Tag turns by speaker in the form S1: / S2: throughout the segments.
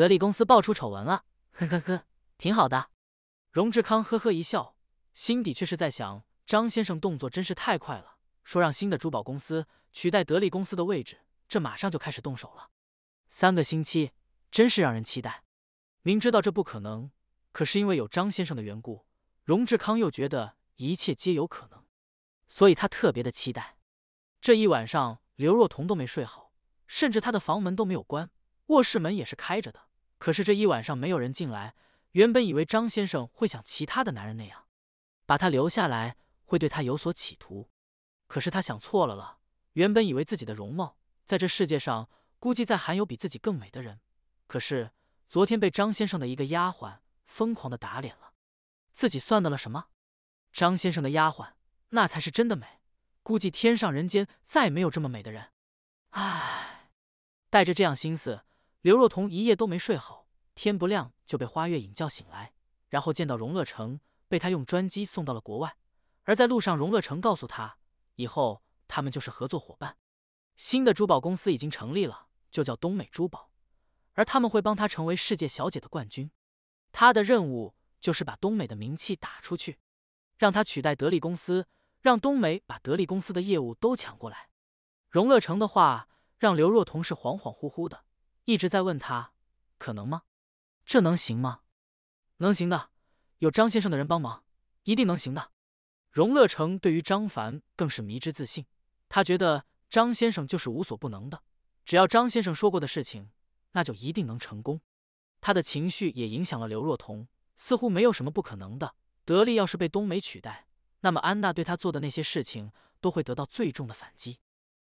S1: 得力公司爆出丑闻了，呵呵呵，挺好的。荣志康呵呵一笑，心底却是在想：张先生动作真是太快了，说让新的珠宝公司取代得力公司的位置，这马上就开始动手了。三个星期，真是让人期待。明知道这不可能，可是因为有张先生的缘故，荣志康又觉得一切皆有可能，所以他特别的期待。这一晚上，刘若彤都没睡好，甚至她的房门都没有关，卧室门也是开着的。可是这一晚上没有人进来。原本以为张先生会像其他的男人那样，把他留下来，会对他有所企图。可是他想错了了。原本以为自己的容貌在这世界上，估计再还有比自己更美的人。可是昨天被张先生的一个丫鬟疯狂的打脸了，自己算到了什么？张先生的丫鬟那才是真的美，估计天上人间再没有这么美的人。唉，带着这样心思。刘若彤一夜都没睡好，天不亮就被花月影叫醒来，然后见到荣乐成，被他用专机送到了国外。而在路上，荣乐成告诉他，以后他们就是合作伙伴。新的珠宝公司已经成立了，就叫东美珠宝，而他们会帮他成为世界小姐的冠军。他的任务就是把东美的名气打出去，让他取代得力公司，让东美把得力公司的业务都抢过来。荣乐成的话让刘若彤是恍恍惚惚的。一直在问他，可能吗？这能行吗？能行的，有张先生的人帮忙，一定能行的。荣乐城对于张凡更是迷之自信，他觉得张先生就是无所不能的，只要张先生说过的事情，那就一定能成功。他的情绪也影响了刘若彤，似乎没有什么不可能的。得力要是被冬梅取代，那么安娜对他做的那些事情都会得到最重的反击，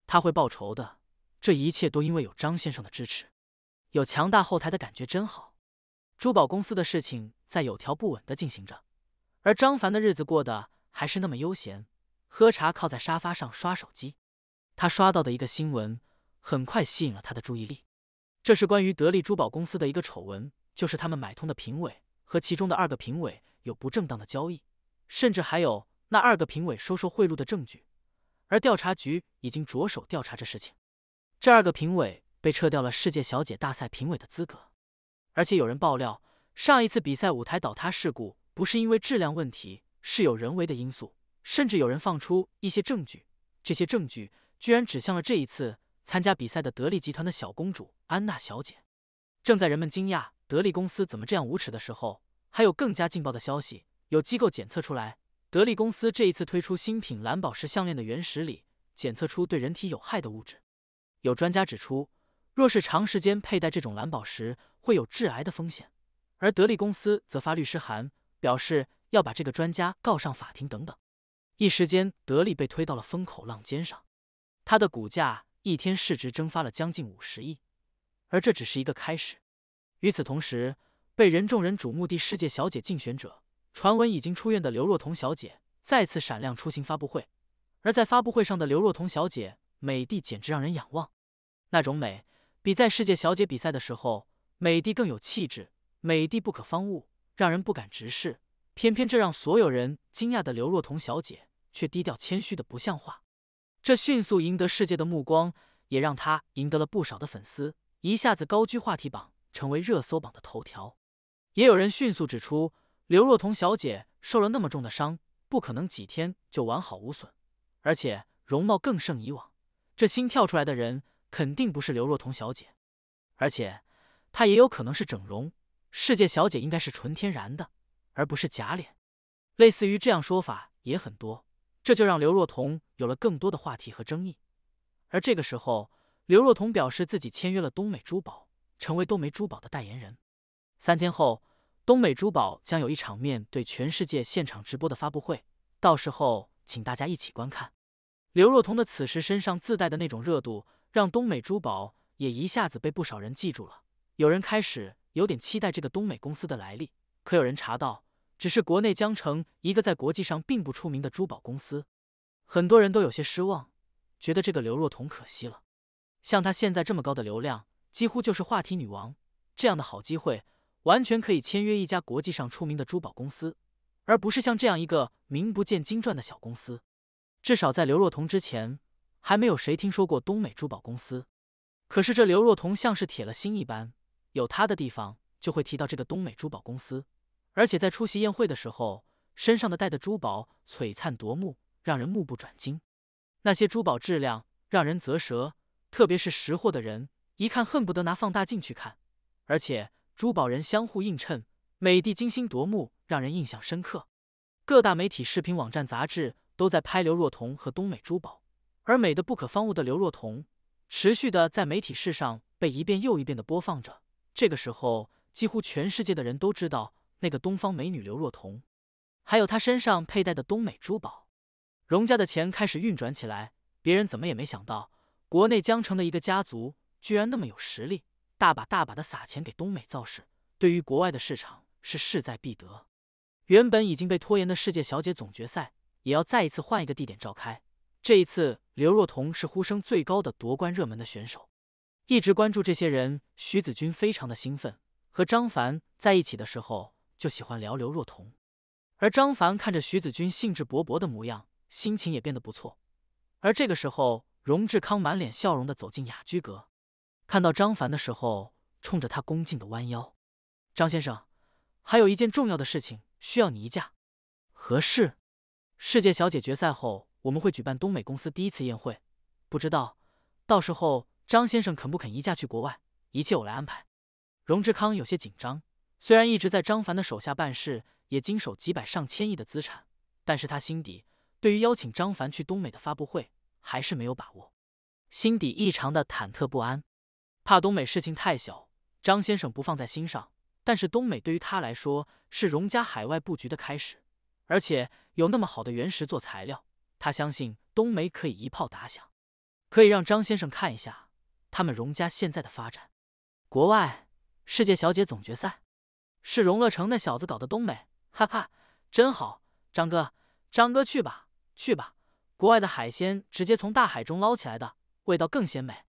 S1: 他会报仇的。这一切都因为有张先生的支持。有强大后台的感觉真好，珠宝公司的事情在有条不紊的进行着，而张凡的日子过得还是那么悠闲，喝茶，靠在沙发上刷手机。他刷到的一个新闻，很快吸引了他的注意力。这是关于得力珠宝公司的一个丑闻，就是他们买通的评委和其中的二个评委有不正当的交易，甚至还有那二个评委收受贿赂的证据，而调查局已经着手调查这事情。这二个评委。被撤掉了世界小姐大赛评委的资格，而且有人爆料，上一次比赛舞台倒塌事故不是因为质量问题，是有人为的因素，甚至有人放出一些证据，这些证据居然指向了这一次参加比赛的得力集团的小公主安娜小姐。正在人们惊讶得力公司怎么这样无耻的时候，还有更加劲爆的消息，有机构检测出来，得力公司这一次推出新品蓝宝石项链的原石里检测出对人体有害的物质，有专家指出。若是长时间佩戴这种蓝宝石，会有致癌的风险。而得力公司则发律师函，表示要把这个专家告上法庭。等等，一时间得力被推到了风口浪尖上，他的股价一天市值蒸发了将近五十亿，而这只是一个开始。与此同时，被人众人瞩目的世界小姐竞选者，传闻已经出院的刘若彤小姐再次闪亮出行发布会。而在发布会上的刘若彤小姐，美的简直让人仰望，那种美。比在世界小姐比赛的时候，美的更有气质，美的不可方物，让人不敢直视。偏偏这让所有人惊讶的刘若彤小姐，却低调谦虚的不像话。这迅速赢得世界的目光，也让她赢得了不少的粉丝，一下子高居话题榜，成为热搜榜的头条。也有人迅速指出，刘若彤小姐受了那么重的伤，不可能几天就完好无损，而且容貌更胜以往。这新跳出来的人。肯定不是刘若彤小姐，而且她也有可能是整容。世界小姐应该是纯天然的，而不是假脸。类似于这样说法也很多，这就让刘若彤有了更多的话题和争议。而这个时候，刘若彤表示自己签约了东美珠宝，成为东美珠宝的代言人。三天后，东美珠宝将有一场面对全世界现场直播的发布会，到时候请大家一起观看。刘若彤的此时身上自带的那种热度。让东美珠宝也一下子被不少人记住了，有人开始有点期待这个东美公司的来历，可有人查到，只是国内江城一个在国际上并不出名的珠宝公司，很多人都有些失望，觉得这个刘若彤可惜了。像她现在这么高的流量，几乎就是话题女王，这样的好机会，完全可以签约一家国际上出名的珠宝公司，而不是像这样一个名不见经传的小公司。至少在刘若彤之前。还没有谁听说过东美珠宝公司，可是这刘若彤像是铁了心一般，有她的地方就会提到这个东美珠宝公司，而且在出席宴会的时候，身上的戴的珠宝璀璨夺目，让人目不转睛。那些珠宝质量让人啧舌，特别是识货的人，一看恨不得拿放大镜去看。而且珠宝人相互映衬，美的精心夺目，让人印象深刻。各大媒体、视频网站、杂志都在拍刘若彤和东美珠宝。而美的不可方物的刘若彤，持续的在媒体市上被一遍又一遍的播放着。这个时候，几乎全世界的人都知道那个东方美女刘若彤，还有她身上佩戴的东美珠宝。荣家的钱开始运转起来，别人怎么也没想到，国内江城的一个家族居然那么有实力，大把大把的撒钱给东美造势，对于国外的市场是势在必得。原本已经被拖延的世界小姐总决赛，也要再一次换一个地点召开。这一次，刘若彤是呼声最高的夺冠热门的选手，一直关注这些人，徐子君非常的兴奋。和张凡在一起的时候，就喜欢聊刘若彤。而张凡看着徐子君兴致勃勃的模样，心情也变得不错。而这个时候，荣志康满脸笑容的走进雅居阁，看到张凡的时候，冲着他恭敬的弯腰：“张先生，还有一件重要的事情需要你一驾。何事？世界小姐决赛后。”我们会举办东美公司第一次宴会，不知道到时候张先生肯不肯移驾去国外，一切我来安排。荣志康有些紧张，虽然一直在张凡的手下办事，也经手几百上千亿的资产，但是他心底对于邀请张凡去东美的发布会还是没有把握，心底异常的忐忑不安，怕东美事情太小，张先生不放在心上。但是东美对于他来说是荣家海外布局的开始，而且有那么好的原石做材料。他相信冬梅可以一炮打响，可以让张先生看一下他们荣家现在的发展。国外世界小姐总决赛，是荣乐城那小子搞的。冬梅，哈哈，真好，张哥，张哥去吧，去吧。国外的海鲜直接从大海中捞起来的，味道更鲜美。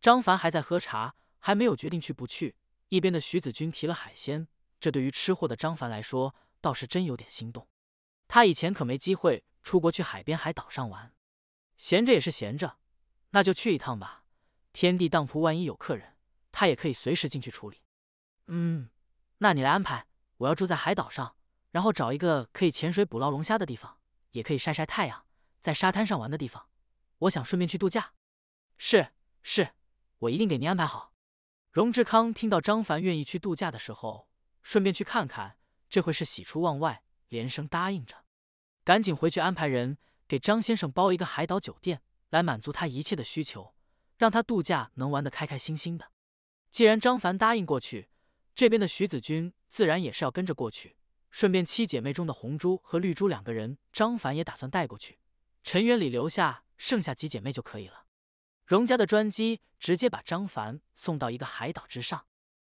S1: 张凡还在喝茶，还没有决定去不去。一边的徐子君提了海鲜，这对于吃货的张凡来说，倒是真有点心动。他以前可没机会。出国去海边海岛上玩，闲着也是闲着，那就去一趟吧。天地当铺万一有客人，他也可以随时进去处理。嗯，那你来安排，我要住在海岛上，然后找一个可以潜水捕捞龙虾的地方，也可以晒晒太阳，在沙滩上玩的地方。我想顺便去度假。是是，我一定给您安排好。荣志康听到张凡愿意去度假的时候，顺便去看看，这会是喜出望外，连声答应着。赶紧回去安排人给张先生包一个海岛酒店，来满足他一切的需求，让他度假能玩得开开心心的。既然张凡答应过去，这边的徐子君自然也是要跟着过去。顺便，七姐妹中的红珠和绿珠两个人，张凡也打算带过去。陈元礼留下，剩下几姐妹就可以了。荣家的专机直接把张凡送到一个海岛之上。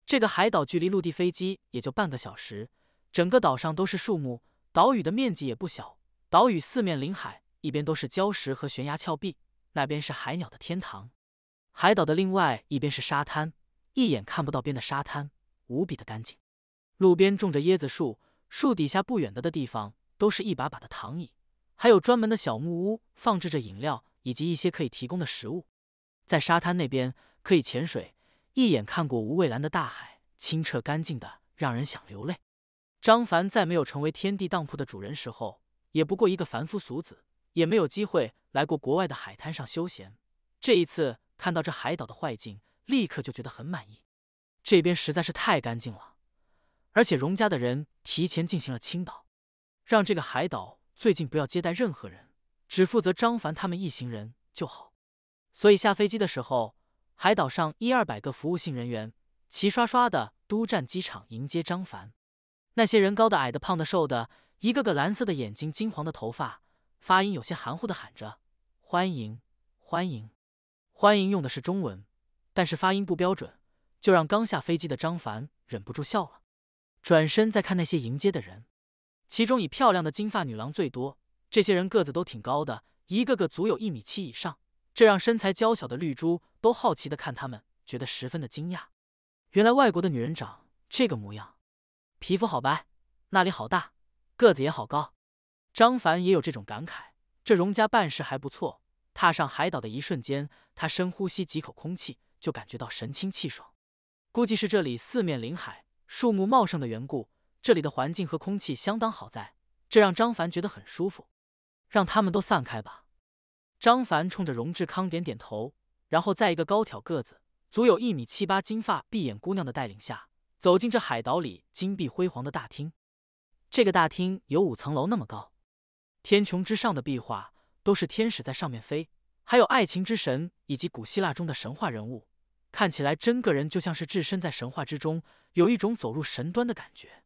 S1: 这个海岛距离陆地飞机也就半个小时。整个岛上都是树木，岛屿的面积也不小。岛屿四面临海，一边都是礁石和悬崖峭壁，那边是海鸟的天堂。海岛的另外一边是沙滩，一眼看不到边的沙滩无比的干净。路边种着椰子树，树底下不远的的地方都是一把把的躺椅，还有专门的小木屋，放置着饮料以及一些可以提供的食物。在沙滩那边可以潜水，一眼看过无蔚蓝的大海，清澈干净的让人想流泪。张凡在没有成为天地当铺的主人时候。也不过一个凡夫俗子，也没有机会来过国外的海滩上休闲。这一次看到这海岛的坏境，立刻就觉得很满意。这边实在是太干净了，而且荣家的人提前进行了清倒，让这个海岛最近不要接待任何人，只负责张凡他们一行人就好。所以下飞机的时候，海岛上一二百个服务性人员齐刷刷的督战机场迎接张凡。那些人高的、矮的、胖的、瘦的。一个个蓝色的眼睛、金黄的头发，发音有些含糊的喊着“欢迎，欢迎，欢迎”，用的是中文，但是发音不标准，就让刚下飞机的张凡忍不住笑了。转身再看那些迎接的人，其中以漂亮的金发女郎最多。这些人个子都挺高的，一个个足有一米七以上，这让身材娇小的绿珠都好奇的看他们，觉得十分的惊讶。原来外国的女人长这个模样，皮肤好白，那里好大。个子也好高，张凡也有这种感慨。这荣家办事还不错。踏上海岛的一瞬间，他深呼吸几口空气，就感觉到神清气爽。估计是这里四面临海，树木茂盛的缘故，这里的环境和空气相当好，在这让张凡觉得很舒服。让他们都散开吧。张凡冲着荣志康点点头，然后在一个高挑个子、足有一米七八、金发碧眼姑娘的带领下，走进这海岛里金碧辉煌的大厅。这个大厅有五层楼那么高，天穹之上的壁画都是天使在上面飞，还有爱情之神以及古希腊中的神话人物，看起来真个人就像是置身在神话之中，有一种走入神端的感觉。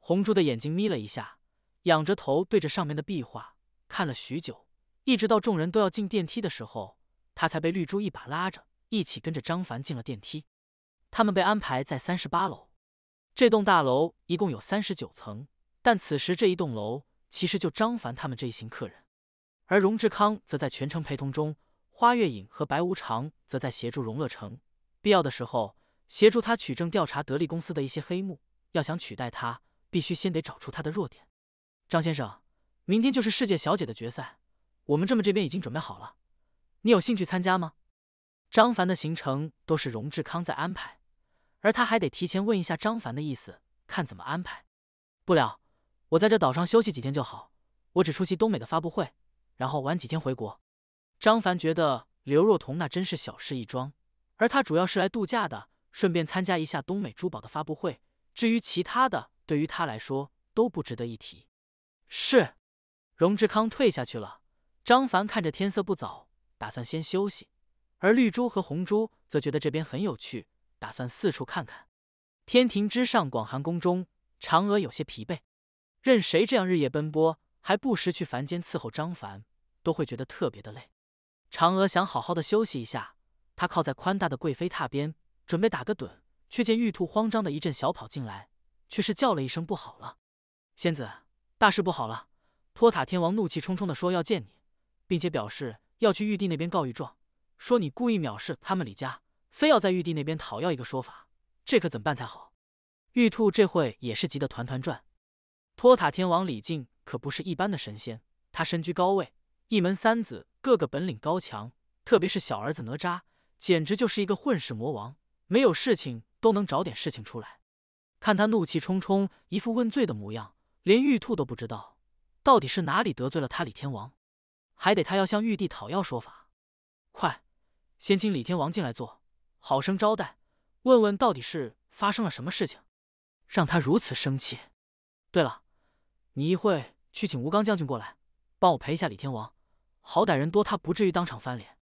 S1: 红珠的眼睛眯了一下，仰着头对着上面的壁画看了许久，一直到众人都要进电梯的时候，他才被绿珠一把拉着，一起跟着张凡进了电梯。他们被安排在三十八楼，这栋大楼一共有三十九层。但此时，这一栋楼其实就张凡他们这一行客人，而荣志康则在全程陪同中，花月影和白无常则在协助荣乐成，必要的时候协助他取证调查得力公司的一些黑幕。要想取代他，必须先得找出他的弱点。张先生，明天就是世界小姐的决赛，我们这么这边已经准备好了，你有兴趣参加吗？张凡的行程都是荣志康在安排，而他还得提前问一下张凡的意思，看怎么安排。不了。我在这岛上休息几天就好，我只出席东美的发布会，然后晚几天回国。张凡觉得刘若彤那真是小事一桩，而他主要是来度假的，顺便参加一下东美珠宝的发布会。至于其他的，对于他来说都不值得一提。是，荣志康退下去了。张凡看着天色不早，打算先休息。而绿珠和红珠则觉得这边很有趣，打算四处看看。天庭之上，广寒宫中，嫦娥有些疲惫。任谁这样日夜奔波，还不时去凡间伺候张凡，都会觉得特别的累。嫦娥想好好的休息一下，她靠在宽大的贵妃榻边，准备打个盹，却见玉兔慌张的一阵小跑进来，却是叫了一声：“不好了，仙子，大事不好了！”托塔天王怒气冲冲的说：“要见你，并且表示要去玉帝那边告御状，说你故意藐视他们李家，非要在玉帝那边讨要一个说法，这可怎么办才好？”玉兔这会也是急得团团转。托塔天王李靖可不是一般的神仙，他身居高位，一门三子，个个本领高强。特别是小儿子哪吒，简直就是一个混世魔王，没有事情都能找点事情出来。看他怒气冲冲，一副问罪的模样，连玉兔都不知道到底是哪里得罪了他李天王，还得他要向玉帝讨要说法。快，先请李天王进来坐，好生招待，问问到底是发生了什么事情，让他如此生气。对了。你一会去请吴刚将军过来，帮我陪一下李天王，好歹人多，他不至于当场翻脸。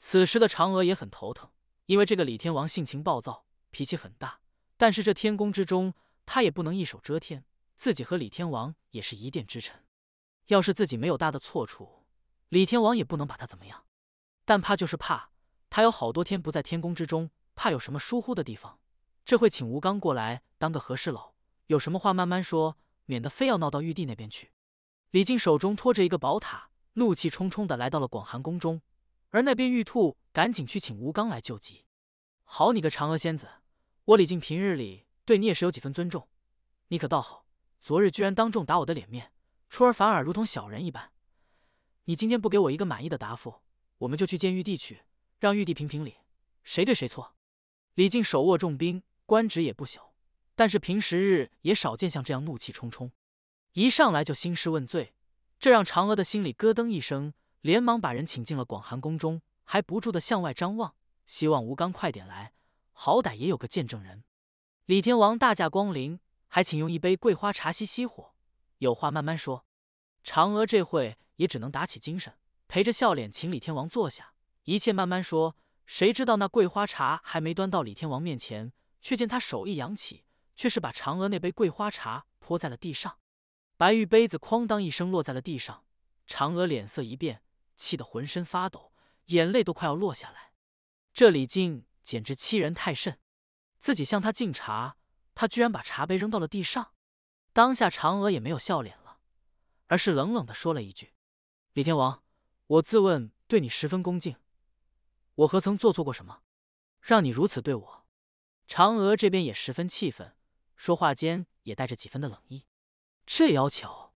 S1: 此时的嫦娥也很头疼，因为这个李天王性情暴躁，脾气很大。但是这天宫之中，他也不能一手遮天，自己和李天王也是一殿之臣。要是自己没有大的错处，李天王也不能把他怎么样。但怕就是怕他有好多天不在天宫之中，怕有什么疏忽的地方。这会请吴刚过来当个和事佬，有什么话慢慢说。免得非要闹到玉帝那边去。李靖手中托着一个宝塔，怒气冲冲的来到了广寒宫中，而那边玉兔赶紧去请吴刚来救急。好你个嫦娥仙子，我李靖平日里对你也是有几分尊重，你可倒好，昨日居然当众打我的脸面，出尔反尔如同小人一般。你今天不给我一个满意的答复，我们就去见玉帝去，让玉帝评评理，谁对谁错？李靖手握重兵，官职也不小。但是平时日也少见像这样怒气冲冲，一上来就兴师问罪，这让嫦娥的心里咯噔一声，连忙把人请进了广寒宫中，还不住的向外张望，希望吴刚快点来，好歹也有个见证人。李天王大驾光临，还请用一杯桂花茶息息火，有话慢慢说。嫦娥这会也只能打起精神，陪着笑脸请李天王坐下，一切慢慢说。谁知道那桂花茶还没端到李天王面前，却见他手一扬起。却是把嫦娥那杯桂花茶泼在了地上，白玉杯子哐当一声落在了地上。嫦娥脸色一变，气得浑身发抖，眼泪都快要落下来。这李靖简直欺人太甚！自己向他敬茶，他居然把茶杯扔到了地上。当下嫦娥也没有笑脸了，而是冷冷地说了一句：“李天王，我自问对你十分恭敬，我何曾做错过什么，让你如此对我？”嫦娥这边也十分气愤。说话间也带着几分的冷意，这要求，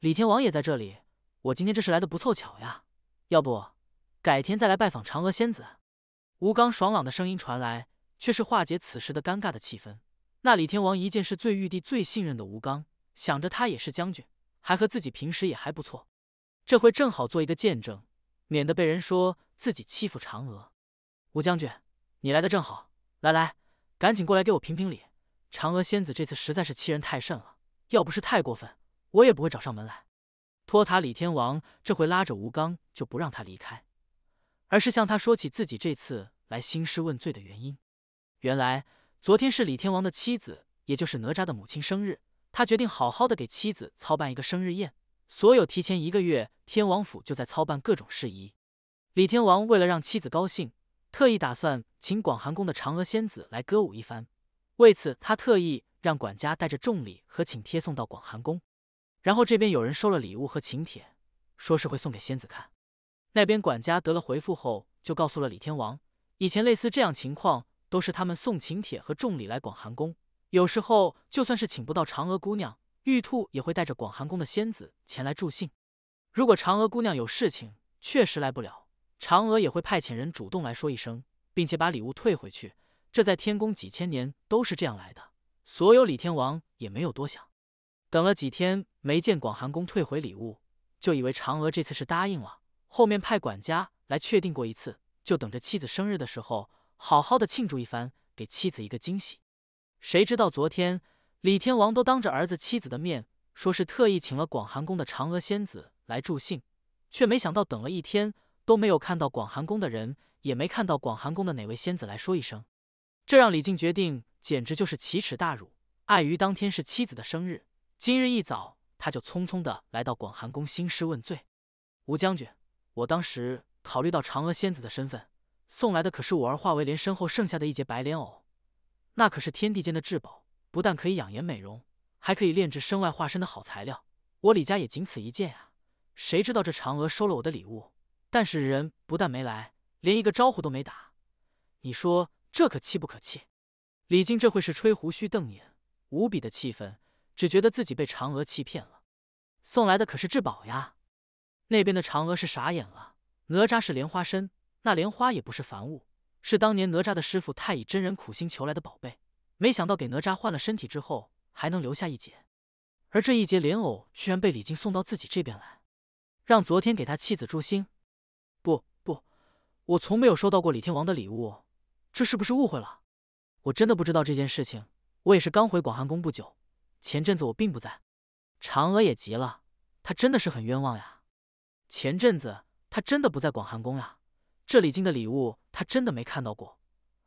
S1: 李天王也在这里，我今天这是来的不凑巧呀，要不改天再来拜访嫦娥仙子。吴刚爽朗的声音传来，却是化解此时的尴尬的气氛。那李天王一见是最玉帝最信任的吴刚，想着他也是将军，还和自己平时也还不错，这回正好做一个见证，免得被人说自己欺负嫦娥。吴将军，你来的正好，来来，赶紧过来给我评评理。嫦娥仙子这次实在是欺人太甚了，要不是太过分，我也不会找上门来。托塔李天王这回拉着吴刚就不让他离开，而是向他说起自己这次来兴师问罪的原因。原来昨天是李天王的妻子，也就是哪吒的母亲生日，他决定好好的给妻子操办一个生日宴。所有提前一个月，天王府就在操办各种事宜。李天王为了让妻子高兴，特意打算请广寒宫的嫦娥仙子来歌舞一番。为此，他特意让管家带着重礼和请帖送到广寒宫，然后这边有人收了礼物和请帖，说是会送给仙子看。那边管家得了回复后，就告诉了李天王，以前类似这样情况都是他们送请帖和重礼来广寒宫，有时候就算是请不到嫦娥姑娘，玉兔也会带着广寒宫的仙子前来助兴。如果嫦娥姑娘有事情确实来不了，嫦娥也会派遣人主动来说一声，并且把礼物退回去。这在天宫几千年都是这样来的，所有李天王也没有多想，等了几天没见广寒宫退回礼物，就以为嫦娥这次是答应了。后面派管家来确定过一次，就等着妻子生日的时候好好的庆祝一番，给妻子一个惊喜。谁知道昨天李天王都当着儿子妻子的面，说是特意请了广寒宫的嫦娥仙子来助兴，却没想到等了一天都没有看到广寒宫的人，也没看到广寒宫的哪位仙子来说一声。这让李靖决定简直就是奇耻大辱。碍于当天是妻子的生日，今日一早他就匆匆的来到广寒宫兴师问罪。吴将军，我当时考虑到嫦娥仙子的身份，送来的可是我儿化为莲身后剩下的一截白莲藕，那可是天地间的至宝，不但可以养颜美容，还可以炼制身外化身的好材料。我李家也仅此一件啊！谁知道这嫦娥收了我的礼物，但是人不但没来，连一个招呼都没打。你说？这可气不可气！李靖这会是吹胡须、瞪眼，无比的气愤，只觉得自己被嫦娥欺骗了。送来的可是至宝呀！那边的嫦娥是傻眼了，哪吒是莲花身，那莲花也不是凡物，是当年哪吒的师傅太乙真人苦心求来的宝贝。没想到给哪吒换了身体之后，还能留下一劫，而这一节莲藕居然被李靖送到自己这边来，让昨天给他妻子诛心。不不，我从没有收到过李天王的礼物。这是不是误会了？我真的不知道这件事情，我也是刚回广寒宫不久，前阵子我并不在。嫦娥也急了，她真的是很冤枉呀，前阵子她真的不在广寒宫呀，这李靖的礼物她真的没看到过，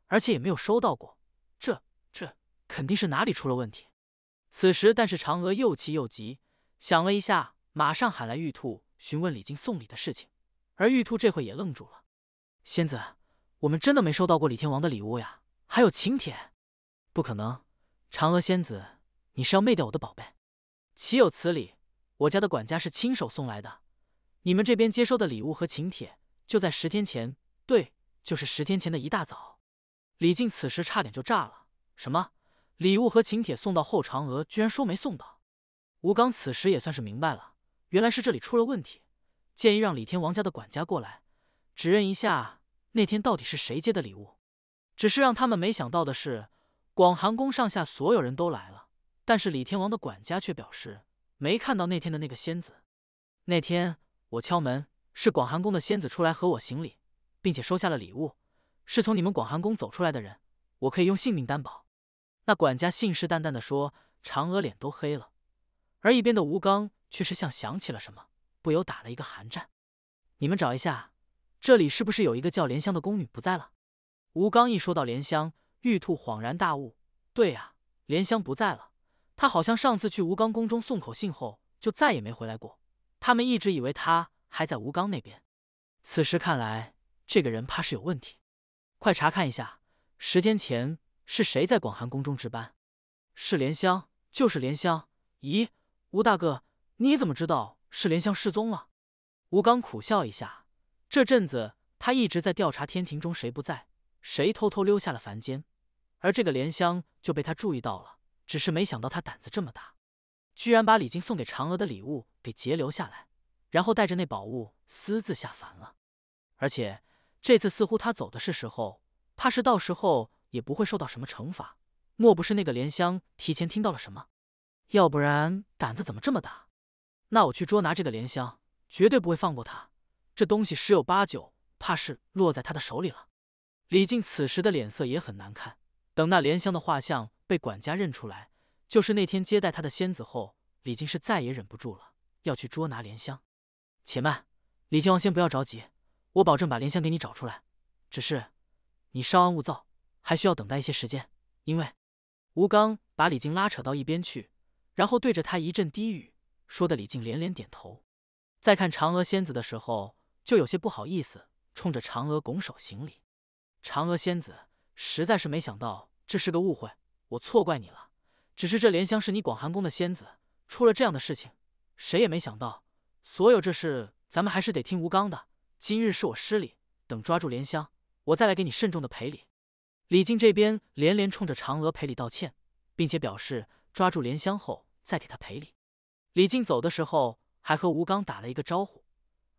S1: 而且也没有收到过，这这肯定是哪里出了问题。此时，但是嫦娥又气又急，想了一下，马上喊来玉兔询问李靖送礼的事情，而玉兔这会也愣住了，仙子。我们真的没收到过李天王的礼物呀，还有请帖，不可能！嫦娥仙子，你是要灭掉我的宝贝？岂有此理！我家的管家是亲手送来的，你们这边接收的礼物和请帖就在十天前，对，就是十天前的一大早。李靖此时差点就炸了，什么礼物和请帖送到后，嫦娥居然说没送到？吴刚此时也算是明白了，原来是这里出了问题，建议让李天王家的管家过来指认一下。那天到底是谁接的礼物？只是让他们没想到的是，广寒宫上下所有人都来了，但是李天王的管家却表示没看到那天的那个仙子。那天我敲门，是广寒宫的仙子出来和我行礼，并且收下了礼物，是从你们广寒宫走出来的人，我可以用性命担保。那管家信誓旦旦的说，嫦娥脸都黑了，而一边的吴刚却是像想起了什么，不由打了一个寒战。你们找一下。这里是不是有一个叫莲香的宫女不在了？吴刚一说到莲香，玉兔恍然大悟：“对呀，莲香不在了。她好像上次去吴刚宫中送口信后，就再也没回来过。他们一直以为她还在吴刚那边。此时看来，这个人怕是有问题。快查看一下，十天前是谁在广寒宫中值班？是莲香，就是莲香。咦，吴大哥，你怎么知道是莲香失踪了？”吴刚苦笑一下。这阵子他一直在调查天庭中谁不在，谁偷偷溜下了凡间，而这个莲香就被他注意到了。只是没想到他胆子这么大，居然把李靖送给嫦娥的礼物给截留下来，然后带着那宝物私自下凡了。而且这次似乎他走的是时候，怕是到时候也不会受到什么惩罚。莫不是那个莲香提前听到了什么？要不然胆子怎么这么大？那我去捉拿这个莲香，绝对不会放过他。这东西十有八九，怕是落在他的手里了。李靖此时的脸色也很难看。等那莲香的画像被管家认出来，就是那天接待他的仙子后，李靖是再也忍不住了，要去捉拿莲香。且慢，李天王先不要着急，我保证把莲香给你找出来。只是，你稍安勿躁，还需要等待一些时间。因为，吴刚把李靖拉扯到一边去，然后对着他一阵低语，说的李靖连连点头。在看嫦娥仙子的时候。就有些不好意思，冲着嫦娥拱手行礼。嫦娥仙子，实在是没想到这是个误会，我错怪你了。只是这莲香是你广寒宫的仙子，出了这样的事情，谁也没想到。所有这事，咱们还是得听吴刚的。今日是我失礼，等抓住莲香，我再来给你慎重的赔礼。李靖这边连连冲着嫦娥赔礼道歉，并且表示抓住莲香后再给他赔礼。李靖走的时候还和吴刚打了一个招呼。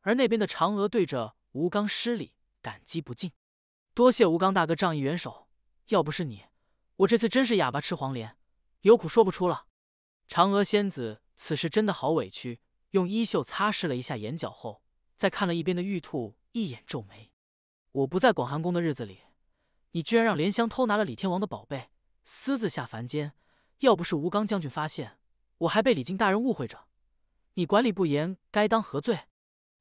S1: 而那边的嫦娥对着吴刚施礼，感激不尽，多谢吴刚大哥仗义援手，要不是你，我这次真是哑巴吃黄连，有苦说不出了。嫦娥仙子此时真的好委屈，用衣袖擦拭了一下眼角后，再看了一边的玉兔一眼，皱眉：我不在广寒宫的日子里，你居然让莲香偷拿了李天王的宝贝，私自下凡间。要不是吴刚将军发现，我还被李靖大人误会着，你管理不严，该当何罪？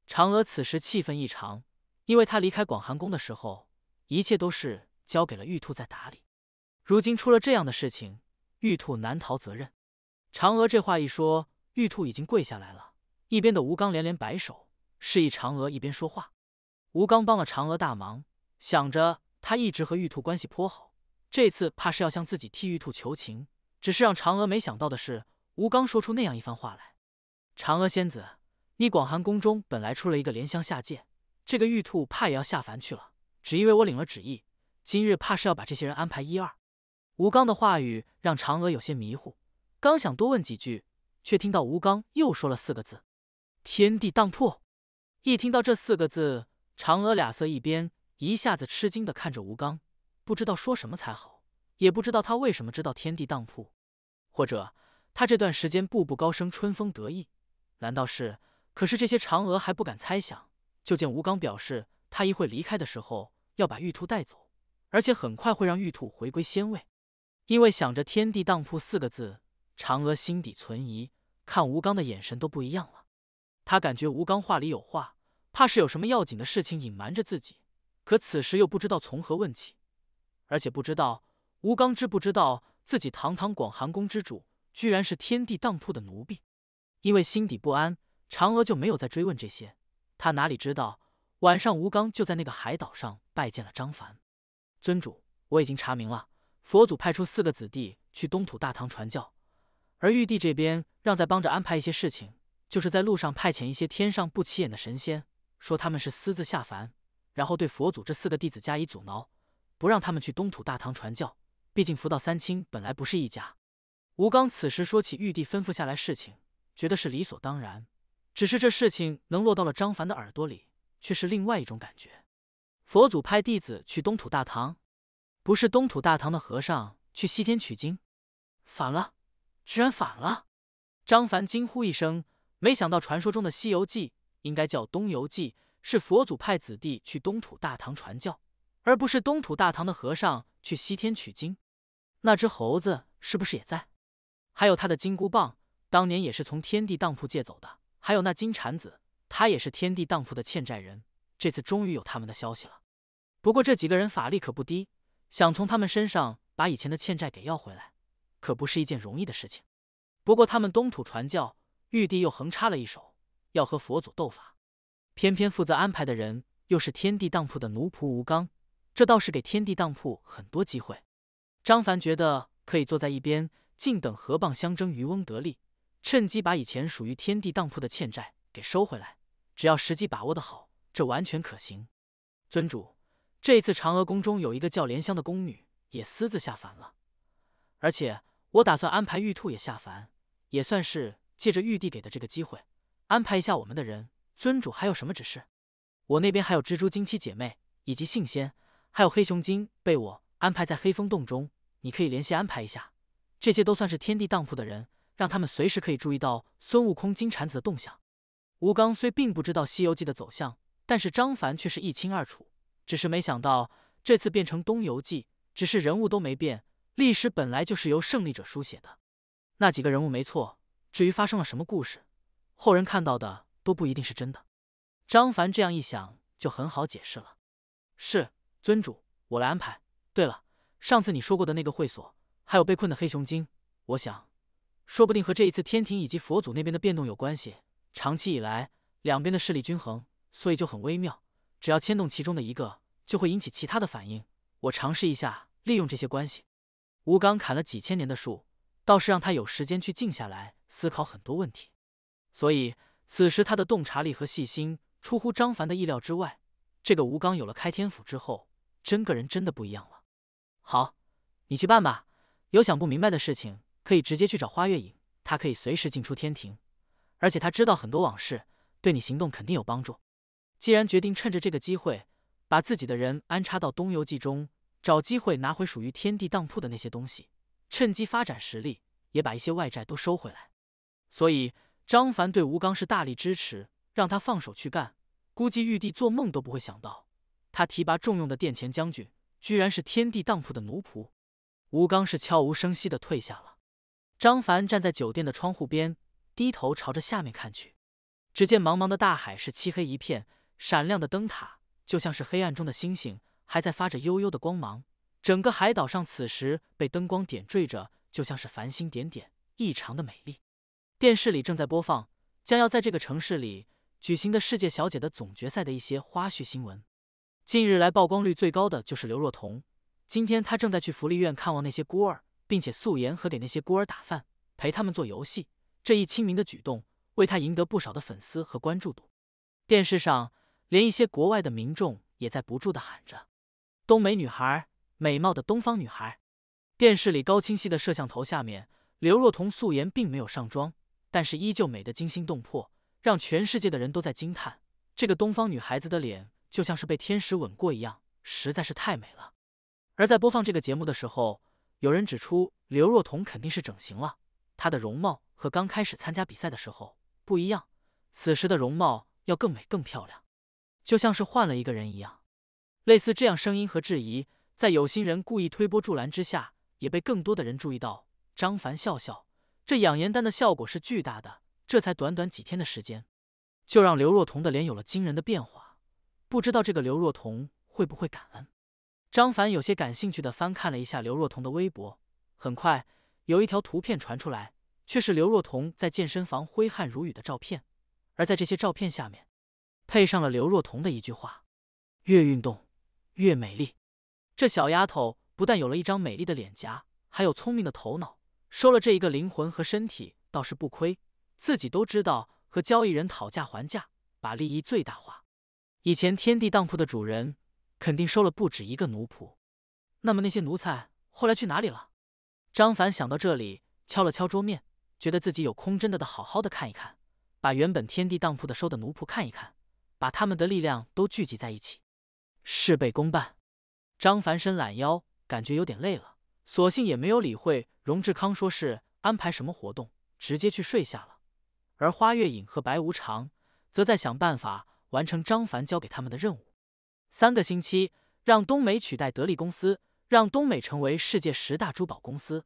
S1: 嫦娥此时气愤异常，因为她离开广寒宫的时候，一切都是交给了玉兔在打理。如今出了这样的事情，玉兔难逃责任。嫦娥这话一说，玉兔已经跪下来了。一边的吴刚连连摆手，示意嫦娥一边说话。吴刚帮了嫦娥大忙，想着他一直和玉兔关系颇好，这次怕是要向自己替玉兔求情。只是让嫦娥没想到的是，吴刚说出那样一番话来：“嫦娥仙子。”你广寒宫中本来出了一个莲香下界，这个玉兔怕也要下凡去了。只因为我领了旨意，今日怕是要把这些人安排一二。吴刚的话语让嫦娥有些迷糊，刚想多问几句，却听到吴刚又说了四个字：“天地当铺。”一听到这四个字，嫦娥脸色一边，一下子吃惊的看着吴刚，不知道说什么才好，也不知道他为什么知道天地当铺，或者他这段时间步步高升，春风得意，难道是？可是这些嫦娥还不敢猜想，就见吴刚表示，他一会离开的时候要把玉兔带走，而且很快会让玉兔回归仙位。因为想着“天地当铺”四个字，嫦娥心底存疑，看吴刚的眼神都不一样了。她感觉吴刚话里有话，怕是有什么要紧的事情隐瞒着自己。可此时又不知道从何问起，而且不知道吴刚知不知道自己堂堂广寒宫之主，居然是天地当铺的奴婢。因为心底不安。嫦娥就没有再追问这些，他哪里知道晚上吴刚就在那个海岛上拜见了张凡。尊主，我已经查明了，佛祖派出四个子弟去东土大唐传教，而玉帝这边让在帮着安排一些事情，就是在路上派遣一些天上不起眼的神仙，说他们是私自下凡，然后对佛祖这四个弟子加以阻挠，不让他们去东土大唐传教。毕竟佛道三清本来不是一家。吴刚此时说起玉帝吩咐下来事情，觉得是理所当然。只是这事情能落到了张凡的耳朵里，却是另外一种感觉。佛祖派弟子去东土大唐，不是东土大唐的和尚去西天取经，反了，居然反了！张凡惊呼一声，没想到传说中的《西游记》应该叫《东游记》，是佛祖派子弟去东土大唐传教，而不是东土大唐的和尚去西天取经。那只猴子是不是也在？还有他的金箍棒，当年也是从天地当铺借走的。还有那金蝉子，他也是天地当铺的欠债人。这次终于有他们的消息了。不过这几个人法力可不低，想从他们身上把以前的欠债给要回来，可不是一件容易的事情。不过他们东土传教，玉帝又横插了一手，要和佛祖斗法。偏偏负责安排的人又是天地当铺的奴仆吴刚，这倒是给天地当铺很多机会。张凡觉得可以坐在一边，静等河蚌相争，渔翁得利。趁机把以前属于天地当铺的欠债给收回来，只要时机把握得好，这完全可行。尊主，这次嫦娥宫中有一个叫莲香的宫女也私自下凡了，而且我打算安排玉兔也下凡，也算是借着玉帝给的这个机会，安排一下我们的人。尊主还有什么指示？我那边还有蜘蛛精七姐妹以及信仙，还有黑熊精被我安排在黑风洞中，你可以联系安排一下，这些都算是天地当铺的人。让他们随时可以注意到孙悟空、金蝉子的动向。吴刚虽并不知道《西游记》的走向，但是张凡却是一清二楚。只是没想到这次变成《东游记》，只是人物都没变。历史本来就是由胜利者书写的。那几个人物没错，至于发生了什么故事，后人看到的都不一定是真的。张凡这样一想，就很好解释了。是尊主，我来安排。对了，上次你说过的那个会所，还有被困的黑熊精，我想。说不定和这一次天庭以及佛祖那边的变动有关系。长期以来，两边的势力均衡，所以就很微妙。只要牵动其中的一个，就会引起其他的反应。我尝试一下利用这些关系。吴刚砍了几千年的树，倒是让他有时间去静下来思考很多问题。所以，此时他的洞察力和细心出乎张凡的意料之外。这个吴刚有了开天斧之后，真个人真的不一样了。好，你去办吧。有想不明白的事情。可以直接去找花月影，他可以随时进出天庭，而且他知道很多往事，对你行动肯定有帮助。既然决定趁着这个机会，把自己的人安插到东游记中，找机会拿回属于天地当铺的那些东西，趁机发展实力，也把一些外债都收回来。所以张凡对吴刚是大力支持，让他放手去干。估计玉帝做梦都不会想到，他提拔重用的殿前将军，居然是天地当铺的奴仆。吴刚是悄无声息的退下了。张凡站在酒店的窗户边，低头朝着下面看去，只见茫茫的大海是漆黑一片，闪亮的灯塔就像是黑暗中的星星，还在发着幽幽的光芒。整个海岛上此时被灯光点缀着，就像是繁星点点，异常的美丽。电视里正在播放将要在这个城市里举行的世界小姐的总决赛的一些花絮新闻。近日来曝光率最高的就是刘若彤，今天她正在去福利院看望那些孤儿。并且素颜和给那些孤儿打饭、陪他们做游戏这一亲民的举动，为他赢得不少的粉丝和关注度。电视上，连一些国外的民众也在不住的喊着：“东北女孩，美貌的东方女孩。”电视里高清晰的摄像头下面，刘若彤素颜并没有上妆，但是依旧美得惊心动魄，让全世界的人都在惊叹：这个东方女孩子的脸就像是被天使吻过一样，实在是太美了。而在播放这个节目的时候，有人指出，刘若彤肯定是整形了，她的容貌和刚开始参加比赛的时候不一样，此时的容貌要更美、更漂亮，就像是换了一个人一样。类似这样声音和质疑，在有心人故意推波助澜之下，也被更多的人注意到。张凡笑笑，这养颜丹的效果是巨大的，这才短短几天的时间，就让刘若彤的脸有了惊人的变化。不知道这个刘若彤会不会感恩？张凡有些感兴趣的翻看了一下刘若彤的微博，很快有一条图片传出来，却是刘若彤在健身房挥汗如雨的照片。而在这些照片下面，配上了刘若彤的一句话：“越运动越美丽。”这小丫头不但有了一张美丽的脸颊，还有聪明的头脑。收了这一个灵魂和身体，倒是不亏。自己都知道和交易人讨价还价，把利益最大化。以前天地当铺的主人。肯定收了不止一个奴仆，那么那些奴才后来去哪里了？张凡想到这里，敲了敲桌面，觉得自己有空真的的好好的看一看，把原本天地当铺的收的奴仆看一看，把他们的力量都聚集在一起，事倍功半。张凡伸懒腰，感觉有点累了，索性也没有理会荣志康，说是安排什么活动，直接去睡下了。而花月影和白无常则在想办法完成张凡交给他们的任务。三个星期，让东美取代得利公司，让东美成为世界十大珠宝公司。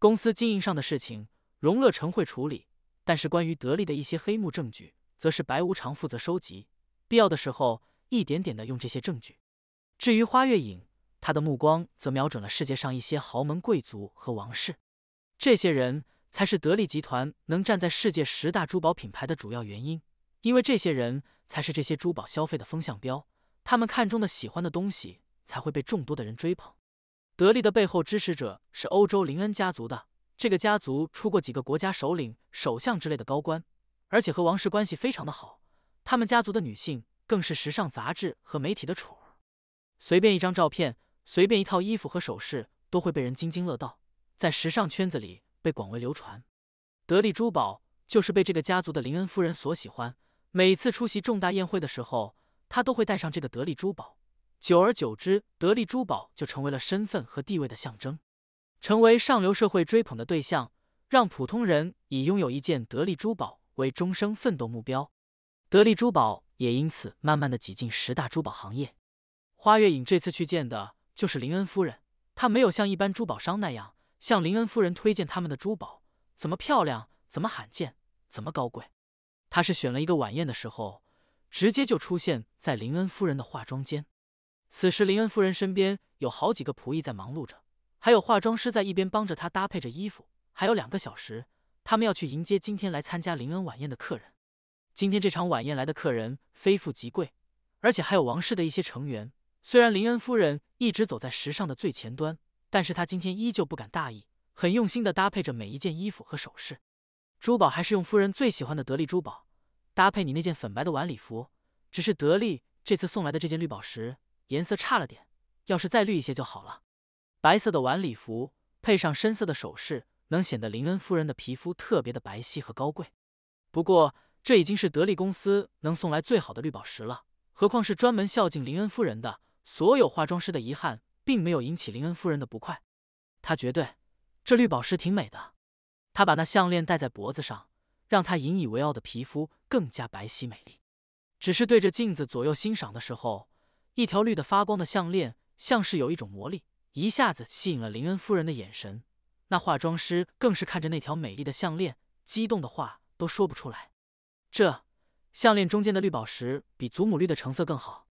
S1: 公司经营上的事情，荣乐成会处理；但是关于得利的一些黑幕证据，则是白无常负责收集。必要的时候，一点点的用这些证据。至于花月影，他的目光则瞄准了世界上一些豪门贵族和王室。这些人才是得利集团能站在世界十大珠宝品牌的主要原因，因为这些人才是这些珠宝消费的风向标。他们看中的、喜欢的东西才会被众多的人追捧。得利的背后支持者是欧洲林恩家族的，这个家族出过几个国家首领、首相之类的高官，而且和王室关系非常的好。他们家族的女性更是时尚杂志和媒体的宠儿，随便一张照片、随便一套衣服和首饰都会被人津津乐道，在时尚圈子里被广为流传。得利珠宝就是被这个家族的林恩夫人所喜欢，每次出席重大宴会的时候。他都会带上这个得力珠宝，久而久之，得力珠宝就成为了身份和地位的象征，成为上流社会追捧的对象，让普通人以拥有一件得力珠宝为终生奋斗目标。得力珠宝也因此慢慢的挤进十大珠宝行业。花月影这次去见的就是林恩夫人，她没有像一般珠宝商那样向林恩夫人推荐他们的珠宝，怎么漂亮，怎么罕见，怎么高贵，她是选了一个晚宴的时候。直接就出现在林恩夫人的化妆间。此时，林恩夫人身边有好几个仆役在忙碌着，还有化妆师在一边帮着她搭配着衣服。还有两个小时，他们要去迎接今天来参加林恩晚宴的客人。今天这场晚宴来的客人非富即贵，而且还有王室的一些成员。虽然林恩夫人一直走在时尚的最前端，但是她今天依旧不敢大意，很用心地搭配着每一件衣服和首饰。珠宝还是用夫人最喜欢的得力珠宝。搭配你那件粉白的晚礼服，只是得力这次送来的这件绿宝石颜色差了点，要是再绿一些就好了。白色的晚礼服配上深色的首饰，能显得林恩夫人的皮肤特别的白皙和高贵。不过这已经是得力公司能送来最好的绿宝石了，何况是专门孝敬林恩夫人的。所有化妆师的遗憾，并没有引起林恩夫人的不快。她绝对，这绿宝石挺美的。她把那项链戴在脖子上。让她引以为傲的皮肤更加白皙美丽，只是对着镜子左右欣赏的时候，一条绿的发光的项链像是有一种魔力，一下子吸引了林恩夫人的眼神。那化妆师更是看着那条美丽的项链，激动的话都说不出来。这项链中间的绿宝石比祖母绿的成色更好。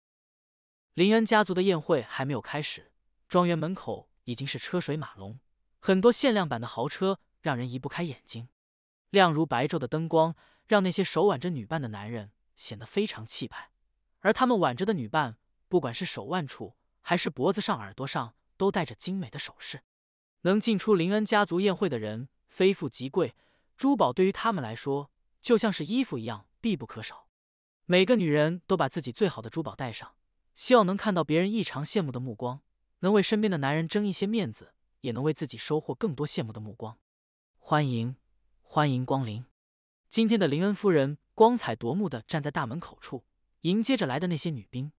S1: 林恩家族的宴会还没有开始，庄园门口已经是车水马龙，很多限量版的豪车让人移不开眼睛。亮如白昼的灯光让那些手挽着女伴的男人显得非常气派，而他们挽着的女伴，不管是手腕处还是脖子上、耳朵上，都戴着精美的首饰。能进出林恩家族宴会的人，非富即贵，珠宝对于他们来说就像是衣服一样必不可少。每个女人都把自己最好的珠宝带上，希望能看到别人异常羡慕的目光，能为身边的男人争一些面子，也能为自己收获更多羡慕的目光。欢迎。欢迎光临！今天的林恩夫人光彩夺目的站在大门口处，迎接着来的那些女兵，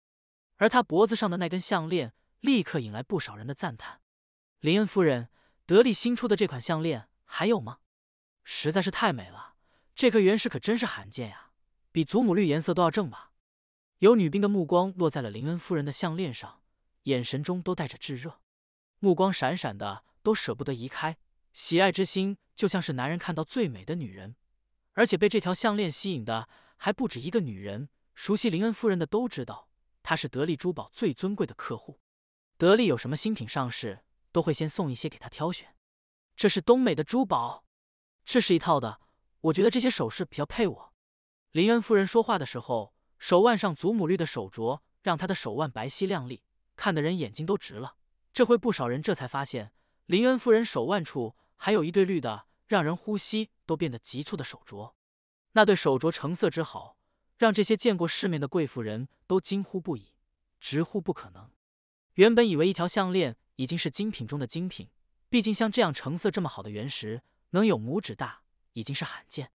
S1: 而她脖子上的那根项链立刻引来不少人的赞叹。林恩夫人德利新出的这款项链还有吗？实在是太美了，这颗原石可真是罕见呀，比祖母绿颜色都要正吧？有女兵的目光落在了林恩夫人的项链上，眼神中都带着炙热，目光闪闪的都舍不得移开，喜爱之心。就像是男人看到最美的女人，而且被这条项链吸引的还不止一个女人。熟悉林恩夫人的都知道，她是得利珠宝最尊贵的客户。得利有什么新品上市，都会先送一些给她挑选。这是东美的珠宝，这是一套的。我觉得这些首饰比较配我。林恩夫人说话的时候，手腕上祖母绿的手镯让她的手腕白皙亮丽，看的人眼睛都直了。这回不少人这才发现林恩夫人手腕处。还有一对绿的，让人呼吸都变得急促的手镯。那对手镯成色之好，让这些见过世面的贵妇人都惊呼不已，直呼不可能。原本以为一条项链已经是精品中的精品，毕竟像这样成色这么好的原石，能有拇指大，已经是罕见。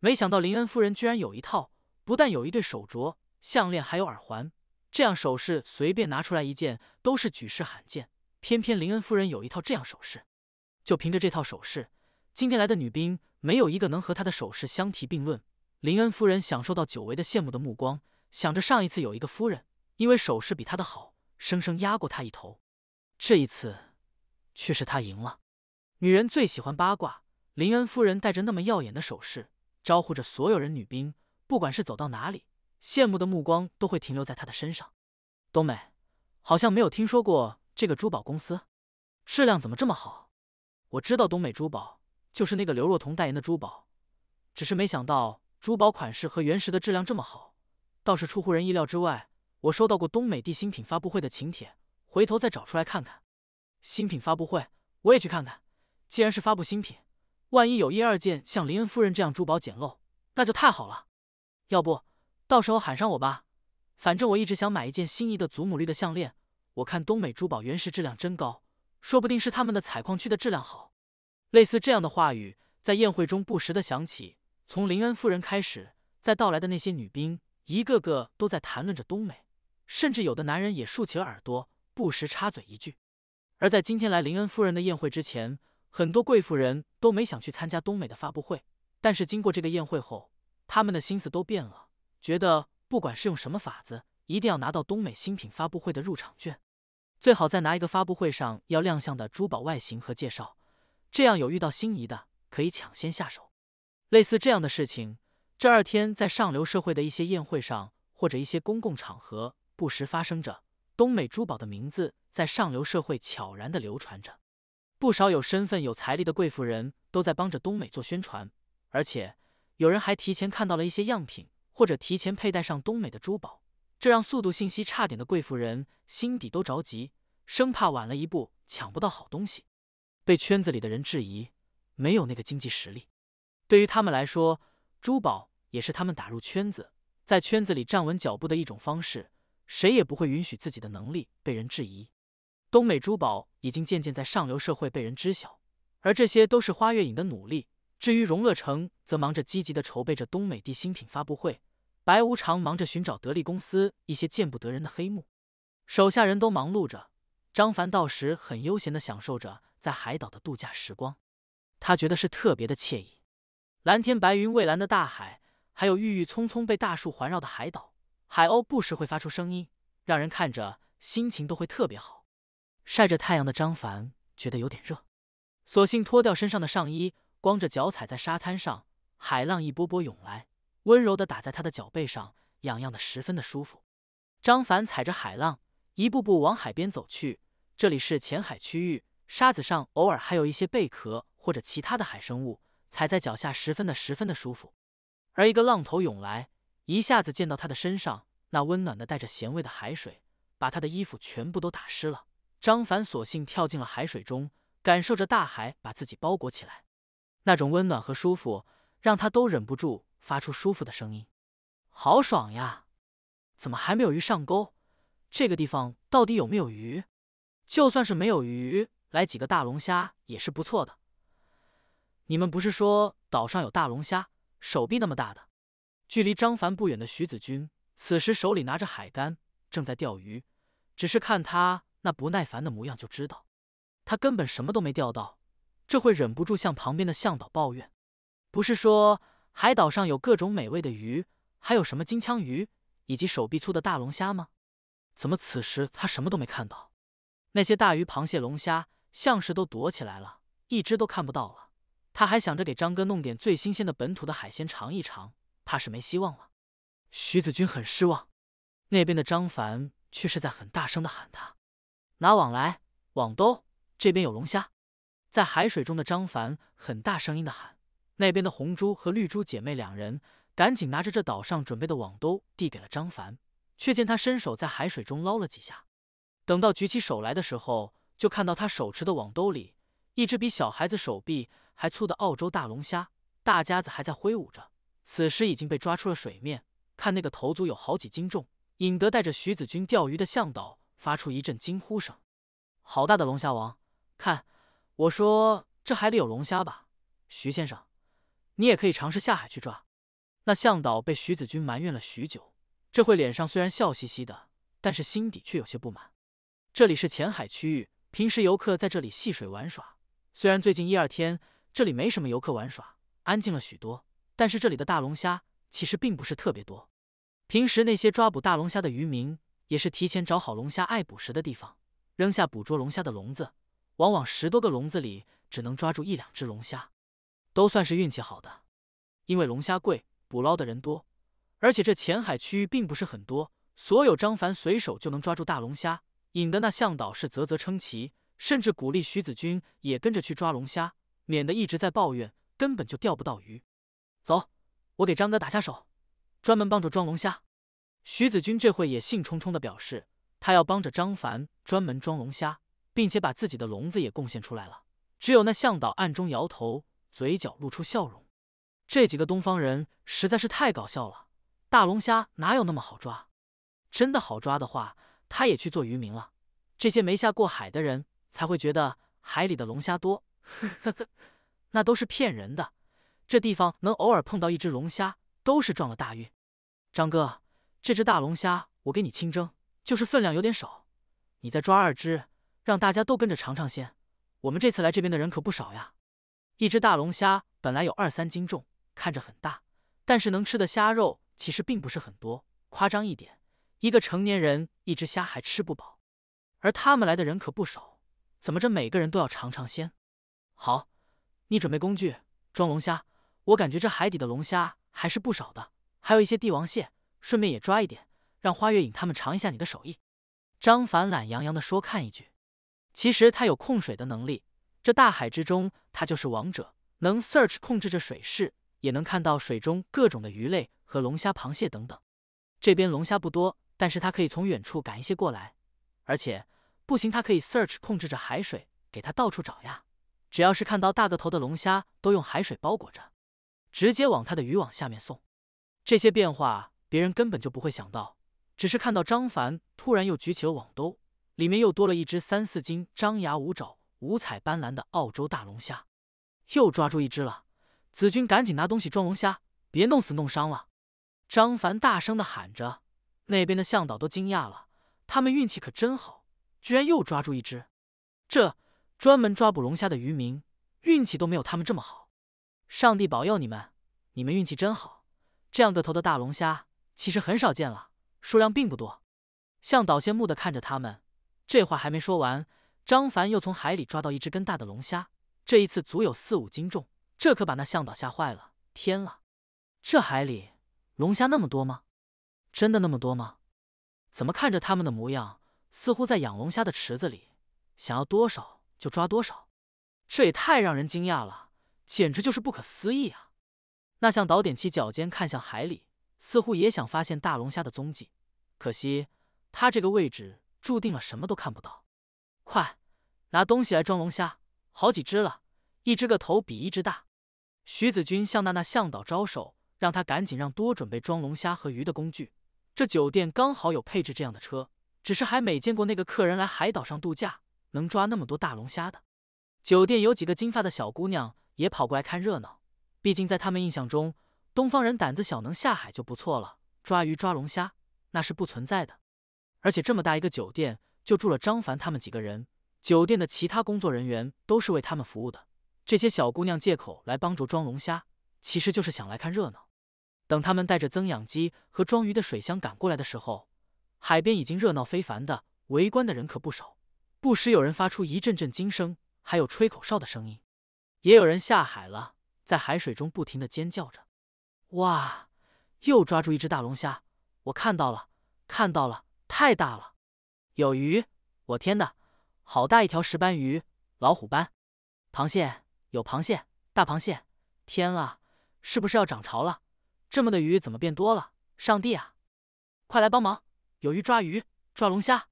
S1: 没想到林恩夫人居然有一套，不但有一对手镯、项链，还有耳环。这样首饰随便拿出来一件都是举世罕见，偏偏林恩夫人有一套这样首饰。就凭着这套首饰，今天来的女兵没有一个能和她的首饰相提并论。林恩夫人享受到久违的羡慕的目光，想着上一次有一个夫人因为首饰比她的好，生生压过她一头，这一次却是她赢了。女人最喜欢八卦，林恩夫人戴着那么耀眼的首饰，招呼着所有人。女兵不管是走到哪里，羡慕的目光都会停留在她的身上。冬美，好像没有听说过这个珠宝公司，质量怎么这么好？我知道东美珠宝就是那个刘若彤代言的珠宝，只是没想到珠宝款式和原石的质量这么好，倒是出乎人意料之外。我收到过东美地新品发布会的请帖，回头再找出来看看。新品发布会我也去看看，既然是发布新品，万一有一二件像林恩夫人这样珠宝捡漏，那就太好了。要不到时候喊上我吧，反正我一直想买一件心仪的祖母绿的项链。我看东美珠宝原石质量真高。说不定是他们的采矿区的质量好，类似这样的话语在宴会中不时的响起。从林恩夫人开始，在到来的那些女兵，一个个都在谈论着东美，甚至有的男人也竖起了耳朵，不时插嘴一句。而在今天来林恩夫人的宴会之前，很多贵妇人都没想去参加东美的发布会，但是经过这个宴会后，他们的心思都变了，觉得不管是用什么法子，一定要拿到东美新品发布会的入场券。最好再拿一个发布会上要亮相的珠宝外形和介绍，这样有遇到心仪的可以抢先下手。类似这样的事情，这二天在上流社会的一些宴会上或者一些公共场合不时发生着。东美珠宝的名字在上流社会悄然地流传着，不少有身份有财力的贵妇人都在帮着东美做宣传，而且有人还提前看到了一些样品或者提前佩戴上东美的珠宝。这让速度信息差点的贵妇人心底都着急，生怕晚了一步抢不到好东西，被圈子里的人质疑没有那个经济实力。对于他们来说，珠宝也是他们打入圈子，在圈子里站稳脚步的一种方式。谁也不会允许自己的能力被人质疑。东美珠宝已经渐渐在上流社会被人知晓，而这些都是花月影的努力。至于荣乐城，则忙着积极的筹备着东美的新品发布会。白无常忙着寻找得力公司一些见不得人的黑幕，手下人都忙碌着。张凡到时很悠闲的享受着在海岛的度假时光，他觉得是特别的惬意。蓝天白云、蔚蓝的大海，还有郁郁葱葱、被大树环绕的海岛，海鸥不时会发出声音，让人看着心情都会特别好。晒着太阳的张凡觉得有点热，索性脱掉身上的上衣，光着脚踩在沙滩上，海浪一波波涌来。温柔的打在他的脚背上，痒痒的，十分的舒服。张凡踩着海浪，一步步往海边走去。这里是浅海区域，沙子上偶尔还有一些贝壳或者其他的海生物，踩在脚下十分的、十分的舒服。而一个浪头涌来，一下子溅到他的身上，那温暖的、带着咸味的海水把他的衣服全部都打湿了。张凡索性跳进了海水中，感受着大海把自己包裹起来，那种温暖和舒服让他都忍不住。发出舒服的声音，好爽呀！怎么还没有鱼上钩？这个地方到底有没有鱼？就算是没有鱼，来几个大龙虾也是不错的。你们不是说岛上有大龙虾，手臂那么大的？距离张凡不远的徐子君，此时手里拿着海竿，正在钓鱼。只是看他那不耐烦的模样，就知道他根本什么都没钓到。这会忍不住向旁边的向导抱怨：“不是说……”海岛上有各种美味的鱼，还有什么金枪鱼以及手臂粗的大龙虾吗？怎么此时他什么都没看到？那些大鱼、螃蟹、龙虾像是都躲起来了，一只都看不到了。他还想着给张哥弄点最新鲜的本土的海鲜尝一尝，怕是没希望了。徐子君很失望，那边的张凡却是在很大声的喊他：“拿网来，网兜，这边有龙虾！”在海水中的张凡很大声音的喊。那边的红珠和绿珠姐妹两人赶紧拿着这岛上准备的网兜递给了张凡，却见他伸手在海水中捞了几下，等到举起手来的时候，就看到他手持的网兜里一只比小孩子手臂还粗的澳洲大龙虾，大夹子还在挥舞着，此时已经被抓出了水面。看那个头足有好几斤重，引得带着徐子君钓鱼的向导发出一阵惊呼声：“好大的龙虾王！看，我说这海里有龙虾吧，徐先生。”你也可以尝试下海去抓。那向导被徐子君埋怨了许久，这会脸上虽然笑嘻嘻的，但是心底却有些不满。这里是浅海区域，平时游客在这里戏水玩耍。虽然最近一两天这里没什么游客玩耍，安静了许多，但是这里的大龙虾其实并不是特别多。平时那些抓捕大龙虾的渔民也是提前找好龙虾爱捕食的地方，扔下捕捉龙虾的笼子，往往十多个笼子里只能抓住一两只龙虾。都算是运气好的，因为龙虾贵，捕捞的人多，而且这浅海区域并不是很多，所有张凡随手就能抓住大龙虾，引得那向导是啧啧称奇，甚至鼓励徐子君也跟着去抓龙虾，免得一直在抱怨根本就钓不到鱼。走，我给张哥打下手，专门帮助装龙虾。徐子君这会也兴冲冲的表示，他要帮着张凡专门装龙虾，并且把自己的笼子也贡献出来了。只有那向导暗中摇头。嘴角露出笑容，这几个东方人实在是太搞笑了。大龙虾哪有那么好抓？真的好抓的话，他也去做渔民了。这些没下过海的人才会觉得海里的龙虾多，呵呵呵，那都是骗人的。这地方能偶尔碰到一只龙虾，都是撞了大运。张哥，这只大龙虾我给你清蒸，就是分量有点少，你再抓二只，让大家都跟着尝尝鲜。我们这次来这边的人可不少呀。一只大龙虾本来有二三斤重，看着很大，但是能吃的虾肉其实并不是很多。夸张一点，一个成年人一只虾还吃不饱。而他们来的人可不少，怎么这每个人都要尝尝鲜？好，你准备工具装龙虾，我感觉这海底的龙虾还是不少的，还有一些帝王蟹，顺便也抓一点，让花月影他们尝一下你的手艺。张凡懒洋洋的说：“看一句，其实他有控水的能力。”这大海之中，它就是王者，能 search 控制着水势，也能看到水中各种的鱼类和龙虾、螃蟹等等。这边龙虾不多，但是它可以从远处赶一些过来，而且不行，它可以 search 控制着海水，给它到处找呀。只要是看到大个头的龙虾，都用海水包裹着，直接往它的渔网下面送。这些变化别人根本就不会想到，只是看到张凡突然又举起了网兜，里面又多了一只三四斤、张牙舞爪。五彩斑斓的澳洲大龙虾，又抓住一只了！子君，赶紧拿东西装龙虾，别弄死弄伤了！张凡大声的喊着，那边的向导都惊讶了，他们运气可真好，居然又抓住一只！这专门抓捕龙虾的渔民运气都没有他们这么好！上帝保佑你们，你们运气真好！这样个头的大龙虾其实很少见了，数量并不多。向导羡慕的看着他们，这话还没说完。张凡又从海里抓到一只根大的龙虾，这一次足有四五斤重，这可把那向导吓坏了。天了，这海里龙虾那么多吗？真的那么多吗？怎么看着他们的模样，似乎在养龙虾的池子里，想要多少就抓多少？这也太让人惊讶了，简直就是不可思议啊！那向导踮起脚尖看向海里，似乎也想发现大龙虾的踪迹，可惜他这个位置注定了什么都看不到。快拿东西来装龙虾，好几只了，一只个头比一只大。徐子君向娜娜向导招手，让他赶紧让多准备装龙虾和鱼的工具。这酒店刚好有配置这样的车，只是还没见过那个客人来海岛上度假能抓那么多大龙虾的。酒店有几个金发的小姑娘也跑过来看热闹，毕竟在他们印象中，东方人胆子小，能下海就不错了，抓鱼抓龙虾那是不存在的。而且这么大一个酒店。就住了张凡他们几个人，酒店的其他工作人员都是为他们服务的。这些小姑娘借口来帮着装龙虾，其实就是想来看热闹。等他们带着增氧机和装鱼的水箱赶过来的时候，海边已经热闹非凡的，围观的人可不少。不时有人发出一阵阵惊声，还有吹口哨的声音，也有人下海了，在海水中不停的尖叫着：“哇，又抓住一只大龙虾！我看到了，看到了，太大了！”有鱼！我天呐，好大一条石斑鱼，老虎斑。螃蟹有螃蟹，大螃蟹！天啊，是不是要涨潮了？这么的鱼怎么变多了？上帝啊！快来帮忙！有鱼抓鱼，抓龙虾。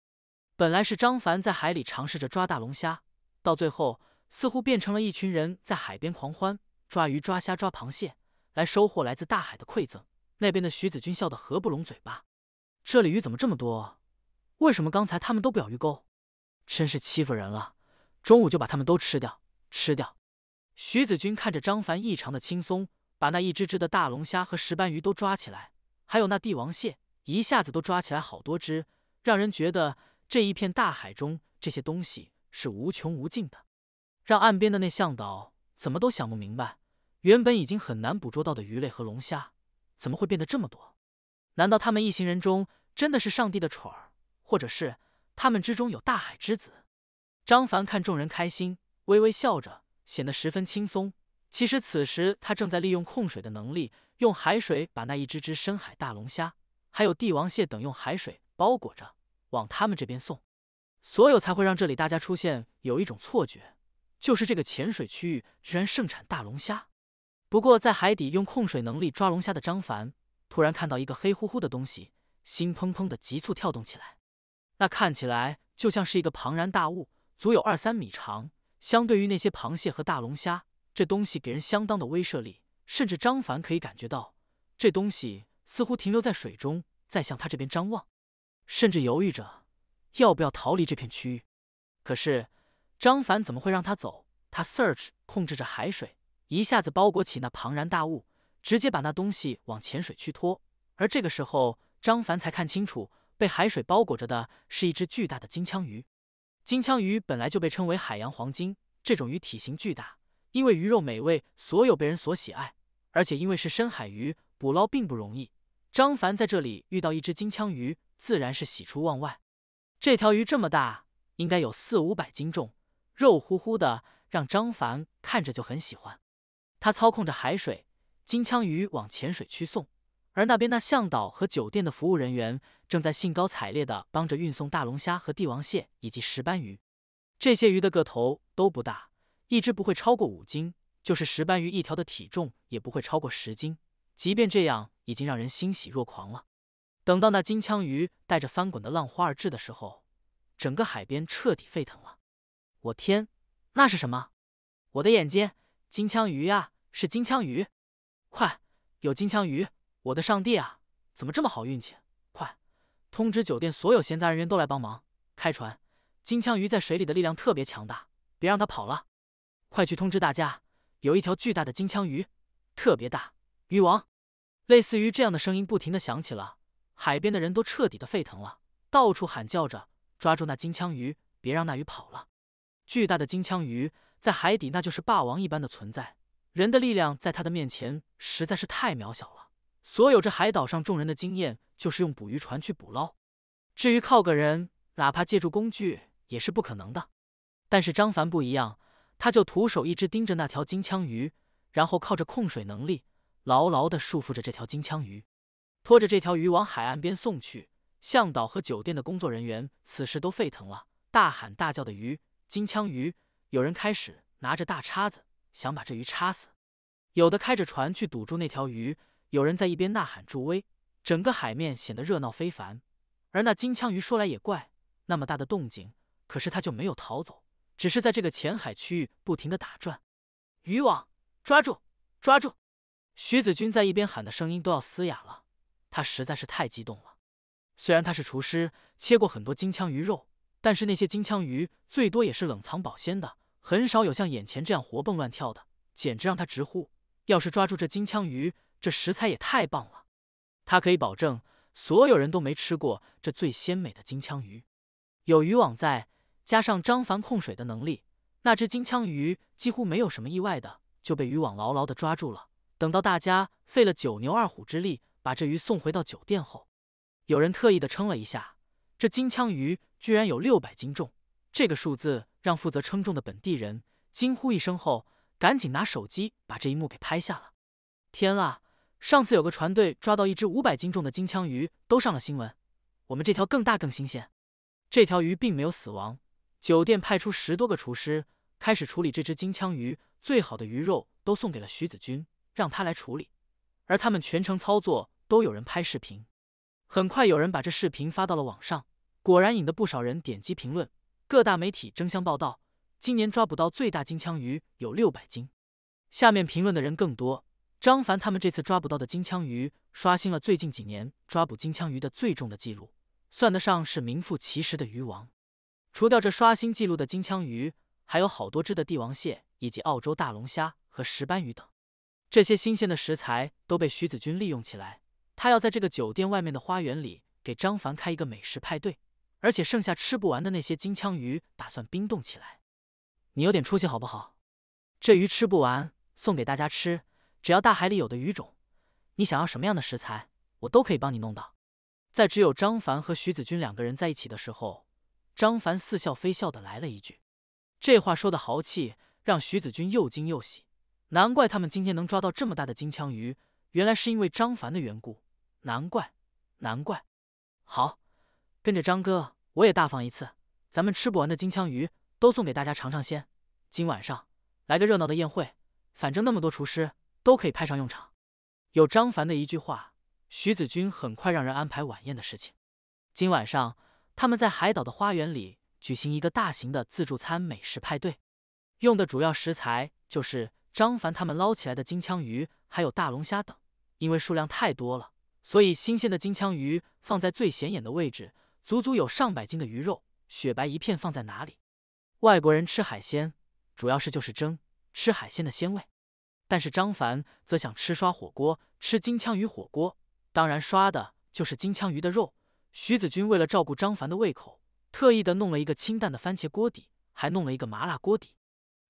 S1: 本来是张凡在海里尝试着抓大龙虾，到最后似乎变成了一群人在海边狂欢，抓鱼、抓虾、抓螃蟹，来收获来自大海的馈赠。那边的徐子君笑得合不拢嘴巴，这里鱼怎么这么多？为什么刚才他们都不咬鱼钩？真是欺负人了！中午就把他们都吃掉，吃掉！徐子君看着张凡异常的轻松，把那一只只的大龙虾和石斑鱼都抓起来，还有那帝王蟹，一下子都抓起来好多只，让人觉得这一片大海中这些东西是无穷无尽的，让岸边的那向导怎么都想不明白：原本已经很难捕捉到的鱼类和龙虾，怎么会变得这么多？难道他们一行人中真的是上帝的宠儿？或者是他们之中有大海之子，张凡看众人开心，微微笑着，显得十分轻松。其实此时他正在利用控水的能力，用海水把那一只只深海大龙虾，还有帝王蟹等用海水包裹着，往他们这边送，所有才会让这里大家出现有一种错觉，就是这个潜水区域居然盛产大龙虾。不过在海底用控水能力抓龙虾的张凡，突然看到一个黑乎乎的东西，心砰砰的急促跳动起来。那看起来就像是一个庞然大物，足有二三米长。相对于那些螃蟹和大龙虾，这东西给人相当的威慑力。甚至张凡可以感觉到，这东西似乎停留在水中，在向他这边张望，甚至犹豫着要不要逃离这片区域。可是张凡怎么会让他走？他 search 控制着海水，一下子包裹起那庞然大物，直接把那东西往浅水区拖。而这个时候，张凡才看清楚。被海水包裹着的是一只巨大的金枪鱼。金枪鱼本来就被称为海洋黄金，这种鱼体型巨大，因为鱼肉美味，所有被人所喜爱。而且因为是深海鱼，捕捞并不容易。张凡在这里遇到一只金枪鱼，自然是喜出望外。这条鱼这么大，应该有四五百斤重，肉乎乎的，让张凡看着就很喜欢。他操控着海水，金枪鱼往浅水区送。而那边那向导和酒店的服务人员正在兴高采烈地帮着运送大龙虾和帝王蟹以及石斑鱼，这些鱼的个头都不大，一只不会超过五斤，就是石斑鱼一条的体重也不会超过十斤，即便这样已经让人欣喜若狂了。等到那金枪鱼带着翻滚的浪花而至的时候，整个海边彻底沸腾了。我天，那是什么？我的眼睛，金枪鱼呀，是金枪鱼！快，有金枪鱼！我的上帝啊！怎么这么好运气？快通知酒店所有闲杂人员都来帮忙开船。金枪鱼在水里的力量特别强大，别让它跑了！快去通知大家，有一条巨大的金枪鱼，特别大！鱼王，类似于这样的声音不停的响起了，海边的人都彻底的沸腾了，到处喊叫着抓住那金枪鱼，别让那鱼跑了！巨大的金枪鱼在海底那就是霸王一般的存在，人的力量在它的面前实在是太渺小了。所有这海岛上众人的经验就是用捕鱼船去捕捞，至于靠个人，哪怕借助工具也是不可能的。但是张凡不一样，他就徒手一直盯着那条金枪鱼，然后靠着控水能力牢牢地束缚着这条金枪鱼，拖着这条鱼往海岸边送去。向导和酒店的工作人员此时都沸腾了，大喊大叫的鱼，金枪鱼。有人开始拿着大叉子想把这鱼叉死，有的开着船去堵住那条鱼。有人在一边呐喊助威，整个海面显得热闹非凡。而那金枪鱼说来也怪，那么大的动静，可是它就没有逃走，只是在这个浅海区域不停的打转。渔网抓住，抓住！徐子君在一边喊的声音都要嘶哑了，他实在是太激动了。虽然他是厨师，切过很多金枪鱼肉，但是那些金枪鱼最多也是冷藏保鲜的，很少有像眼前这样活蹦乱跳的，简直让他直呼：要是抓住这金枪鱼！这食材也太棒了！他可以保证所有人都没吃过这最鲜美的金枪鱼。有渔网在，加上张凡控水的能力，那只金枪鱼几乎没有什么意外的就被渔网牢牢的抓住了。等到大家费了九牛二虎之力把这鱼送回到酒店后，有人特意的称了一下，这金枪鱼居然有六百斤重！这个数字让负责称重的本地人惊呼一声后，赶紧拿手机把这一幕给拍下了。天啊！上次有个船队抓到一只五百斤重的金枪鱼，都上了新闻。我们这条更大、更新鲜。这条鱼并没有死亡。酒店派出十多个厨师开始处理这只金枪鱼，最好的鱼肉都送给了徐子君，让他来处理。而他们全程操作都有人拍视频。很快有人把这视频发到了网上，果然引得不少人点击评论。各大媒体争相报道，今年抓捕到最大金枪鱼有六百斤。下面评论的人更多。张凡他们这次抓捕到的金枪鱼刷新了最近几年抓捕金枪鱼的最重的记录，算得上是名副其实的鱼王。除掉这刷新记录的金枪鱼，还有好多只的帝王蟹以及澳洲大龙虾和石斑鱼等。这些新鲜的食材都被徐子君利用起来，他要在这个酒店外面的花园里给张凡开一个美食派对，而且剩下吃不完的那些金枪鱼打算冰冻起来。你有点出息好不好？这鱼吃不完，送给大家吃。只要大海里有的鱼种，你想要什么样的食材，我都可以帮你弄到。在只有张凡和徐子君两个人在一起的时候，张凡似笑非笑的来了一句，这话说的豪气，让徐子君又惊又喜。难怪他们今天能抓到这么大的金枪鱼，原来是因为张凡的缘故。难怪，难怪。好，跟着张哥，我也大方一次，咱们吃不完的金枪鱼都送给大家尝尝鲜。今晚上来个热闹的宴会，反正那么多厨师。都可以派上用场。有张凡的一句话，徐子君很快让人安排晚宴的事情。今晚上他们在海岛的花园里举行一个大型的自助餐美食派对，用的主要食材就是张凡他们捞起来的金枪鱼，还有大龙虾等。因为数量太多了，所以新鲜的金枪鱼放在最显眼的位置，足足有上百斤的鱼肉，雪白一片放在哪里。外国人吃海鲜，主要是就是蒸，吃海鲜的鲜味。但是张凡则想吃刷火锅，吃金枪鱼火锅，当然刷的就是金枪鱼的肉。徐子君为了照顾张凡的胃口，特意的弄了一个清淡的番茄锅底，还弄了一个麻辣锅底。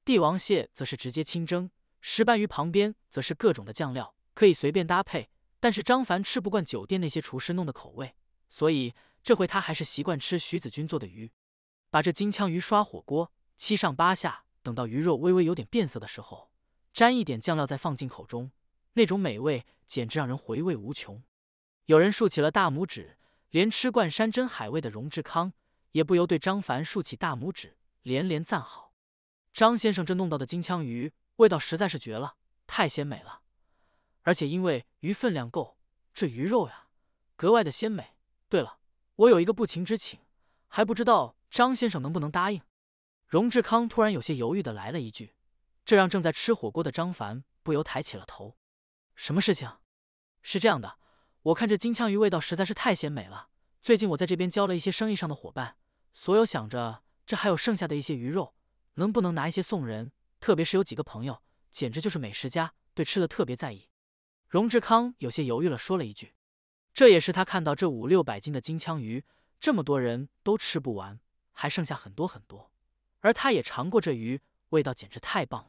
S1: 帝王蟹则是直接清蒸，石斑鱼旁边则是各种的酱料，可以随便搭配。但是张凡吃不惯酒店那些厨师弄的口味，所以这回他还是习惯吃徐子君做的鱼。把这金枪鱼刷火锅，七上八下，等到鱼肉微微有点变色的时候。沾一点酱料再放进口中，那种美味简直让人回味无穷。有人竖起了大拇指，连吃惯山珍海味的荣志康也不由对张凡竖起大拇指，连连赞好。张先生这弄到的金枪鱼味道实在是绝了，太鲜美了。而且因为鱼分量够，这鱼肉呀格外的鲜美。对了，我有一个不情之请，还不知道张先生能不能答应。荣志康突然有些犹豫的来了一句。这让正在吃火锅的张凡不由抬起了头。什么事情？是这样的，我看这金枪鱼味道实在是太鲜美了。最近我在这边交了一些生意上的伙伴，所有想着这还有剩下的一些鱼肉，能不能拿一些送人？特别是有几个朋友，简直就是美食家，对吃的特别在意。荣志康有些犹豫了，说了一句：“这也是他看到这五六百斤的金枪鱼，这么多人都吃不完，还剩下很多很多。而他也尝过这鱼，味道简直太棒了。”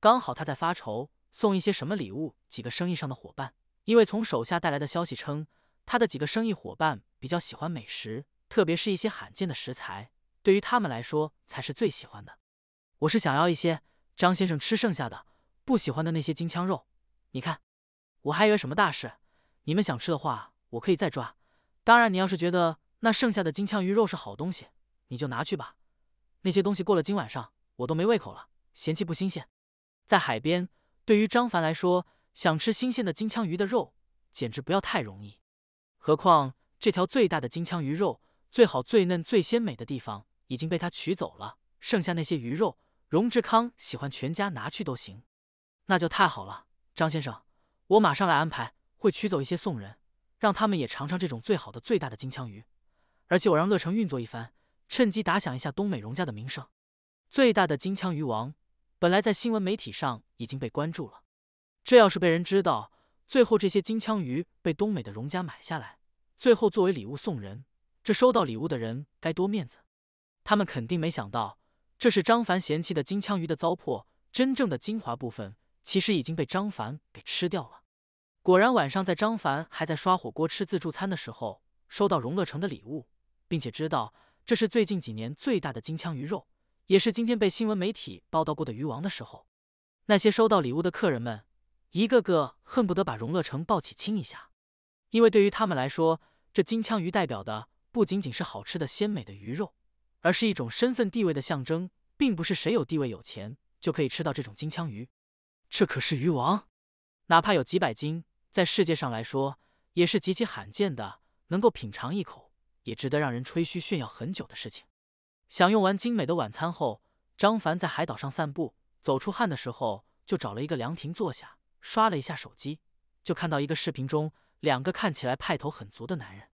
S1: 刚好他在发愁送一些什么礼物，几个生意上的伙伴，因为从手下带来的消息称，他的几个生意伙伴比较喜欢美食，特别是一些罕见的食材，对于他们来说才是最喜欢的。我是想要一些张先生吃剩下的，不喜欢的那些金枪肉。你看，我还以为什么大事，你们想吃的话，我可以再抓。当然，你要是觉得那剩下的金枪鱼肉是好东西，你就拿去吧。那些东西过了今晚上，我都没胃口了，嫌弃不新鲜。在海边，对于张凡来说，想吃新鲜的金枪鱼的肉，简直不要太容易。何况这条最大的金枪鱼肉，最好最嫩最鲜美的地方已经被他取走了，剩下那些鱼肉，荣志康喜欢，全家拿去都行。那就太好了，张先生，我马上来安排，会取走一些送人，让他们也尝尝这种最好的最大的金枪鱼。而且我让乐成运作一番，趁机打响一下东美荣家的名声，最大的金枪鱼王。本来在新闻媒体上已经被关注了，这要是被人知道，最后这些金枪鱼被东美的荣家买下来，最后作为礼物送人，这收到礼物的人该多面子。他们肯定没想到，这是张凡嫌弃的金枪鱼的糟粕，真正的精华部分其实已经被张凡给吃掉了。果然，晚上在张凡还在刷火锅吃自助餐的时候，收到荣乐城的礼物，并且知道这是最近几年最大的金枪鱼肉。也是今天被新闻媒体报道过的鱼王的时候，那些收到礼物的客人们，一个个恨不得把荣乐城抱起亲一下，因为对于他们来说，这金枪鱼代表的不仅仅是好吃的鲜美的鱼肉，而是一种身份地位的象征，并不是谁有地位有钱就可以吃到这种金枪鱼，这可是鱼王，哪怕有几百斤，在世界上来说也是极其罕见的，能够品尝一口，也值得让人吹嘘炫耀很久的事情。享用完精美的晚餐后，张凡在海岛上散步。走出汗的时候，就找了一个凉亭坐下，刷了一下手机，就看到一个视频中两个看起来派头很足的男人，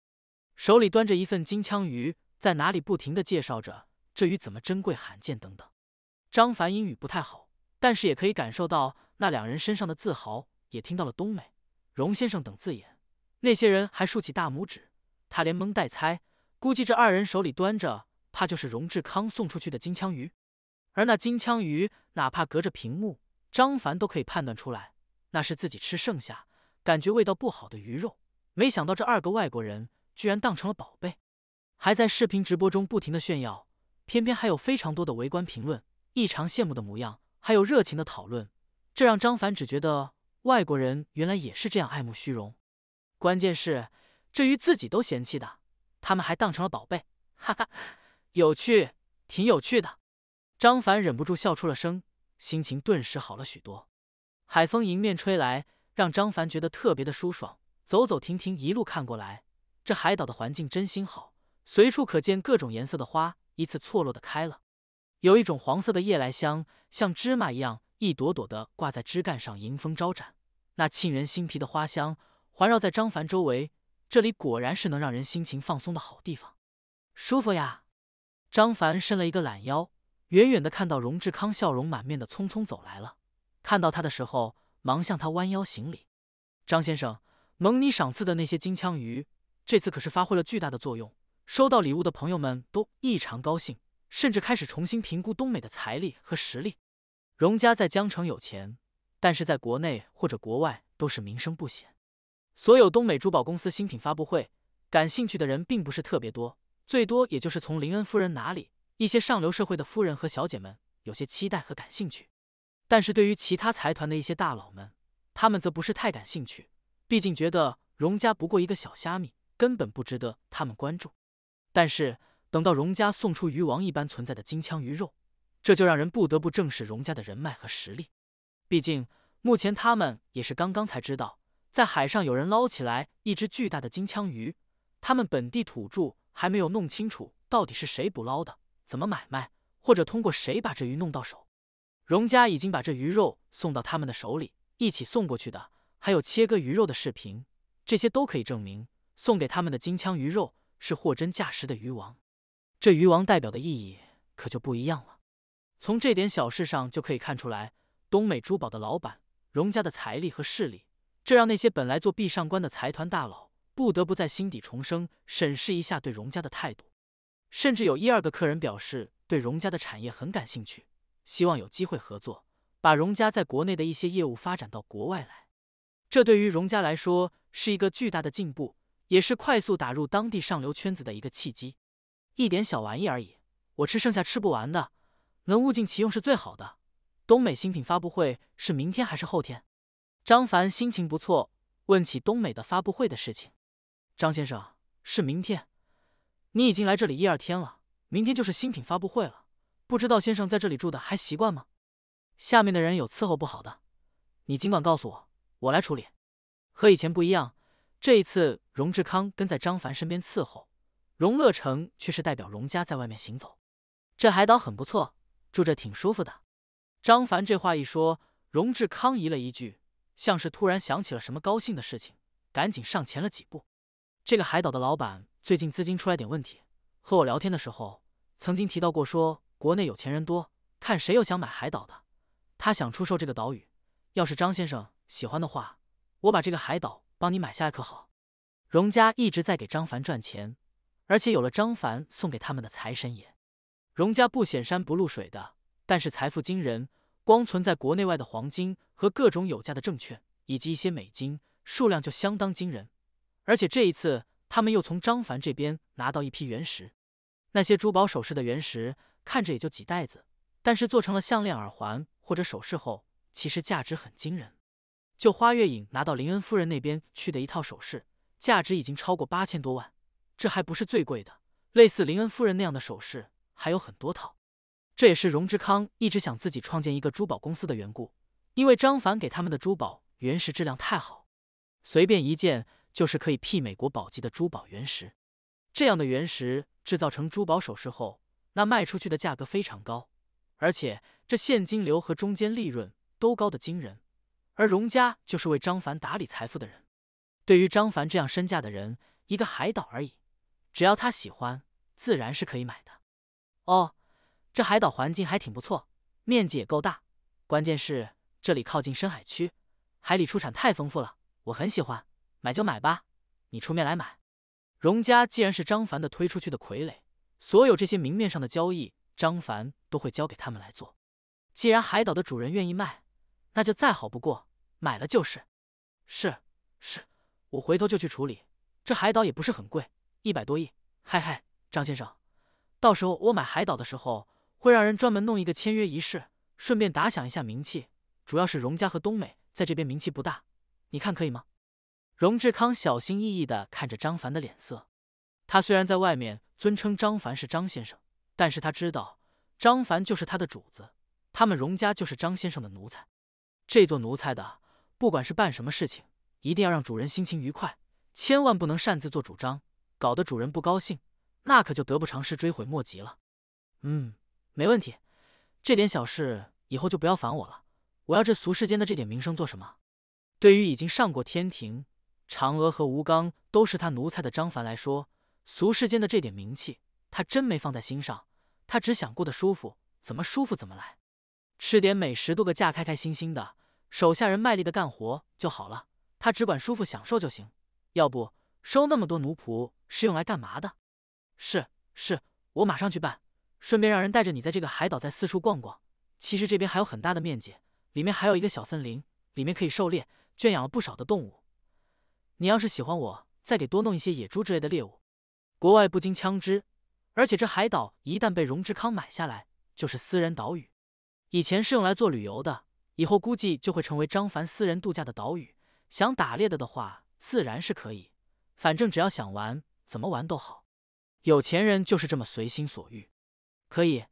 S1: 手里端着一份金枪鱼，在哪里不停的介绍着这鱼怎么珍贵罕见等等。张凡英语不太好，但是也可以感受到那两人身上的自豪，也听到了“东美荣先生”等字眼。那些人还竖起大拇指。他连蒙带猜，估计这二人手里端着。怕就是荣志康送出去的金枪鱼，而那金枪鱼哪怕隔着屏幕，张凡都可以判断出来，那是自己吃剩下，感觉味道不好的鱼肉。没想到这二个外国人居然当成了宝贝，还在视频直播中不停的炫耀，偏偏还有非常多的围观评论，异常羡慕的模样，还有热情的讨论，这让张凡只觉得外国人原来也是这样爱慕虚荣。关键是这鱼自己都嫌弃的，他们还当成了宝贝，哈哈。有趣，挺有趣的。张凡忍不住笑出了声，心情顿时好了许多。海风迎面吹来，让张凡觉得特别的舒爽。走走停停，一路看过来，这海岛的环境真心好，随处可见各种颜色的花，依次错落的开了。有一种黄色的夜来香，像芝麻一样，一朵朵的挂在枝干上，迎风招展。那沁人心脾的花香，环绕在张凡周围。这里果然是能让人心情放松的好地方，舒服呀。张凡伸了一个懒腰，远远的看到荣志康笑容满面的匆匆走来了。看到他的时候，忙向他弯腰行礼。张先生，蒙你赏赐的那些金枪鱼，这次可是发挥了巨大的作用。收到礼物的朋友们都异常高兴，甚至开始重新评估东美的财力和实力。荣家在江城有钱，但是在国内或者国外都是名声不显。所有东美珠宝公司新品发布会，感兴趣的人并不是特别多。最多也就是从林恩夫人那里，一些上流社会的夫人和小姐们有些期待和感兴趣，但是对于其他财团的一些大佬们，他们则不是太感兴趣，毕竟觉得荣家不过一个小虾米，根本不值得他们关注。但是等到荣家送出鱼王一般存在的金枪鱼肉，这就让人不得不正视荣家的人脉和实力。毕竟目前他们也是刚刚才知道，在海上有人捞起来一只巨大的金枪鱼，他们本地土著。还没有弄清楚到底是谁捕捞的，怎么买卖，或者通过谁把这鱼弄到手。荣家已经把这鱼肉送到他们的手里，一起送过去的还有切割鱼肉的视频，这些都可以证明送给他们的金枪鱼肉是货真价实的鱼王。这鱼王代表的意义可就不一样了。从这点小事上就可以看出来，东美珠宝的老板荣家的财力和势力，这让那些本来做壁上观的财团大佬。不得不在心底重生，审视一下对荣家的态度。甚至有一二个客人表示对荣家的产业很感兴趣，希望有机会合作，把荣家在国内的一些业务发展到国外来。这对于荣家来说是一个巨大的进步，也是快速打入当地上流圈子的一个契机。一点小玩意而已，我吃剩下吃不完的，能物尽其用是最好的。东美新品发布会是明天还是后天？张凡心情不错，问起东美的发布会的事情。张先生是明天，你已经来这里一二天了，明天就是新品发布会了，不知道先生在这里住的还习惯吗？下面的人有伺候不好的，你尽管告诉我，我来处理。和以前不一样，这一次荣志康跟在张凡身边伺候，荣乐成却是代表荣家在外面行走。这海岛很不错，住着挺舒服的。张凡这话一说，荣志康疑了一句，像是突然想起了什么高兴的事情，赶紧上前了几步。这个海岛的老板最近资金出来点问题，和我聊天的时候曾经提到过，说国内有钱人多，看谁又想买海岛的，他想出售这个岛屿。要是张先生喜欢的话，我把这个海岛帮你买下来可好？荣家一直在给张凡赚钱，而且有了张凡送给他们的财神爷，荣家不显山不露水的，但是财富惊人，光存在国内外的黄金和各种有价的证券以及一些美金，数量就相当惊人。而且这一次，他们又从张凡这边拿到一批原石。那些珠宝首饰的原石看着也就几袋子，但是做成了项链、耳环或者首饰后，其实价值很惊人。就花月影拿到林恩夫人那边去的一套首饰，价值已经超过八千多万。这还不是最贵的，类似林恩夫人那样的首饰还有很多套。这也是荣之康一直想自己创建一个珠宝公司的缘故，因为张凡给他们的珠宝原石质量太好，随便一件。就是可以媲美国宝级的珠宝原石，这样的原石制造成珠宝首饰后，那卖出去的价格非常高，而且这现金流和中间利润都高的惊人。而荣家就是为张凡打理财富的人，对于张凡这样身价的人，一个海岛而已，只要他喜欢，自然是可以买的。哦，这海岛环境还挺不错，面积也够大，关键是这里靠近深海区，海里出产太丰富了，我很喜欢。买就买吧，你出面来买。荣家既然是张凡的推出去的傀儡，所有这些明面上的交易，张凡都会交给他们来做。既然海岛的主人愿意卖，那就再好不过，买了就是。是是，我回头就去处理。这海岛也不是很贵，一百多亿。嗨嗨，张先生，到时候我买海岛的时候，会让人专门弄一个签约仪式，顺便打响一下名气。主要是荣家和东美在这边名气不大，你看可以吗？荣志康小心翼翼的看着张凡的脸色，他虽然在外面尊称张凡是张先生，但是他知道张凡就是他的主子，他们荣家就是张先生的奴才。这做奴才的，不管是办什么事情，一定要让主人心情愉快，千万不能擅自做主张，搞得主人不高兴，那可就得不偿失，追悔莫及了。嗯，没问题，这点小事以后就不要烦我了，我要这俗世间的这点名声做什么？对于已经上过天庭。嫦娥和吴刚都是他奴才的张凡来说，俗世间的这点名气，他真没放在心上。他只想过得舒服，怎么舒服怎么来，吃点美食，度个假，开开心心的，手下人卖力的干活就好了。他只管舒服享受就行。要不收那么多奴仆是用来干嘛的？是，是我马上去办，顺便让人带着你在这个海岛再四处逛逛。其实这边还有很大的面积，里面还有一个小森林，里面可以狩猎，圈养了不少的动物。你要是喜欢我，再给多弄一些野猪之类的猎物。国外不禁枪支，而且这海岛一旦被荣志康买下来，就是私人岛屿。以前是用来做旅游的，以后估计就会成为张凡私人度假的岛屿。想打猎的的话，自然是可以，反正只要想玩，怎么玩都好。有钱人就是这么随心所欲。可以，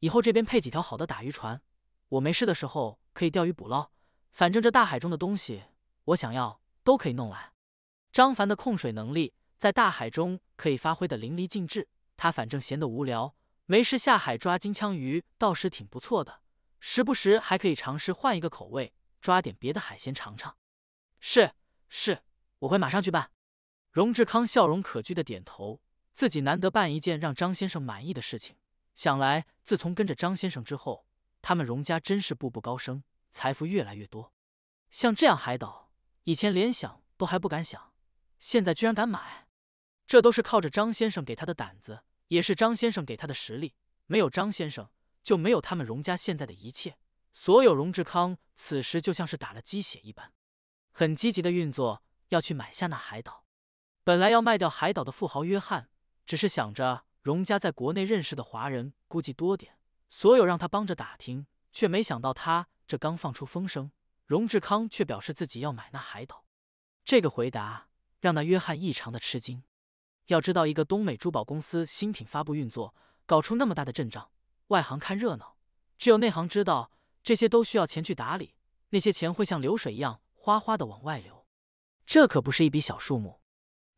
S1: 以后这边配几条好的打鱼船，我没事的时候可以钓鱼捕捞。反正这大海中的东西，我想要都可以弄来。张凡的控水能力在大海中可以发挥得淋漓尽致。他反正闲得无聊，没事下海抓金枪鱼倒是挺不错的。时不时还可以尝试换一个口味，抓点别的海鲜尝尝。是是，我会马上去办。荣志康笑容可掬的点头，自己难得办一件让张先生满意的事情。想来自从跟着张先生之后，他们荣家真是步步高升，财富越来越多。像这样海岛，以前连想都还不敢想。现在居然敢买，这都是靠着张先生给他的胆子，也是张先生给他的实力。没有张先生，就没有他们荣家现在的一切。所有荣志康此时就像是打了鸡血一般，很积极的运作，要去买下那海岛。本来要卖掉海岛的富豪约翰，只是想着荣家在国内认识的华人估计多点，所有让他帮着打听，却没想到他这刚放出风声，荣志康却表示自己要买那海岛。这个回答。让那约翰异常的吃惊。要知道，一个东美珠宝公司新品发布运作，搞出那么大的阵仗，外行看热闹，只有内行知道。这些都需要钱去打理，那些钱会像流水一样哗哗的往外流，这可不是一笔小数目。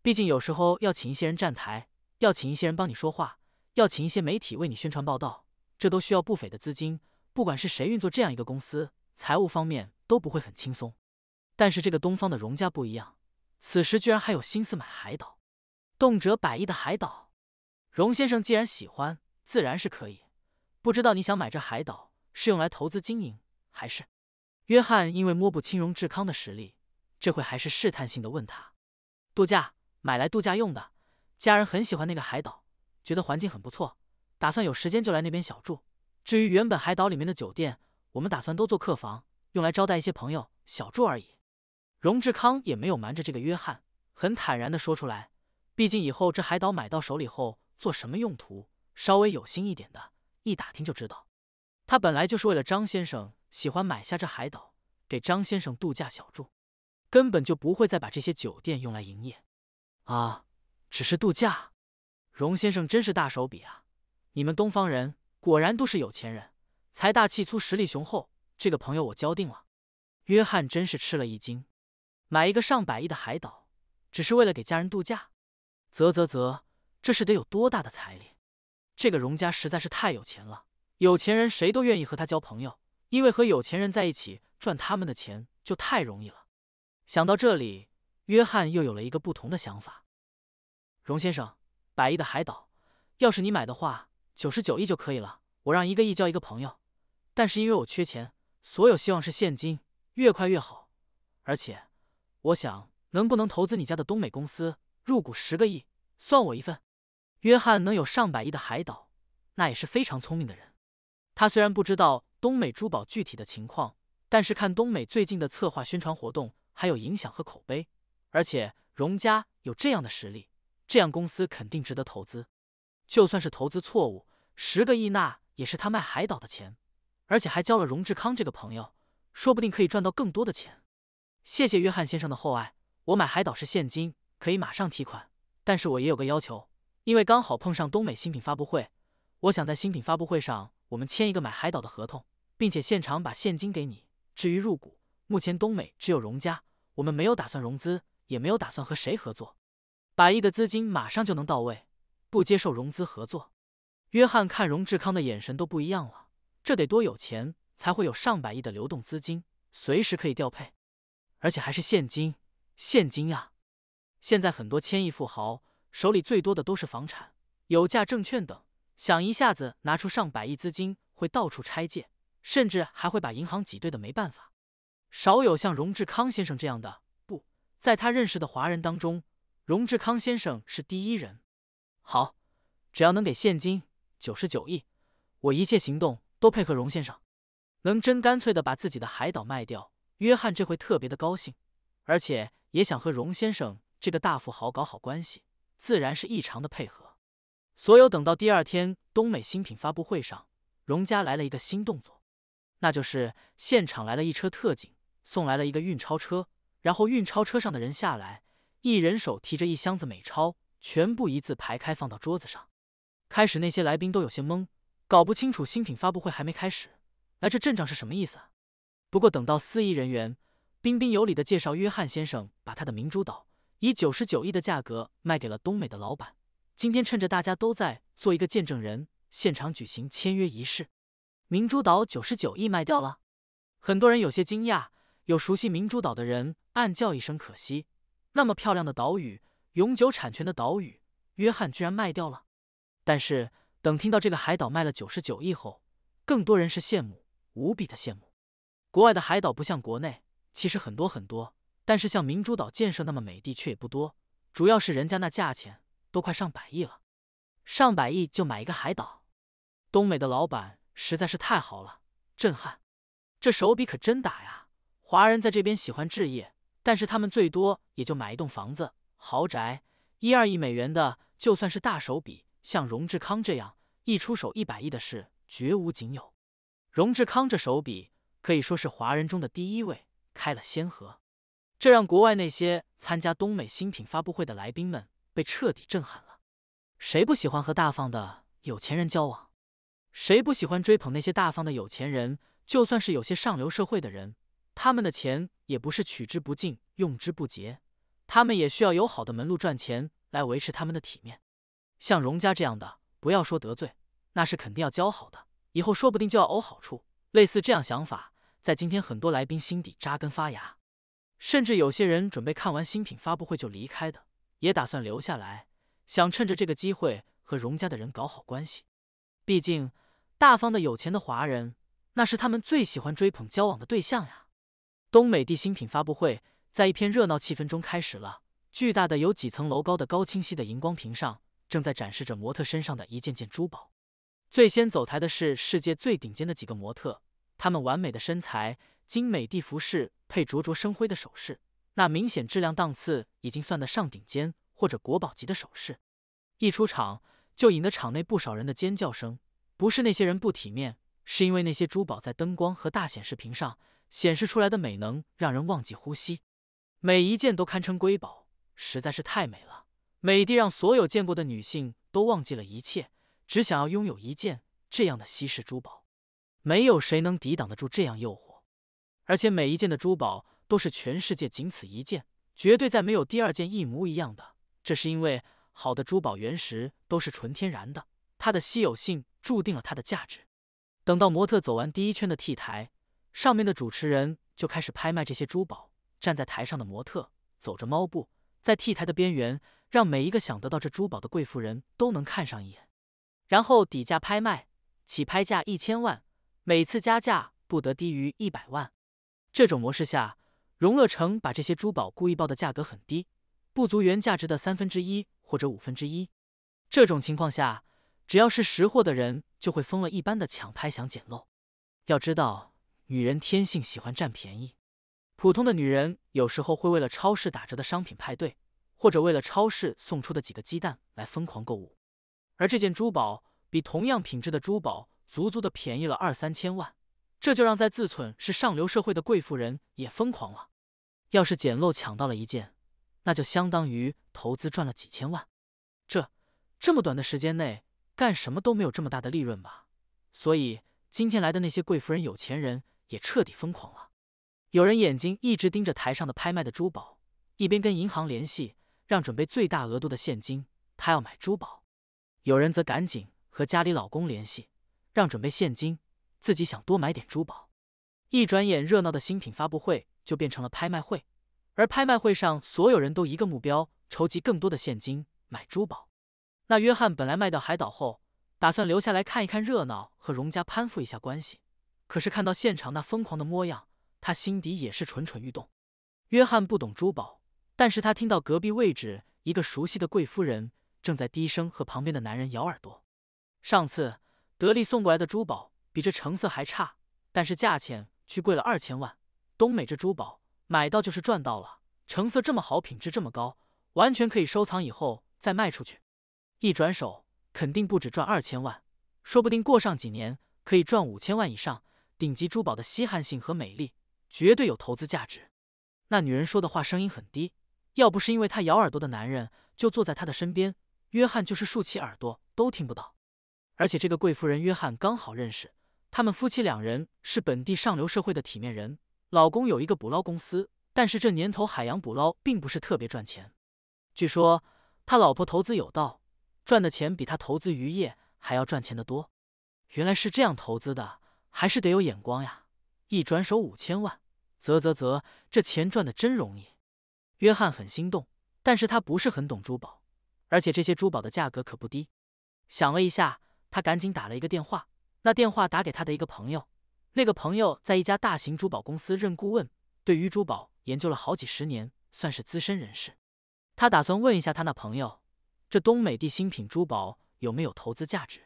S1: 毕竟有时候要请一些人站台，要请一些人帮你说话，要请一些媒体为你宣传报道，这都需要不菲的资金。不管是谁运作这样一个公司，财务方面都不会很轻松。但是这个东方的荣家不一样。此时居然还有心思买海岛，动辄百亿的海岛，荣先生既然喜欢，自然是可以。不知道你想买这海岛是用来投资经营还是？约翰因为摸不清荣志康的实力，这回还是试探性的问他：度假，买来度假用的。家人很喜欢那个海岛，觉得环境很不错，打算有时间就来那边小住。至于原本海岛里面的酒店，我们打算都做客房，用来招待一些朋友小住而已。荣志康也没有瞒着这个约翰，很坦然的说出来。毕竟以后这海岛买到手里后做什么用途，稍微有心一点的，一打听就知道。他本来就是为了张先生喜欢买下这海岛，给张先生度假小住，根本就不会再把这些酒店用来营业。啊，只是度假。荣先生真是大手笔啊！你们东方人果然都是有钱人，财大气粗，实力雄厚。这个朋友我交定了。约翰真是吃了一惊。买一个上百亿的海岛，只是为了给家人度假？啧啧啧，这是得有多大的财力？这个荣家实在是太有钱了，有钱人谁都愿意和他交朋友，因为和有钱人在一起赚他们的钱就太容易了。想到这里，约翰又有了一个不同的想法：荣先生，百亿的海岛，要是你买的话，九十九亿就可以了。我让一个亿交一个朋友，但是因为我缺钱，所有希望是现金，越快越好，而且。我想，能不能投资你家的东美公司，入股十个亿，算我一份。约翰能有上百亿的海岛，那也是非常聪明的人。他虽然不知道东美珠宝具体的情况，但是看东美最近的策划宣传活动，还有影响和口碑，而且荣家有这样的实力，这样公司肯定值得投资。就算是投资错误，十个亿那也是他卖海岛的钱，而且还交了荣志康这个朋友，说不定可以赚到更多的钱。谢谢约翰先生的厚爱。我买海岛是现金，可以马上提款。但是我也有个要求，因为刚好碰上东美新品发布会，我想在新品发布会上我们签一个买海岛的合同，并且现场把现金给你。至于入股，目前东美只有荣家，我们没有打算融资，也没有打算和谁合作。百亿的资金马上就能到位，不接受融资合作。约翰看荣志康的眼神都不一样了，这得多有钱才会有上百亿的流动资金，随时可以调配。而且还是现金，现金呀！现在很多千亿富豪手里最多的都是房产、有价证券等，想一下子拿出上百亿资金，会到处拆借，甚至还会把银行挤兑的没办法。少有像荣志康先生这样的，不，在他认识的华人当中，荣志康先生是第一人。好，只要能给现金九十九亿，我一切行动都配合荣先生。能真干脆的把自己的海岛卖掉。约翰这回特别的高兴，而且也想和荣先生这个大富豪搞好关系，自然是异常的配合。所有等到第二天东美新品发布会上，荣家来了一个新动作，那就是现场来了一车特警，送来了一个运钞车，然后运钞车上的人下来，一人手提着一箱子美钞，全部一字排开放到桌子上。开始那些来宾都有些懵，搞不清楚新品发布会还没开始，来这阵仗是什么意思。不过，等到司仪人员彬彬有礼的介绍，约翰先生把他的明珠岛以九十九亿的价格卖给了东美的老板。今天趁着大家都在，做一个见证人，现场举行签约仪式。明珠岛九十九亿卖掉了，很多人有些惊讶，有熟悉明珠岛的人暗叫一声可惜。那么漂亮的岛屿，永久产权的岛屿，约翰居然卖掉了。但是等听到这个海岛卖了九十九亿后，更多人是羡慕，无比的羡慕。国外的海岛不像国内，其实很多很多，但是像民主岛建设那么美的却也不多，主要是人家那价钱都快上百亿了，上百亿就买一个海岛，东美的老板实在是太豪了，震撼，这手笔可真大呀！华人在这边喜欢置业，但是他们最多也就买一栋房子，豪宅一二亿美元的就算是大手笔，像荣志康这样一出手一百亿的事绝无仅有，荣志康这手笔。可以说是华人中的第一位开了先河，这让国外那些参加东美新品发布会的来宾们被彻底震撼了。谁不喜欢和大方的有钱人交往？谁不喜欢追捧那些大方的有钱人？就算是有些上流社会的人，他们的钱也不是取之不尽用之不竭，他们也需要有好的门路赚钱来维持他们的体面。像荣家这样的，不要说得罪，那是肯定要交好的，以后说不定就要偶好处。类似这样想法。在今天，很多来宾心底扎根发芽，甚至有些人准备看完新品发布会就离开的，也打算留下来，想趁着这个机会和荣家的人搞好关系。毕竟，大方的、有钱的华人，那是他们最喜欢追捧、交往的对象呀。东美的新品发布会，在一片热闹气氛中开始了。巨大的、有几层楼高的高清晰的荧光屏上，正在展示着模特身上的一件件珠宝。最先走台的是世界最顶尖的几个模特。他们完美的身材、精美地服饰配灼灼生辉的首饰，那明显质量档次已经算得上顶尖或者国宝级的首饰。一出场就引得场内不少人的尖叫声。不是那些人不体面，是因为那些珠宝在灯光和大显示屏上显示出来的美，能让人忘记呼吸。每一件都堪称瑰宝，实在是太美了，美的让所有见过的女性都忘记了一切，只想要拥有一件这样的稀世珠宝。没有谁能抵挡得住这样诱惑，而且每一件的珠宝都是全世界仅此一件，绝对再没有第二件一模一样的。这是因为好的珠宝原石都是纯天然的，它的稀有性注定了它的价值。等到模特走完第一圈的 T 台，上面的主持人就开始拍卖这些珠宝。站在台上的模特走着猫步，在 T 台的边缘，让每一个想得到这珠宝的贵妇人都能看上一眼。然后底价拍卖，起拍价一千万。每次加价不得低于一百万。这种模式下，荣乐城把这些珠宝故意报的价格很低，不足原价值的三分之一或者五分之一。这种情况下，只要是识货的人就会疯了。一般的抢拍想捡漏，要知道女人天性喜欢占便宜。普通的女人有时候会为了超市打折的商品派对，或者为了超市送出的几个鸡蛋来疯狂购物。而这件珠宝比同样品质的珠宝。足足的便宜了二三千万，这就让在自存是上流社会的贵妇人也疯狂了。要是捡漏抢到了一件，那就相当于投资赚了几千万。这这么短的时间内，干什么都没有这么大的利润吧？所以今天来的那些贵妇人、有钱人也彻底疯狂了。有人眼睛一直盯着台上的拍卖的珠宝，一边跟银行联系，让准备最大额度的现金，他要买珠宝。有人则赶紧和家里老公联系。让准备现金，自己想多买点珠宝。一转眼，热闹的新品发布会就变成了拍卖会，而拍卖会上所有人都一个目标：筹集更多的现金买珠宝。那约翰本来卖掉海岛后，打算留下来看一看热闹和荣家攀附一下关系，可是看到现场那疯狂的模样，他心底也是蠢蠢欲动。约翰不懂珠宝，但是他听到隔壁位置一个熟悉的贵夫人正在低声和旁边的男人咬耳朵，上次。得利送过来的珠宝比这成色还差，但是价钱却贵了二千万。东美这珠宝买到就是赚到了，成色这么好，品质这么高，完全可以收藏以后再卖出去，一转手肯定不止赚二千万，说不定过上几年可以赚五千万以上。顶级珠宝的稀罕性和美丽绝对有投资价值。那女人说的话声音很低，要不是因为她咬耳朵的男人就坐在她的身边，约翰就是竖起耳朵都听不到。而且这个贵夫人约翰刚好认识，他们夫妻两人是本地上流社会的体面人。老公有一个捕捞公司，但是这年头海洋捕捞并不是特别赚钱。据说他老婆投资有道，赚的钱比他投资渔业还要赚钱的多。原来是这样投资的，还是得有眼光呀！一转手五千万，啧啧啧，这钱赚的真容易。约翰很心动，但是他不是很懂珠宝，而且这些珠宝的价格可不低。想了一下。他赶紧打了一个电话，那电话打给他的一个朋友，那个朋友在一家大型珠宝公司任顾问，对于珠宝研究了好几十年，算是资深人士。他打算问一下他那朋友，这东美的新品珠宝有没有投资价值。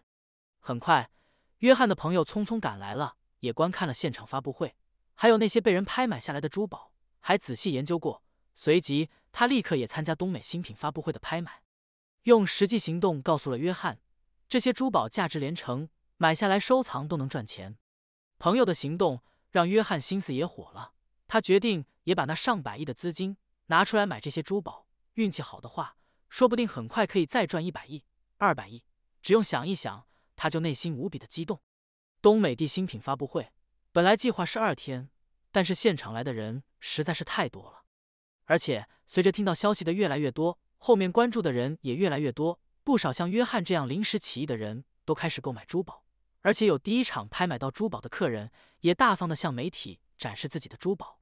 S1: 很快，约翰的朋友匆匆赶来了，也观看了现场发布会，还有那些被人拍买下来的珠宝，还仔细研究过。随即，他立刻也参加东美新品发布会的拍卖，用实际行动告诉了约翰。这些珠宝价值连城，买下来收藏都能赚钱。朋友的行动让约翰心思也火了，他决定也把那上百亿的资金拿出来买这些珠宝，运气好的话，说不定很快可以再赚一百亿、二百亿。只用想一想，他就内心无比的激动。东美的新品发布会本来计划是二天，但是现场来的人实在是太多了，而且随着听到消息的越来越多，后面关注的人也越来越多。不少像约翰这样临时起意的人都开始购买珠宝，而且有第一场拍买到珠宝的客人也大方的向媒体展示自己的珠宝，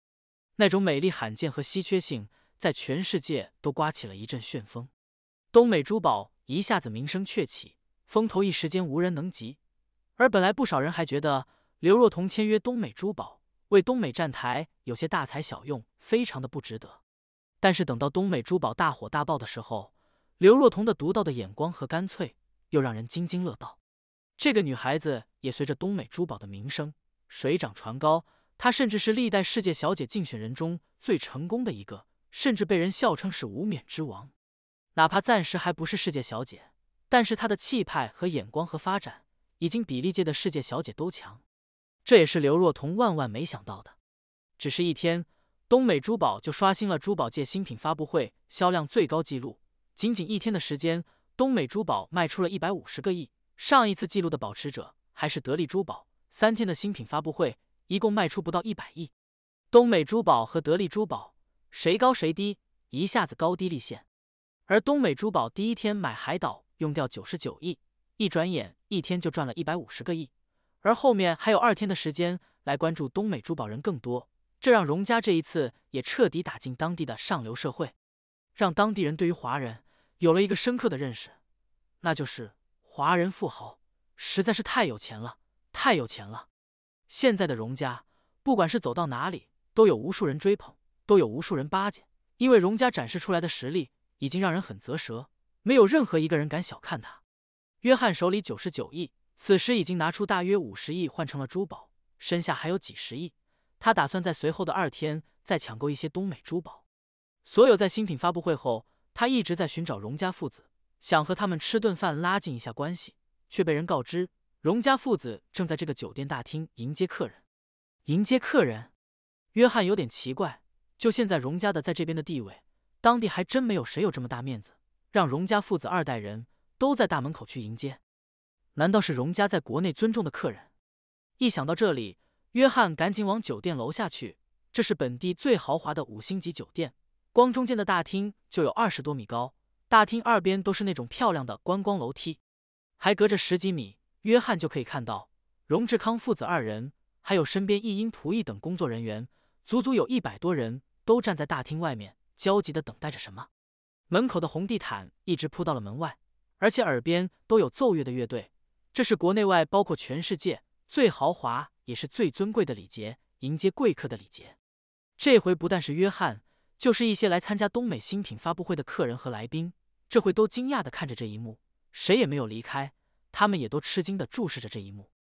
S1: 那种美丽、罕见和稀缺性在全世界都刮起了一阵旋风。东美珠宝一下子名声鹊起，风头一时间无人能及。而本来不少人还觉得刘若彤签约东美珠宝为东美站台有些大材小用，非常的不值得。但是等到东美珠宝大火大爆的时候，刘若彤的独到的眼光和干脆，又让人津津乐道。这个女孩子也随着东美珠宝的名声水涨船高，她甚至是历代世界小姐竞选人中最成功的一个，甚至被人笑称是无冕之王。哪怕暂时还不是世界小姐，但是她的气派和眼光和发展已经比历届的世界小姐都强。这也是刘若彤万万没想到的。只是一天，东美珠宝就刷新了珠宝界新品发布会销量最高纪录。仅仅一天的时间，东美珠宝卖出了一百五十个亿，上一次记录的保持者还是得力珠宝。三天的新品发布会，一共卖出不到一百亿。东美珠宝和得力珠宝谁高谁低，一下子高低立现。而东美珠宝第一天买海岛用掉九十九亿，一转眼一天就赚了一百五十个亿，而后面还有二天的时间来关注东美珠宝人更多，这让荣家这一次也彻底打进当地的上流社会。让当地人对于华人有了一个深刻的认识，那就是华人富豪实在是太有钱了，太有钱了。现在的荣家，不管是走到哪里，都有无数人追捧，都有无数人巴结，因为荣家展示出来的实力已经让人很啧舌，没有任何一个人敢小看他。约翰手里九十九亿，此时已经拿出大约五十亿换成了珠宝，身下还有几十亿，他打算在随后的二天再抢购一些东美珠宝。所有在新品发布会后，他一直在寻找荣家父子，想和他们吃顿饭，拉近一下关系，却被人告知荣家父子正在这个酒店大厅迎接客人。迎接客人，约翰有点奇怪。就现在荣家的在这边的地位，当地还真没有谁有这么大面子，让荣家父子二代人都在大门口去迎接。难道是荣家在国内尊重的客人？一想到这里，约翰赶紧往酒店楼下去。这是本地最豪华的五星级酒店。光中间的大厅就有二十多米高，大厅二边都是那种漂亮的观光楼梯，还隔着十几米，约翰就可以看到荣志康父子二人，还有身边一英仆役等工作人员，足足有一百多人都站在大厅外面，焦急地等待着什么。门口的红地毯一直铺到了门外，而且耳边都有奏乐的乐队。这是国内外，包括全世界最豪华也是最尊贵的礼节，迎接贵客的礼节。这回不但是约翰。就是一些来参加东美新品发布会的客人和来宾，这会都惊讶的看着这一幕，谁也没有离开，他们也都吃惊的注视着这一幕，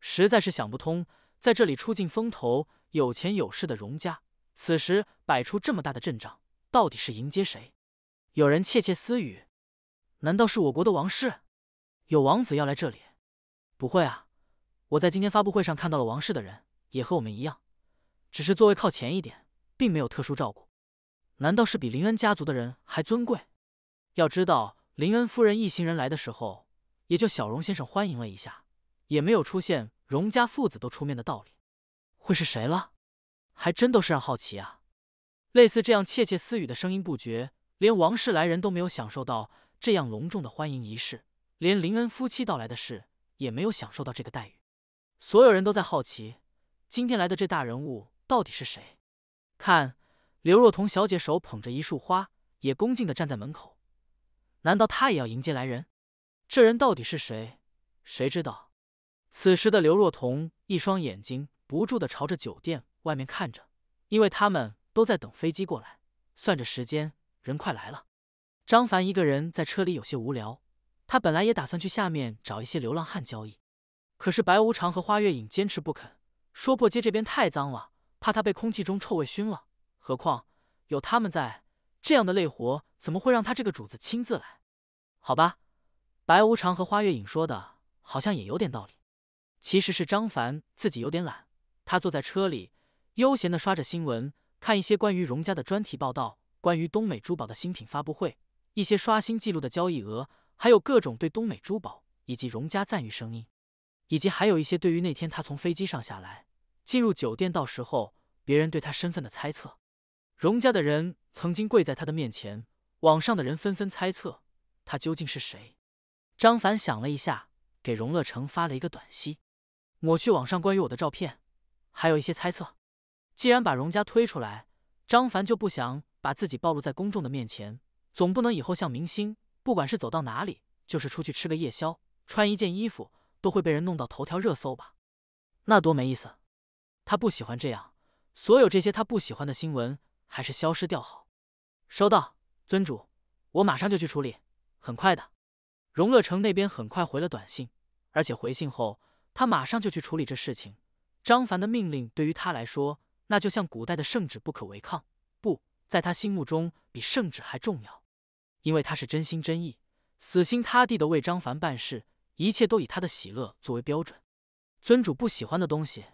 S1: 实在是想不通，在这里出尽风头、有钱有势的荣家，此时摆出这么大的阵仗，到底是迎接谁？有人窃窃私语，难道是我国的王室？有王子要来这里？不会啊，我在今天发布会上看到了王室的人，也和我们一样，只是座位靠前一点，并没有特殊照顾。难道是比林恩家族的人还尊贵？要知道，林恩夫人一行人来的时候，也就小荣先生欢迎了一下，也没有出现荣家父子都出面的道理。会是谁了？还真都是让好奇啊！类似这样窃窃私语的声音不绝，连王氏来人都没有享受到这样隆重的欢迎仪式，连林恩夫妻到来的事也没有享受到这个待遇。所有人都在好奇，今天来的这大人物到底是谁？看。刘若彤小姐手捧着一束花，也恭敬的站在门口。难道她也要迎接来人？这人到底是谁？谁知道。此时的刘若彤一双眼睛不住的朝着酒店外面看着，因为他们都在等飞机过来，算着时间，人快来了。张凡一个人在车里有些无聊，他本来也打算去下面找一些流浪汉交易，可是白无常和花月影坚持不肯，说破街这边太脏了，怕他被空气中臭味熏了。何况有他们在，这样的累活怎么会让他这个主子亲自来？好吧，白无常和花月影说的，好像也有点道理。其实是张凡自己有点懒。他坐在车里，悠闲的刷着新闻，看一些关于荣家的专题报道，关于东美珠宝的新品发布会，一些刷新记录的交易额，还有各种对东美珠宝以及荣家赞誉声音，以及还有一些对于那天他从飞机上下来，进入酒店到时候别人对他身份的猜测。荣家的人曾经跪在他的面前，网上的人纷纷猜测他究竟是谁。张凡想了一下，给荣乐成发了一个短信，抹去网上关于我的照片，还有一些猜测。既然把荣家推出来，张凡就不想把自己暴露在公众的面前，总不能以后像明星，不管是走到哪里，就是出去吃个夜宵，穿一件衣服，都会被人弄到头条热搜吧？那多没意思。他不喜欢这样，所有这些他不喜欢的新闻。还是消失掉好。收到，尊主，我马上就去处理，很快的。荣乐城那边很快回了短信，而且回信后，他马上就去处理这事情。张凡的命令对于他来说，那就像古代的圣旨，不可违抗。不在他心目中比圣旨还重要，因为他是真心真意、死心塌地的为张凡办事，一切都以他的喜乐作为标准。尊主不喜欢的东西，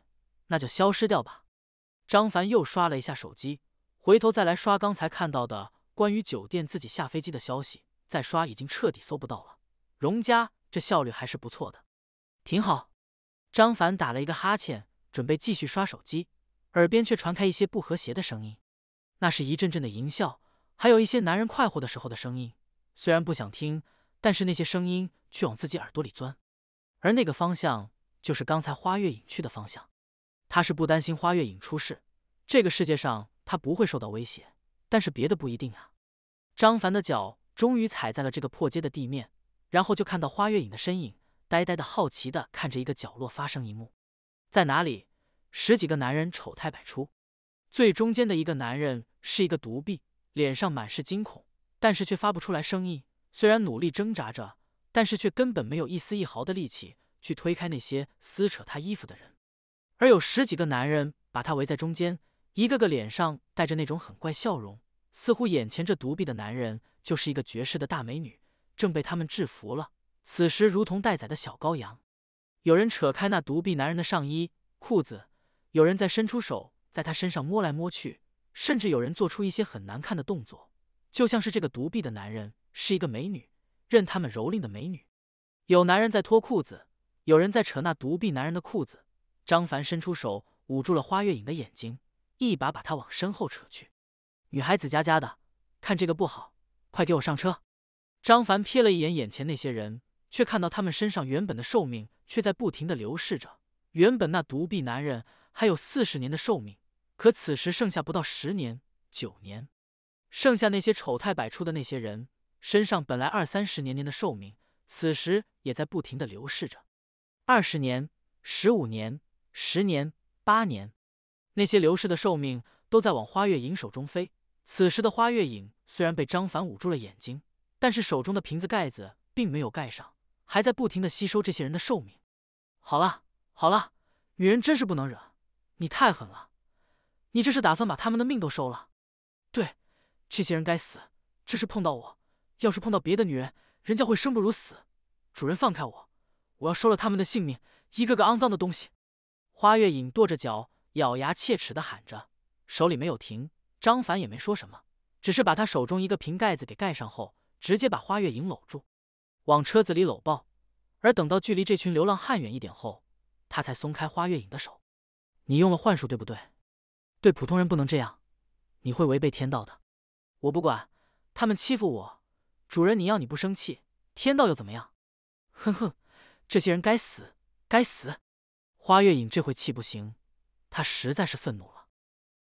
S1: 那就消失掉吧。张凡又刷了一下手机。回头再来刷刚才看到的关于酒店自己下飞机的消息，再刷已经彻底搜不到了。荣家这效率还是不错的，挺好。张凡打了一个哈欠，准备继续刷手机，耳边却传开一些不和谐的声音，那是一阵阵的淫笑，还有一些男人快活的时候的声音。虽然不想听，但是那些声音却往自己耳朵里钻。而那个方向就是刚才花月影去的方向。他是不担心花月影出事，这个世界上。他不会受到威胁，但是别的不一定啊。张凡的脚终于踩在了这个破街的地面，然后就看到花月影的身影，呆呆的好奇的看着一个角落发生一幕。在哪里？十几个男人丑态百出，最中间的一个男人是一个独臂，脸上满是惊恐，但是却发不出来声音。虽然努力挣扎着，但是却根本没有一丝一毫的力气去推开那些撕扯他衣服的人，而有十几个男人把他围在中间。一个个脸上带着那种很怪笑容，似乎眼前这独臂的男人就是一个绝世的大美女，正被他们制服了。此时如同待宰的小羔羊。有人扯开那独臂男人的上衣、裤子，有人在伸出手，在他身上摸来摸去，甚至有人做出一些很难看的动作，就像是这个独臂的男人是一个美女，任他们蹂躏的美女。有男人在脱裤子，有人在扯那独臂男人的裤子。张凡伸出手捂住了花月影的眼睛。一把把他往身后扯去，女孩子家家的，看这个不好，快给我上车。张凡瞥了一眼眼前那些人，却看到他们身上原本的寿命却在不停的流逝着。原本那独臂男人还有四十年的寿命，可此时剩下不到十年、九年。剩下那些丑态百出的那些人，身上本来二三十年年的寿命，此时也在不停的流逝着。二十年、十五年、十年、八年。那些流逝的寿命都在往花月影手中飞。此时的花月影虽然被张凡捂住了眼睛，但是手中的瓶子盖子并没有盖上，还在不停的吸收这些人的寿命。好了好了，女人真是不能惹，你太狠了，你这是打算把他们的命都收了？对，这些人该死，这是碰到我，要是碰到别的女人，人家会生不如死。主人放开我，我要收了他们的性命，一个个肮脏的东西。花月影跺着脚。咬牙切齿的喊着，手里没有停。张凡也没说什么，只是把他手中一个瓶盖子给盖上后，直接把花月影搂住，往车子里搂抱。而等到距离这群流浪汉远一点后，他才松开花月影的手。“你用了幻术对不对？对普通人不能这样，你会违背天道的。”“我不管，他们欺负我，主人你要你不生气，天道又怎么样？”“哼哼，这些人该死，该死！”花月影这回气不行。他实在是愤怒了，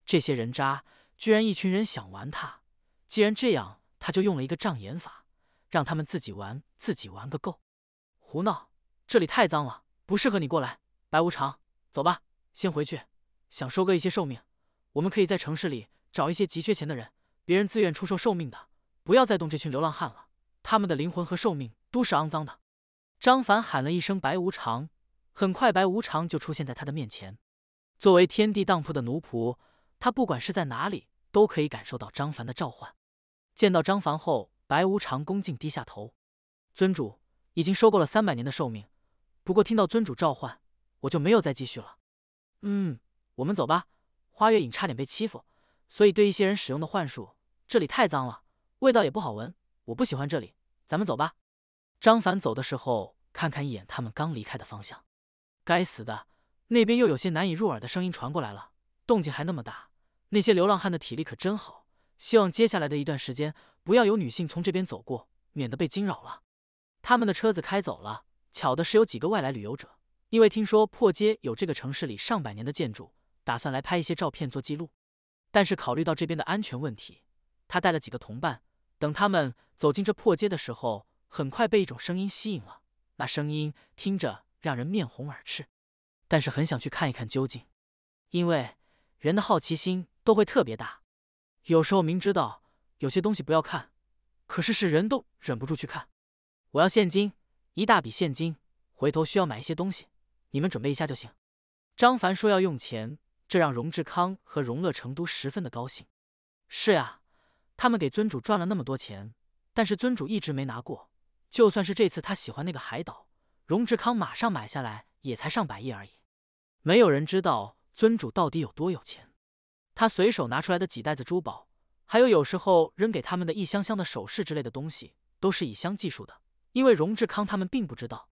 S1: 这些人渣居然一群人想玩他！既然这样，他就用了一个障眼法，让他们自己玩，自己玩个够。胡闹！这里太脏了，不适合你过来。白无常，走吧，先回去。想收割一些寿命，我们可以在城市里找一些急缺钱的人，别人自愿出售寿命的。不要再动这群流浪汉了，他们的灵魂和寿命都是肮脏的。张凡喊了一声“白无常”，很快白无常就出现在他的面前。作为天地当铺的奴仆，他不管是在哪里都可以感受到张凡的召唤。见到张凡后，白无常恭敬低下头：“尊主已经收购了三百年的寿命，不过听到尊主召唤，我就没有再继续了。”“
S2: 嗯，
S1: 我们走吧。”花月影差点被欺负，所以对一些人使用的幻术，这里太脏了，味道也不好闻，我不喜欢这里，咱们走吧。张凡走的时候，看看一眼他们刚离开的方向，该死的。那边又有些难以入耳的声音传过来了，动静还那么大。那些流浪汉的体力可真好。希望接下来的一段时间不要有女性从这边走过，免得被惊扰了。他们的车子开走了。巧的是，有几个外来旅游者，因为听说破街有这个城市里上百年的建筑，打算来拍一些照片做记录。但是考虑到这边的安全问题，他带了几个同伴。等他们走进这破街的时候，很快被一种声音吸引了。那声音听着让人面红耳赤。但是很想去看一看究竟，因为人的好奇心都会特别大，有时候明知道有些东西不要看，可是是人都忍不住去看。我要现金一大笔现金，回头需要买一些东西，你们准备一下就行。张凡说要用钱，这让荣志康和荣乐成都十分的高兴。是啊，他们给尊主赚了那么多钱，但是尊主一直没拿过。就算是这次他喜欢那个海岛，荣志康马上买下来也才上百亿而已。没有人知道尊主到底有多有钱。他随手拿出来的几袋子珠宝，还有有时候扔给他们的一箱箱的首饰之类的东西，都是以箱计数的。因为荣志康他们并不知道，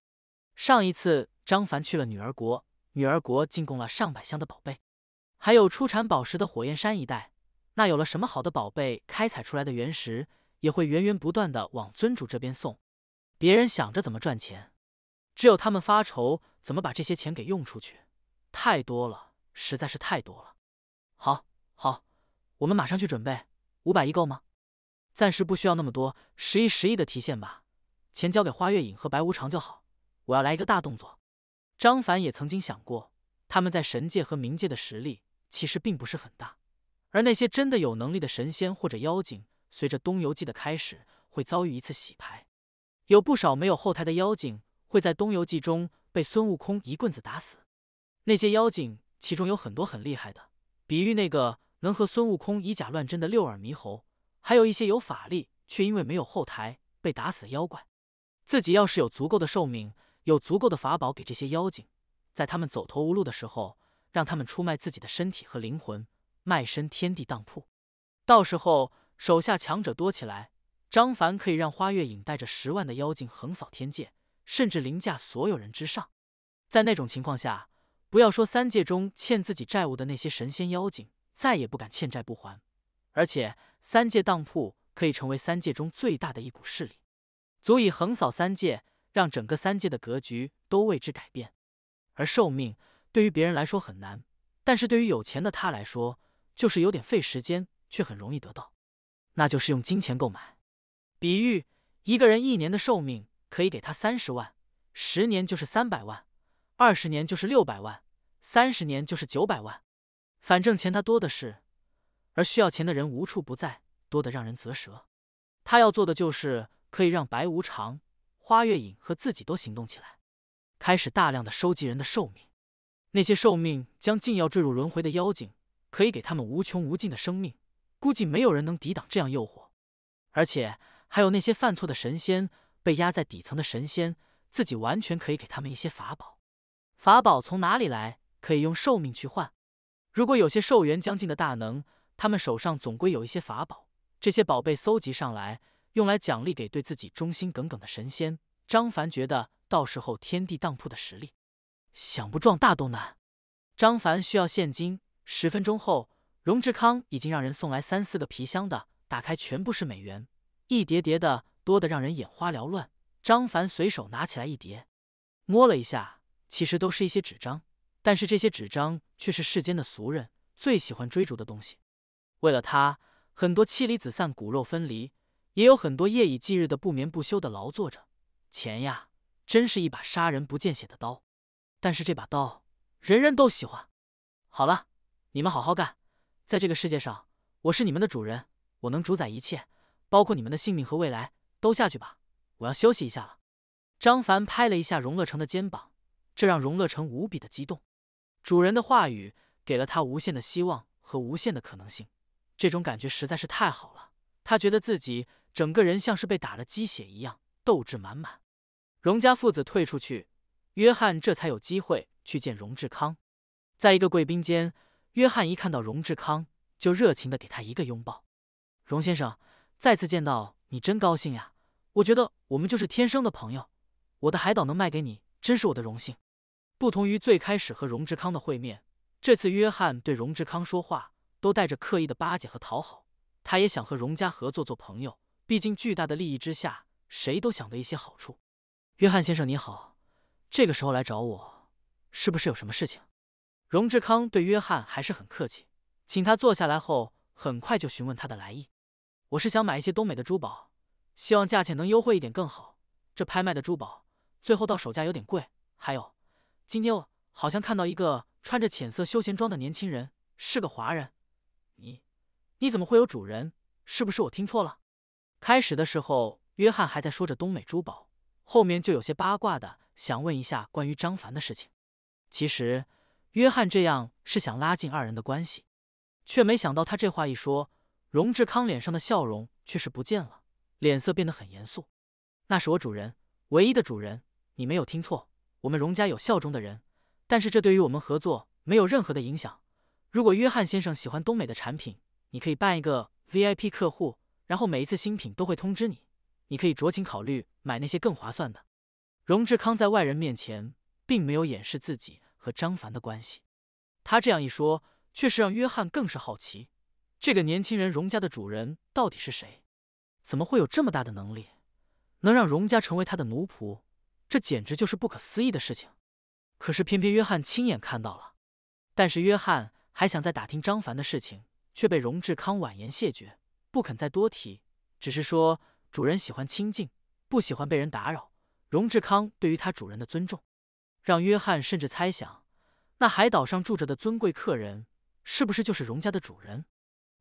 S1: 上一次张凡去了女儿国，女儿国进贡了上百箱的宝贝，还有出产宝石的火焰山一带，那有了什么好的宝贝，开采出来的原石也会源源不断的往尊主这边送。别人想着怎么赚钱，只有他们发愁怎么把这些钱给用出去。太多了，实在是太多了。好，好，我们马上去准备。五百亿够吗？暂时不需要那么多，十亿、十亿的提现吧。钱交给花月影和白无常就好。我要来一个大动作。张凡也曾经想过，他们在神界和冥界的实力其实并不是很大，而那些真的有能力的神仙或者妖精，随着《东游记》的开始，会遭遇一次洗牌。有不少没有后台的妖精，会在《东游记》中被孙悟空一棍子打死。那些妖精，其中有很多很厉害的，比喻那个能和孙悟空以假乱真的六耳猕猴，还有一些有法力却因为没有后台被打死的妖怪。自己要是有足够的寿命，有足够的法宝给这些妖精，在他们走投无路的时候，让他们出卖自己的身体和灵魂，卖身天地当铺。到时候手下强者多起来，张凡可以让花月影带着十万的妖精横扫天界，甚至凌驾所有人之上。在那种情况下。不要说三界中欠自己债务的那些神仙妖精，再也不敢欠债不还。而且三界当铺可以成为三界中最大的一股势力，足以横扫三界，让整个三界的格局都为之改变。而寿命对于别人来说很难，但是对于有钱的他来说，就是有点费时间，却很容易得到。那就是用金钱购买。比喻一个人一年的寿命可以给他三十万，十年就是三百万，二十年就是六百万。三十年就是九百万，反正钱他多的是，而需要钱的人无处不在，多得让人啧舌。他要做的就是可以让白无常、花月影和自己都行动起来，开始大量的收集人的寿命。那些寿命将尽要坠入轮回的妖精，可以给他们无穷无尽的生命，估计没有人能抵挡这样诱惑。而且还有那些犯错的神仙，被压在底层的神仙，自己完全可以给他们一些法宝。法宝从哪里来？可以用寿命去换，如果有些寿元将近的大能，他们手上总归有一些法宝，这些宝贝搜集上来，用来奖励给对自己忠心耿耿的神仙。张凡觉得，到时候天地当铺的实力，想不壮大都难。张凡需要现金，十分钟后，荣志康已经让人送来三四个皮箱的，打开全部是美元，一叠叠的，多的让人眼花缭乱。张凡随手拿起来一叠，摸了一下，其实都是一些纸张。但是这些纸张却是世间的俗人最喜欢追逐的东西。为了他，很多妻离子散、骨肉分离，也有很多夜以继日的不眠不休的劳作着。钱呀，真是一把杀人不见血的刀。但是这把刀，人人都喜欢。好了，你们好好干。在这个世界上，我是你们的主人，我能主宰一切，包括你们的性命和未来。都下去吧，我要休息一下了。张凡拍了一下荣乐成的肩膀，这让荣乐成无比的激动。主人的话语给了他无限的希望和无限的可能性，这种感觉实在是太好了。他觉得自己整个人像是被打了鸡血一样，斗志满满。荣家父子退出去，约翰这才有机会去见荣志康。在一个贵宾间，约翰一看到荣志康，就热情的给他一个拥抱。荣先生，再次见到你真高兴呀！我觉得我们就是天生的朋友。我的海岛能卖给你，真是我的荣幸。不同于最开始和荣志康的会面，这次约翰对荣志康说话都带着刻意的巴结和讨好。他也想和荣家合作做朋友，毕竟巨大的利益之下，谁都想得一些好处。约翰先生你好，这个时候来找我，是不是有什么事情？荣志康对约翰还是很客气，请他坐下来后，很快就询问他的来意。我是想买一些东美的珠宝，希望价钱能优惠一点更好。这拍卖的珠宝最后到手价有点贵，还有。今天我好像看到一个穿着浅色休闲装的年轻人，是个华人。你你怎么会有主人？是不是我听错了？开始的时候，约翰还在说着东美珠宝，后面就有些八卦的想问一下关于张凡的事情。其实，约翰这样是想拉近二人的关系，却没想到他这话一说，荣志康脸上的笑容却是不见了，脸色变得很严肃。那是我主人，唯一的主人，你没有听错。我们荣家有效忠的人，但是这对于我们合作没有任何的影响。如果约翰先生喜欢东美的产品，你可以办一个 VIP 客户，然后每一次新品都会通知你，你可以酌情考虑买那些更划算的。荣志康在外人面前并没有掩饰自己和张凡的关系，他这样一说，却是让约翰更是好奇：这个年轻人荣家的主人到底是谁？怎么会有这么大的能力，能让荣家成为他的奴仆？这简直就是不可思议的事情，可是偏偏约翰亲眼看到了。但是约翰还想再打听张凡的事情，却被荣志康婉言谢绝，不肯再多提，只是说主人喜欢清静，不喜欢被人打扰。荣志康对于他主人的尊重，让约翰甚至猜想，那海岛上住着的尊贵客人，是不是就是荣家的主人？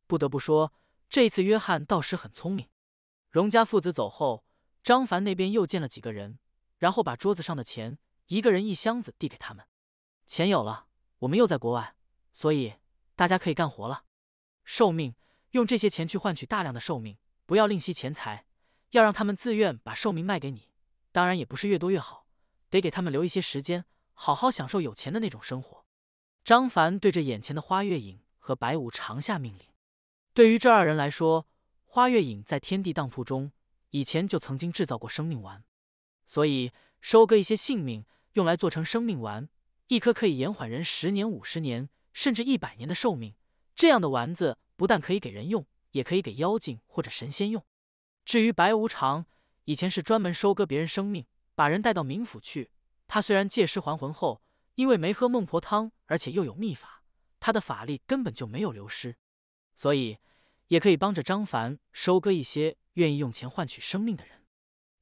S1: 不得不说，这次约翰倒是很聪明。荣家父子走后，张凡那边又见了几个人。然后把桌子上的钱，一个人一箱子递给他们。钱有了，我们又在国外，所以大家可以干活了。寿命，用这些钱去换取大量的寿命，不要吝惜钱财，要让他们自愿把寿命卖给你。当然，也不是越多越好，得给他们留一些时间，好好享受有钱的那种生活。张凡对着眼前的花月影和白无常下命令。对于这二人来说，花月影在天地当铺中以前就曾经制造过生命丸。所以，收割一些性命，用来做成生命丸，一颗可以延缓人十年、五十年，甚至一百年的寿命。这样的丸子不但可以给人用，也可以给妖精或者神仙用。至于白无常，以前是专门收割别人生命，把人带到冥府去。他虽然借尸还魂后，因为没喝孟婆汤，而且又有秘法，他的法力根本就没有流失，所以也可以帮着张凡收割一些愿意用钱换取生命的人。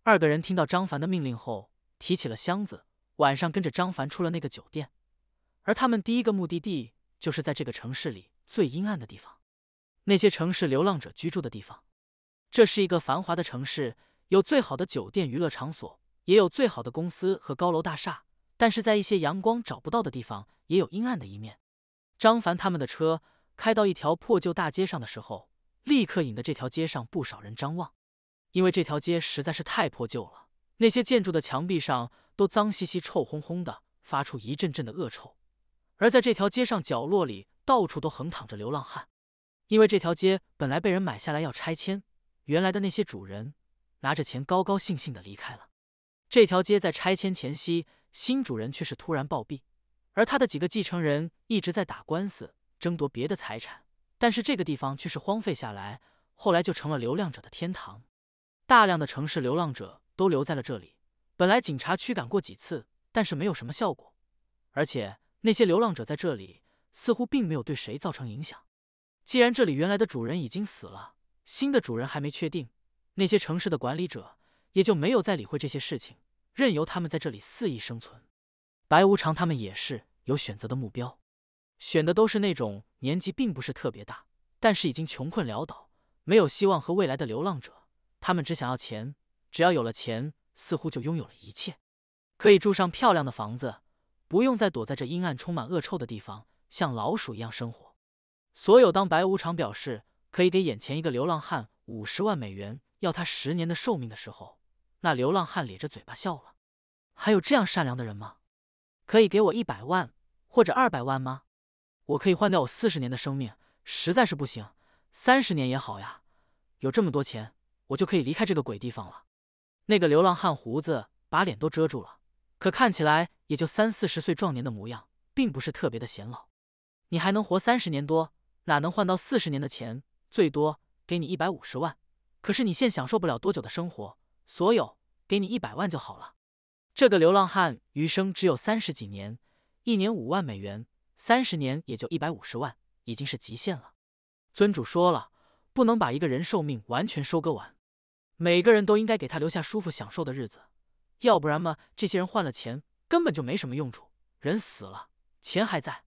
S1: 二个人听到张凡的命令后，提起了箱子，晚上跟着张凡出了那个酒店。而他们第一个目的地就是在这个城市里最阴暗的地方，那些城市流浪者居住的地方。这是一个繁华的城市，有最好的酒店、娱乐场所，也有最好的公司和高楼大厦。但是在一些阳光找不到的地方，也有阴暗的一面。张凡他们的车开到一条破旧大街上的时候，立刻引得这条街上不少人张望。因为这条街实在是太破旧了，那些建筑的墙壁上都脏兮兮、臭烘烘的，发出一阵阵的恶臭。而在这条街上角落里，到处都横躺着流浪汉。因为这条街本来被人买下来要拆迁，原来的那些主人拿着钱高高兴兴的离开了。这条街在拆迁前夕，新主人却是突然暴毙，而他的几个继承人一直在打官司争夺别的财产，但是这个地方却是荒废下来，后来就成了流浪者的天堂。大量的城市流浪者都留在了这里。本来警察驱赶过几次，但是没有什么效果。而且那些流浪者在这里似乎并没有对谁造成影响。既然这里原来的主人已经死了，新的主人还没确定，那些城市的管理者也就没有再理会这些事情，任由他们在这里肆意生存。白无常他们也是有选择的目标，选的都是那种年纪并不是特别大，但是已经穷困潦倒、没有希望和未来的流浪者。他们只想要钱，只要有了钱，似乎就拥有了一切，可以住上漂亮的房子，不用再躲在这阴暗、充满恶臭的地方，像老鼠一样生活。所有当白无常表示可以给眼前一个流浪汉五十万美元，要他十年的寿命的时候，那流浪汉咧着嘴巴笑了。还有这样善良的人吗？可以给我一百万或者二百万吗？我可以换掉我四十年的生命，实在是不行，三十年也好呀。有这么多钱。我就可以离开这个鬼地方了。那个流浪汉胡子把脸都遮住了，可看起来也就三四十岁壮年的模样，并不是特别的显老。你还能活三十年多，哪能换到四十年的钱？最多给你一百五十万。可是你现享受不了多久的生活，所有给你一百万就好了。这个流浪汉余生只有三十几年，一年五万美元，三十年也就一百五十万，已经是极限了。尊主说了，不能把一个人寿命完全收割完。每个人都应该给他留下舒服享受的日子，要不然嘛，这些人换了钱根本就没什么用处，人死了，钱还在。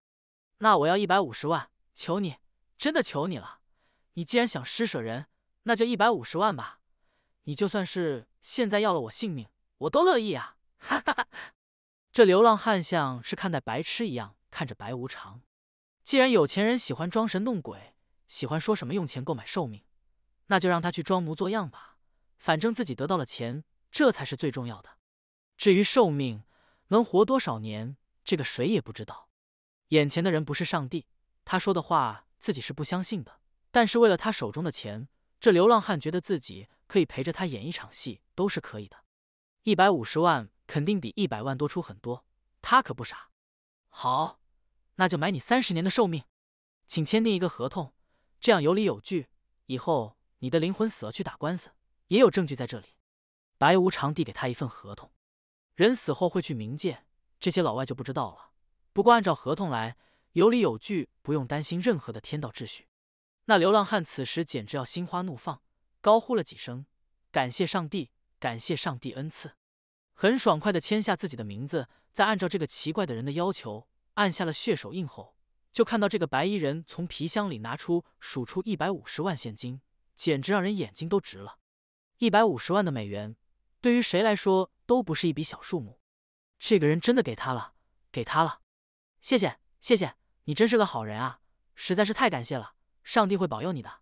S1: 那我要一百五十万，求你，真的求你了。你既然想施舍人，那就一百五十万吧。你就算是现在要了我性命，我都乐意啊！哈哈哈。这流浪汉像是看待白痴一样看着白无常。既然有钱人喜欢装神弄鬼，喜欢说什么用钱购买寿命，那就让他去装模作样吧。反正自己得到了钱，这才是最重要的。至于寿命，能活多少年，这个谁也不知道。眼前的人不是上帝，他说的话自己是不相信的。但是为了他手中的钱，这流浪汉觉得自己可以陪着他演一场戏都是可以的。一百五十万肯定比一百万多出很多，他可不傻。好，那就买你三十年的寿命，请签订一个合同，这样有理有据。以后你的灵魂死了去打官司。也有证据在这里。白无常递给他一份合同。人死后会去冥界，这些老外就不知道了。不过按照合同来，有理有据，不用担心任何的天道秩序。那流浪汉此时简直要心花怒放，高呼了几声：“感谢上帝，感谢上帝恩赐！”很爽快地签下自己的名字，在按照这个奇怪的人的要求按下了血手印后，就看到这个白衣人从皮箱里拿出、数出一百五十万现金，简直让人眼睛都直了。一百五十万的美元，对于谁来说都不是一笔小数目。这个人真的给他了，给他了，谢谢，谢谢你，真是个好人啊，实在是太感谢了，上帝会保佑你的。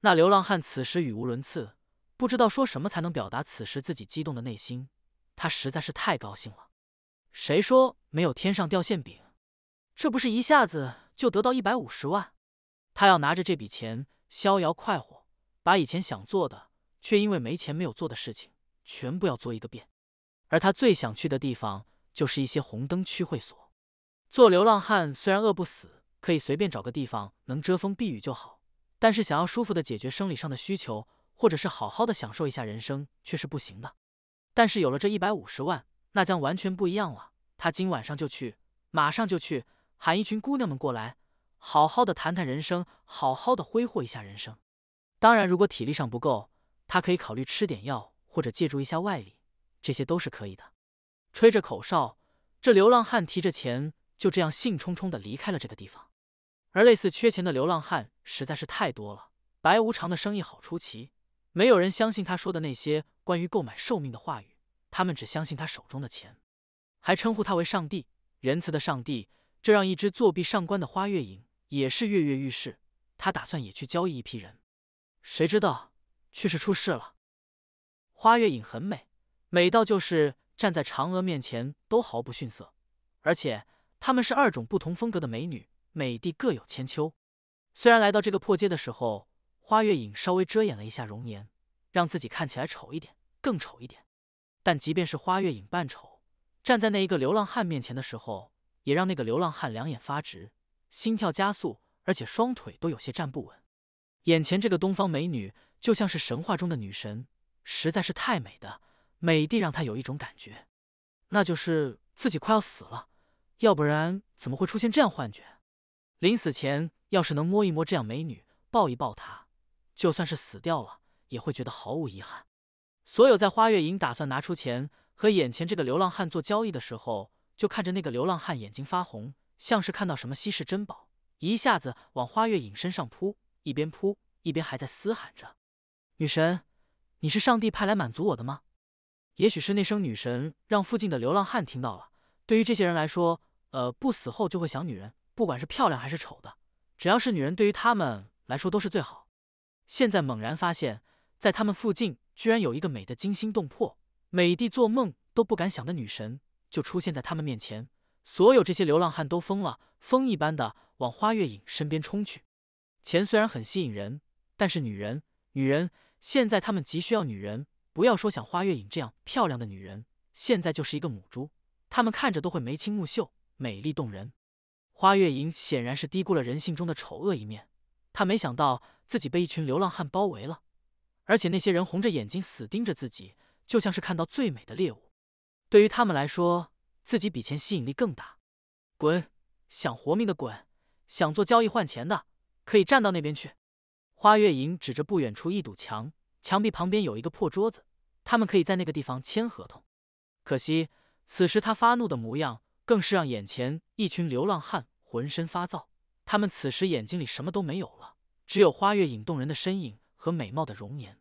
S1: 那流浪汉此时语无伦次，不知道说什么才能表达此时自己激动的内心，他实在是太高兴了。谁说没有天上掉馅饼？这不是一下子就得到一百五十万？他要拿着这笔钱逍遥快活，把以前想做的。却因为没钱，没有做的事情全部要做一个遍，而他最想去的地方就是一些红灯区会所。做流浪汉虽然饿不死，可以随便找个地方能遮风避雨就好，但是想要舒服的解决生理上的需求，或者是好好的享受一下人生却是不行的。但是有了这一百五十万，那将完全不一样了。他今晚上就去，马上就去，喊一群姑娘们过来，好好的谈谈人生，好好的挥霍一下人生。当然，如果体力上不够。他可以考虑吃点药，或者借助一下外力，这些都是可以的。吹着口哨，这流浪汉提着钱，就这样兴冲冲地离开了这个地方。而类似缺钱的流浪汉实在是太多了。白无常的生意好出奇，没有人相信他说的那些关于购买寿命的话语，他们只相信他手中的钱，还称呼他为上帝，仁慈的上帝。这让一只作弊上官的花月影也是跃跃欲试，他打算也去交易一批人。谁知道？却是出事了。花月影很美，美到就是站在嫦娥面前都毫不逊色。而且她们是二种不同风格的美女，美的各有千秋。虽然来到这个破街的时候，花月影稍微遮掩了一下容颜，让自己看起来丑一点，更丑一点。但即便是花月影扮丑，站在那一个流浪汉面前的时候，也让那个流浪汉两眼发直，心跳加速，而且双腿都有些站不稳。眼前这个东方美女。就像是神话中的女神，实在是太美的，美的让他有一种感觉，那就是自己快要死了，要不然怎么会出现这样幻觉？临死前要是能摸一摸这样美女，抱一抱她，就算是死掉了也会觉得毫无遗憾。所有在花月影打算拿出钱和眼前这个流浪汉做交易的时候，就看着那个流浪汉眼睛发红，像是看到什么稀世珍宝，一下子往花月影身上扑，一边扑一边还在嘶喊着。女神，你是上帝派来满足我的吗？也许是那声女神让附近的流浪汉听到了。对于这些人来说，呃，不死后就会想女人，不管是漂亮还是丑的，只要是女人，对于他们来说都是最好。现在猛然发现，在他们附近居然有一个美的惊心动魄、美帝做梦都不敢想的女神，就出现在他们面前。所有这些流浪汉都疯了，疯一般的往花月影身边冲去。钱虽然很吸引人，但是女人，女人。现在他们急需要女人，不要说像花月影这样漂亮的女人，现在就是一个母猪，他们看着都会眉清目秀，美丽动人。花月影显然是低估了人性中的丑恶一面，他没想到自己被一群流浪汉包围了，而且那些人红着眼睛死盯着自己，就像是看到最美的猎物。对于他们来说，自己比钱吸引力更大。滚！想活命的滚，想做交易换钱的可以站到那边去。花月影指着不远处一堵墙，墙壁旁边有一个破桌子，他们可以在那个地方签合同。可惜，此时他发怒的模样，更是让眼前一群流浪汉浑身发燥。他们此时眼睛里什么都没有了，只有花月影动人的身影和美貌的容颜。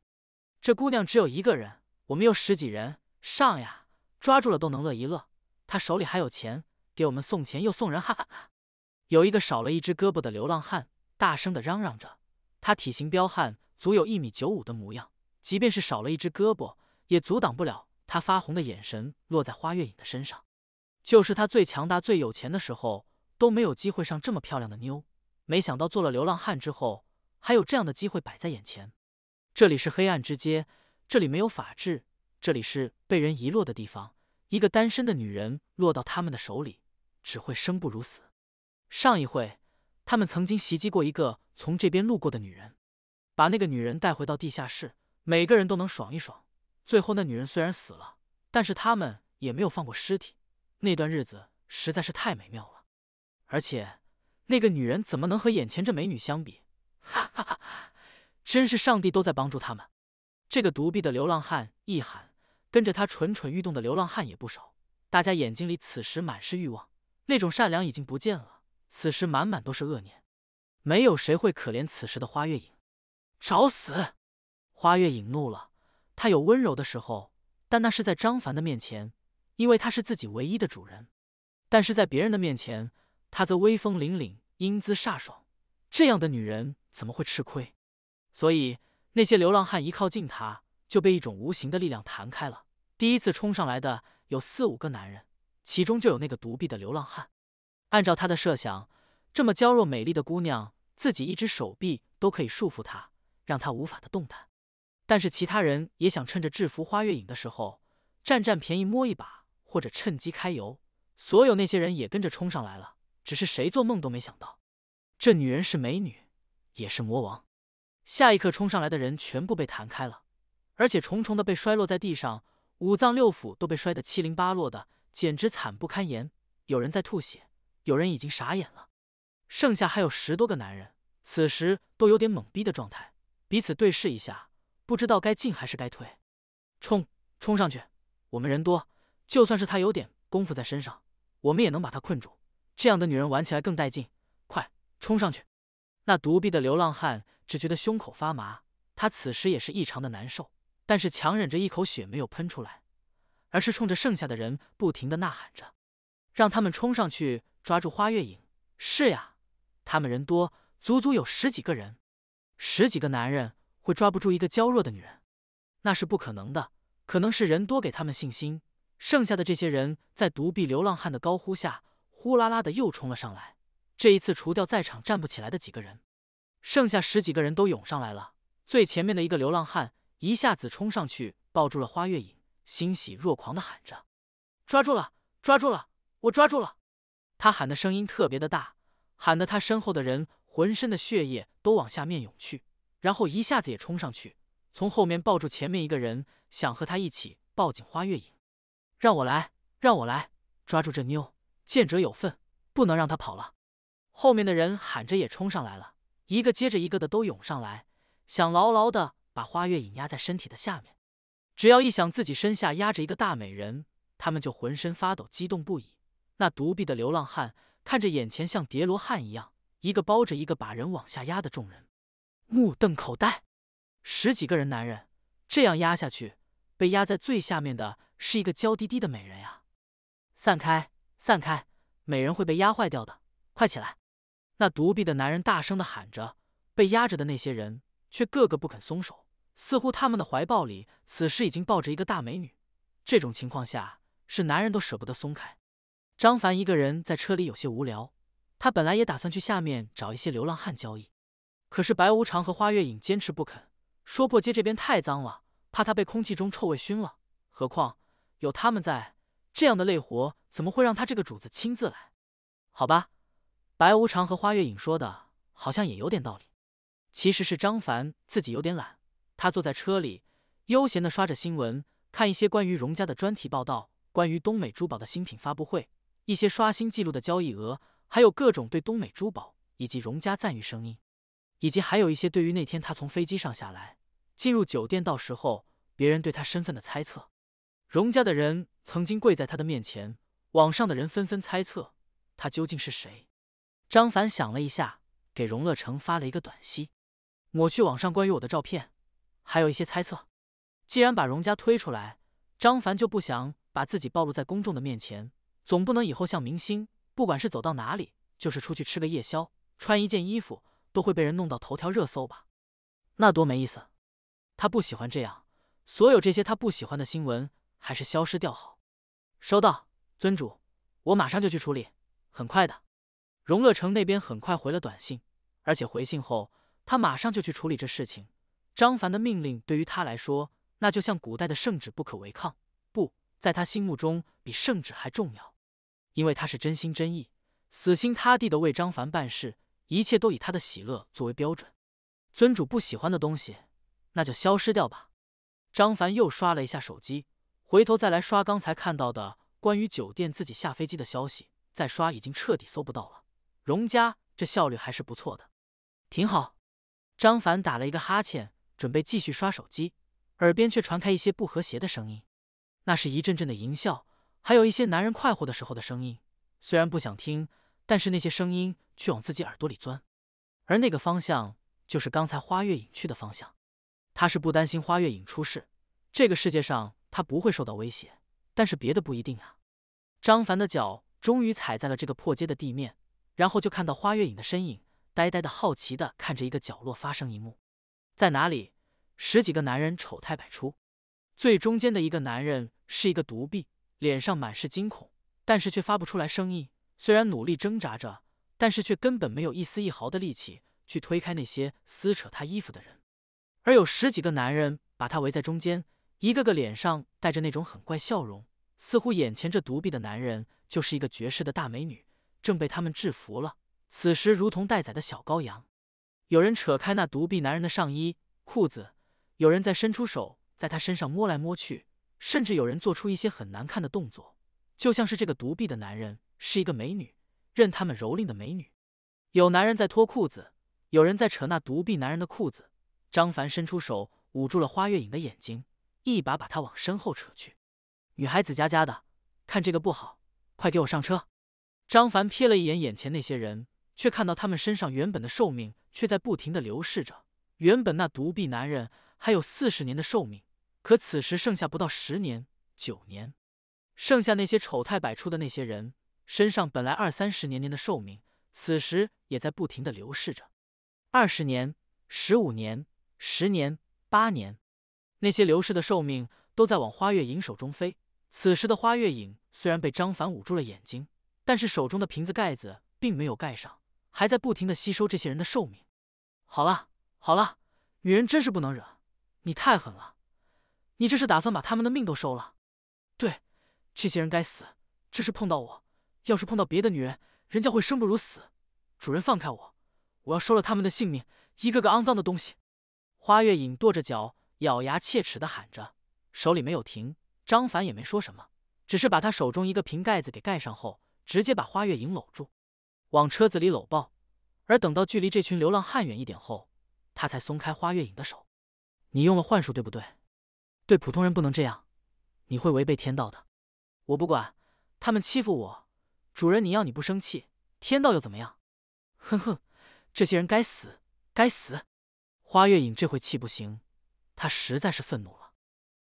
S1: 这姑娘只有一个人，我们有十几人，上呀！抓住了都能乐一乐，她手里还有钱，给我们送钱又送人，哈哈哈！有一个少了一只胳膊的流浪汉大声的嚷嚷着。他体型彪悍，足有一米九五的模样，即便是少了一只胳膊，也阻挡不了他发红的眼神落在花月影的身上。就是他最强大、最有钱的时候，都没有机会上这么漂亮的妞。没想到做了流浪汉之后，还有这样的机会摆在眼前。这里是黑暗之街，这里没有法治，这里是被人遗落的地方。一个单身的女人落到他们的手里，只会生不如死。上一回，他们曾经袭击过一个。从这边路过的女人，把那个女人带回到地下室，每个人都能爽一爽。最后那女人虽然死了，但是他们也没有放过尸体。那段日子实在是太美妙了。而且那个女人怎么能和眼前这美女相比？哈哈哈哈！真是上帝都在帮助他们。这个独臂的流浪汉一喊，跟着他蠢蠢欲动的流浪汉也不少。大家眼睛里此时满是欲望，那种善良已经不见了，此时满满都是恶念。没有谁会可怜此时的花月影，找死！花月影怒了。她有温柔的时候，但那是在张凡的面前，因为他是自己唯一的主人。但是在别人的面前，她则威风凛凛、英姿飒爽。这样的女人怎么会吃亏？所以那些流浪汉一靠近她，就被一种无形的力量弹开了。第一次冲上来的有四五个男人，其中就有那个独臂的流浪汉。按照他的设想。这么娇弱美丽的姑娘，自己一只手臂都可以束缚她，让她无法的动弹。但是其他人也想趁着制服花月影的时候，占占便宜摸一把，或者趁机揩油。所有那些人也跟着冲上来了。只是谁做梦都没想到，这女人是美女，也是魔王。下一刻，冲上来的人全部被弹开了，而且重重的被摔落在地上，五脏六腑都被摔得七零八落的，简直惨不堪言。有人在吐血，有人已经傻眼了。剩下还有十多个男人，此时都有点懵逼的状态，彼此对视一下，不知道该进还是该退。冲！冲上去！我们人多，就算是他有点功夫在身上，我们也能把他困住。这样的女人玩起来更带劲！快冲上去！那独臂的流浪汉只觉得胸口发麻，他此时也是异常的难受，但是强忍着一口血没有喷出来，而是冲着剩下的人不停的呐喊着，让他们冲上去抓住花月影。是呀。他们人多，足足有十几个人，十几个男人会抓不住一个娇弱的女人，那是不可能的。可能是人多给他们信心。剩下的这些人在独臂流浪汉的高呼下，呼啦啦的又冲了上来。这一次除掉在场站不起来的几个人，剩下十几个人都涌上来了。最前面的一个流浪汉一下子冲上去抱住了花月影，欣喜若狂的喊着：“抓住了，抓住了，我抓住了！”他喊的声音特别的大。喊得他身后的人浑身的血液都往下面涌去，然后一下子也冲上去，从后面抱住前面一个人，想和他一起抱紧花月影。让我来，让我来，抓住这妞，见者有份，不能让她跑了。后面的人喊着也冲上来了，一个接着一个的都涌上来，想牢牢的把花月影压在身体的下面。只要一想自己身下压着一个大美人，他们就浑身发抖，激动不已。那独臂的流浪汉。看着眼前像叠罗汉一样，一个包着一个把人往下压的众人，目瞪口呆。十几个人，男人这样压下去，被压在最下面的是一个娇滴滴的美人呀！散开，散开，美人会被压坏掉的！快起来！那独臂的男人大声的喊着，被压着的那些人却个个不肯松手，似乎他们的怀抱里此时已经抱着一个大美女。这种情况下，是男人都舍不得松开。张凡一个人在车里有些无聊，他本来也打算去下面找一些流浪汉交易，可是白无常和花月影坚持不肯，说破街这边太脏了，怕他被空气中臭味熏了。何况有他们在，这样的累活怎么会让他这个主子亲自来？好吧，白无常和花月影说的，好像也有点道理。其实是张凡自己有点懒，他坐在车里悠闲地刷着新闻，看一些关于荣家的专题报道，关于东美珠宝的新品发布会。一些刷新记录的交易额，还有各种对东美珠宝以及荣家赞誉声音，以及还有一些对于那天他从飞机上下来进入酒店到时候别人对他身份的猜测。荣家的人曾经跪在他的面前，网上的人纷纷猜测他究竟是谁。张凡想了一下，给荣乐成发了一个短信，抹去网上关于我的照片，还有一些猜测。既然把荣家推出来，张凡就不想把自己暴露在公众的面前。总不能以后像明星，不管是走到哪里，就是出去吃个夜宵，穿一件衣服，都会被人弄到头条热搜吧？那多没意思。他不喜欢这样，所有这些他不喜欢的新闻，还是消失掉好。收到，尊主，我马上就去处理，很快的。荣乐城那边很快回了短信，而且回信后，他马上就去处理这事情。张凡的命令对于他来说，那就像古代的圣旨，不可违抗。不，在他心目中，比圣旨还重要。因为他是真心真意、死心塌地的为张凡办事，一切都以他的喜乐作为标准。尊主不喜欢的东西，那就消失掉吧。张凡又刷了一下手机，回头再来刷刚才看到的关于酒店自己下飞机的消息，再刷已经彻底搜不到了。荣家这效率还是不错的，挺好。张凡打了一个哈欠，准备继续刷手机，耳边却传开一些不和谐的声音，那是一阵阵的淫笑。还有一些男人快活的时候的声音，虽然不想听，但是那些声音却往自己耳朵里钻。而那个方向就是刚才花月影去的方向。他是不担心花月影出事，这个世界上他不会受到威胁，但是别的不一定啊。张凡的脚终于踩在了这个破街的地面，然后就看到花月影的身影，呆呆的好奇的看着一个角落发生一幕。在哪里？十几个男人丑态百出，最中间的一个男人是一个独臂。脸上满是惊恐，但是却发不出来声音。虽然努力挣扎着，但是却根本没有一丝一毫的力气去推开那些撕扯他衣服的人。而有十几个男人把他围在中间，一个个脸上带着那种很怪笑容，似乎眼前这独臂的男人就是一个绝世的大美女，正被他们制服了。此时如同待宰的小羔羊。有人扯开那独臂男人的上衣、裤子，有人在伸出手，在他身上摸来摸去。甚至有人做出一些很难看的动作，就像是这个独臂的男人是一个美女，任他们蹂躏的美女。有男人在脱裤子，有人在扯那独臂男人的裤子。张凡伸出手捂住了花月影的眼睛，一把把她往身后扯去。女孩子家家的，看这个不好，快给我上车。张凡瞥了一眼眼前那些人，却看到他们身上原本的寿命却在不停的流逝着。原本那独臂男人还有四十年的寿命。可此时剩下不到十年，九年，剩下那些丑态百出的那些人身上本来二三十年年的寿命，此时也在不停的流逝着，二十年、十五年、十年、八年，那些流逝的寿命都在往花月影手中飞。此时的花月影虽然被张凡捂住了眼睛，但是手中的瓶子盖子并没有盖上，还在不停的吸收这些人的寿命。好了好了，女人真是不能惹，你太狠了。你这是打算把他们的命都收了？对，这些人该死，这是碰到我，要是碰到别的女人，人家会生不如死。主人放开我，我要收了他们的性命，一个个肮脏的东西。花月影跺着脚，咬牙切齿的喊着，手里没有停。张凡也没说什么，只是把他手中一个瓶盖子给盖上后，直接把花月影搂住，往车子里搂抱。而等到距离这群流浪汉远一点后，他才松开花月影的手。你用了幻术，对不对？对普通人不能这样，你会违背天道的。我不管，他们欺负我，主人你要你不生气，天道又怎么样？哼哼，这些人该死，该死！花月影这回气不行，他实在是愤怒了。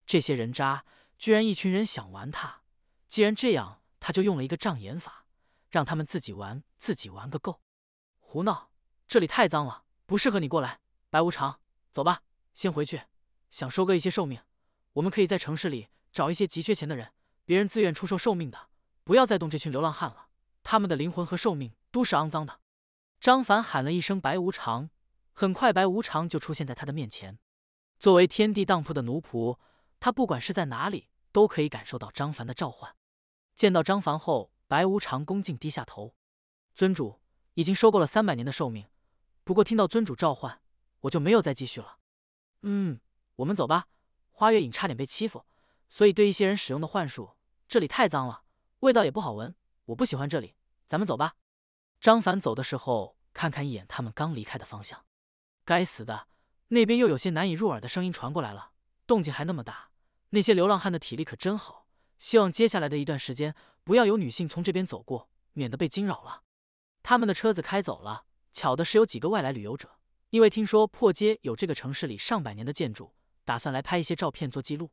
S1: 这些人渣居然一群人想玩他，既然这样，他就用了一个障眼法，让他们自己玩，自己玩个够。胡闹，这里太脏了，不适合你过来。白无常，走吧，先回去，想收割一些寿命。我们可以在城市里找一些急缺钱的人，别人自愿出售寿命的，不要再动这群流浪汉了，他们的灵魂和寿命都是肮脏的。张凡喊了一声“白无常”，很快白无常就出现在他的面前。作为天地当铺的奴仆，他不管是在哪里都可以感受到张凡的召唤。见到张凡后，白无常恭敬低下头：“尊主已经收购了三百年的寿命，不过听到尊主召唤，我就没有再继续了。”“
S2: 嗯，
S1: 我们走吧。”花月影差点被欺负，所以对一些人使用的幻术。这里太脏了，味道也不好闻，我不喜欢这里。咱们走吧。张凡走的时候，看看一眼他们刚离开的方向。该死的，那边又有些难以入耳的声音传过来了，动静还那么大。那些流浪汉的体力可真好。希望接下来的一段时间不要有女性从这边走过，免得被惊扰了。他们的车子开走了。巧的是，有几个外来旅游者，因为听说破街有这个城市里上百年的建筑。打算来拍一些照片做记录，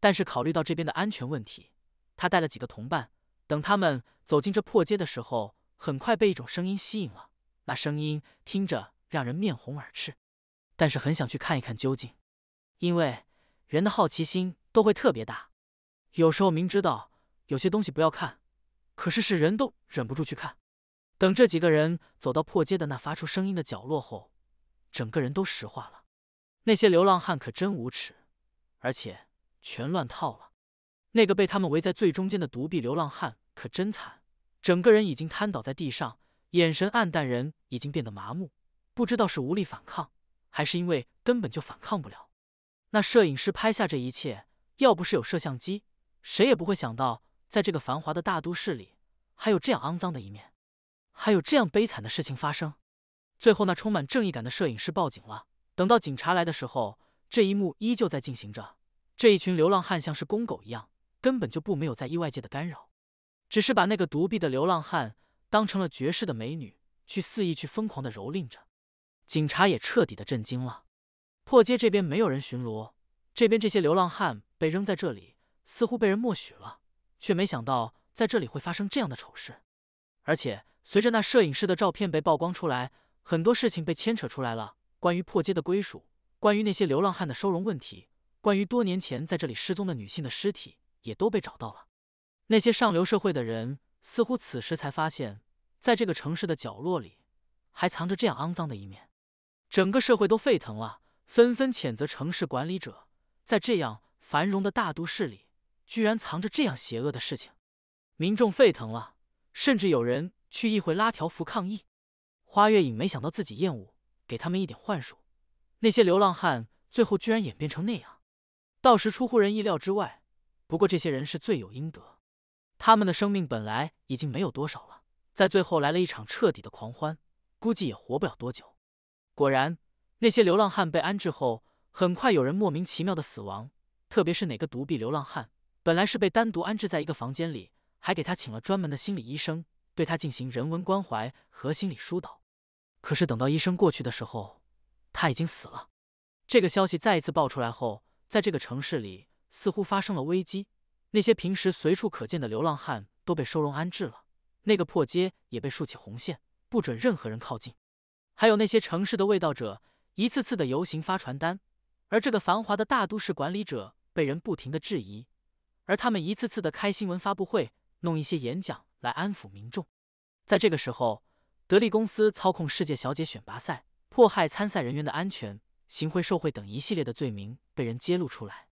S1: 但是考虑到这边的安全问题，他带了几个同伴。等他们走进这破街的时候，很快被一种声音吸引了。那声音听着让人面红耳赤，但是很想去看一看究竟，因为人的好奇心都会特别大。有时候明知道有些东西不要看，可是是人都忍不住去看。等这几个人走到破街的那发出声音的角落后，整个人都石化了。那些流浪汉可真无耻，而且全乱套了。那个被他们围在最中间的独臂流浪汉可真惨，整个人已经瘫倒在地上，眼神暗淡，人已经变得麻木，不知道是无力反抗，还是因为根本就反抗不了。那摄影师拍下这一切，要不是有摄像机，谁也不会想到，在这个繁华的大都市里，还有这样肮脏的一面，还有这样悲惨的事情发生。最后，那充满正义感的摄影师报警了。等到警察来的时候，这一幕依旧在进行着。这一群流浪汉像是公狗一样，根本就不没有在意外界的干扰，只是把那个独臂的流浪汉当成了绝世的美女去肆意去疯狂的蹂躏着。警察也彻底的震惊了。破街这边没有人巡逻，这边这些流浪汉被扔在这里，似乎被人默许了，却没想到在这里会发生这样的丑事。而且，随着那摄影师的照片被曝光出来，很多事情被牵扯出来了。关于破街的归属，关于那些流浪汉的收容问题，关于多年前在这里失踪的女性的尸体，也都被找到了。那些上流社会的人似乎此时才发现，在这个城市的角落里还藏着这样肮脏的一面。整个社会都沸腾了，纷纷谴责城市管理者在这样繁荣的大都市里居然藏着这样邪恶的事情。民众沸腾了，甚至有人去议会拉条幅抗议。花月影没想到自己厌恶。给他们一点幻术，那些流浪汉最后居然演变成那样，倒是出乎人意料之外。不过这些人是罪有应得，他们的生命本来已经没有多少了，在最后来了一场彻底的狂欢，估计也活不了多久。果然，那些流浪汉被安置后，很快有人莫名其妙的死亡，特别是哪个独臂流浪汉，本来是被单独安置在一个房间里，还给他请了专门的心理医生，对他进行人文关怀和心理疏导。可是等到医生过去的时候，他已经死了。这个消息再一次爆出来后，在这个城市里似乎发生了危机。那些平时随处可见的流浪汉都被收容安置了，那个破街也被竖起红线，不准任何人靠近。还有那些城市的味道者，一次次的游行发传单，而这个繁华的大都市管理者被人不停的质疑，而他们一次次的开新闻发布会，弄一些演讲来安抚民众。在这个时候。得力公司操控世界小姐选拔赛，迫害参赛人员的安全、行贿受贿等一系列的罪名被人揭露出来。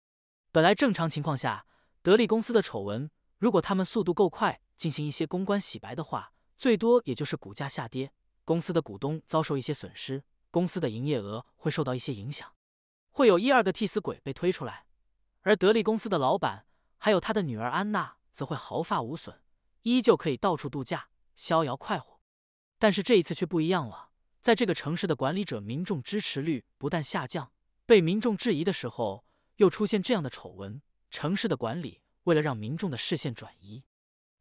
S1: 本来正常情况下，得力公司的丑闻，如果他们速度够快，进行一些公关洗白的话，最多也就是股价下跌，公司的股东遭受一些损失，公司的营业额会受到一些影响，会有一二个替死鬼被推出来。而得力公司的老板还有他的女儿安娜，则会毫发无损，依旧可以到处度假，逍遥快活。但是这一次却不一样了，在这个城市的管理者民众支持率不断下降，被民众质疑的时候，又出现这样的丑闻。城市的管理为了让民众的视线转移，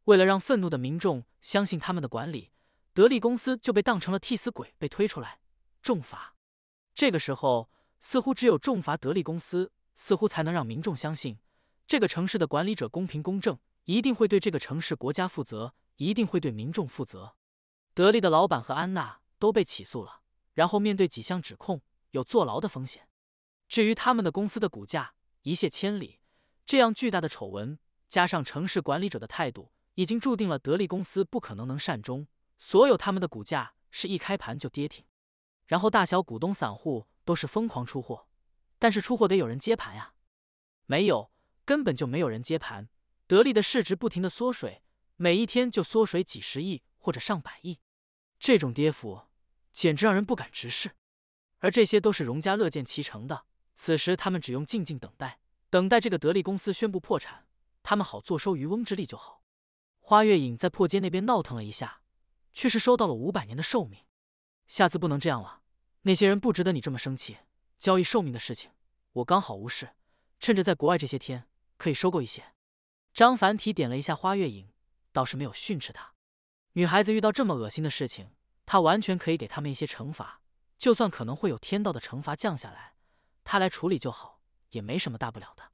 S1: 为了让愤怒的民众相信他们的管理，得力公司就被当成了替死鬼被推出来重罚。这个时候，似乎只有重罚得力公司，似乎才能让民众相信这个城市的管理者公平公正，一定会对这个城市国家负责，一定会对民众负责。得力的老板和安娜都被起诉了，然后面对几项指控，有坐牢的风险。至于他们的公司的股价一泻千里，这样巨大的丑闻加上城市管理者的态度，已经注定了得力公司不可能能善终。所有他们的股价是一开盘就跌停，然后大小股东散户都是疯狂出货，但是出货得有人接盘呀，没有，根本就没有人接盘。得力的市值不停的缩水，每一天就缩水几十亿或者上百亿。这种跌幅简直让人不敢直视，而这些都是荣家乐见其成的。此时他们只用静静等待，等待这个得力公司宣布破产，他们好坐收渔翁之利就好。花月影在破街那边闹腾了一下，却是收到了五百年的寿命。下次不能这样了，那些人不值得你这么生气。交易寿命的事情，我刚好无事，趁着在国外这些天，可以收购一些。张凡提点了一下花月影，倒是没有训斥他。女孩子遇到这么恶心的事情，她完全可以给他们一些惩罚。就算可能会有天道的惩罚降下来，她来处理就好，也没什么大不了的。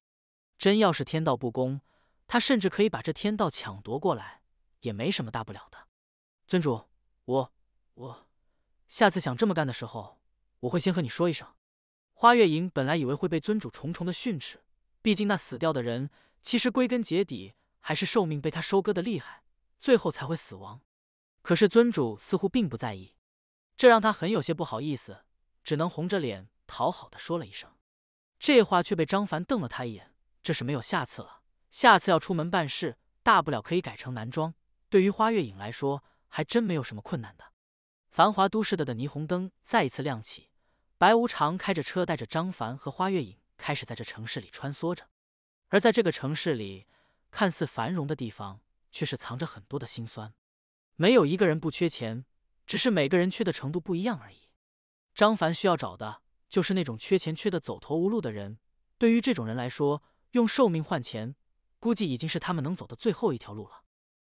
S1: 真要是天道不公，她甚至可以把这天道抢夺过来，也没什么大不了的。尊主，我我下次想这么干的时候，我会先和你说一声。花月影本来以为会被尊主重重的训斥，毕竟那死掉的人其实归根结底还是寿命被他收割的厉害，最后才会死亡。可是尊主似乎并不在意，这让他很有些不好意思，只能红着脸讨好的说了一声。这话却被张凡瞪了他一眼，这是没有下次了。下次要出门办事，大不了可以改成男装，对于花月影来说，还真没有什么困难的。繁华都市的的霓虹灯再一次亮起，白无常开着车带着张凡和花月影开始在这城市里穿梭着。而在这个城市里，看似繁荣的地方，却是藏着很多的心酸。没有一个人不缺钱，只是每个人缺的程度不一样而已。张凡需要找的就是那种缺钱缺的走投无路的人。对于这种人来说，用寿命换钱，估计已经是他们能走的最后一条路了。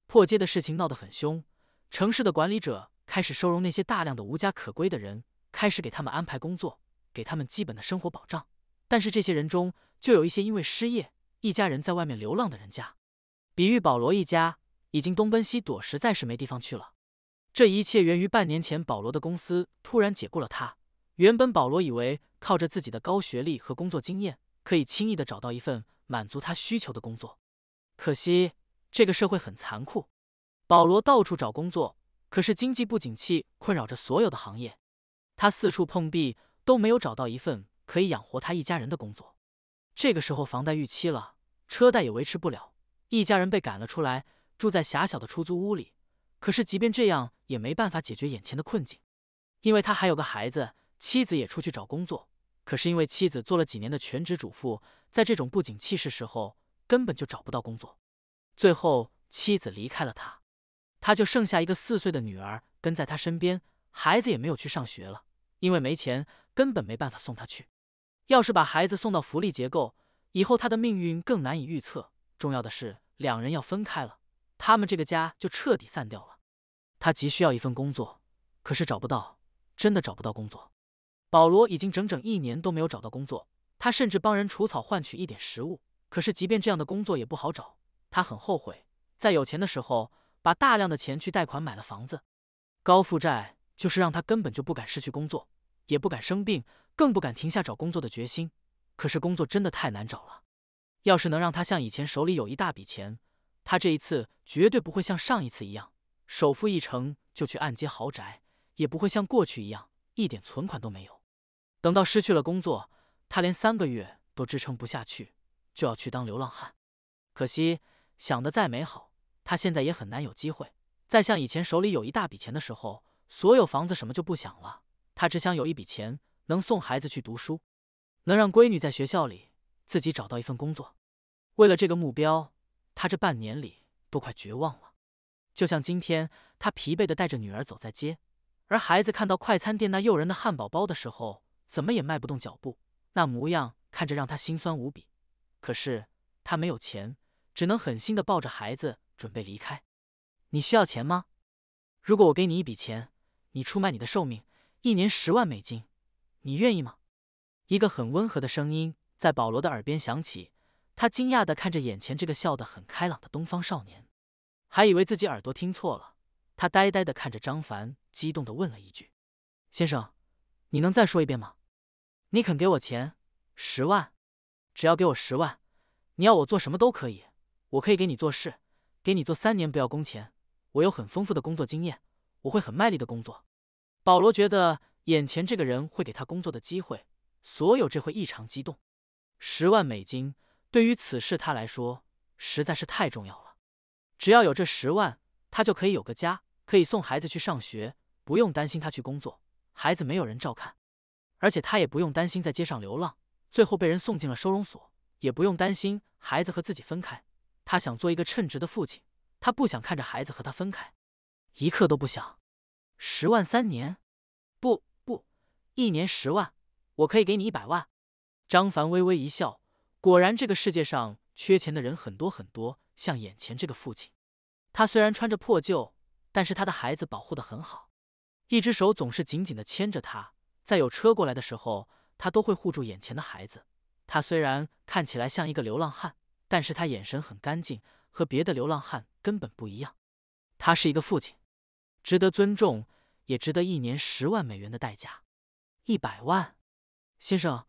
S1: 破街的事情闹得很凶，城市的管理者开始收容那些大量的无家可归的人，开始给他们安排工作，给他们基本的生活保障。但是这些人中，就有一些因为失业，一家人在外面流浪的人家，比喻保罗一家。已经东奔西躲，实在是没地方去了。这一切源于半年前保罗的公司突然解雇了他。原本保罗以为靠着自己的高学历和工作经验，可以轻易的找到一份满足他需求的工作。可惜这个社会很残酷，保罗到处找工作，可是经济不景气困扰着所有的行业。他四处碰壁，都没有找到一份可以养活他一家人的工作。这个时候，房贷逾期了，车贷也维持不了，一家人被赶了出来。住在狭小的出租屋里，可是即便这样也没办法解决眼前的困境，因为他还有个孩子，妻子也出去找工作。可是因为妻子做了几年的全职主妇，在这种不景气时时候根本就找不到工作，最后妻子离开了他，他就剩下一个四岁的女儿跟在他身边，孩子也没有去上学了，因为没钱，根本没办法送他去。要是把孩子送到福利结构，以后他的命运更难以预测。重要的是两人要分开了。他们这个家就彻底散掉了。他急需要一份工作，可是找不到，真的找不到工作。保罗已经整整一年都没有找到工作，他甚至帮人除草换取一点食物。可是即便这样的工作也不好找。他很后悔，在有钱的时候把大量的钱去贷款买了房子。高负债就是让他根本就不敢失去工作，也不敢生病，更不敢停下找工作的决心。可是工作真的太难找了。要是能让他像以前手里有一大笔钱。他这一次绝对不会像上一次一样首付一成就去按揭豪宅，也不会像过去一样一点存款都没有。等到失去了工作，他连三个月都支撑不下去，就要去当流浪汉。可惜想的再美好，他现在也很难有机会再像以前手里有一大笔钱的时候，所有房子什么就不想了。他只想有一笔钱能送孩子去读书，能让闺女在学校里自己找到一份工作。为了这个目标。他这半年里都快绝望了，就像今天，他疲惫的带着女儿走在街，而孩子看到快餐店那诱人的汉堡包的时候，怎么也迈不动脚步，那模样看着让他心酸无比。可是他没有钱，只能狠心的抱着孩子准备离开。你需要钱吗？如果我给你一笔钱，你出卖你的寿命，一年十万美金，你愿意吗？一个很温和的声音在保罗的耳边响起。他惊讶地看着眼前这个笑得很开朗的东方少年，还以为自己耳朵听错了。他呆呆地看着张凡，激动地问了一句：“先生，你能再说一遍吗？你肯给我钱，十万，只要给我十万，你要我做什么都可以。我可以给你做事，给你做三年，不要工钱。我有很丰富的工作经验，我会很卖力的工作。”保罗觉得眼前这个人会给他工作的机会，所有这会异常激动。十万美金。对于此事，他来说实在是太重要了。只要有这十万，他就可以有个家，可以送孩子去上学，不用担心他去工作，孩子没有人照看，而且他也不用担心在街上流浪，最后被人送进了收容所，也不用担心孩子和自己分开。他想做一个称职的父亲，他不想看着孩子和他分开，一刻都不想。十万三年？不不，一年十万，我可以给你一百万。张凡微微一笑。果然，这个世界上缺钱的人很多很多。像眼前这个父亲，他虽然穿着破旧，但是他的孩子保护的很好，一只手总是紧紧的牵着他。在有车过来的时候，他都会护住眼前的孩子。他虽然看起来像一个流浪汉，但是他眼神很干净，和别的流浪汉根本不一样。他是一个父亲，值得尊重，也值得一年十万美元的代价。一百万，先生，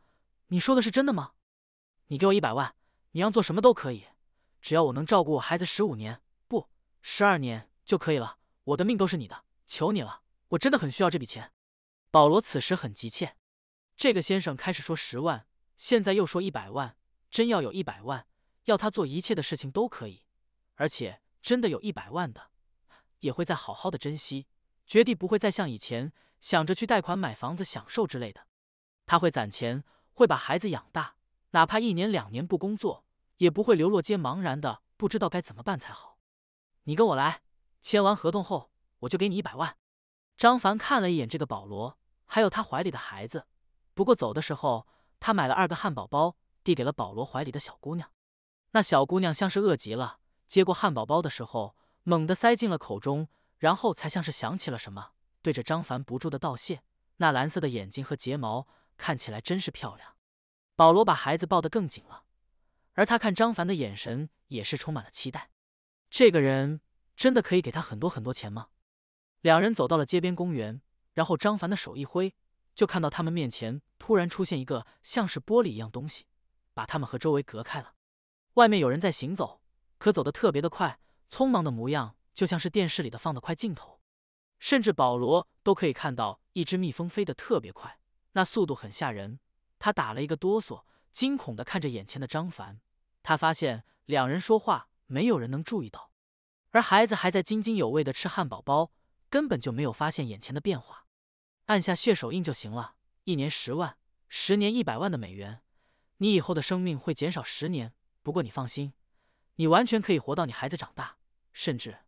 S1: 你说的是真的吗？你给我一百万，你让做什么都可以，只要我能照顾我孩子十五年，不，十二年就可以了。我的命都是你的，求你了，我真的很需要这笔钱。保罗此时很急切，这个先生开始说十万，现在又说一百万，真要有一百万，要他做一切的事情都可以，而且真的有一百万的，也会再好好的珍惜，绝地不会再像以前想着去贷款买房子享受之类的，他会攒钱，会把孩子养大。哪怕一年两年不工作，也不会流落街，茫然的不知道该怎么办才好。你跟我来，签完合同后，我就给你一百万。张凡看了一眼这个保罗，还有他怀里的孩子。不过走的时候，他买了二个汉堡包，递给了保罗怀里的小姑娘。那小姑娘像是饿极了，接过汉堡包的时候，猛地塞进了口中，然后才像是想起了什么，对着张凡不住的道谢。那蓝色的眼睛和睫毛，看起来真是漂亮。保罗把孩子抱得更紧了，而他看张凡的眼神也是充满了期待。这个人真的可以给他很多很多钱吗？两人走到了街边公园，然后张凡的手一挥，就看到他们面前突然出现一个像是玻璃一样东西，把他们和周围隔开了。外面有人在行走，可走得特别的快，匆忙的模样就像是电视里的放的快镜头。甚至保罗都可以看到一只蜜蜂飞得特别快，那速度很吓人。他打了一个哆嗦，惊恐的看着眼前的张凡。他发现两人说话，没有人能注意到，而孩子还在津津有味的吃汉堡包，根本就没有发现眼前的变化。按下血手印就行了，一年十万，十年一百万的美元。你以后的生命会减少十年，不过你放心，你完全可以活到你孩子长大，甚至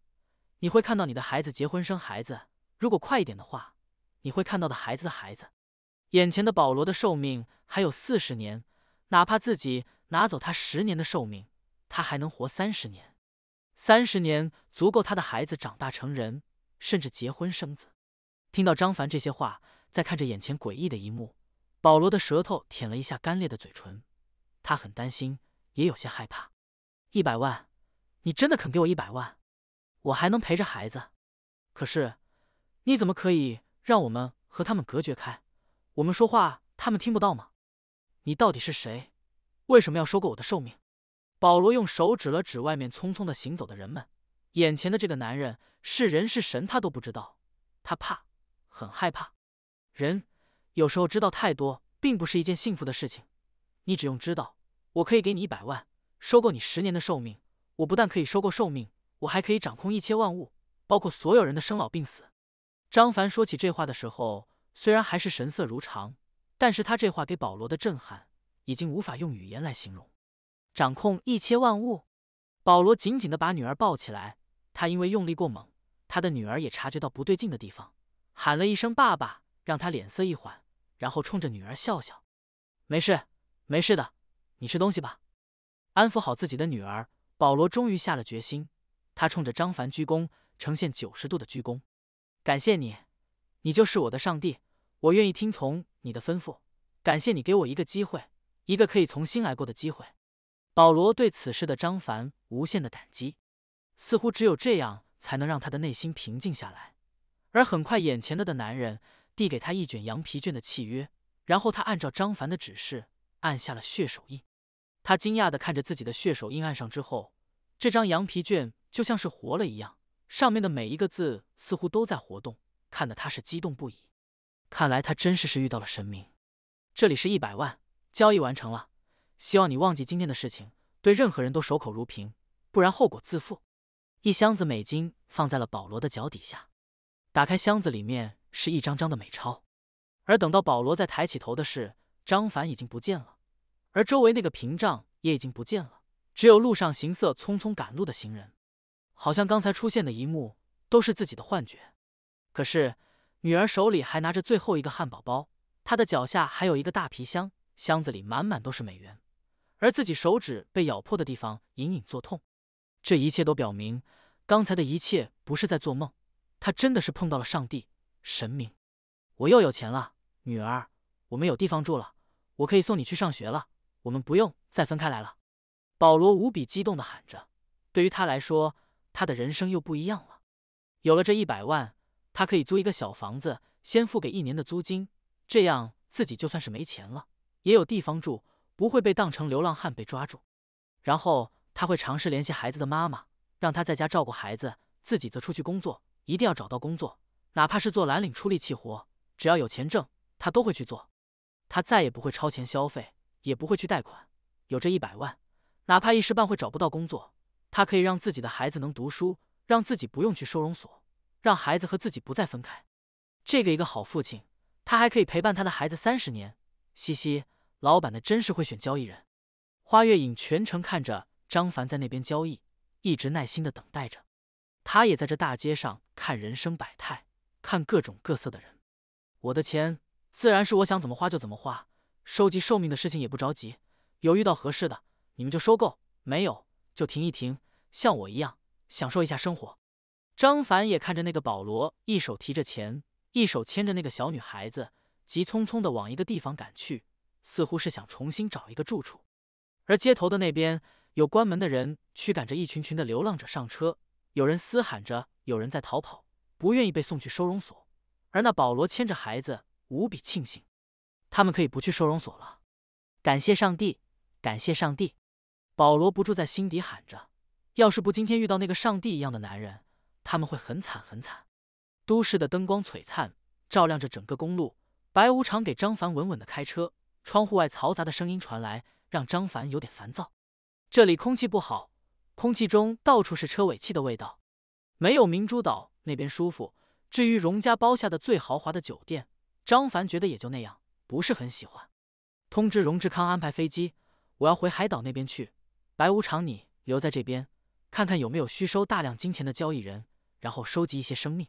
S1: 你会看到你的孩子结婚生孩子。如果快一点的话，你会看到的孩子的孩子。眼前的保罗的寿命还有四十年，哪怕自己拿走他十年的寿命，他还能活三十年。三十年足够他的孩子长大成人，甚至结婚生子。听到张凡这些话，再看着眼前诡异的一幕，保罗的舌头舔了一下干裂的嘴唇，他很担心，也有些害怕。一百万，你真的肯给我一百万？我还能陪着孩子。可是，你怎么可以让我们和他们隔绝开？我们说话，他们听不到吗？你到底是谁？为什么要收购我的寿命？保罗用手指了指外面匆匆的行走的人们。眼前的这个男人是人是神，他都不知道。他怕，很害怕。人有时候知道太多，并不是一件幸福的事情。你只用知道，我可以给你一百万，收购你十年的寿命。我不但可以收购寿命，我还可以掌控一切万物，包括所有人的生老病死。张凡说起这话的时候。虽然还是神色如常，但是他这话给保罗的震撼已经无法用语言来形容。掌控一切万物，保罗紧紧的把女儿抱起来，他因为用力过猛，他的女儿也察觉到不对劲的地方，喊了一声“爸爸”，让他脸色一缓，然后冲着女儿笑笑：“没事，没事的，你吃东西吧。”安抚好自己的女儿，保罗终于下了决心，他冲着张凡鞠躬，呈现九十度的鞠躬，感谢你。你就是我的上帝，我愿意听从你的吩咐。感谢你给我一个机会，一个可以重新来过的机会。保罗对此事的张凡无限的感激，似乎只有这样才能让他的内心平静下来。而很快，眼前的的男人递给他一卷羊皮卷的契约，然后他按照张凡的指示按下了血手印。他惊讶的看着自己的血手印按上之后，这张羊皮卷就像是活了一样，上面的每一个字似乎都在活动。看得他是激动不已，看来他真是是遇到了神明。这里是一百万，交易完成了。希望你忘记今天的事情，对任何人都守口如瓶，不然后果自负。一箱子美金放在了保罗的脚底下，打开箱子，里面是一张张的美钞。而等到保罗再抬起头的是，张凡已经不见了，而周围那个屏障也已经不见了，只有路上行色匆匆赶路的行人，好像刚才出现的一幕都是自己的幻觉。可是，女儿手里还拿着最后一个汉堡包，她的脚下还有一个大皮箱，箱子里满满都是美元，而自己手指被咬破的地方隐隐作痛。这一切都表明，刚才的一切不是在做梦，他真的是碰到了上帝，神明。我又有钱了，女儿，我们有地方住了，我可以送你去上学了，我们不用再分开来了。保罗无比激动的喊着，对于他来说，他的人生又不一样了，有了这一百万。他可以租一个小房子，先付给一年的租金，这样自己就算是没钱了，也有地方住，不会被当成流浪汉被抓住。然后他会尝试联系孩子的妈妈，让她在家照顾孩子，自己则出去工作，一定要找到工作，哪怕是做蓝领出力气活，只要有钱挣，他都会去做。他再也不会超前消费，也不会去贷款。有这一百万，哪怕一时半会找不到工作，他可以让自己的孩子能读书，让自己不用去收容所。让孩子和自己不再分开，这个一个好父亲，他还可以陪伴他的孩子三十年。嘻嘻，老板的真是会选交易人。花月影全程看着张凡在那边交易，一直耐心的等待着。他也在这大街上看人生百态，看各种各色的人。我的钱自然是我想怎么花就怎么花，收集寿命的事情也不着急，有遇到合适的你们就收购，没有就停一停，像我一样享受一下生活。张凡也看着那个保罗，一手提着钱，一手牵着那个小女孩子，急匆匆的往一个地方赶去，似乎是想重新找一个住处。而街头的那边，有关门的人驱赶着一群群的流浪者上车，有人嘶喊着，有人在逃跑，不愿意被送去收容所。而那保罗牵着孩子，无比庆幸，他们可以不去收容所了，感谢上帝，感谢上帝！保罗不住在心底喊着，要是不今天遇到那个上帝一样的男人。他们会很惨很惨。都市的灯光璀璨，照亮着整个公路。白无常给张凡稳稳的开车，窗户外嘈杂的声音传来，让张凡有点烦躁。这里空气不好，空气中到处是车尾气的味道，没有明珠岛那边舒服。至于荣家包下的最豪华的酒店，张凡觉得也就那样，不是很喜欢。通知荣志康安排飞机，我要回海岛那边去。白无常，你留在这边，看看有没有需收大量金钱的交易人。然后收集一些生命，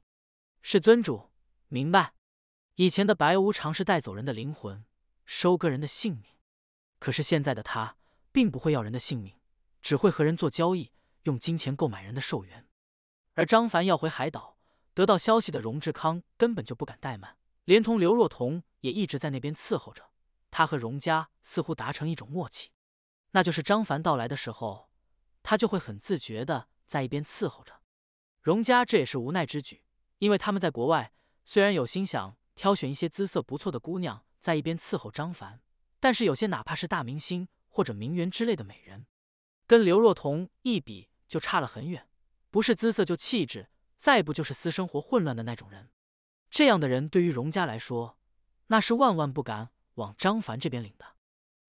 S1: 是尊主明白。以前的白无常是带走人的灵魂，收割人的性命，可是现在的他并不会要人的性命，只会和人做交易，用金钱购买人的寿元。而张凡要回海岛，得到消息的荣志康根本就不敢怠慢，连同刘若彤也一直在那边伺候着。他和荣家似乎达成一种默契，那就是张凡到来的时候，他就会很自觉的在一边伺候着。荣家这也是无奈之举，因为他们在国外，虽然有心想挑选一些姿色不错的姑娘在一边伺候张凡，但是有些哪怕是大明星或者名媛之类的美人，跟刘若彤一比就差了很远，不是姿色就气质，再不就是私生活混乱的那种人。这样的人对于荣家来说，那是万万不敢往张凡这边领的。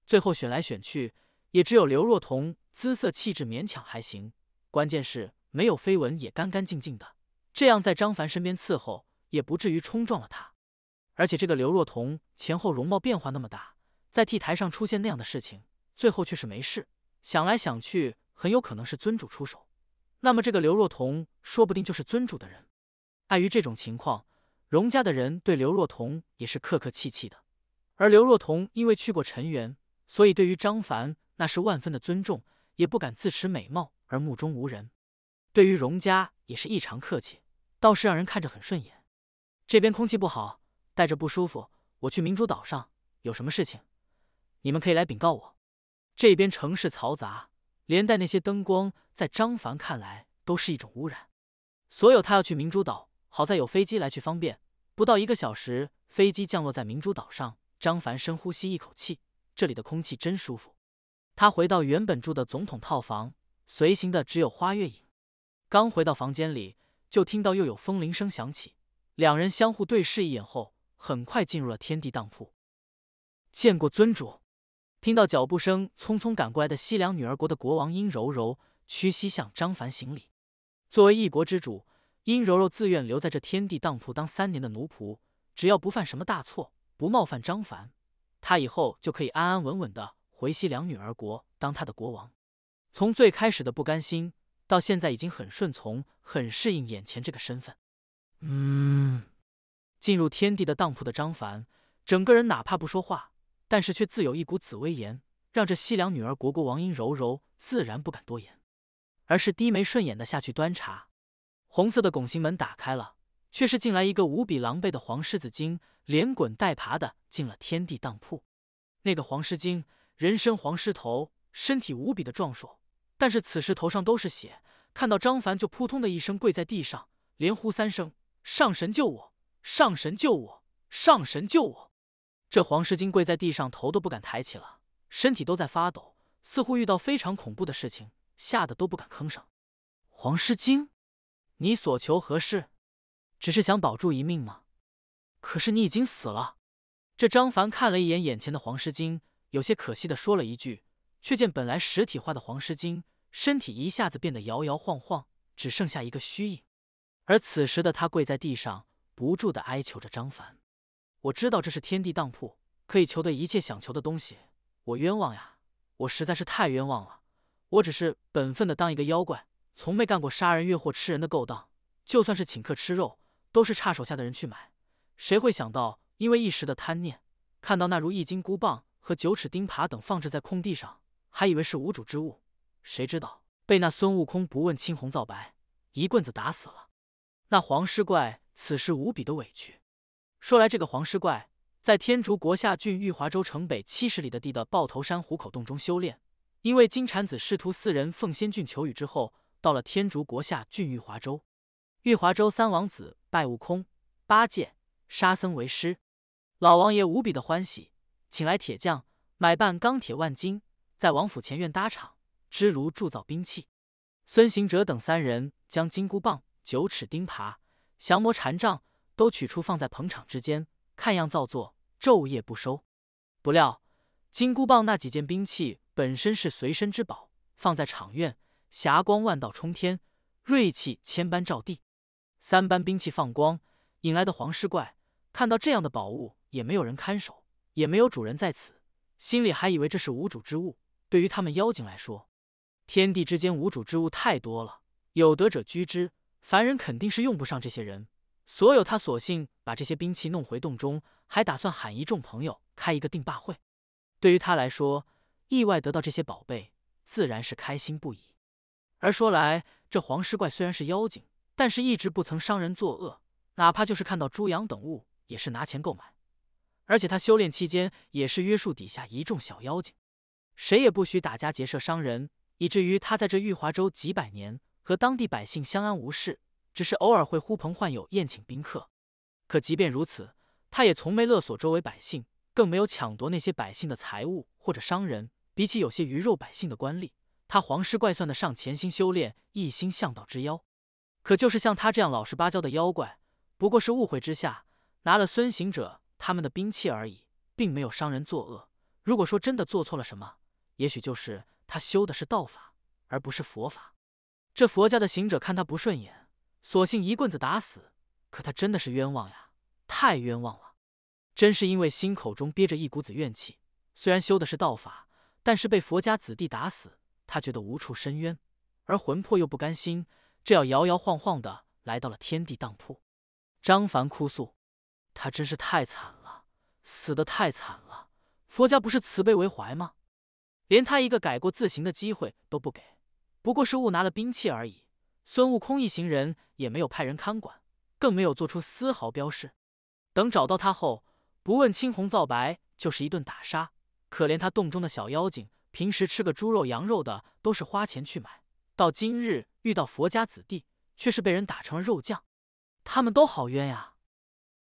S1: 最后选来选去，也只有刘若彤姿色气质勉强还行，关键是。没有绯闻也干干净净的，这样在张凡身边伺候也不至于冲撞了他。而且这个刘若彤前后容貌变化那么大，在 T 台上出现那样的事情，最后却是没事。想来想去，很有可能是尊主出手，那么这个刘若彤说不定就是尊主的人。碍于这种情况，荣家的人对刘若彤也是客客气气的。而刘若彤因为去过尘缘，所以对于张凡那是万分的尊重，也不敢自持美貌而目中无人。对于荣家也是异常客气，倒是让人看着很顺眼。这边空气不好，带着不舒服。我去明珠岛上，有什么事情，你们可以来禀告我。这边城市嘈杂，连带那些灯光，在张凡看来都是一种污染。所有他要去明珠岛。好在有飞机来去方便，不到一个小时，飞机降落在明珠岛上。张凡深呼吸一口气，这里的空气真舒服。他回到原本住的总统套房，随行的只有花月影。刚回到房间里，就听到又有风铃声响起。两人相互对视一眼后，很快进入了天地当铺。见过尊主，听到脚步声，匆匆赶过来的西凉女儿国的国王殷柔柔屈膝向张凡行礼。作为一国之主，殷柔柔自愿留在这天地当铺当三年的奴仆，只要不犯什么大错，不冒犯张凡，她以后就可以安安稳稳的回西凉女儿国当她的国王。从最开始的不甘心。到现在已经很顺从，很适应眼前这个身份。嗯，进入天地的当铺的张凡，整个人哪怕不说话，但是却自有一股紫薇言，让这西凉女儿国国王殷柔柔自然不敢多言，而是低眉顺眼的下去端茶。红色的拱形门打开了，却是进来一个无比狼狈的黄狮子精，连滚带爬的进了天地当铺。那个黄狮精，人身黄狮头，身体无比的壮硕。但是此时头上都是血，看到张凡就扑通的一声跪在地上，连呼三声上神救我，上神救我，上神救我。这黄狮金跪在地上，头都不敢抬起了，身体都在发抖，似乎遇到非常恐怖的事情，吓得都不敢吭声。黄狮金，你所求何事？只是想保住一命吗？可是你已经死了。这张凡看了一眼眼前的黄狮金，有些可惜的说了一句，却见本来实体化的黄狮金。身体一下子变得摇摇晃晃，只剩下一个虚影。而此时的他跪在地上，不住地哀求着张凡：“我知道这是天地当铺，可以求得一切想求的东西。我冤枉呀！我实在是太冤枉了！我只是本分的当一个妖怪，从没干过杀人越货、吃人的勾当。就算是请客吃肉，都是差手下的人去买。谁会想到，因为一时的贪念，看到那如意金箍棒和九齿钉耙等放置在空地上，还以为是无主之物。”谁知道被那孙悟空不问青红皂白一棍子打死了。那黄狮怪此时无比的委屈。说来，这个黄狮怪在天竺国下郡玉华州城北七十里的地的抱头山虎口洞中修炼。因为金蝉子师徒四人奉仙郡求雨之后，到了天竺国下郡玉华州。玉华州三王子拜悟空、八戒、沙僧为师，老王爷无比的欢喜，请来铁匠买办钢铁万金，在王府前院搭场。支炉铸造兵器，孙行者等三人将金箍棒、九齿钉耙、降魔禅杖都取出，放在棚场之间，看样造作，昼夜不收。不料金箍棒那几件兵器本身是随身之宝，放在场院，霞光万道冲天，锐气千般照地。三般兵器放光，引来的黄狮怪看到这样的宝物，也没有人看守，也没有主人在此，心里还以为这是无主之物。对于他们妖精来说，天地之间无主之物太多了，有德者居之。凡人肯定是用不上这些人，所有他索性把这些兵器弄回洞中，还打算喊一众朋友开一个定霸会。对于他来说，意外得到这些宝贝，自然是开心不已。而说来，这黄狮怪虽然是妖精，但是一直不曾伤人作恶，哪怕就是看到猪羊等物，也是拿钱购买。而且他修炼期间也是约束底下一众小妖精，谁也不许打家劫舍伤人。以至于他在这玉华州几百年，和当地百姓相安无事，只是偶尔会呼朋唤友宴请宾客。可即便如此，他也从没勒索周围百姓，更没有抢夺那些百姓的财物或者商人。比起有些鱼肉百姓的官吏，他黄师怪算的上潜心修炼、一心向道之妖。可就是像他这样老实巴交的妖怪，不过是误会之下拿了孙行者他们的兵器而已，并没有伤人作恶。如果说真的做错了什么，也许就是。他修的是道法，而不是佛法。这佛家的行者看他不顺眼，索性一棍子打死。可他真的是冤枉呀，太冤枉了！真是因为心口中憋着一股子怨气。虽然修的是道法，但是被佛家子弟打死，他觉得无处伸冤，而魂魄又不甘心，这要摇摇晃晃的来到了天地当铺。张凡哭诉：“他真是太惨了，死的太惨了！佛家不是慈悲为怀吗？”连他一个改过自新的机会都不给，不过是误拿了兵器而已。孙悟空一行人也没有派人看管，更没有做出丝毫标示。等找到他后，不问青红皂白就是一顿打杀。可怜他洞中的小妖精，平时吃个猪肉、羊肉的都是花钱去买，到今日遇到佛家子弟，却是被人打成了肉酱。他们都好冤呀！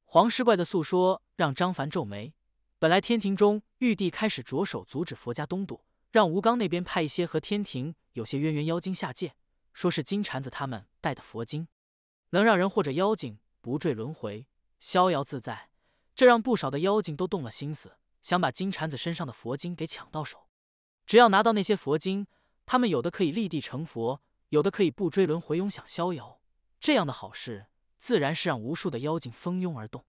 S1: 黄狮怪的诉说让张凡皱眉。本来天庭中，玉帝开始着手阻止佛家东渡。让吴刚那边派一些和天庭有些渊源妖精下界，说是金蝉子他们带的佛经，能让人或者妖精不坠轮回，逍遥自在。这让不少的妖精都动了心思，想把金蝉子身上的佛经给抢到手。只要拿到那些佛经，他们有的可以立地成佛，有的可以不追轮回，永享逍遥。这样的好事自然是让无数的妖精蜂拥而动。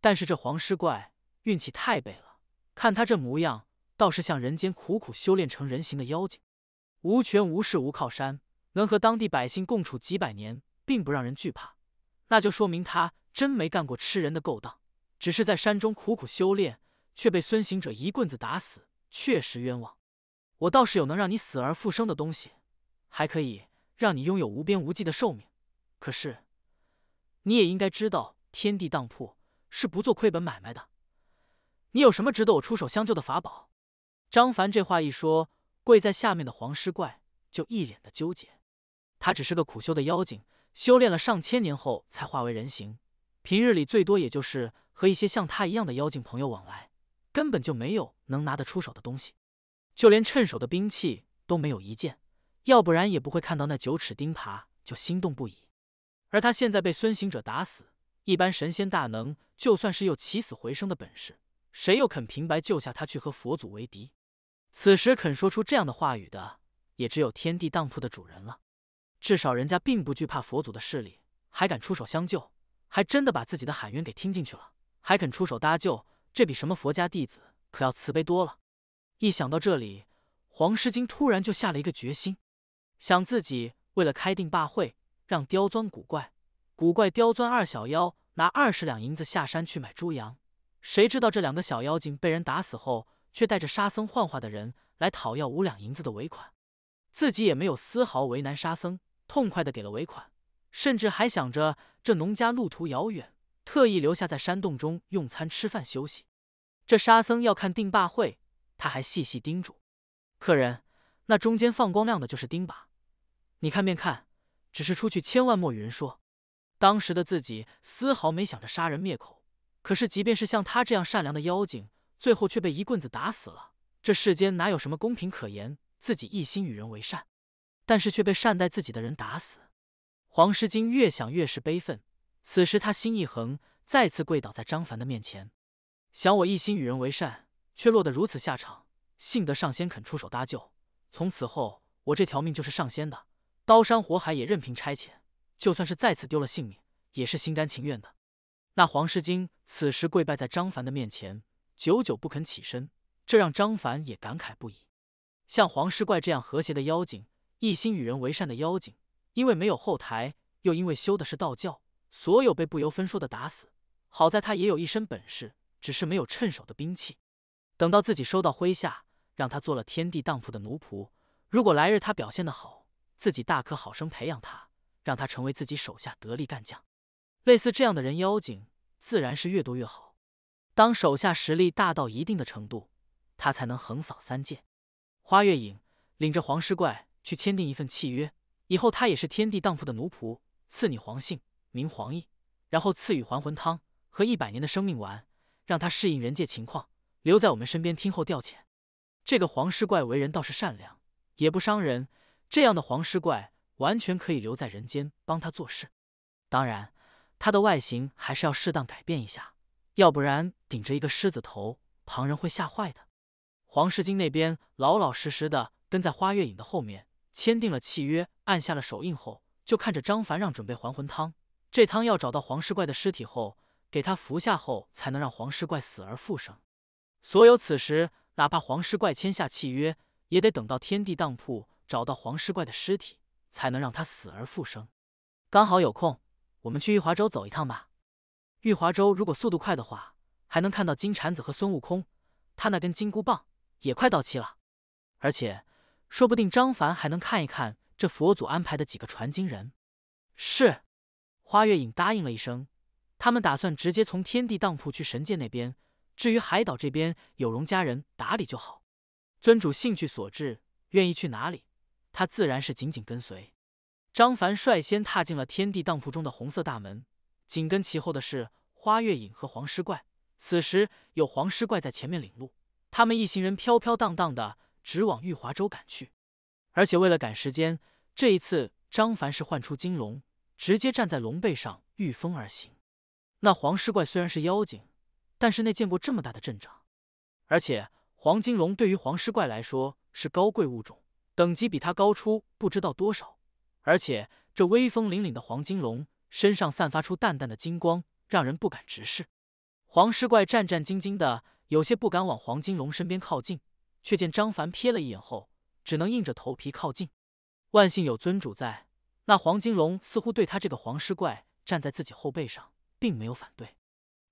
S1: 但是这黄狮怪运气太背了，看他这模样。倒是像人间苦苦修炼成人形的妖精，无权无势无靠山，能和当地百姓共处几百年，并不让人惧怕。那就说明他真没干过吃人的勾当，只是在山中苦苦修炼，却被孙行者一棍子打死，确实冤枉。我倒是有能让你死而复生的东西，还可以让你拥有无边无际的寿命。可是，你也应该知道，天地当铺是不做亏本买卖的。你有什么值得我出手相救的法宝？张凡这话一说，跪在下面的黄狮怪就一脸的纠结。他只是个苦修的妖精，修炼了上千年后才化为人形，平日里最多也就是和一些像他一样的妖精朋友往来，根本就没有能拿得出手的东西，就连趁手的兵器都没有一件。要不然也不会看到那九齿钉耙就心动不已。而他现在被孙行者打死，一般神仙大能就算是有起死回生的本事，谁又肯平白救下他去和佛祖为敌？此时肯说出这样的话语的，也只有天地当铺的主人了。至少人家并不惧怕佛祖的势力，还敢出手相救，还真的把自己的喊冤给听进去了，还肯出手搭救，这比什么佛家弟子可要慈悲多了。一想到这里，黄狮精突然就下了一个决心，想自己为了开定霸会，让刁钻古怪、古怪刁钻二小妖拿二十两银子下山去买猪羊，谁知道这两个小妖精被人打死后。却带着沙僧幻化的人来讨要五两银子的尾款，自己也没有丝毫为难沙僧，痛快的给了尾款，甚至还想着这农家路途遥远，特意留下在山洞中用餐、吃饭、休息。这沙僧要看钉霸会，他还细细叮嘱客人：“那中间放光亮的就是钉耙，你看便看，只是出去千万莫与人说。”当时的自己丝毫没想着杀人灭口，可是即便是像他这样善良的妖精。最后却被一棍子打死了。这世间哪有什么公平可言？自己一心与人为善，但是却被善待自己的人打死。黄狮金越想越是悲愤。此时他心一横，再次跪倒在张凡的面前。想我一心与人为善，却落得如此下场。幸得上仙肯出手搭救，从此后我这条命就是上仙的，刀山火海也任凭差遣。就算是再次丢了性命，也是心甘情愿的。那黄狮金此时跪拜在张凡的面前。久久不肯起身，这让张凡也感慨不已。像黄狮怪这样和谐的妖精，一心与人为善的妖精，因为没有后台，又因为修的是道教，所有被不由分说的打死。好在他也有一身本事，只是没有趁手的兵器。等到自己收到麾下，让他做了天地当铺的奴仆。如果来日他表现的好，自己大可好生培养他，让他成为自己手下得力干将。类似这样的人妖精，自然是越多越好。当手下实力大到一定的程度，他才能横扫三界。花月影领着黄尸怪去签订一份契约，以后他也是天地当铺的奴仆，赐你黄姓名黄奕，然后赐予还魂汤和一百年的生命丸，让他适应人界情况，留在我们身边听候调遣。这个黄尸怪为人倒是善良，也不伤人，这样的黄尸怪完全可以留在人间帮他做事。当然，他的外形还是要适当改变一下。要不然顶着一个狮子头，旁人会吓坏的。黄世金那边老老实实的跟在花月影的后面，签订了契约，按下了手印后，就看着张凡让准备还魂汤。这汤要找到黄狮怪的尸体后，给他服下后，才能让黄狮怪死而复生。所有此时，哪怕黄狮怪签下契约，也得等到天地当铺找到黄狮怪的尸体，才能让他死而复生。刚好有空，我们去玉华州走一趟吧。玉华州，如果速度快的话，还能看到金蝉子和孙悟空。他那根金箍棒也快到期了，而且说不定张凡还能看一看这佛祖安排的几个传经人。是，花月影答应了一声。他们打算直接从天地当铺去神界那边，至于海岛这边，有容家人打理就好。尊主兴趣所至，愿意去哪里，他自然是紧紧跟随。张凡率先踏进了天地当铺中的红色大门。紧跟其后的是花月影和黄狮怪。此时有黄狮怪在前面领路，他们一行人飘飘荡荡的直往玉华州赶去。而且为了赶时间，这一次张凡是唤出金龙，直接站在龙背上御风而行。那黄狮怪虽然是妖精，但是那见过这么大的阵仗。而且黄金龙对于黄狮怪来说是高贵物种，等级比他高出不知道多少。而且这威风凛凛的黄金龙。身上散发出淡淡的金光，让人不敢直视。黄狮怪战战兢兢的，有些不敢往黄金龙身边靠近。却见张凡瞥了一眼后，只能硬着头皮靠近。万幸有尊主在，那黄金龙似乎对他这个黄狮怪站在自己后背上，并没有反对，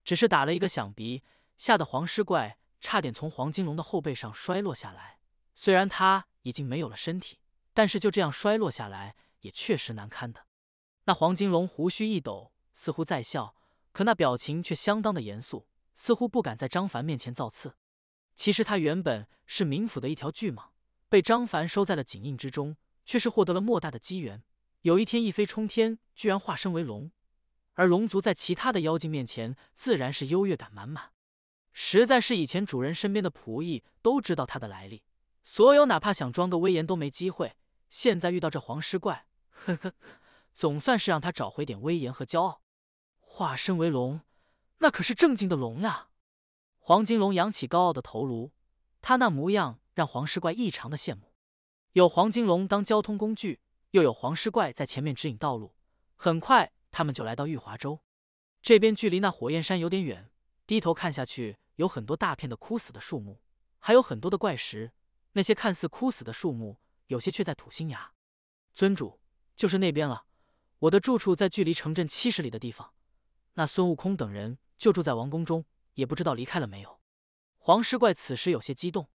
S1: 只是打了一个响鼻，吓得黄狮怪差点从黄金龙的后背上摔落下来。虽然他已经没有了身体，但是就这样摔落下来，也确实难堪的。那黄金龙胡须一抖，似乎在笑，可那表情却相当的严肃，似乎不敢在张凡面前造次。其实他原本是冥府的一条巨蟒，被张凡收在了锦印之中，却是获得了莫大的机缘。有一天一飞冲天，居然化身为龙。而龙族在其他的妖精面前，自然是优越感满满。实在是以前主人身边的仆役都知道他的来历，所有哪怕想装个威严都没机会。现在遇到这黄狮怪，呵呵。总算是让他找回点威严和骄傲。化身为龙，那可是正经的龙呀！黄金龙扬起高傲的头颅，他那模样让黄狮怪异常的羡慕。有黄金龙当交通工具，又有黄狮怪在前面指引道路，很快他们就来到玉华州。这边距离那火焰山有点远，低头看下去，有很多大片的枯死的树木，还有很多的怪石。那些看似枯死的树木，有些却在吐新芽。尊主，就是那边了。我的住处在距离城镇七十里的地方，那孙悟空等人就住在王宫中，也不知道离开了没有。黄狮怪此时有些激动，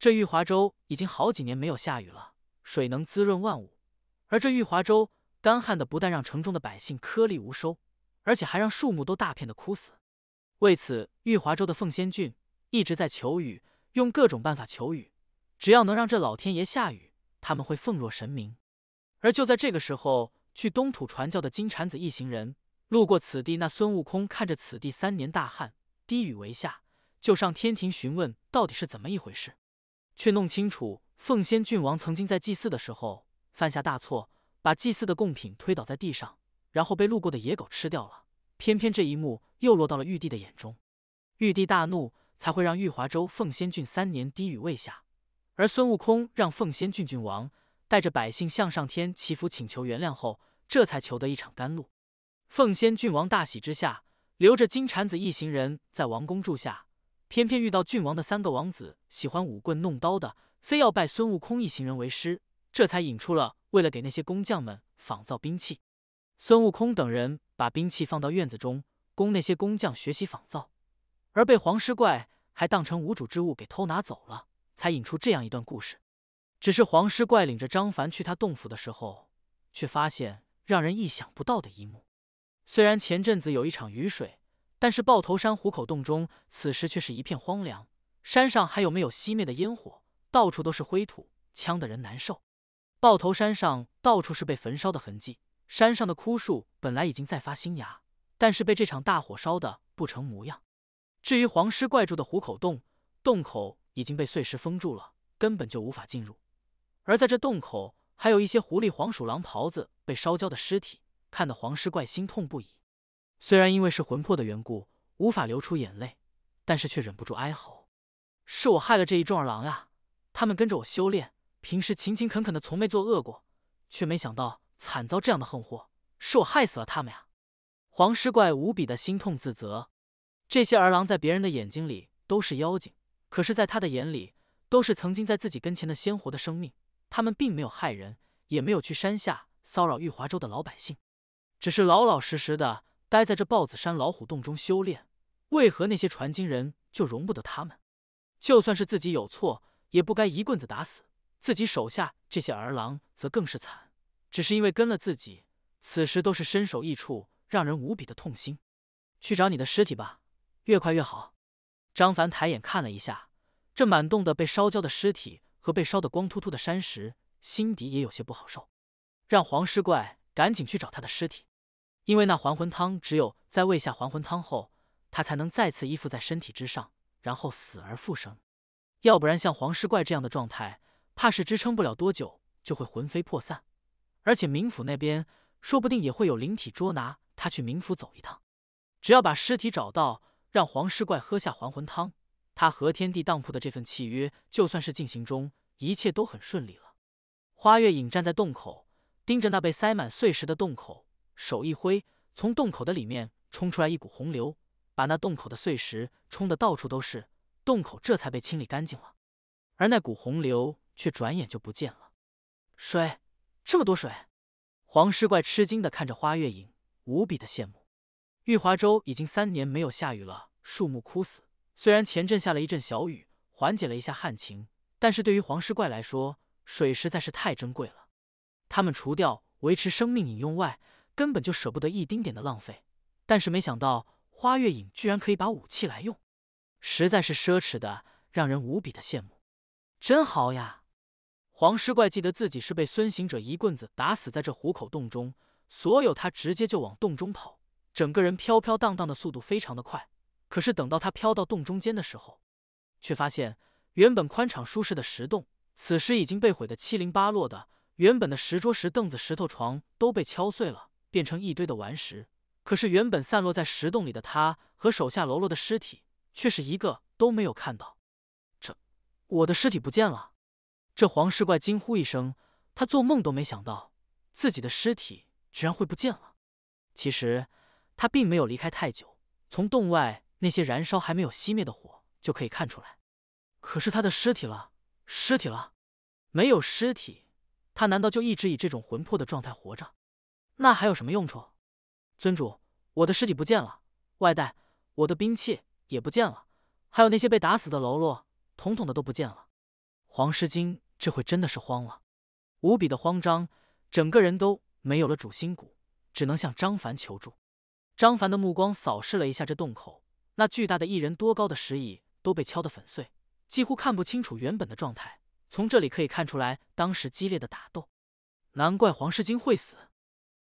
S1: 这玉华州已经好几年没有下雨了，水能滋润万物，而这玉华州干旱的不但让城中的百姓颗粒无收，而且还让树木都大片的枯死。为此，玉华州的凤仙郡一直在求雨，用各种办法求雨，只要能让这老天爷下雨，他们会奉若神明。而就在这个时候。去东土传教的金蝉子一行人路过此地，那孙悟空看着此地三年大旱，滴雨未下，就上天庭询问到底是怎么一回事，却弄清楚凤仙郡王曾经在祭祀的时候犯下大错，把祭祀的贡品推倒在地上，然后被路过的野狗吃掉了。偏偏这一幕又落到了玉帝的眼中，玉帝大怒，才会让玉华州凤仙郡三年滴雨未下。而孙悟空让凤仙郡郡王带着百姓向上天祈福，请求原谅后。这才求得一场甘露，凤仙郡王大喜之下，留着金蝉子一行人在王宫住下。偏偏遇到郡王的三个王子喜欢舞棍弄刀的，非要拜孙悟空一行人为师，这才引出了为了给那些工匠们仿造兵器，孙悟空等人把兵器放到院子中，供那些工匠学习仿造，而被黄狮怪还当成无主之物给偷拿走了，才引出这样一段故事。只是黄狮怪领着张凡去他洞府的时候，却发现。让人意想不到的一幕。虽然前阵子有一场雨水，但是豹头山虎口洞中此时却是一片荒凉。山上还有没有熄灭的烟火，到处都是灰土，呛得人难受。豹头山上到处是被焚烧的痕迹，山上的枯树本来已经在发新芽，但是被这场大火烧的不成模样。至于黄狮怪住的虎口洞，洞口已经被碎石封住了，根本就无法进入。而在这洞口。还有一些狐狸、黄鼠狼、狍子被烧焦的尸体，看得黄狮怪心痛不已。虽然因为是魂魄的缘故，无法流出眼泪，但是却忍不住哀嚎：“是我害了这一众儿郎呀！他们跟着我修炼，平时勤勤恳恳的，从没做恶过，却没想到惨遭这样的横祸。是我害死了他们呀！”黄狮怪无比的心痛自责。这些儿郎在别人的眼睛里都是妖精，可是，在他的眼里，都是曾经在自己跟前的鲜活的生命。他们并没有害人，也没有去山下骚扰玉华州的老百姓，只是老老实实的待在这豹子山老虎洞中修炼。为何那些传经人就容不得他们？就算是自己有错，也不该一棍子打死自己手下这些儿郎，则更是惨。只是因为跟了自己，此时都是身首异处，让人无比的痛心。去找你的尸体吧，越快越好。张凡抬眼看了一下这满洞的被烧焦的尸体。和被烧得光秃秃的山石，心底也有些不好受。让黄尸怪赶紧去找他的尸体，因为那还魂汤只有在喂下还魂汤后，他才能再次依附在身体之上，然后死而复生。要不然，像黄尸怪这样的状态，怕是支撑不了多久就会魂飞魄散。而且，冥府那边说不定也会有灵体捉拿他去冥府走一趟。只要把尸体找到，让黄尸怪喝下还魂汤。他和天地当铺的这份契约就算是进行中，一切都很顺利了。花月影站在洞口，盯着那被塞满碎石的洞口，手一挥，从洞口的里面冲出来一股洪流，把那洞口的碎石冲得到处都是，洞口这才被清理干净了。而那股洪流却转眼就不见了。水，这么多水！黄狮怪吃惊的看着花月影，无比的羡慕。玉华州已经三年没有下雨了，树木枯死。虽然前阵下了一阵小雨，缓解了一下旱情，但是对于黄狮怪来说，水实在是太珍贵了。他们除掉维持生命饮用外，根本就舍不得一丁点的浪费。但是没想到花月影居然可以把武器来用，实在是奢侈的，让人无比的羡慕。真好呀！黄狮怪记得自己是被孙行者一棍子打死在这虎口洞中，所有他直接就往洞中跑，整个人飘飘荡荡的速度非常的快。可是等到他飘到洞中间的时候，却发现原本宽敞舒适的石洞，此时已经被毁得七零八落的。原本的石桌、石凳子、石头床都被敲碎了，变成一堆的顽石。可是原本散落在石洞里的他和手下喽啰的尸体，却是一个都没有看到。这，我的尸体不见了！这黄石怪惊呼一声，他做梦都没想到自己的尸体居然会不见了。其实他并没有离开太久，从洞外。那些燃烧还没有熄灭的火就可以看出来，可是他的尸体了，尸体了，没有尸体，他难道就一直以这种魂魄的状态活着？那还有什么用处？尊主，我的尸体不见了，外带我的兵器也不见了，还有那些被打死的喽啰，统统的都不见了。黄狮精这回真的是慌了，无比的慌张，整个人都没有了主心骨，只能向张凡求助。张凡的目光扫视了一下这洞口。那巨大的一人多高的石椅都被敲得粉碎，几乎看不清楚原本的状态。从这里可以看出来当时激烈的打斗，难怪黄狮精会死。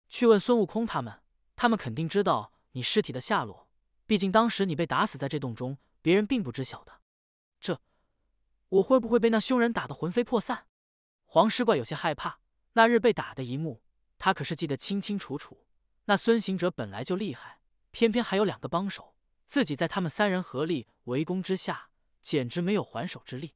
S1: 去问孙悟空他们，他们肯定知道你尸体的下落。毕竟当时你被打死在这洞中，别人并不知晓的。这我会不会被那凶人打得魂飞魄散？黄狮怪有些害怕，那日被打的一幕他可是记得清清楚楚。那孙行者本来就厉害，偏偏还有两个帮手。自己在他们三人合力围攻之下，简直没有还手之力。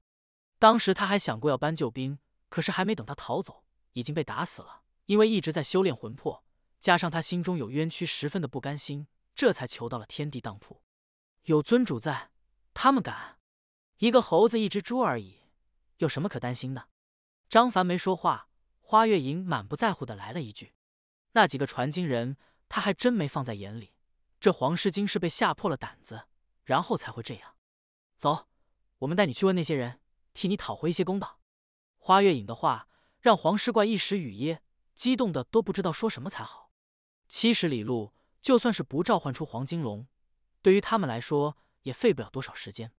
S1: 当时他还想过要搬救兵，可是还没等他逃走，已经被打死了。因为一直在修炼魂魄，加上他心中有冤屈，十分的不甘心，这才求到了天地当铺。有尊主在，他们敢？一个猴子，一只猪而已，有什么可担心的？张凡没说话，花月莹满不在乎的来了一句：“那几个传经人，他还真没放在眼里。”这黄狮精是被吓破了胆子，然后才会这样。走，我们带你去问那些人，替你讨回一些公道。花月影的话让黄狮怪一时语噎，激动的都不知道说什么才好。七十里路，就算是不召唤出黄金龙，对于他们来说也费不了多少时间。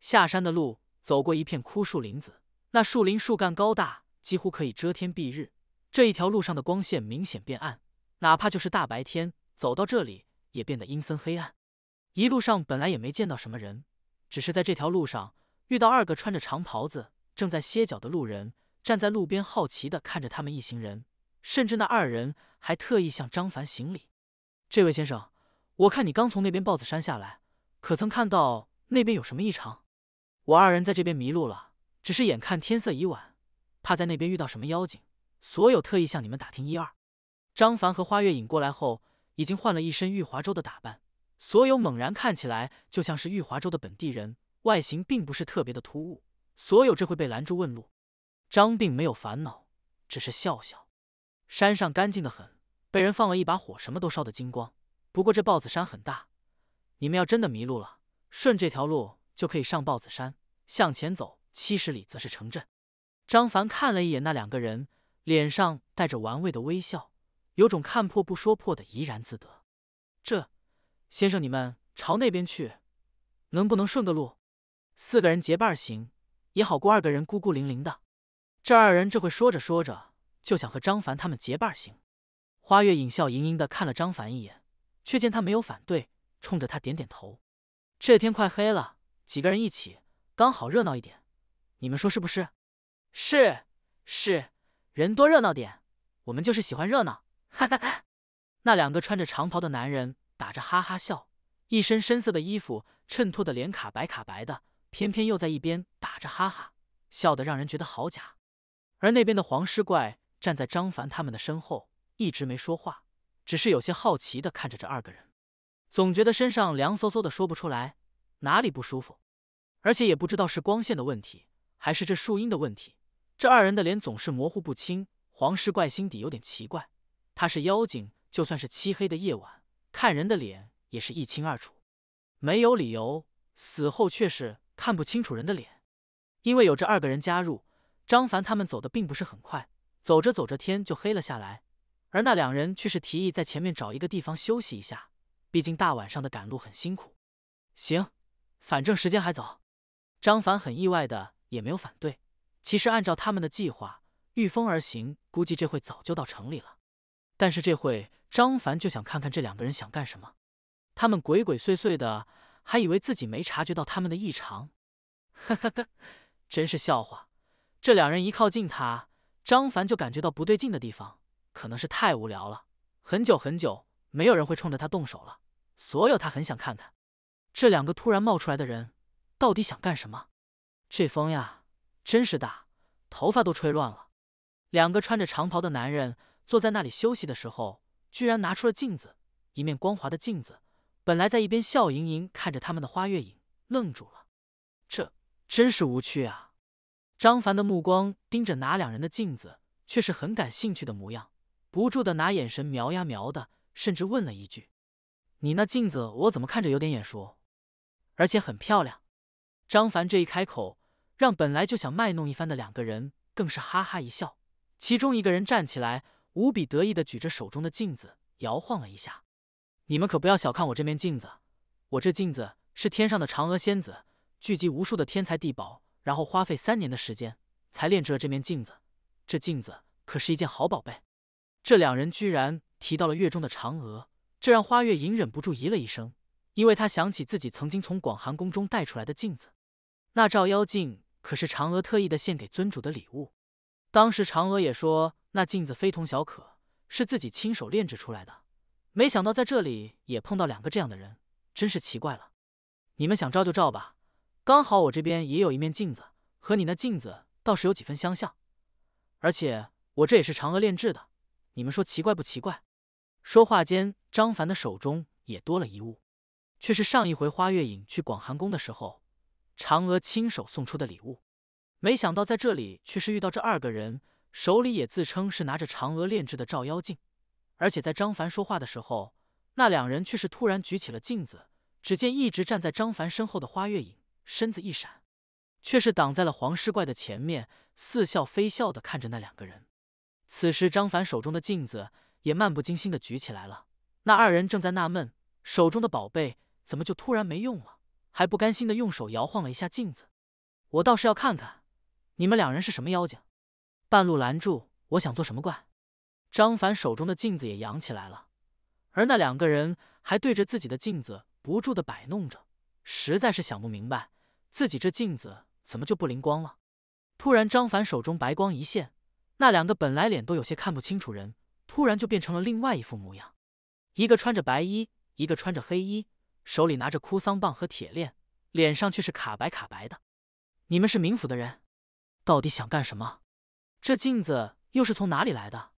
S1: 下山的路走过一片枯树林子，那树林树干高大，几乎可以遮天蔽日，这一条路上的光线明显变暗，哪怕就是大白天，走到这里。也变得阴森黑暗。一路上本来也没见到什么人，只是在这条路上遇到二个穿着长袍子正在歇脚的路人，站在路边好奇地看着他们一行人。甚至那二人还特意向张凡行礼：“这位先生，我看你刚从那边豹子山下来，可曾看到那边有什么异常？”“我二人在这边迷路了，只是眼看天色已晚，怕在那边遇到什么妖精，所以特意向你们打听一二。”张凡和花月影过来后。已经换了一身玉华州的打扮，所有猛然看起来就像是玉华州的本地人，外形并不是特别的突兀，所有这会被拦住问路。张并没有烦恼，只是笑笑。山上干净的很，被人放了一把火，什么都烧得精光。不过这豹子山很大，你们要真的迷路了，顺这条路就可以上豹子山。向前走七十里则是城镇。张凡看了一眼那两个人，脸上带着玩味的微笑。有种看破不说破的怡然自得。这先生，你们朝那边去，能不能顺个路？四个人结伴行也好过二个人孤孤零零的。这二人这会说着说着就想和张凡他们结伴行。花月影笑盈盈的看了张凡一眼，却见他没有反对，冲着他点点头。这天快黑了，几个人一起刚好热闹一点，你们说是不是？是是，人多热闹点，我们就是喜欢热闹。哈哈哈！那两个穿着长袍的男人打着哈哈笑，一身深色的衣服衬托的脸卡白卡白的，偏偏又在一边打着哈哈笑得让人觉得好假。而那边的黄狮怪站在张凡他们的身后，一直没说话，只是有些好奇的看着这二个人，总觉得身上凉飕飕的，说不出来哪里不舒服，而且也不知道是光线的问题，还是这树荫的问题，这二人的脸总是模糊不清。黄狮怪心底有点奇怪。他是妖精，就算是漆黑的夜晚，看人的脸也是一清二楚。没有理由死后却是看不清楚人的脸，因为有这二个人加入，张凡他们走的并不是很快。走着走着，天就黑了下来，而那两人却是提议在前面找一个地方休息一下，毕竟大晚上的赶路很辛苦。行，反正时间还早，张凡很意外的也没有反对。其实按照他们的计划，御风而行，估计这会早就到城里了。但是这会，张凡就想看看这两个人想干什么。他们鬼鬼祟祟的，还以为自己没察觉到他们的异常。呵呵呵，真是笑话！这两人一靠近他，张凡就感觉到不对劲的地方。可能是太无聊了，很久很久没有人会冲着他动手了。所有他很想看看，这两个突然冒出来的人到底想干什么。这风呀，真是大，头发都吹乱了。两个穿着长袍的男人。坐在那里休息的时候，居然拿出了镜子，一面光滑的镜子。本来在一边笑盈盈看着他们的花月影愣住了，这真是无趣啊！张凡的目光盯着拿两人的镜子，却是很感兴趣的模样，不住的拿眼神瞄呀瞄的，甚至问了一句：“你那镜子我怎么看着有点眼熟，而且很漂亮？”张凡这一开口，让本来就想卖弄一番的两个人更是哈哈一笑。其中一个人站起来。无比得意的举着手中的镜子，摇晃了一下。你们可不要小看我这面镜子，我这镜子是天上的嫦娥仙子聚集无数的天才地宝，然后花费三年的时间才炼制了这面镜子。这镜子可是一件好宝贝。这两人居然提到了月中的嫦娥，这让花月隐忍不住咦了一声，因为他想起自己曾经从广寒宫中带出来的镜子，那照妖镜可是嫦娥特意的献给尊主的礼物。当时嫦娥也说。那镜子非同小可，是自己亲手炼制出来的。没想到在这里也碰到两个这样的人，真是奇怪了。你们想照就照吧，刚好我这边也有一面镜子，和你那镜子倒是有几分相像。而且我这也是嫦娥炼制的，你们说奇怪不奇怪？说话间，张凡的手中也多了一物，却是上一回花月影去广寒宫的时候，嫦娥亲手送出的礼物。没想到在这里却是遇到这二个人。手里也自称是拿着嫦娥炼制的照妖镜，而且在张凡说话的时候，那两人却是突然举起了镜子。只见一直站在张凡身后的花月影身子一闪，却是挡在了黄狮怪的前面，似笑非笑的看着那两个人。此时张凡手中的镜子也漫不经心的举起来了。那二人正在纳闷手中的宝贝怎么就突然没用了，还不甘心的用手摇晃了一下镜子。我倒是要看看你们两人是什么妖精。半路拦住，我想做什么怪？张凡手中的镜子也扬起来了，而那两个人还对着自己的镜子不住的摆弄着，实在是想不明白自己这镜子怎么就不灵光了。突然，张凡手中白光一现，那两个本来脸都有些看不清楚人，突然就变成了另外一副模样，一个穿着白衣，一个穿着黑衣，手里拿着哭丧棒和铁链，脸上却是卡白卡白的。你们是冥府的人，到底想干什么？这镜子又是从哪里来的？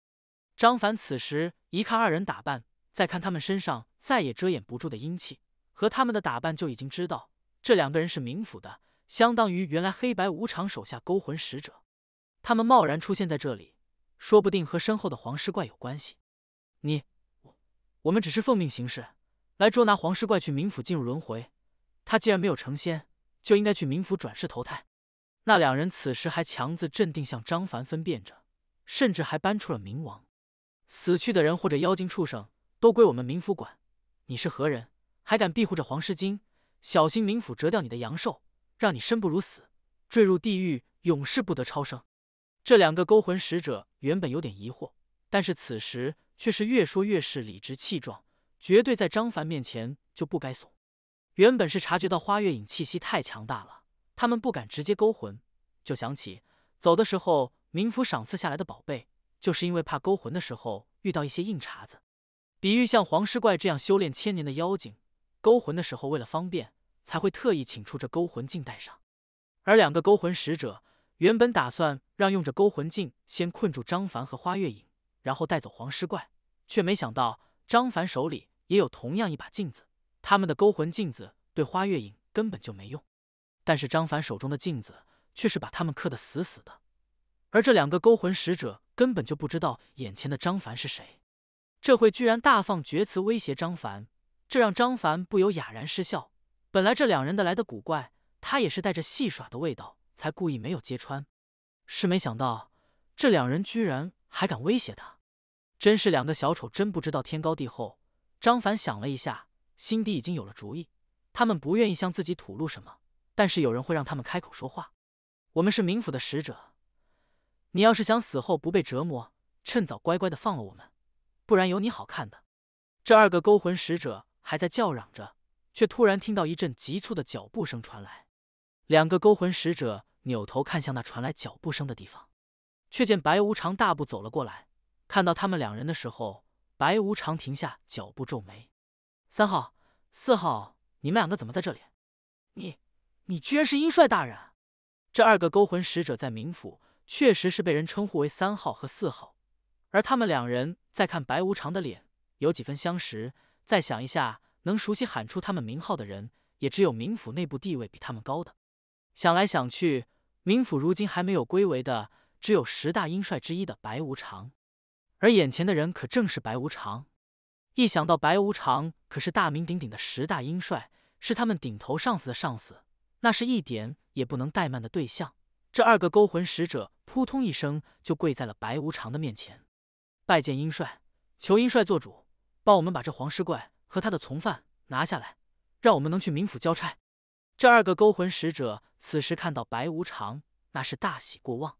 S1: 张凡此时一看二人打扮，再看他们身上再也遮掩不住的阴气和他们的打扮，就已经知道这两个人是冥府的，相当于原来黑白无常手下勾魂使者。他们贸然出现在这里，说不定和身后的黄尸怪有关系。你我我们只是奉命行事，来捉拿黄尸怪去冥府进入轮回。他既然没有成仙，就应该去冥府转世投胎。那两人此时还强自镇定，向张凡分辨着，甚至还搬出了冥王，死去的人或者妖精畜生都归我们冥府管。你是何人，还敢庇护着黄狮精？小心冥府折掉你的阳寿，让你生不如死，坠入地狱，永世不得超生。这两个勾魂使者原本有点疑惑，但是此时却是越说越是理直气壮，绝对在张凡面前就不该怂。原本是察觉到花月影气息太强大了。他们不敢直接勾魂，就想起走的时候冥府赏赐下来的宝贝，就是因为怕勾魂的时候遇到一些硬茬子，比喻像黄狮怪这样修炼千年的妖精，勾魂的时候为了方便才会特意请出这勾魂镜带上。而两个勾魂使者原本打算让用这勾魂镜先困住张凡和花月影，然后带走黄狮怪，却没想到张凡手里也有同样一把镜子，他们的勾魂镜子对花月影根本就没用。但是张凡手中的镜子却是把他们刻得死死的，而这两个勾魂使者根本就不知道眼前的张凡是谁，这会居然大放厥词威胁张凡，这让张凡不由哑然失笑。本来这两人的来的古怪，他也是带着戏耍的味道才故意没有揭穿，是没想到这两人居然还敢威胁他，真是两个小丑真不知道天高地厚。张凡想了一下，心底已经有了主意，他们不愿意向自己吐露什么。但是有人会让他们开口说话。我们是冥府的使者，你要是想死后不被折磨，趁早乖乖的放了我们，不然有你好看的。这二个勾魂使者还在叫嚷着，却突然听到一阵急促的脚步声传来。两个勾魂使者扭头看向那传来脚步声的地方，却见白无常大步走了过来。看到他们两人的时候，白无常停下脚步皱眉：“三号、四号，你们两个怎么在这里？”你。你居然是阴帅大人！这二个勾魂使者在冥府确实是被人称呼为三号和四号，而他们两人在看白无常的脸，有几分相识。再想一下，能熟悉喊出他们名号的人，也只有冥府内部地位比他们高的。想来想去，冥府如今还没有归为的，只有十大阴帅之一的白无常。而眼前的人可正是白无常。一想到白无常可是大名鼎鼎的十大阴帅，是他们顶头上司的上司。那是一点也不能怠慢的对象。这二个勾魂使者扑通一声就跪在了白无常的面前，拜见殷帅，求殷帅做主，帮我们把这黄尸怪和他的从犯拿下来，让我们能去冥府交差。这二个勾魂使者此时看到白无常，那是大喜过望。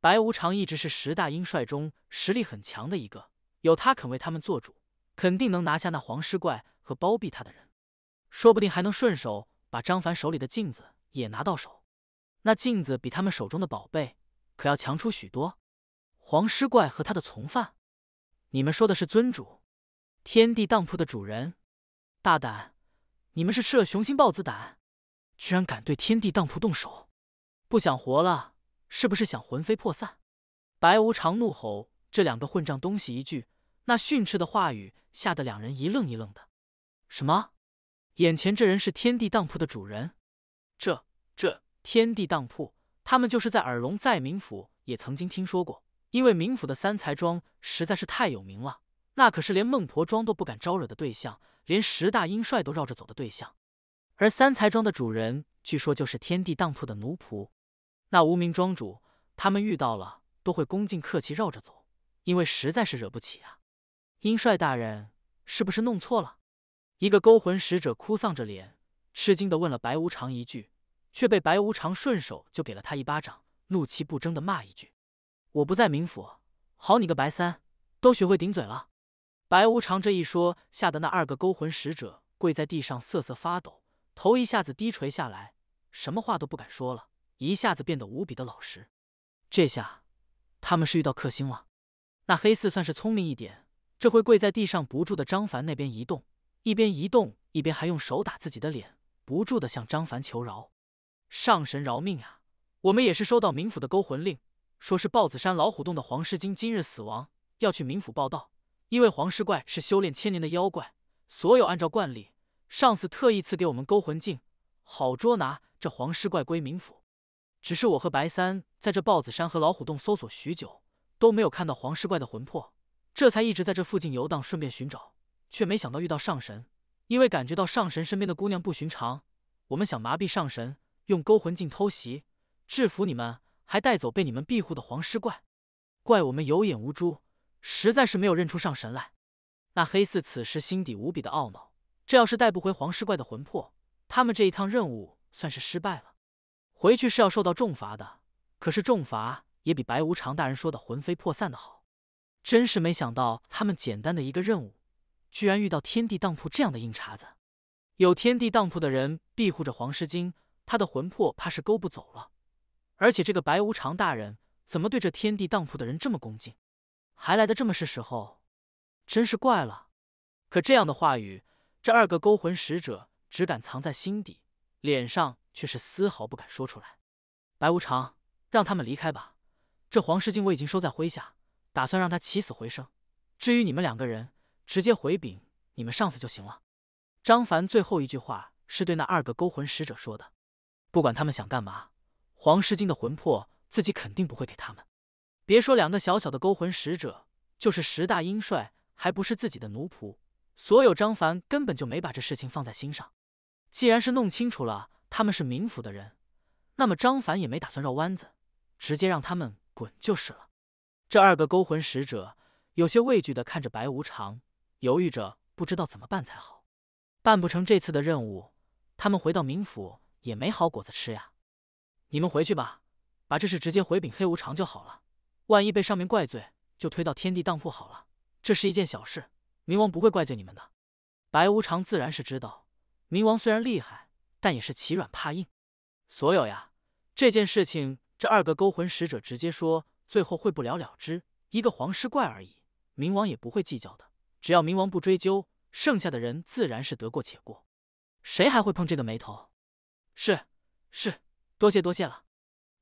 S1: 白无常一直是十大阴帅中实力很强的一个，有他肯为他们做主，肯定能拿下那黄尸怪和包庇他的人，说不定还能顺手。把张凡手里的镜子也拿到手，那镜子比他们手中的宝贝可要强出许多。黄狮怪和他的从犯，你们说的是尊主，天地当铺的主人？大胆！你们是吃了雄心豹子胆，居然敢对天地当铺动手？不想活了？是不是想魂飞魄散？白无常怒吼：“这两个混账东西！”一句那训斥的话语，吓得两人一愣一愣的。什么？眼前这人是天地当铺的主人，这这天地当铺，他们就是在耳聋在冥府也曾经听说过，因为冥府的三才庄实在是太有名了，那可是连孟婆庄都不敢招惹的对象，连十大阴帅都绕着走的对象。而三才庄的主人据说就是天地当铺的奴仆，那无名庄主他们遇到了都会恭敬客气绕着走，因为实在是惹不起啊。阴帅大人是不是弄错了？一个勾魂使者哭丧着脸，吃惊的问了白无常一句，却被白无常顺手就给了他一巴掌，怒气不争的骂一句：“我不在冥府，好你个白三，都学会顶嘴了！”白无常这一说，吓得那二个勾魂使者跪在地上瑟瑟发抖，头一下子低垂下来，什么话都不敢说了，一下子变得无比的老实。这下，他们是遇到克星了。那黑四算是聪明一点，这会跪在地上不住的张凡那边移动。一边移动，一边还用手打自己的脸，不住的向张凡求饶：“上神饶命啊！我们也是收到冥府的勾魂令，说是豹子山老虎洞的黄狮精今日死亡，要去冥府报道。因为黄狮怪是修炼千年的妖怪，所有按照惯例，上司特意赐给我们勾魂镜，好捉拿这黄狮怪归冥府。只是我和白三在这豹子山和老虎洞搜索许久，都没有看到黄狮怪的魂魄，这才一直在这附近游荡，顺便寻找。”却没想到遇到上神，因为感觉到上神身边的姑娘不寻常，我们想麻痹上神，用勾魂镜偷袭制服你们，还带走被你们庇护的黄尸怪，怪我们有眼无珠，实在是没有认出上神来。那黑四此时心底无比的懊恼，这要是带不回黄尸怪的魂魄，他们这一趟任务算是失败了，回去是要受到重罚的，可是重罚也比白无常大人说的魂飞魄散的好。真是没想到，他们简单的一个任务。居然遇到天地当铺这样的硬茬子，有天地当铺的人庇护着黄狮精，他的魂魄怕是勾不走了。而且这个白无常大人怎么对这天地当铺的人这么恭敬，还来的这么是时候，真是怪了。可这样的话语，这二个勾魂使者只敢藏在心底，脸上却是丝毫不敢说出来。白无常，让他们离开吧。这黄狮精我已经收在麾下，打算让他起死回生。至于你们两个人。直接回禀你们上司就行了。张凡最后一句话是对那二个勾魂使者说的。不管他们想干嘛，黄狮精的魂魄自己肯定不会给他们。别说两个小小的勾魂使者，就是十大英帅还不是自己的奴仆。所有张凡根本就没把这事情放在心上。既然是弄清楚了他们是冥府的人，那么张凡也没打算绕弯子，直接让他们滚就是了。这二个勾魂使者有些畏惧的看着白无常。犹豫着不知道怎么办才好，办不成这次的任务，他们回到冥府也没好果子吃呀。你们回去吧，把这事直接回禀黑无常就好了。万一被上面怪罪，就推到天地当铺好了。这是一件小事，冥王不会怪罪你们的。白无常自然是知道，冥王虽然厉害，但也是欺软怕硬。所有呀，这件事情这二个勾魂使者直接说，最后会不了了之，一个黄狮怪而已，冥王也不会计较的。只要冥王不追究，剩下的人自然是得过且过，谁还会碰这个霉头？是是，多谢多谢了。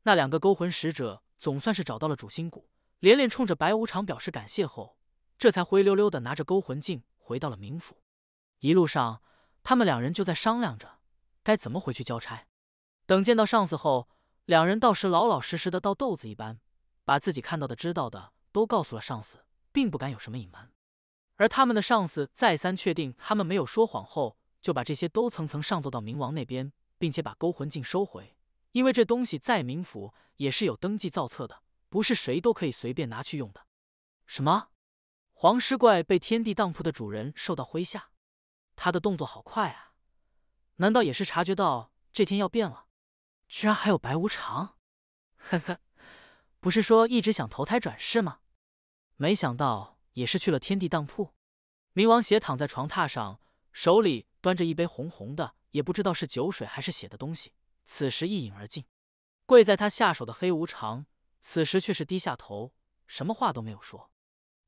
S1: 那两个勾魂使者总算是找到了主心骨，连连冲着白无常表示感谢后，这才灰溜溜的拿着勾魂镜回到了冥府。一路上，他们两人就在商量着该怎么回去交差。等见到上司后，两人倒是老老实实的倒豆子一般，把自己看到的、知道的都告诉了上司，并不敢有什么隐瞒。而他们的上司再三确定他们没有说谎后，就把这些都层层上奏到冥王那边，并且把勾魂镜收回，因为这东西在冥府也是有登记造册的，不是谁都可以随便拿去用的。什么？黄尸怪被天地当铺的主人受到麾下，他的动作好快啊！难道也是察觉到这天要变了？居然还有白无常，呵呵，不是说一直想投胎转世吗？没想到。也是去了天地当铺。冥王斜躺在床榻上，手里端着一杯红红的，也不知道是酒水还是血的东西，此时一饮而尽。跪在他下手的黑无常，此时却是低下头，什么话都没有说。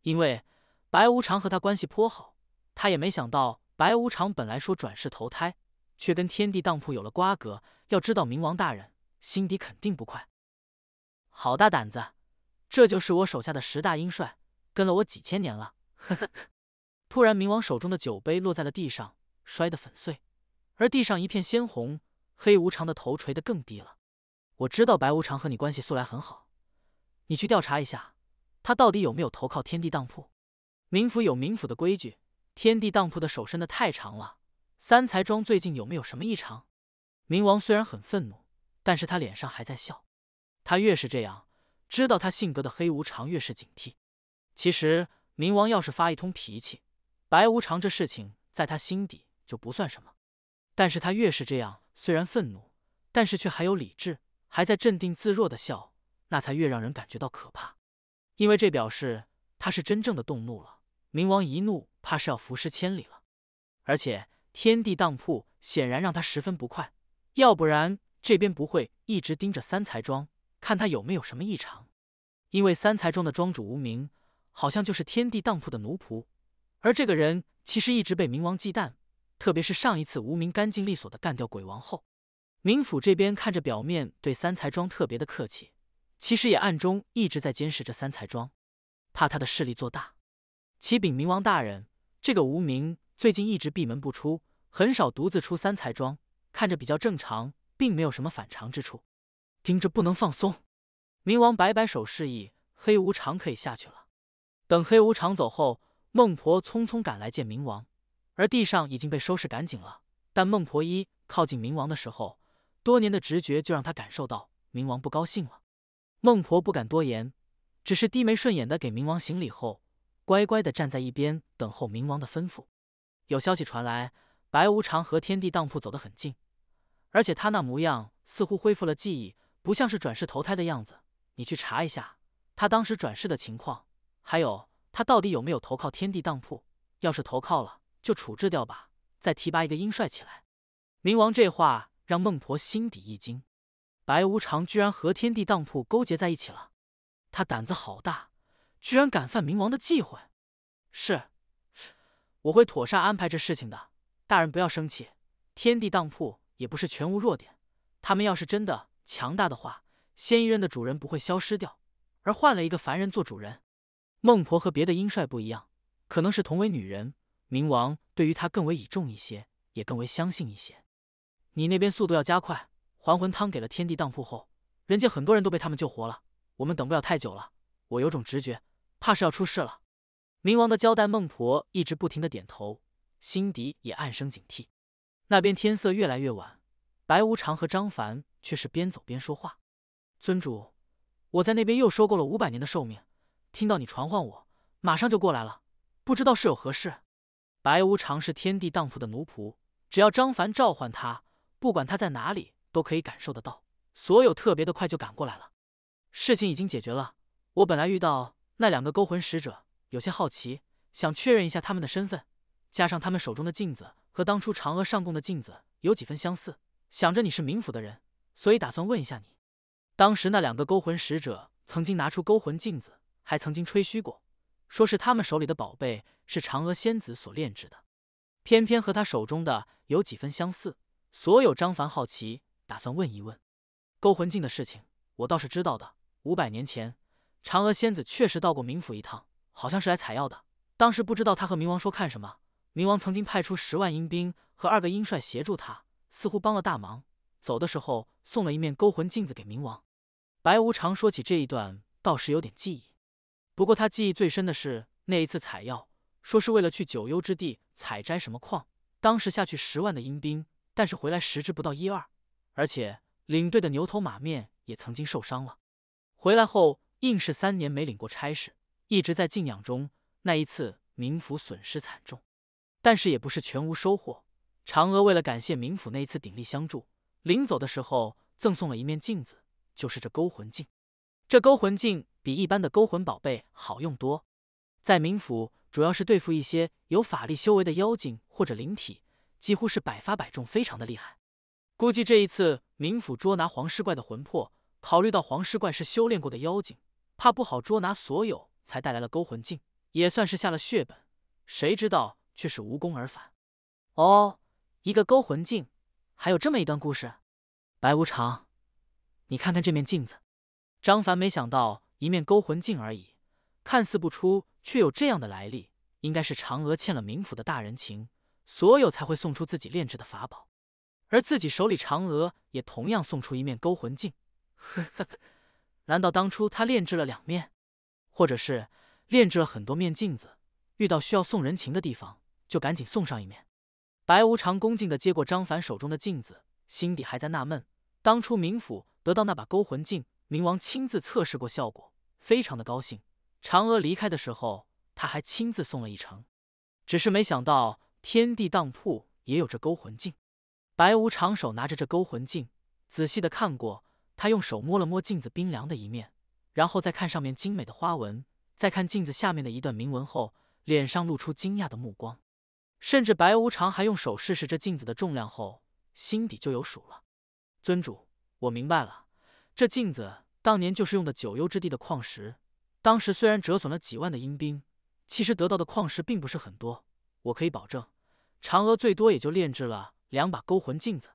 S1: 因为白无常和他关系颇好，他也没想到白无常本来说转世投胎，却跟天地当铺有了瓜葛。要知道冥王大人心底肯定不快。好大胆子，这就是我手下的十大英帅。跟了我几千年了，呵呵呵。突然，冥王手中的酒杯落在了地上，摔得粉碎，而地上一片鲜红。黑无常的头垂得更低了。我知道白无常和你关系素来很好，你去调查一下，他到底有没有投靠天地当铺。冥府有冥府的规矩，天地当铺的手伸得太长了。三才庄最近有没有什么异常？冥王虽然很愤怒，但是他脸上还在笑。他越是这样，知道他性格的黑无常越是警惕。其实冥王要是发一通脾气，白无常这事情在他心底就不算什么。但是他越是这样，虽然愤怒，但是却还有理智，还在镇定自若的笑，那才越让人感觉到可怕。因为这表示他是真正的动怒了。冥王一怒，怕是要服尸千里了。而且天地当铺显然让他十分不快，要不然这边不会一直盯着三才庄，看他有没有什么异常。因为三才庄的庄主无名。好像就是天地当铺的奴仆，而这个人其实一直被冥王忌惮，特别是上一次无名干净利索的干掉鬼王后，冥府这边看着表面对三才庄特别的客气，其实也暗中一直在监视着三才庄，怕他的势力做大。启禀冥王大人，这个无名最近一直闭门不出，很少独自出三才庄，看着比较正常，并没有什么反常之处，盯着不能放松。冥王摆摆手示意黑无常可以下去了。等黑无常走后，孟婆匆匆赶来见冥王，而地上已经被收拾干净了。但孟婆一靠近冥王的时候，多年的直觉就让她感受到冥王不高兴了。孟婆不敢多言，只是低眉顺眼的给冥王行礼后，乖乖的站在一边等候冥王的吩咐。有消息传来，白无常和天地当铺走得很近，而且他那模样似乎恢复了记忆，不像是转世投胎的样子。你去查一下他当时转世的情况。还有，他到底有没有投靠天地当铺？要是投靠了，就处置掉吧，再提拔一个阴帅起来。冥王这话让孟婆心底一惊，白无常居然和天地当铺勾结在一起了，他胆子好大，居然敢犯冥王的忌讳。是，我会妥善安排这事情的，大人不要生气。天地当铺也不是全无弱点，他们要是真的强大的话，先一任的主人不会消失掉，而换了一个凡人做主人。孟婆和别的阴帅不一样，可能是同为女人，冥王对于她更为倚重一些，也更为相信一些。你那边速度要加快，还魂汤给了天地当铺后，人家很多人都被他们救活了。我们等不了太久了，我有种直觉，怕是要出事了。冥王的交代，孟婆一直不停的点头，心底也暗生警惕。那边天色越来越晚，白无常和张凡却是边走边说话。尊主，我在那边又收购了五百年的寿命。听到你传唤我，马上就过来了。不知道是有何事？白无常是天地当铺的奴仆，只要张凡召唤他，不管他在哪里，都可以感受得到，所有特别的快就赶过来了。事情已经解决了。我本来遇到那两个勾魂使者，有些好奇，想确认一下他们的身份，加上他们手中的镜子和当初嫦娥上供的镜子有几分相似，想着你是冥府的人，所以打算问一下你。当时那两个勾魂使者曾经拿出勾魂镜子。还曾经吹嘘过，说是他们手里的宝贝是嫦娥仙子所炼制的，偏偏和他手中的有几分相似。所有张凡好奇，打算问一问勾魂镜的事情。我倒是知道的，五百年前嫦娥仙子确实到过冥府一趟，好像是来采药的。当时不知道他和冥王说看什么，冥王曾经派出十万阴兵和二个阴帅协助他，似乎帮了大忙。走的时候送了一面勾魂镜子给冥王。白无常说起这一段，倒是有点记忆。不过他记忆最深的是那一次采药，说是为了去九幽之地采摘什么矿。当时下去十万的阴兵，但是回来十只不到一二，而且领队的牛头马面也曾经受伤了。回来后硬是三年没领过差事，一直在静养中。那一次冥府损失惨重，但是也不是全无收获。嫦娥为了感谢冥府那一次鼎力相助，临走的时候赠送了一面镜子，就是这勾魂镜。这勾魂镜。比一般的勾魂宝贝好用多，在冥府主要是对付一些有法力修为的妖精或者灵体，几乎是百发百中，非常的厉害。估计这一次冥府捉拿黄尸怪的魂魄，考虑到黄尸怪是修炼过的妖精，怕不好捉拿所有，才带来了勾魂镜，也算是下了血本。谁知道却是无功而返。哦，一个勾魂镜，还有这么一段故事？白无常，你看看这面镜子。张凡没想到。一面勾魂镜而已，看似不出，却有这样的来历，应该是嫦娥欠了冥府的大人情，所有才会送出自己炼制的法宝。而自己手里，嫦娥也同样送出一面勾魂镜。呵呵，难道当初他炼制了两面，或者是炼制了很多面镜子，遇到需要送人情的地方，就赶紧送上一面？白无常恭敬的接过张凡手中的镜子，心底还在纳闷，当初冥府得到那把勾魂镜。冥王亲自测试过效果，非常的高兴。嫦娥离开的时候，他还亲自送了一程。只是没想到，天地当铺也有这勾魂镜。白无常手拿着这勾魂镜，仔细的看过，他用手摸了摸镜子冰凉的一面，然后再看上面精美的花纹，再看镜子下面的一段铭文后，脸上露出惊讶的目光。甚至白无常还用手试试这镜子的重量后，心底就有数了。尊主，我明白了。这镜子当年就是用的九幽之地的矿石，当时虽然折损了几万的阴兵，其实得到的矿石并不是很多。我可以保证，嫦娥最多也就炼制了两把勾魂镜子。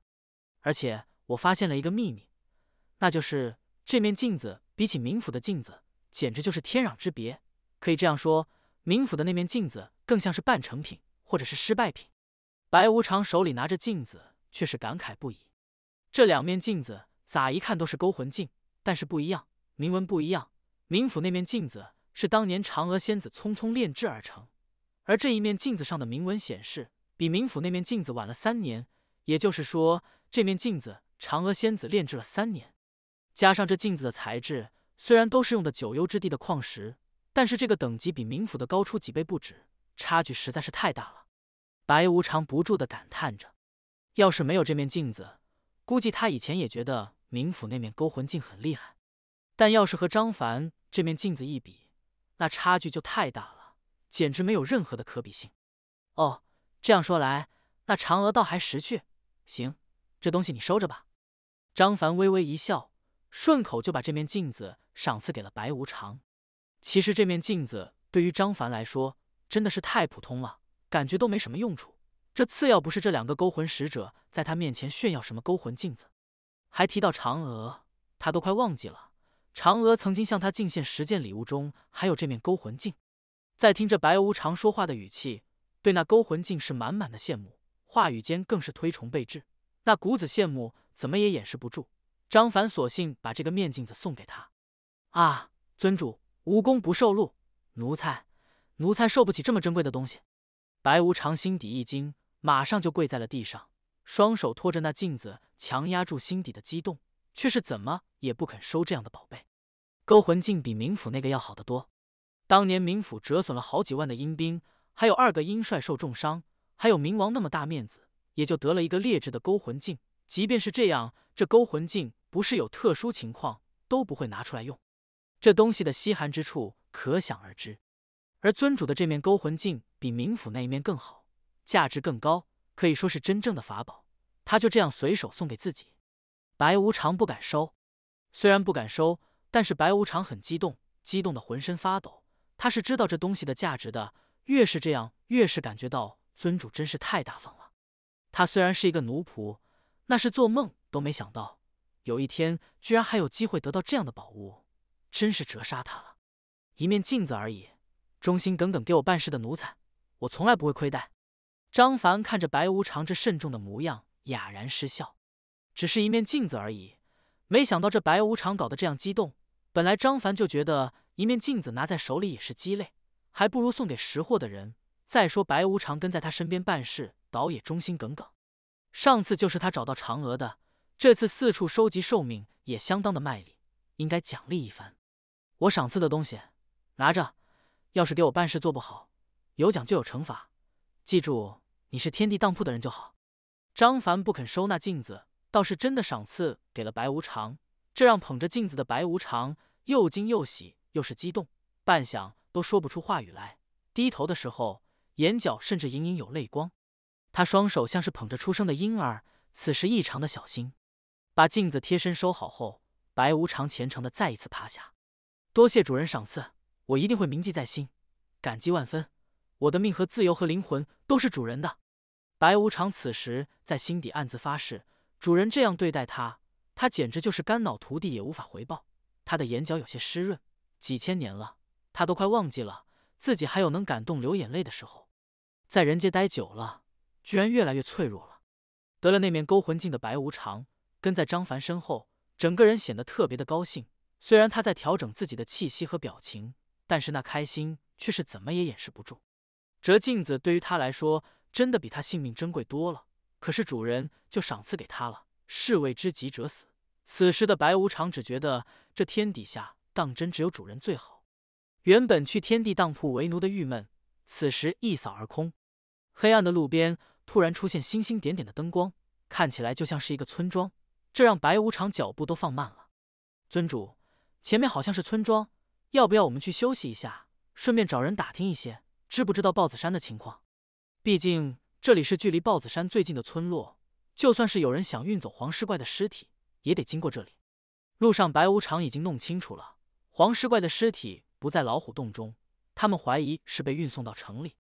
S1: 而且我发现了一个秘密，那就是这面镜子比起冥府的镜子，简直就是天壤之别。可以这样说，冥府的那面镜子更像是半成品或者是失败品。白无常手里拿着镜子，却是感慨不已。这两面镜子。咋一看都是勾魂镜，但是不一样，铭文不一样。冥府那面镜子是当年嫦娥仙子匆匆炼制而成，而这一面镜子上的铭文显示，比冥府那面镜子晚了三年，也就是说，这面镜子嫦娥仙子炼制了三年。加上这镜子的材质，虽然都是用的九幽之地的矿石，但是这个等级比冥府的高出几倍不止，差距实在是太大了。白无常不住的感叹着，要是没有这面镜子。估计他以前也觉得冥府那面勾魂镜很厉害，但要是和张凡这面镜子一比，那差距就太大了，简直没有任何的可比性。哦，这样说来，那嫦娥倒还识趣。行，这东西你收着吧。张凡微微一笑，顺口就把这面镜子赏赐给了白无常。其实这面镜子对于张凡来说，真的是太普通了，感觉都没什么用处。这次要不是这两个勾魂使者在他面前炫耀什么勾魂镜子，还提到嫦娥，他都快忘记了嫦娥曾经向他进献十件礼物中还有这面勾魂镜。再听这白无常说话的语气，对那勾魂镜是满满的羡慕，话语间更是推崇备至。那谷子羡慕怎么也掩饰不住。张凡索性把这个面镜子送给他啊，尊主无功不受禄，奴才奴才受不起这么珍贵的东西。白无常心底一惊。马上就跪在了地上，双手托着那镜子，强压住心底的激动，却是怎么也不肯收这样的宝贝。勾魂镜比冥府那个要好得多。当年冥府折损了好几万的阴兵，还有二个阴帅受重伤，还有冥王那么大面子，也就得了一个劣质的勾魂镜。即便是这样，这勾魂镜不是有特殊情况都不会拿出来用。这东西的稀罕之处可想而知。而尊主的这面勾魂镜比冥府那一面更好。价值更高，可以说是真正的法宝。他就这样随手送给自己，白无常不敢收。虽然不敢收，但是白无常很激动，激动的浑身发抖。他是知道这东西的价值的，越是这样，越是感觉到尊主真是太大方了。他虽然是一个奴仆，那是做梦都没想到，有一天居然还有机会得到这样的宝物，真是折杀他了。一面镜子而已，忠心耿耿给我办事的奴才，我从来不会亏待。张凡看着白无常这慎重的模样，哑然失笑。只是一面镜子而已，没想到这白无常搞得这样激动。本来张凡就觉得一面镜子拿在手里也是鸡肋，还不如送给识货的人。再说白无常跟在他身边办事，倒也忠心耿耿。上次就是他找到嫦娥的，这次四处收集寿命也相当的卖力，应该奖励一番。我赏赐的东西，拿着。要是给我办事做不好，有奖就有惩罚。记住。你是天地当铺的人就好。张凡不肯收那镜子，倒是真的赏赐给了白无常。这让捧着镜子的白无常又惊又喜，又是激动，半晌都说不出话语来。低头的时候，眼角甚至隐隐有泪光。他双手像是捧着出生的婴儿，此时异常的小心，把镜子贴身收好后，白无常虔诚的再一次趴下，多谢主人赏赐，我一定会铭记在心，感激万分。我的命和自由和灵魂都是主人的。白无常此时在心底暗自发誓：主人这样对待他，他简直就是肝脑涂地也无法回报。他的眼角有些湿润，几千年了，他都快忘记了自己还有能感动流眼泪的时候。在人间待久了，居然越来越脆弱了。得了那面勾魂镜的白无常，跟在张凡身后，整个人显得特别的高兴。虽然他在调整自己的气息和表情，但是那开心却是怎么也掩饰不住。折镜子对于他来说。真的比他性命珍贵多了，可是主人就赏赐给他了。士为知己者死。此时的白无常只觉得这天底下当真只有主人最好。原本去天地当铺为奴的郁闷，此时一扫而空。黑暗的路边突然出现星星点点的灯光，看起来就像是一个村庄，这让白无常脚步都放慢了。尊主，前面好像是村庄，要不要我们去休息一下，顺便找人打听一些，知不知道豹子山的情况？毕竟这里是距离豹子山最近的村落，就算是有人想运走黄尸怪的尸体，也得经过这里。路上，白无常已经弄清楚了，黄尸怪的尸体不在老虎洞中，他们怀疑是被运送到城里。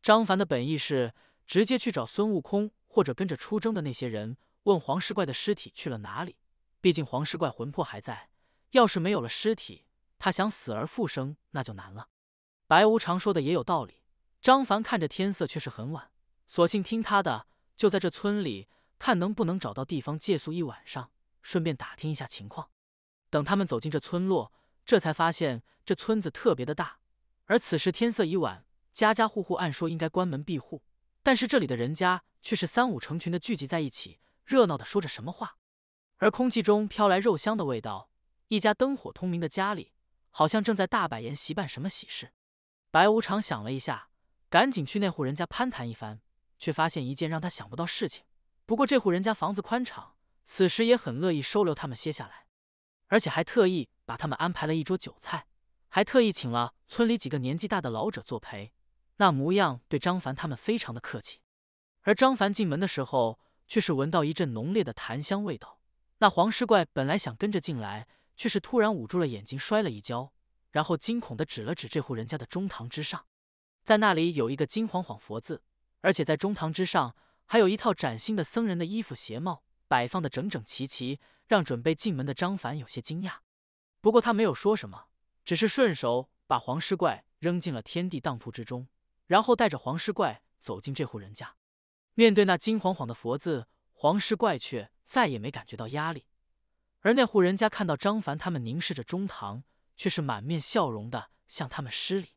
S1: 张凡的本意是直接去找孙悟空，或者跟着出征的那些人问黄尸怪的尸体去了哪里。毕竟黄尸怪魂魄还在，要是没有了尸体，他想死而复生那就难了。白无常说的也有道理。张凡看着天色，却是很晚，索性听他的，就在这村里看能不能找到地方借宿一晚上，顺便打听一下情况。等他们走进这村落，这才发现这村子特别的大，而此时天色已晚，家家户户按说应该关门闭户，但是这里的人家却是三五成群的聚集在一起，热闹的说着什么话，而空气中飘来肉香的味道。一家灯火通明的家里，好像正在大摆筵席办什么喜事。白无常想了一下。赶紧去那户人家攀谈一番，却发现一件让他想不到事情。不过这户人家房子宽敞，此时也很乐意收留他们歇下来，而且还特意把他们安排了一桌酒菜，还特意请了村里几个年纪大的老者作陪，那模样对张凡他们非常的客气。而张凡进门的时候，却是闻到一阵浓烈的檀香味道。那黄狮怪本来想跟着进来，却是突然捂住了眼睛，摔了一跤，然后惊恐的指了指这户人家的中堂之上。在那里有一个金晃晃佛字，而且在中堂之上还有一套崭新的僧人的衣服鞋帽，摆放的整整齐齐，让准备进门的张凡有些惊讶。不过他没有说什么，只是顺手把黄狮怪扔进了天地当铺之中，然后带着黄狮怪走进这户人家。面对那金晃晃的佛字，黄狮怪却再也没感觉到压力。而那户人家看到张凡他们凝视着中堂，却是满面笑容的向他们施礼：“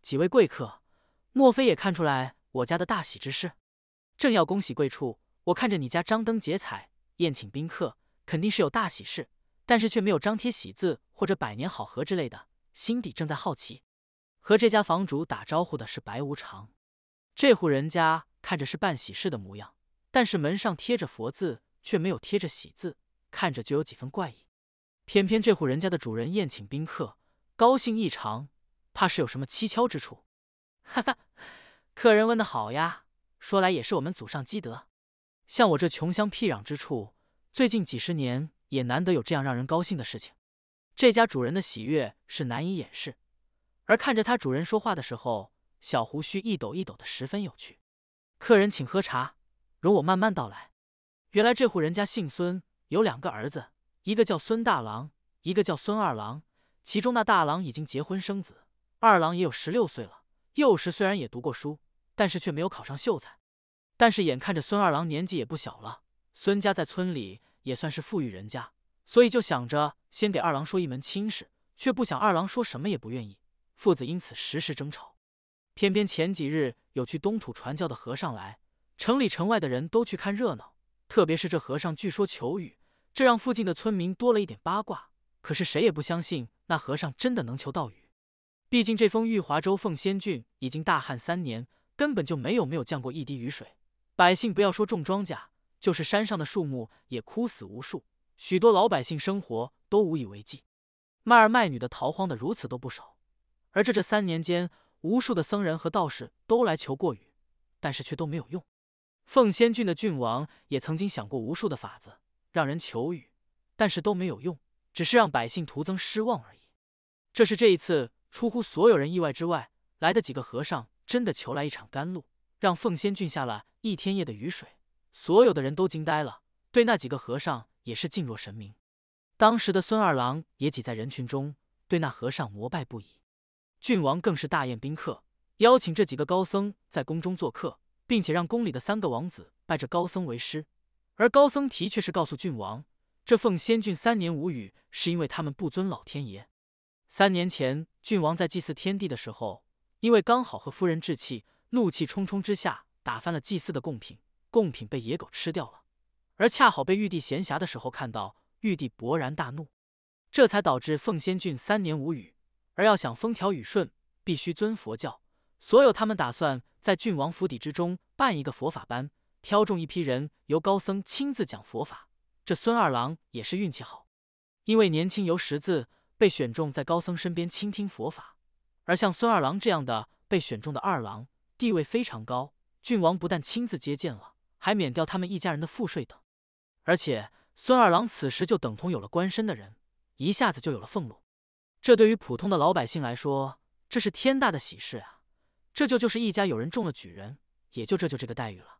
S1: 几位贵客。”莫非也看出来我家的大喜之事？正要恭喜贵处，我看着你家张灯结彩，宴请宾客，肯定是有大喜事，但是却没有张贴喜字或者百年好合之类的，心底正在好奇。和这家房主打招呼的是白无常，这户人家看着是办喜事的模样，但是门上贴着佛字却没有贴着喜字，看着就有几分怪异。偏偏这户人家的主人宴请宾客，高兴异常，怕是有什么蹊跷之处。哈哈。客人问的好呀，说来也是我们祖上积德。像我这穷乡僻壤之处，最近几十年也难得有这样让人高兴的事情。这家主人的喜悦是难以掩饰，而看着他主人说话的时候，小胡须一抖一抖的，十分有趣。客人请喝茶，容我慢慢道来。原来这户人家姓孙，有两个儿子，一个叫孙大郎，一个叫孙二郎。其中那大郎已经结婚生子，二郎也有十六岁了，幼时虽然也读过书。但是却没有考上秀才，但是眼看着孙二郎年纪也不小了，孙家在村里也算是富裕人家，所以就想着先给二郎说一门亲事，却不想二郎说什么也不愿意，父子因此时时争吵。偏偏前几日有去东土传教的和尚来，城里城外的人都去看热闹，特别是这和尚据说求雨，这让附近的村民多了一点八卦。可是谁也不相信那和尚真的能求到雨，毕竟这封玉华州凤仙郡已经大旱三年。根本就没有没有降过一滴雨水，百姓不要说种庄稼，就是山上的树木也枯死无数，许多老百姓生活都无以为继，卖儿卖女的逃荒的如此都不少。而这这三年间，无数的僧人和道士都来求过雨，但是却都没有用。凤仙郡的郡王也曾经想过无数的法子让人求雨，但是都没有用，只是让百姓徒增失望而已。这是这一次出乎所有人意外之外来的几个和尚。真的求来一场甘露，让凤仙郡下了一天夜的雨水，所有的人都惊呆了，对那几个和尚也是敬若神明。当时的孙二郎也挤在人群中，对那和尚膜拜不已。郡王更是大宴宾客，邀请这几个高僧在宫中做客，并且让宫里的三个王子拜这高僧为师。而高僧的确是告诉郡王，这凤仙郡三年无雨，是因为他们不尊老天爷。三年前，郡王在祭祀天地的时候。因为刚好和夫人置气，怒气冲冲之下打翻了祭祀的贡品，贡品被野狗吃掉了，而恰好被玉帝闲暇的时候看到，玉帝勃然大怒，这才导致奉仙郡三年无雨。而要想风调雨顺，必须尊佛教。所有他们打算在郡王府邸之中办一个佛法班，挑中一批人，由高僧亲自讲佛法。这孙二郎也是运气好，因为年轻由识字，被选中在高僧身边倾听佛法。而像孙二郎这样的被选中的二郎，地位非常高，郡王不但亲自接见了，还免掉他们一家人的赋税等。而且孙二郎此时就等同有了官身的人，一下子就有了俸禄。这对于普通的老百姓来说，这是天大的喜事啊！这就就是一家有人中了举人，也就这就这个待遇了。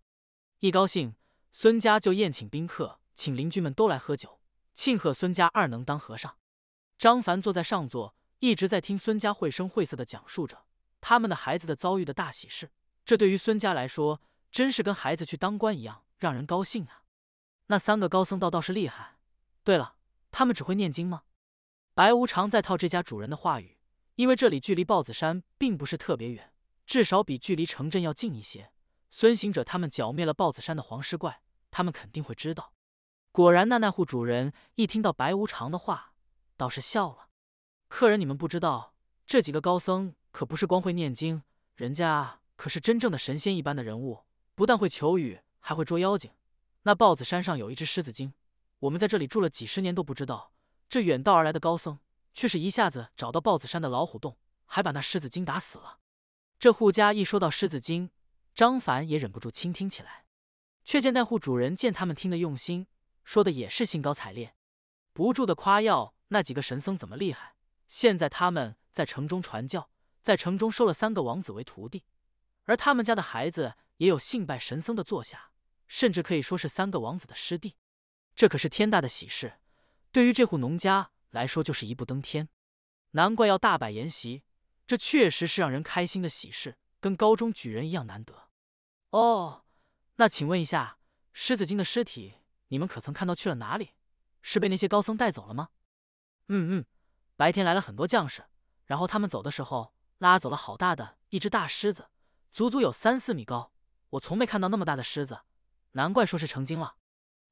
S1: 一高兴，孙家就宴请宾客，请邻居们都来喝酒，庆贺孙家二能当和尚。张凡坐在上座。一直在听孙家绘声绘色的讲述着他们的孩子的遭遇的大喜事，这对于孙家来说，真是跟孩子去当官一样让人高兴啊！那三个高僧道倒是厉害。对了，他们只会念经吗？白无常在套这家主人的话语，因为这里距离豹子山并不是特别远，至少比距离城镇要近一些。孙行者他们剿灭了豹子山的黄狮怪，他们肯定会知道。果然，那那户主人一听到白无常的话，倒是笑了。客人，你们不知道，这几个高僧可不是光会念经，人家可是真正的神仙一般的人物。不但会求雨，还会捉妖精。那豹子山上有一只狮子精，我们在这里住了几十年都不知道。这远道而来的高僧，却是一下子找到豹子山的老虎洞，还把那狮子精打死了。这户家一说到狮子精，张凡也忍不住倾听起来。却见那户主人见他们听得用心，说的也是兴高采烈，不住的夸耀那几个神僧怎么厉害。现在他们在城中传教，在城中收了三个王子为徒弟，而他们家的孩子也有信拜神僧的坐下，甚至可以说是三个王子的师弟。这可是天大的喜事，对于这户农家来说就是一步登天。难怪要大摆筵席，这确实是让人开心的喜事，跟高中举人一样难得。哦，那请问一下，狮子精的尸体你们可曾看到去了哪里？是被那些高僧带走了吗？嗯嗯。白天来了很多将士，然后他们走的时候拉走了好大的一只大狮子，足足有三四米高。我从没看到那么大的狮子，难怪说是成精了。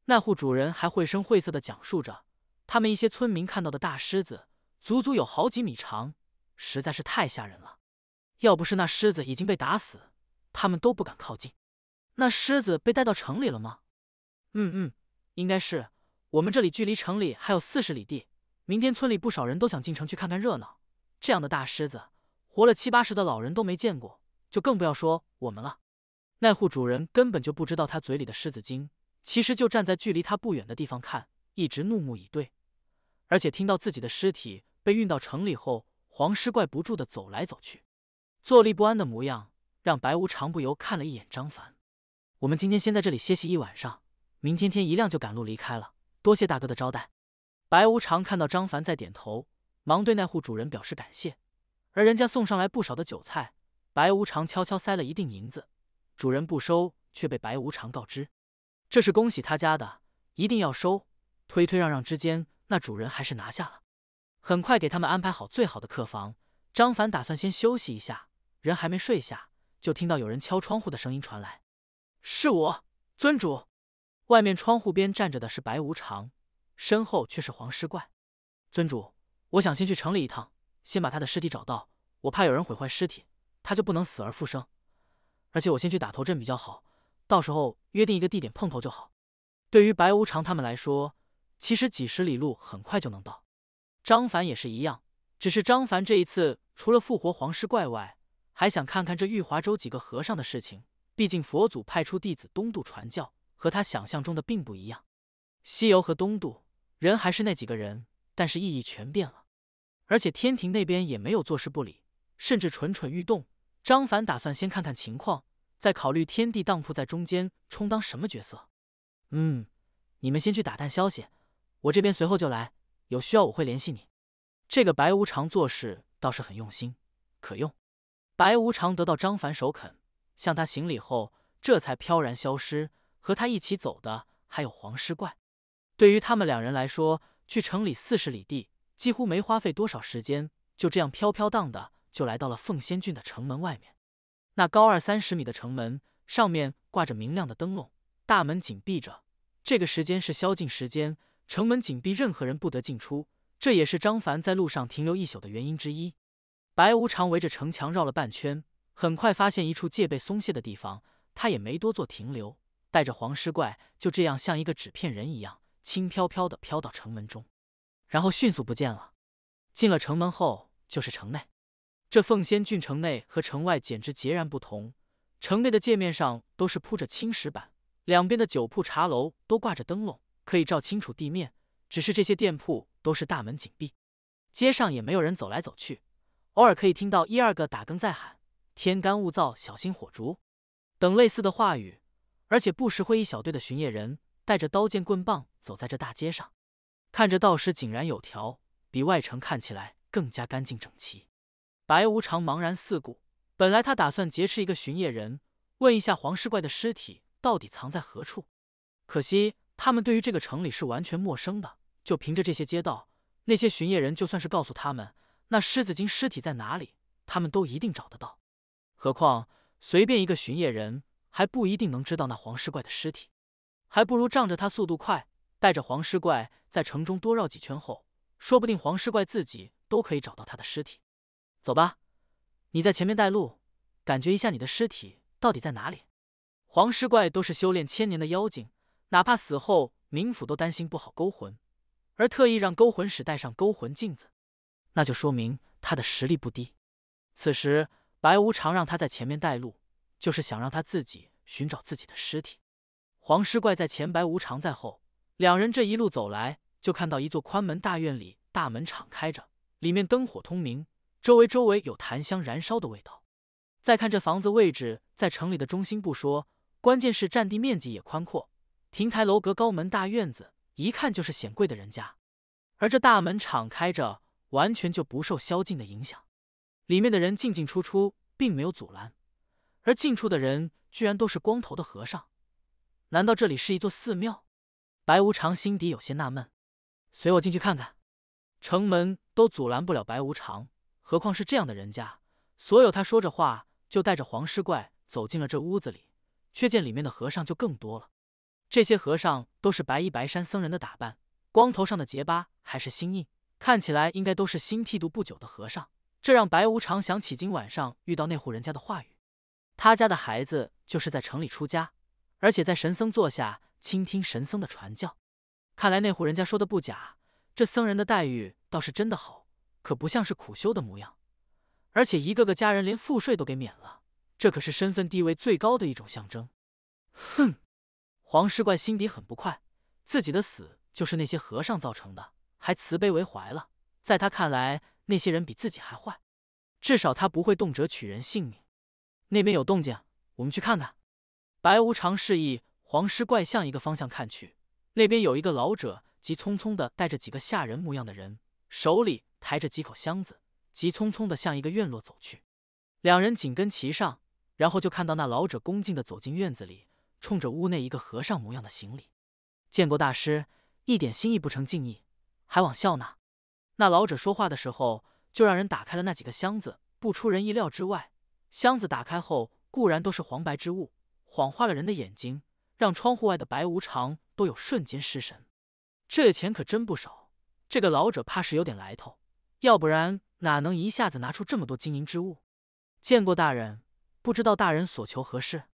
S1: 那户主人还绘声绘色的讲述着他们一些村民看到的大狮子，足足有好几米长，实在是太吓人了。要不是那狮子已经被打死，他们都不敢靠近。那狮子被带到城里了吗？嗯嗯，应该是。我们这里距离城里还有四十里地。明天村里不少人都想进城去看看热闹，这样的大狮子，活了七八十的老人都没见过，就更不要说我们了。那户主人根本就不知道他嘴里的狮子精，其实就站在距离他不远的地方看，一直怒目以对。而且听到自己的尸体被运到城里后，黄狮怪不住的走来走去，坐立不安的模样，让白无常不由看了一眼张凡。我们今天先在这里歇息一晚上，明天天一亮就赶路离开了。多谢大哥的招待。白无常看到张凡在点头，忙对那户主人表示感谢，而人家送上来不少的酒菜，白无常悄悄塞了一锭银子，主人不收，却被白无常告知，这是恭喜他家的，一定要收。推推让让之间，那主人还是拿下了。很快给他们安排好最好的客房，张凡打算先休息一下，人还没睡下，就听到有人敲窗户的声音传来，是我尊主。外面窗户边站着的是白无常。身后却是黄尸怪，尊主，我想先去城里一趟，先把他的尸体找到。我怕有人毁坏尸体，他就不能死而复生。而且我先去打头阵比较好，到时候约定一个地点碰头就好。对于白无常他们来说，其实几十里路很快就能到。张凡也是一样，只是张凡这一次除了复活黄尸怪外，还想看看这玉华州几个和尚的事情。毕竟佛祖派出弟子东渡传教，和他想象中的并不一样。西游和东渡。人还是那几个人，但是意义全变了。而且天庭那边也没有坐视不理，甚至蠢蠢欲动。张凡打算先看看情况，再考虑天地当铺在中间充当什么角色。嗯，你们先去打探消息，我这边随后就来。有需要我会联系你。这个白无常做事倒是很用心，可用。白无常得到张凡首肯，向他行礼后，这才飘然消失。和他一起走的还有黄狮怪。对于他们两人来说，去城里四十里地几乎没花费多少时间，就这样飘飘荡的就来到了凤仙郡的城门外面。那高二三十米的城门上面挂着明亮的灯笼，大门紧闭着。这个时间是宵禁时间，城门紧闭，任何人不得进出。这也是张凡在路上停留一宿的原因之一。白无常围着城墙绕了半圈，很快发现一处戒备松懈的地方，他也没多做停留，带着黄狮怪就这样像一个纸片人一样。轻飘飘的飘到城门中，然后迅速不见了。进了城门后就是城内，这凤仙郡城内和城外简直截然不同。城内的界面上都是铺着青石板，两边的酒铺茶楼都挂着灯笼，可以照清楚地面。只是这些店铺都是大门紧闭，街上也没有人走来走去，偶尔可以听到一二个打更在喊“天干物燥，小心火烛”等类似的话语，而且不时会一小队的巡夜人。带着刀剑棍棒走在这大街上，看着道士井然有条，比外城看起来更加干净整齐。白无常茫然四顾，本来他打算劫持一个巡夜人，问一下黄狮怪的尸体到底藏在何处。可惜他们对于这个城里是完全陌生的，就凭着这些街道，那些巡夜人就算是告诉他们那狮子精尸体在哪里，他们都一定找得到。何况随便一个巡夜人还不一定能知道那黄狮怪的尸体。还不如仗着他速度快，带着黄尸怪在城中多绕几圈后，说不定黄尸怪自己都可以找到他的尸体。走吧，你在前面带路，感觉一下你的尸体到底在哪里。黄尸怪都是修炼千年的妖精，哪怕死后冥府都担心不好勾魂，而特意让勾魂使带上勾魂镜子，那就说明他的实力不低。此时白无常让他在前面带路，就是想让他自己寻找自己的尸体。黄师怪在前，白无常在后。两人这一路走来，就看到一座宽门大院里大门敞开着，里面灯火通明，周围周围有檀香燃烧的味道。再看这房子位置在城里的中心不说，关键是占地面积也宽阔，亭台楼阁、高门大院子，一看就是显贵的人家。而这大门敞开着，完全就不受宵禁的影响，里面的人进进出出，并没有阻拦。而进出的人居然都是光头的和尚。难道这里是一座寺庙？白无常心底有些纳闷。随我进去看看。城门都阻拦不了白无常，何况是这样的人家？所有他说着话，就带着黄狮怪走进了这屋子里。却见里面的和尚就更多了。这些和尚都是白衣白衫僧人的打扮，光头上的结巴还是新印，看起来应该都是新剃度不久的和尚。这让白无常想起今晚上遇到那户人家的话语：他家的孩子就是在城里出家。而且在神僧坐下倾听神僧的传教，看来那户人家说的不假，这僧人的待遇倒是真的好，可不像是苦修的模样。而且一个个家人连赋税都给免了，这可是身份地位最高的一种象征。哼！黄尸怪心底很不快，自己的死就是那些和尚造成的，还慈悲为怀了。在他看来，那些人比自己还坏，至少他不会动辄取人性命。那边有动静，我们去看看。白无常示意黄狮怪向一个方向看去，那边有一个老者急匆匆的带着几个下人模样的人，手里抬着几口箱子，急匆匆的向一个院落走去。两人紧跟其上，然后就看到那老者恭敬的走进院子里，冲着屋内一个和尚模样的行礼：“见过大师，一点心意不成敬意，还往笑纳。”那老者说话的时候，就让人打开了那几个箱子。不出人意料之外，箱子打开后固然都是黄白之物。晃花了人的眼睛，让窗户外的白无常都有瞬间失神。这钱可真不少，这个老者怕是有点来头，要不然哪能一下子拿出这么多金银之物？见过大人，不知道大人所求何事？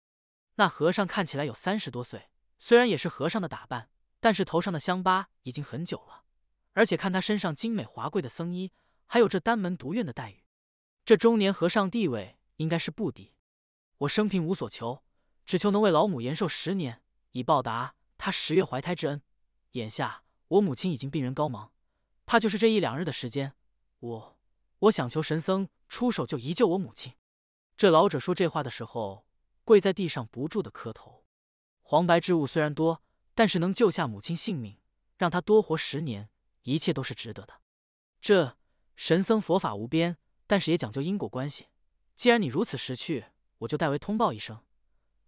S1: 那和尚看起来有三十多岁，虽然也是和尚的打扮，但是头上的伤疤已经很久了，而且看他身上精美华贵的僧衣，还有这单门独院的待遇，这中年和尚地位应该是不低。我生平无所求。只求能为老母延寿十年，以报答他十月怀胎之恩。眼下我母亲已经病人高忙，怕就是这一两日的时间，我我想求神僧出手，就一救我母亲。这老者说这话的时候，跪在地上不住的磕头。黄白之物虽然多，但是能救下母亲性命，让她多活十年，一切都是值得的。这神僧佛法无边，但是也讲究因果关系。既然你如此识趣，我就代为通报一声。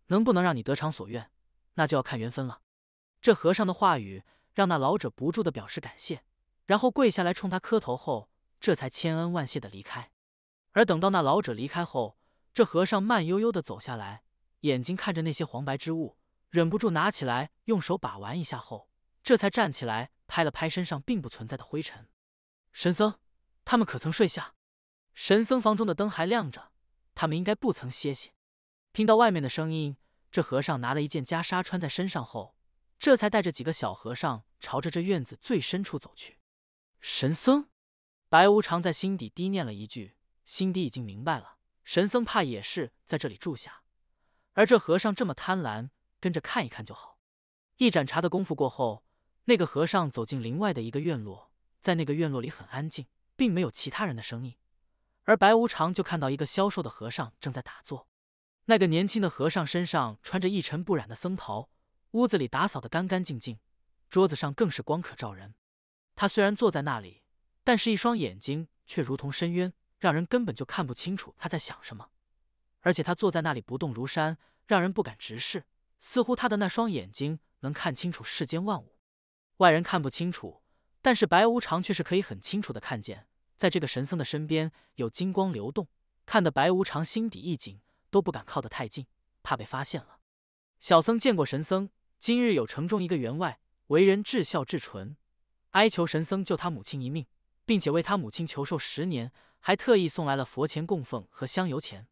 S1: 能不能让你得偿所愿，那就要看缘分了。这和尚的话语让那老者不住的表示感谢，然后跪下来冲他磕头，后这才千恩万谢的离开。而等到那老者离开后，这和尚慢悠悠的走下来，眼睛看着那些黄白之物，忍不住拿起来用手把玩一下后，这才站起来拍了拍身上并不存在的灰尘。神僧，他们可曾睡下？神僧房中的灯还亮着，他们应该不曾歇息。听到外面的声音，这和尚拿了一件袈裟穿在身上后，这才带着几个小和尚朝着这院子最深处走去。神僧白无常在心底低念了一句，心底已经明白了，神僧怕也是在这里住下，而这和尚这么贪婪，跟着看一看就好。一盏茶的功夫过后，那个和尚走进林外的一个院落，在那个院落里很安静，并没有其他人的声音，而白无常就看到一个消瘦的和尚正在打坐。那个年轻的和尚身上穿着一尘不染的僧袍，屋子里打扫得干干净净，桌子上更是光可照人。他虽然坐在那里，但是一双眼睛却如同深渊，让人根本就看不清楚他在想什么。而且他坐在那里不动如山，让人不敢直视，似乎他的那双眼睛能看清楚世间万物。外人看不清楚，但是白无常却是可以很清楚的看见，在这个神僧的身边有金光流动，看得白无常心底一紧。都不敢靠得太近，怕被发现了。小僧见过神僧，今日有城中一个员外，为人至孝至纯，哀求神僧救他母亲一命，并且为他母亲求寿十年，还特意送来了佛前供奉和香油钱。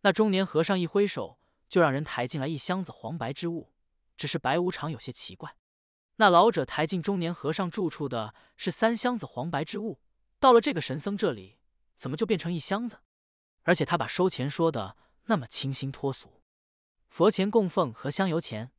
S1: 那中年和尚一挥手，就让人抬进来一箱子黄白之物。只是白无常有些奇怪，那老者抬进中年和尚住处的是三箱子黄白之物，到了这个神僧这里，怎么就变成一箱子？而且他把收钱说的。那么清新脱俗，佛前供奉和香油钱，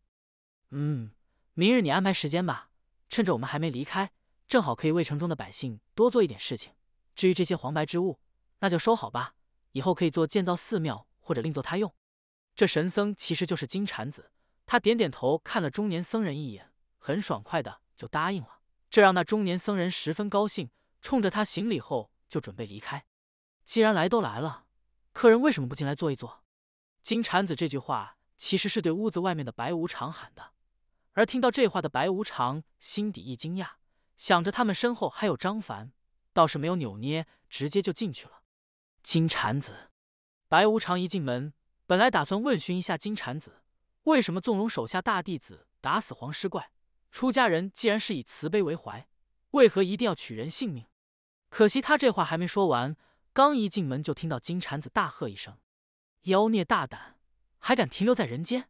S1: 嗯，明日你安排时间吧，趁着我们还没离开，正好可以为城中的百姓多做一点事情。至于这些黄白之物，那就收好吧，以后可以做建造寺庙或者另作他用。这神僧其实就是金蝉子，他点点头，看了中年僧人一眼，很爽快的就答应了，这让那中年僧人十分高兴，冲着他行礼后就准备离开。既然来都来了。客人为什么不进来坐一坐？金蝉子这句话其实是对屋子外面的白无常喊的，而听到这话的白无常心底一惊讶，想着他们身后还有张凡，倒是没有扭捏，直接就进去了。金蝉子，白无常一进门，本来打算问询一下金蝉子，为什么纵容手下大弟子打死黄狮怪？出家人既然是以慈悲为怀，为何一定要取人性命？可惜他这话还没说完。刚一进门，就听到金蝉子大喝一声：“妖孽大胆，还敢停留在人间！”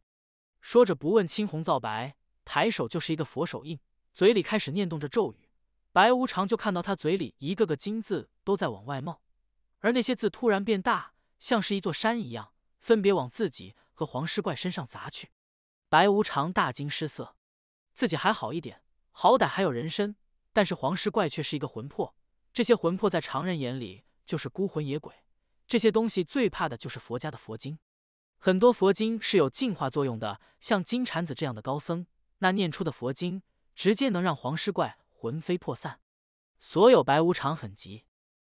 S1: 说着不问青红皂白，抬手就是一个佛手印，嘴里开始念动着咒语。白无常就看到他嘴里一个个金字都在往外冒，而那些字突然变大，像是一座山一样，分别往自己和黄尸怪身上砸去。白无常大惊失色，自己还好一点，好歹还有人身；但是黄尸怪却是一个魂魄，这些魂魄在常人眼里。就是孤魂野鬼，这些东西最怕的就是佛家的佛经，很多佛经是有净化作用的。像金蝉子这样的高僧，那念出的佛经直接能让黄尸怪魂飞魄散。所有白无常很急，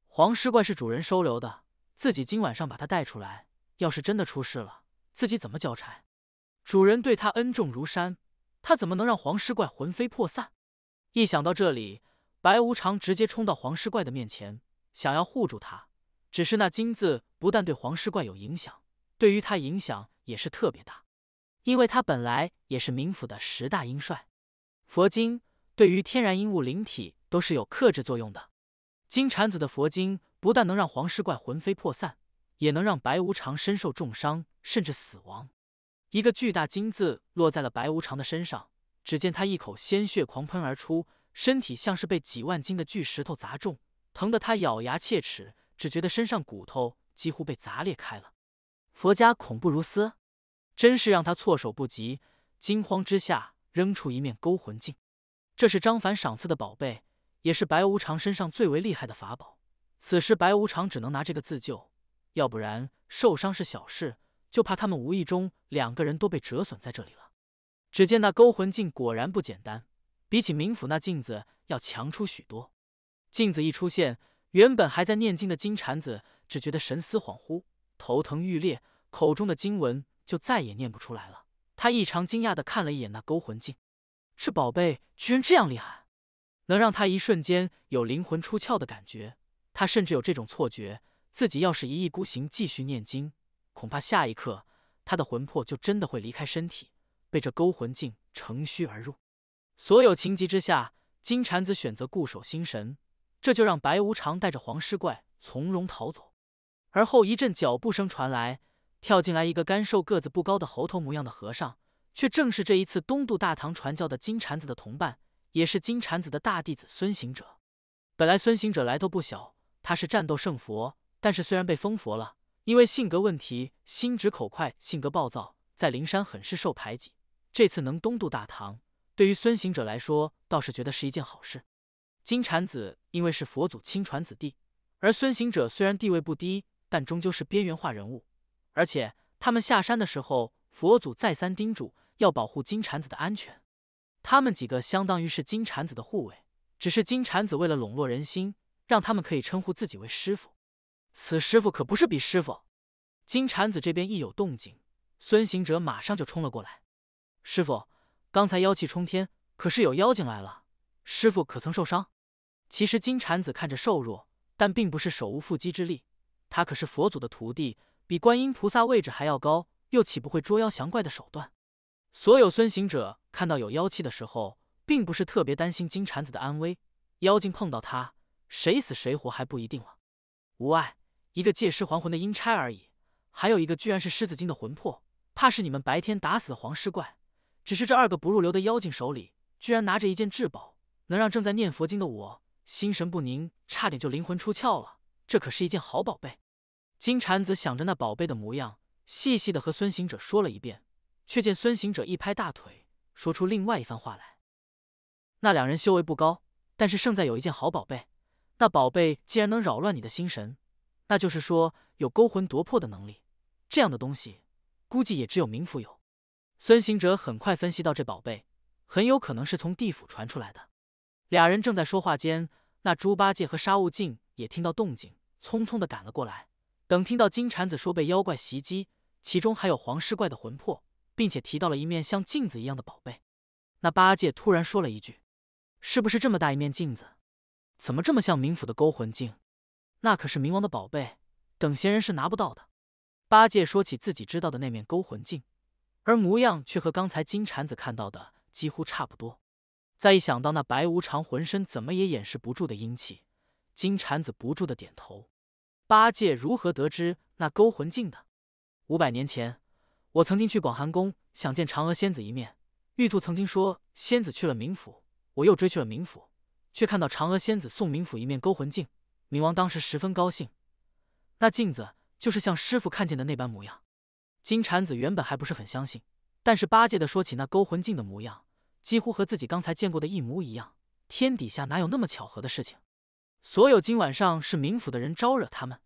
S1: 黄尸怪是主人收留的，自己今晚上把他带出来，要是真的出事了，自己怎么交差？主人对他恩重如山，他怎么能让黄尸怪魂飞魄散？一想到这里，白无常直接冲到黄尸怪的面前。想要护住他，只是那金字不但对黄尸怪有影响，对于他影响也是特别大，因为他本来也是冥府的十大阴帅。佛经对于天然阴物灵体都是有克制作用的，金蝉子的佛经不但能让黄尸怪魂飞魄散，也能让白无常身受重伤甚至死亡。一个巨大金字落在了白无常的身上，只见他一口鲜血狂喷而出，身体像是被几万斤的巨石头砸中。疼得他咬牙切齿，只觉得身上骨头几乎被砸裂开了。佛家恐怖如斯，真是让他措手不及。惊慌之下，扔出一面勾魂镜。这是张凡赏赐的宝贝，也是白无常身上最为厉害的法宝。此时白无常只能拿这个自救，要不然受伤是小事，就怕他们无意中两个人都被折损在这里了。只见那勾魂镜果然不简单，比起冥府那镜子要强出许多。镜子一出现，原本还在念经的金蝉子只觉得神思恍惚，头疼欲裂，口中的经文就再也念不出来了。他异常惊讶的看了一眼那勾魂镜，这宝贝居然这样厉害，能让他一瞬间有灵魂出窍的感觉。他甚至有这种错觉，自己要是一意孤行继续念经，恐怕下一刻他的魂魄就真的会离开身体，被这勾魂镜乘虚而入。所有情急之下，金蝉子选择固守心神。这就让白无常带着黄狮怪从容逃走，而后一阵脚步声传来，跳进来一个干瘦、个子不高的猴头模样的和尚，却正是这一次东渡大唐传教的金蝉子的同伴，也是金蝉子的大弟子孙行者。本来孙行者来头不小，他是战斗圣佛，但是虽然被封佛了，因为性格问题，心直口快，性格暴躁，在灵山很是受排挤。这次能东渡大唐，对于孙行者来说，倒是觉得是一件好事。金蝉子因为是佛祖亲传子弟，而孙行者虽然地位不低，但终究是边缘化人物。而且他们下山的时候，佛祖再三叮嘱要保护金蝉子的安全。他们几个相当于是金蝉子的护卫，只是金蝉子为了笼络人心，让他们可以称呼自己为师傅。此师傅可不是彼师傅。金蝉子这边一有动静，孙行者马上就冲了过来。师傅，刚才妖气冲天，可是有妖精来了。师傅可曾受伤？其实金蝉子看着瘦弱，但并不是手无缚鸡之力。他可是佛祖的徒弟，比观音菩萨位置还要高，又岂不会捉妖降怪的手段？所有孙行者看到有妖气的时候，并不是特别担心金蝉子的安危。妖精碰到他，谁死谁活还不一定了。无碍，一个借尸还魂的阴差而已。还有一个居然是狮子精的魂魄，怕是你们白天打死的黄狮怪。只是这二个不入流的妖精手里，居然拿着一件至宝，能让正在念佛经的我。心神不宁，差点就灵魂出窍了。这可是一件好宝贝。金蝉子想着那宝贝的模样，细细的和孙行者说了一遍，却见孙行者一拍大腿，说出另外一番话来。那两人修为不高，但是胜在有一件好宝贝。那宝贝既然能扰乱你的心神，那就是说有勾魂夺魄的能力。这样的东西，估计也只有冥府有。孙行者很快分析到，这宝贝很有可能是从地府传出来的。俩人正在说话间，那猪八戒和沙悟净也听到动静，匆匆的赶了过来。等听到金蝉子说被妖怪袭击，其中还有黄狮怪的魂魄，并且提到了一面像镜子一样的宝贝，那八戒突然说了一句：“是不是这么大一面镜子？怎么这么像冥府的勾魂镜？那可是冥王的宝贝，等闲人是拿不到的。”八戒说起自己知道的那面勾魂镜，而模样却和刚才金蝉子看到的几乎差不多。再一想到那白无常浑身怎么也掩饰不住的阴气，金蝉子不住的点头。八戒如何得知那勾魂镜的？五百年前，我曾经去广寒宫想见嫦娥仙子一面，玉兔曾经说仙子去了冥府，我又追去了冥府，却看到嫦娥仙子送冥府一面勾魂镜，冥王当时十分高兴。那镜子就是像师傅看见的那般模样。金蝉子原本还不是很相信，但是八戒的说起那勾魂镜的模样。几乎和自己刚才见过的一模一样，天底下哪有那么巧合的事情？所有今晚上是冥府的人招惹他们？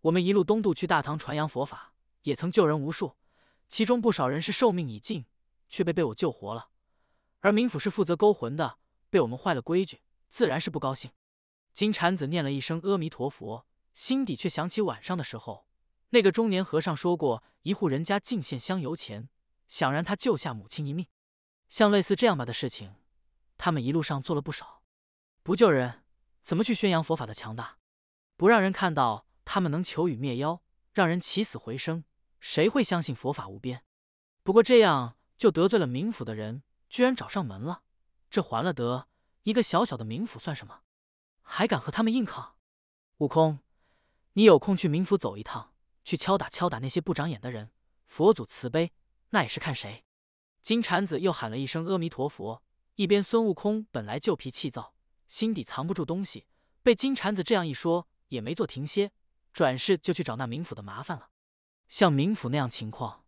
S1: 我们一路东渡去大唐传扬佛法，也曾救人无数，其中不少人是寿命已尽，却被被我救活了。而冥府是负责勾魂的，被我们坏了规矩，自然是不高兴。金蝉子念了一声阿弥陀佛，心底却想起晚上的时候，那个中年和尚说过，一户人家进献香油钱，想让他救下母亲一命。像类似这样吧的事情，他们一路上做了不少。不救人，怎么去宣扬佛法的强大？不让人看到他们能求雨灭妖，让人起死回生，谁会相信佛法无边？不过这样就得罪了冥府的人，居然找上门了，这还了得？一个小小的冥府算什么？还敢和他们硬抗？悟空，你有空去冥府走一趟，去敲打敲打那些不长眼的人。佛祖慈悲，那也是看谁。金蝉子又喊了一声“阿弥陀佛”，一边孙悟空本来就脾气躁，心底藏不住东西，被金蝉子这样一说，也没做停歇，转世就去找那冥府的麻烦了。像冥府那样情况，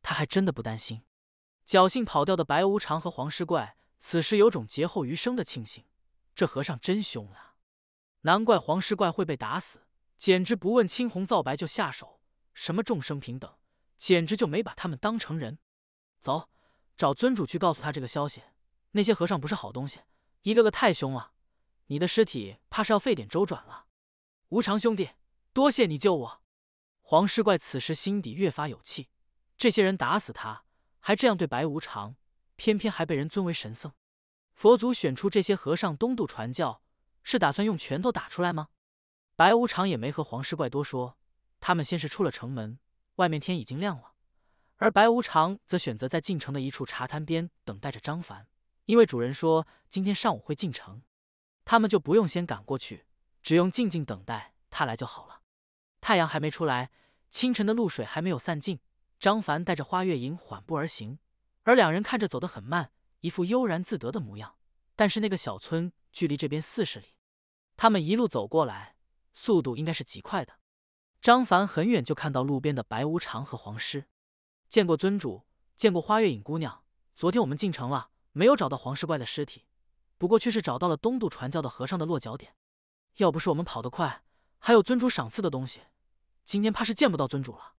S1: 他还真的不担心。侥幸跑掉的白无常和黄狮怪，此时有种劫后余生的庆幸。这和尚真凶啊！难怪黄狮怪会被打死，简直不问青红皂白就下手。什么众生平等，简直就没把他们当成人。走。找尊主去告诉他这个消息。那些和尚不是好东西，一个个太凶了。你的尸体怕是要费点周转了。无常兄弟，多谢你救我。黄尸怪此时心底越发有气，这些人打死他，还这样对白无常，偏偏还被人尊为神僧。佛祖选出这些和尚东渡传教，是打算用拳头打出来吗？白无常也没和黄尸怪多说，他们先是出了城门，外面天已经亮了。而白无常则选择在进城的一处茶摊边等待着张凡，因为主人说今天上午会进城，他们就不用先赶过去，只用静静等待他来就好了。太阳还没出来，清晨的露水还没有散尽，张凡带着花月影缓步而行，而两人看着走得很慢，一副悠然自得的模样。但是那个小村距离这边四十里，他们一路走过来，速度应该是极快的。张凡很远就看到路边的白无常和黄师。见过尊主，见过花月影姑娘。昨天我们进城了，没有找到黄石怪的尸体，不过却是找到了东渡传教的和尚的落脚点。要不是我们跑得快，还有尊主赏赐的东西，今天怕是见不到尊主了。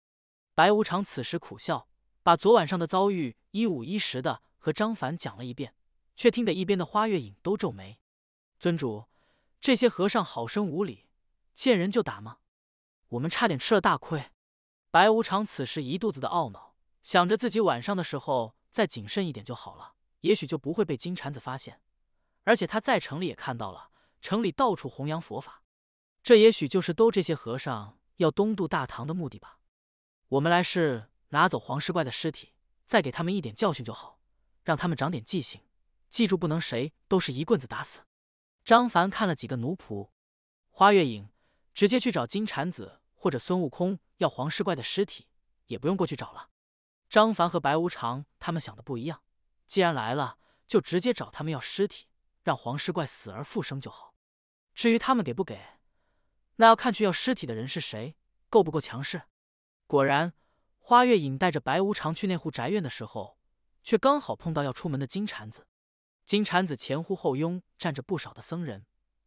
S1: 白无常此时苦笑，把昨晚上的遭遇一五一十的和张凡讲了一遍，却听得一边的花月影都皱眉。尊主，这些和尚好生无礼，见人就打吗？我们差点吃了大亏。白无常此时一肚子的懊恼。想着自己晚上的时候再谨慎一点就好了，也许就不会被金蝉子发现。而且他在城里也看到了，城里到处弘扬佛法，这也许就是都这些和尚要东渡大唐的目的吧。我们来是拿走黄狮怪的尸体，再给他们一点教训就好，让他们长点记性，记住不能谁都是一棍子打死。张凡看了几个奴仆，花月影直接去找金蝉子或者孙悟空要黄狮怪的尸体，也不用过去找了。张凡和白无常他们想的不一样，既然来了，就直接找他们要尸体，让黄尸怪死而复生就好。至于他们给不给，那要看去要尸体的人是谁，够不够强势。果然，花月影带着白无常去那户宅院的时候，却刚好碰到要出门的金蝉子。金蝉子前呼后拥，站着不少的僧人，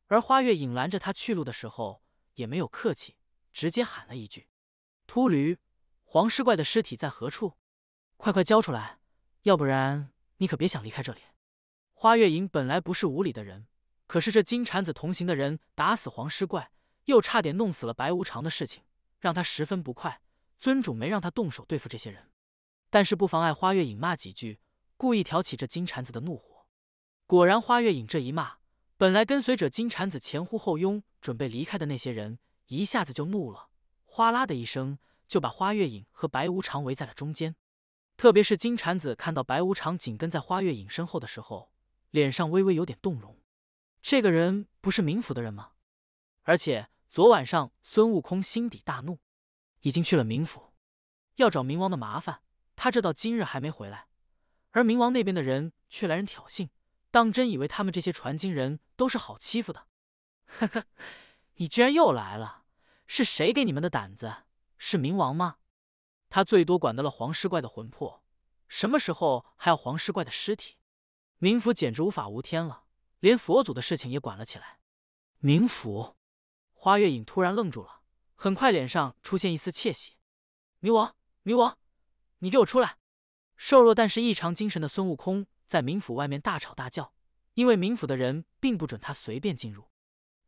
S1: 而花月影拦着他去路的时候，也没有客气，直接喊了一句：“秃驴，黄尸怪的尸体在何处？”快快交出来，要不然你可别想离开这里。花月影本来不是无理的人，可是这金蝉子同行的人打死黄狮怪，又差点弄死了白无常的事情，让他十分不快。尊主没让他动手对付这些人，但是不妨碍花月影骂几句，故意挑起这金蝉子的怒火。果然，花月影这一骂，本来跟随者金蝉子前呼后拥准备离开的那些人，一下子就怒了，哗啦的一声就把花月影和白无常围在了中间。特别是金蝉子看到白无常紧跟在花月影身后的时候，脸上微微有点动容。这个人不是冥府的人吗？而且昨晚上孙悟空心底大怒，已经去了冥府，要找冥王的麻烦。他这到今日还没回来，而冥王那边的人却来人挑衅，当真以为他们这些传经人都是好欺负的？呵呵，你居然又来了！是谁给你们的胆子？是冥王吗？他最多管得了黄尸怪的魂魄，什么时候还要黄尸怪的尸体？冥府简直无法无天了，连佛祖的事情也管了起来。冥府，花月影突然愣住了，很快脸上出现一丝窃喜。冥王，冥王，你给我出来！瘦弱但是异常精神的孙悟空在冥府外面大吵大叫，因为冥府的人并不准他随便进入，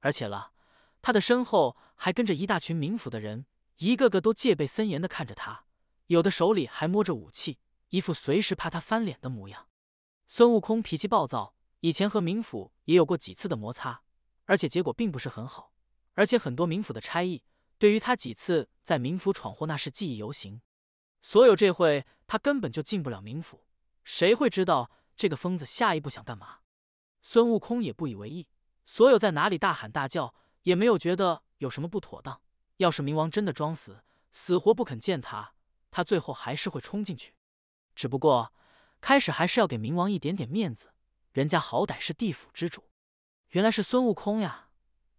S1: 而且了他的身后还跟着一大群冥府的人，一个个都戒备森严的看着他。有的手里还摸着武器，一副随时怕他翻脸的模样。孙悟空脾气暴躁，以前和冥府也有过几次的摩擦，而且结果并不是很好。而且很多冥府的差役对于他几次在冥府闯祸那是记忆犹新。所有这会他根本就进不了冥府，谁会知道这个疯子下一步想干嘛？孙悟空也不以为意，所有在哪里大喊大叫也没有觉得有什么不妥当。要是冥王真的装死，死活不肯见他。他最后还是会冲进去，只不过开始还是要给冥王一点点面子，人家好歹是地府之主。原来是孙悟空呀，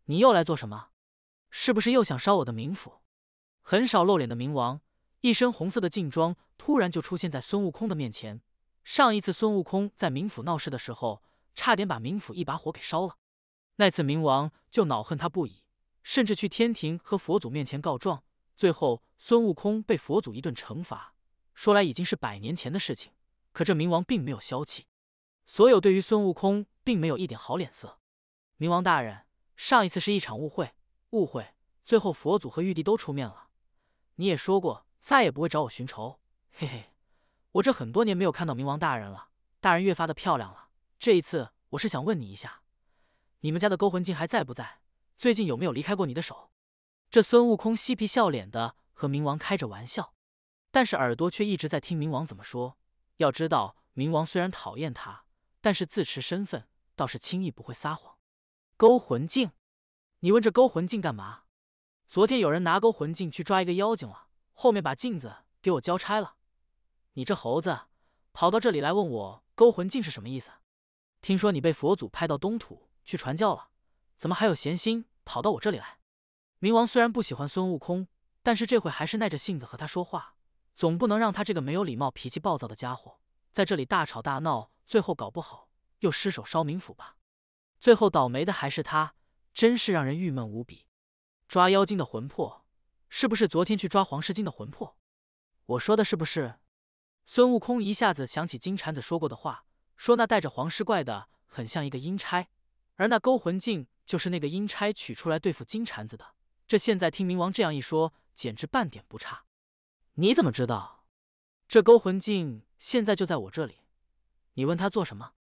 S1: 你又来做什么？是不是又想烧我的冥府？很少露脸的冥王，一身红色的劲装突然就出现在孙悟空的面前。上一次孙悟空在冥府闹事的时候，差点把冥府一把火给烧了，那次冥王就恼恨他不已，甚至去天庭和佛祖面前告状，最后。孙悟空被佛祖一顿惩罚，说来已经是百年前的事情，可这冥王并没有消气，所有对于孙悟空并没有一点好脸色。冥王大人，上一次是一场误会，误会，最后佛祖和玉帝都出面了，你也说过再也不会找我寻仇。嘿嘿，我这很多年没有看到冥王大人了，大人越发的漂亮了。这一次我是想问你一下，你们家的勾魂镜还在不在？最近有没有离开过你的手？这孙悟空嬉皮笑脸的。和冥王开着玩笑，但是耳朵却一直在听冥王怎么说。要知道，冥王虽然讨厌他，但是自持身份，倒是轻易不会撒谎。勾魂镜，你问这勾魂镜干嘛？昨天有人拿勾魂镜去抓一个妖精了，后面把镜子给我交差了。你这猴子跑到这里来问我勾魂镜是什么意思？听说你被佛祖派到东土去传教了，怎么还有闲心跑到我这里来？冥王虽然不喜欢孙悟空。但是这回还是耐着性子和他说话，总不能让他这个没有礼貌、脾气暴躁的家伙在这里大吵大闹，最后搞不好又失手烧冥府吧？最后倒霉的还是他，真是让人郁闷无比。抓妖精的魂魄，是不是昨天去抓黄狮精的魂魄？我说的是不是？孙悟空一下子想起金蝉子说过的话，说那带着黄狮怪的很像一个阴差，而那勾魂镜就是那个阴差取出来对付金蝉子的。这现在听冥王这样一说。简直半点不差，你怎么知道？这勾魂镜现在就在我这里，你问他做什么？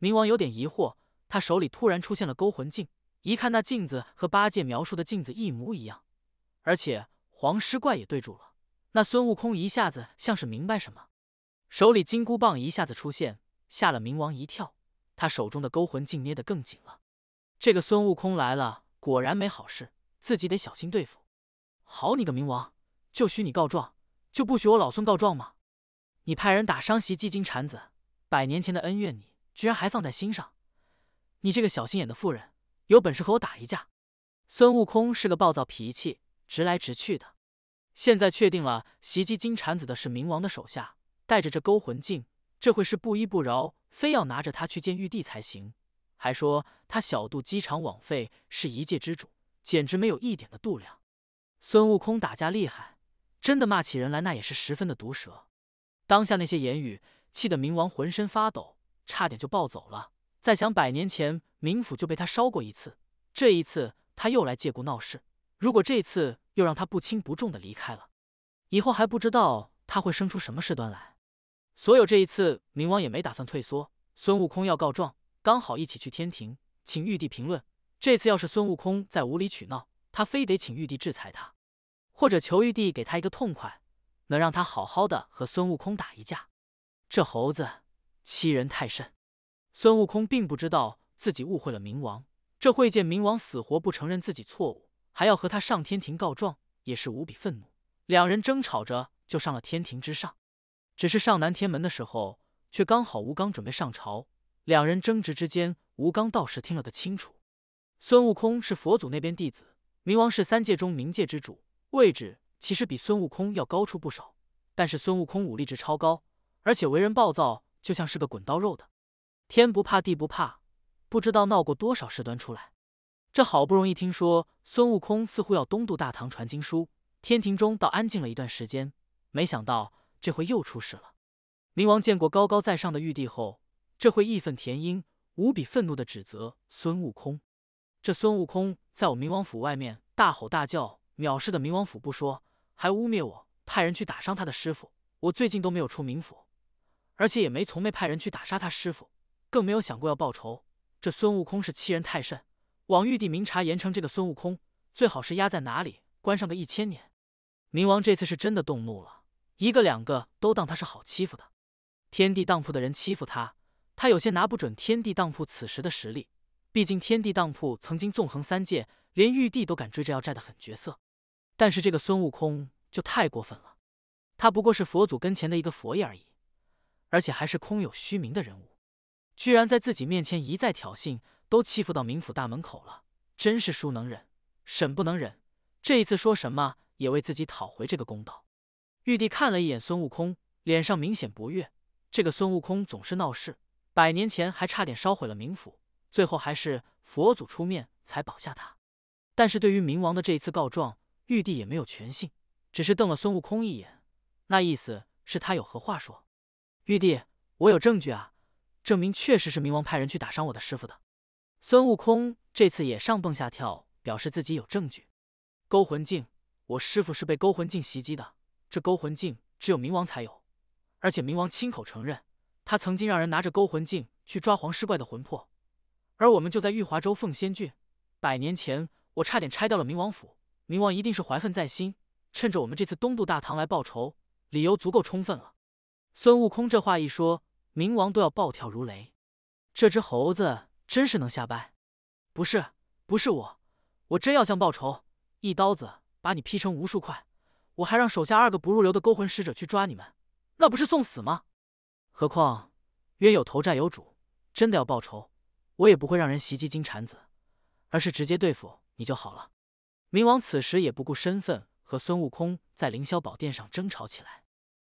S1: 冥王有点疑惑，他手里突然出现了勾魂镜，一看那镜子和八戒描述的镜子一模一样，而且黄狮怪也对住了。那孙悟空一下子像是明白什么，手里金箍棒一下子出现，吓了冥王一跳，他手中的勾魂镜捏得更紧了。这个孙悟空来了，果然没好事，自己得小心对付。好你个冥王，就许你告状，就不许我老孙告状吗？你派人打伤袭击金蝉子，百年前的恩怨你居然还放在心上，你这个小心眼的妇人，有本事和我打一架！孙悟空是个暴躁脾气，直来直去的。现在确定了袭击金蝉子的是冥王的手下，带着这勾魂镜，这会是不依不饶，非要拿着他去见玉帝才行。还说他小肚鸡肠，枉费是一界之主，简直没有一点的度量。孙悟空打架厉害，真的骂起人来那也是十分的毒舌。当下那些言语气得冥王浑身发抖，差点就暴走了。再想百年前冥府就被他烧过一次，这一次他又来借故闹事，如果这次又让他不轻不重的离开了，以后还不知道他会生出什么事端来。所有这一次冥王也没打算退缩。孙悟空要告状，刚好一起去天庭请玉帝评论。这次要是孙悟空再无理取闹。他非得请玉帝制裁他，或者求玉帝给他一个痛快，能让他好好的和孙悟空打一架。这猴子欺人太甚！孙悟空并不知道自己误会了冥王，这会见冥王死活不承认自己错误，还要和他上天庭告状，也是无比愤怒。两人争吵着就上了天庭之上，只是上南天门的时候，却刚好吴刚准备上朝，两人争执之间，吴刚倒是听了个清楚，孙悟空是佛祖那边弟子。冥王是三界中冥界之主，位置其实比孙悟空要高出不少。但是孙悟空武力值超高，而且为人暴躁，就像是个滚刀肉的，天不怕地不怕，不知道闹过多少事端出来。这好不容易听说孙悟空似乎要东渡大唐传经书，天庭中倒安静了一段时间。没想到这回又出事了。冥王见过高高在上的玉帝后，这会义愤填膺，无比愤怒地指责孙悟空。这孙悟空在我冥王府外面大吼大叫，藐视的冥王府不说，还污蔑我派人去打伤他的师傅。我最近都没有出冥府，而且也没从没派人去打杀他师傅，更没有想过要报仇。这孙悟空是欺人太甚，往玉帝明察，严惩这个孙悟空。最好是压在哪里关上个一千年。冥王这次是真的动怒了，一个两个都当他是好欺负的。天地当铺的人欺负他，他有些拿不准天地当铺此时的实力。毕竟，天地当铺曾经纵横三界，连玉帝都敢追着要债的狠角色。但是，这个孙悟空就太过分了。他不过是佛祖跟前的一个佛爷而已，而且还是空有虚名的人物，居然在自己面前一再挑衅，都欺负到冥府大门口了。真是叔能忍，婶不能忍。这一次，说什么也为自己讨回这个公道。玉帝看了一眼孙悟空，脸上明显不悦。这个孙悟空总是闹事，百年前还差点烧毁了冥府。最后还是佛祖出面才保下他，但是对于冥王的这一次告状，玉帝也没有全信，只是瞪了孙悟空一眼，那意思是他有何话说？玉帝，我有证据啊，证明确实是冥王派人去打伤我的师傅的。孙悟空这次也上蹦下跳，表示自己有证据。勾魂镜，我师傅是被勾魂镜袭击的，这勾魂镜只有冥王才有，而且冥王亲口承认，他曾经让人拿着勾魂镜去抓黄狮怪的魂魄。而我们就在玉华州凤仙郡，百年前我差点拆掉了明王府，明王一定是怀恨在心，趁着我们这次东渡大唐来报仇，理由足够充分了。孙悟空这话一说，明王都要暴跳如雷，这只猴子真是能瞎掰。不是，不是我，我真要向报仇，一刀子把你劈成无数块，我还让手下二个不入流的勾魂使者去抓你们，那不是送死吗？何况冤有头债有主，真的要报仇。我也不会让人袭击金蝉子，而是直接对付你就好了。冥王此时也不顾身份，和孙悟空在凌霄宝殿上争吵起来，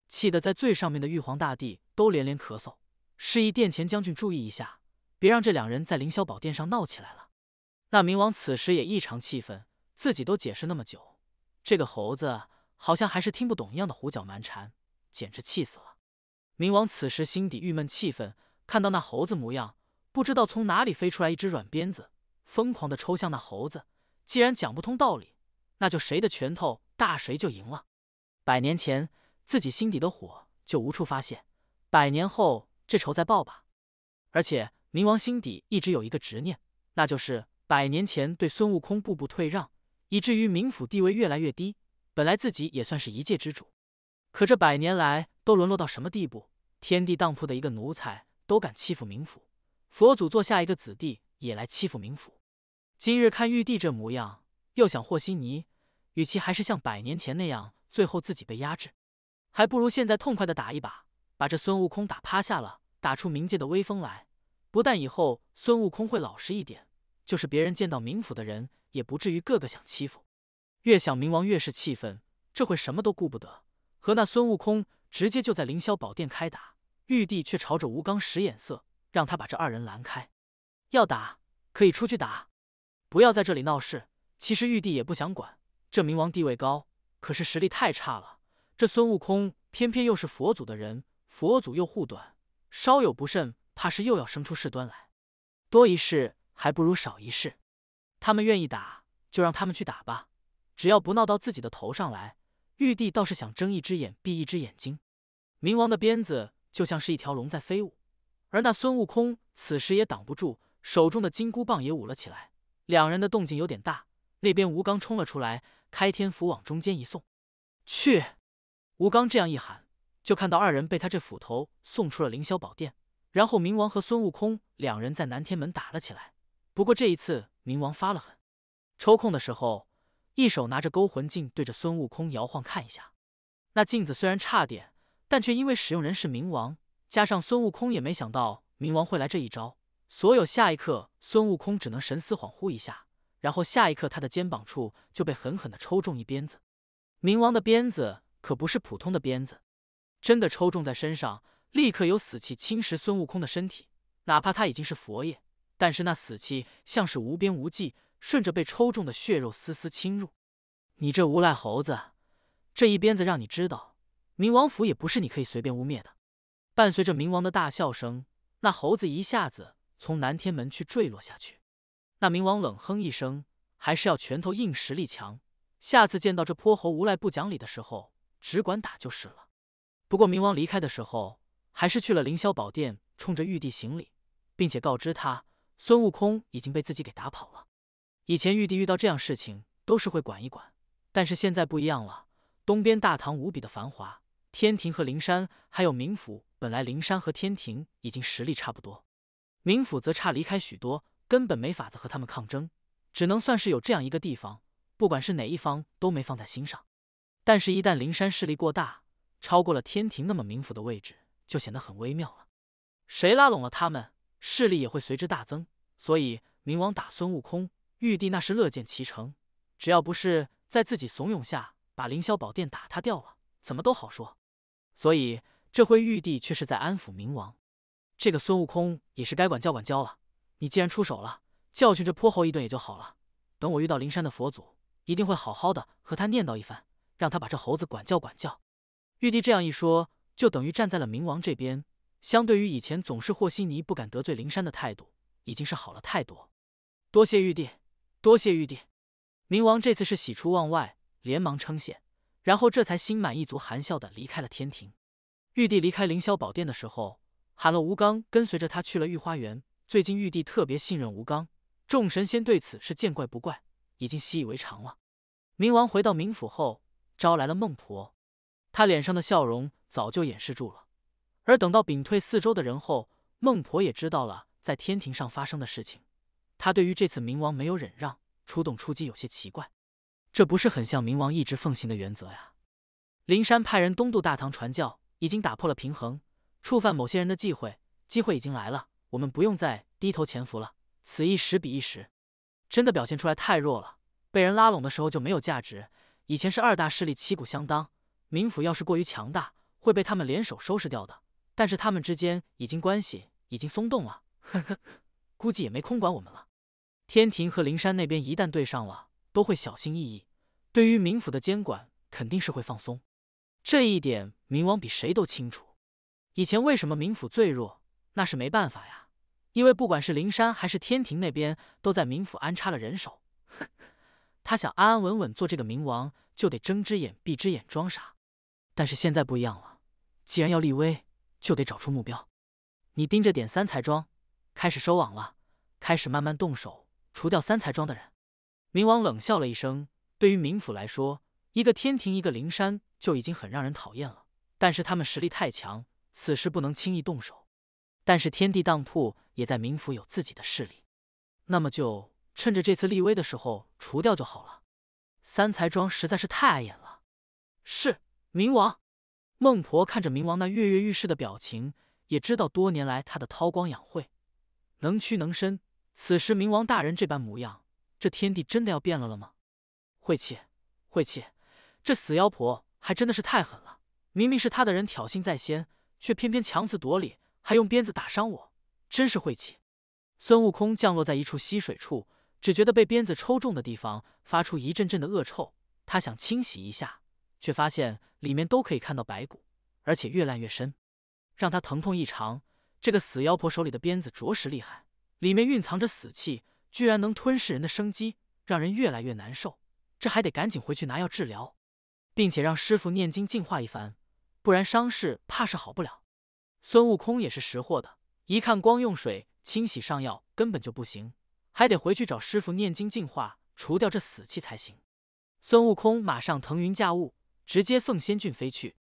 S1: 气得在最上面的玉皇大帝都连连咳嗽，示意殿前将军注意一下，别让这两人在凌霄宝殿上闹起来了。那冥王此时也异常气愤，自己都解释那么久，这个猴子好像还是听不懂一样的胡搅蛮缠，简直气死了。冥王此时心底郁闷气愤，看到那猴子模样。不知道从哪里飞出来一只软鞭子，疯狂地抽向那猴子。既然讲不通道理，那就谁的拳头大谁就赢了。百年前自己心底的火就无处发泄，百年后这仇再报吧。而且冥王心底一直有一个执念，那就是百年前对孙悟空步步退让，以至于冥府地位越来越低。本来自己也算是一界之主，可这百年来都沦落到什么地步？天地当铺的一个奴才都敢欺负冥府。佛祖做下一个子弟也来欺负冥府，今日看玉帝这模样，又想和稀泥，与其还是像百年前那样，最后自己被压制，还不如现在痛快的打一把，把这孙悟空打趴下了，打出冥界的威风来。不但以后孙悟空会老实一点，就是别人见到冥府的人，也不至于个个想欺负。越想冥王越是气愤，这回什么都顾不得，和那孙悟空直接就在凌霄宝殿开打。玉帝却朝着吴刚使眼色。让他把这二人拦开，要打可以出去打，不要在这里闹事。其实玉帝也不想管，这冥王地位高，可是实力太差了。这孙悟空偏偏又是佛祖的人，佛祖又护短，稍有不慎，怕是又要生出事端来。多一事还不如少一事，他们愿意打就让他们去打吧，只要不闹到自己的头上来，玉帝倒是想睁一只眼闭一只眼睛。冥王的鞭子就像是一条龙在飞舞。而那孙悟空此时也挡不住，手中的金箍棒也舞了起来。两人的动静有点大，那边吴刚冲了出来，开天斧往中间一送。去！吴刚这样一喊，就看到二人被他这斧头送出了凌霄宝殿。然后冥王和孙悟空两人在南天门打了起来。不过这一次，冥王发了狠，抽空的时候，一手拿着勾魂镜对着孙悟空摇晃，看一下。那镜子虽然差点，但却因为使用人是冥王。加上孙悟空也没想到冥王会来这一招，所有下一刻孙悟空只能神思恍惚一下，然后下一刻他的肩膀处就被狠狠的抽中一鞭子。冥王的鞭子可不是普通的鞭子，真的抽中在身上，立刻有死气侵蚀孙悟空的身体。哪怕他已经是佛爷，但是那死气像是无边无际，顺着被抽中的血肉丝丝侵入。你这无赖猴子，这一鞭子让你知道，冥王府也不是你可以随便污蔑的。伴随着冥王的大笑声，那猴子一下子从南天门去坠落下去。那冥王冷哼一声，还是要拳头硬，实力强。下次见到这泼猴无赖不讲理的时候，只管打就是了。不过冥王离开的时候，还是去了凌霄宝殿，冲着玉帝行礼，并且告知他孙悟空已经被自己给打跑了。以前玉帝遇到这样事情都是会管一管，但是现在不一样了。东边大唐无比的繁华，天庭和灵山还有冥府。本来灵山和天庭已经实力差不多，冥府则差离开许多，根本没法子和他们抗争，只能算是有这样一个地方，不管是哪一方都没放在心上。但是，一旦灵山势力过大，超过了天庭，那么冥府的位置就显得很微妙了。谁拉拢了他们，势力也会随之大增。所以，冥王打孙悟空，玉帝那是乐见其成。只要不是在自己怂恿下把凌霄宝殿打塌掉了，怎么都好说。所以。这回玉帝却是在安抚冥王，这个孙悟空也是该管教管教了。你既然出手了，教训这泼猴一顿也就好了。等我遇到灵山的佛祖，一定会好好的和他念叨一番，让他把这猴子管教管教。玉帝这样一说，就等于站在了冥王这边。相对于以前总是和稀泥、不敢得罪灵山的态度，已经是好了太多。多谢玉帝，多谢玉帝！冥王这次是喜出望外，连忙称谢，然后这才心满意足、含笑的离开了天庭。玉帝离开凌霄宝殿的时候，喊了吴刚跟随着他去了御花园。最近玉帝特别信任吴刚，众神仙对此是见怪不怪，已经习以为常了。冥王回到冥府后，招来了孟婆，他脸上的笑容早就掩饰住了。而等到屏退四周的人后，孟婆也知道了在天庭上发生的事情。他对于这次冥王没有忍让，出动出击有些奇怪，这不是很像冥王一直奉行的原则呀？灵山派人东渡大唐传教。已经打破了平衡，触犯某些人的忌讳，机会已经来了。我们不用再低头潜伏了。此一时彼一时，真的表现出来太弱了，被人拉拢的时候就没有价值。以前是二大势力旗鼓相当，冥府要是过于强大，会被他们联手收拾掉的。但是他们之间已经关系已经松动了，呵呵，估计也没空管我们了。天庭和灵山那边一旦对上了，都会小心翼翼，对于冥府的监管肯定是会放松。这一点冥王比谁都清楚。以前为什么冥府最弱？那是没办法呀，因为不管是灵山还是天庭那边，都在冥府安插了人手。他想安安稳稳做这个冥王，就得睁只眼闭只眼装傻。但是现在不一样了，既然要立威，就得找出目标。你盯着点三才庄，开始收网了，开始慢慢动手除掉三才庄的人。冥王冷笑了一声。对于冥府来说，一个天庭，一个灵山。就已经很让人讨厌了，但是他们实力太强，此时不能轻易动手。但是天地当铺也在冥府有自己的势力，那么就趁着这次立威的时候除掉就好了。三才庄实在是太碍眼了。是冥王孟婆看着冥王那跃跃欲试的表情，也知道多年来他的韬光养晦，能屈能伸。此时冥王大人这般模样，这天地真的要变了了吗？晦气，晦气，这死妖婆！还真的是太狠了！明明是他的人挑衅在先，却偏偏强词夺理，还用鞭子打伤我，真是晦气。孙悟空降落在一处溪水处，只觉得被鞭子抽中的地方发出一阵阵的恶臭。他想清洗一下，却发现里面都可以看到白骨，而且越烂越深，让他疼痛异常。这个死妖婆手里的鞭子着实厉害，里面蕴藏着死气，居然能吞噬人的生机，让人越来越难受。这还得赶紧回去拿药治疗。并且让师傅念经净化一番，不然伤势怕是好不了。孙悟空也是识货的，一看光用水清洗上药根本就不行，还得回去找师傅念经净化，除掉这死气才行。孙悟空马上腾云驾雾，直接奉仙郡飞去。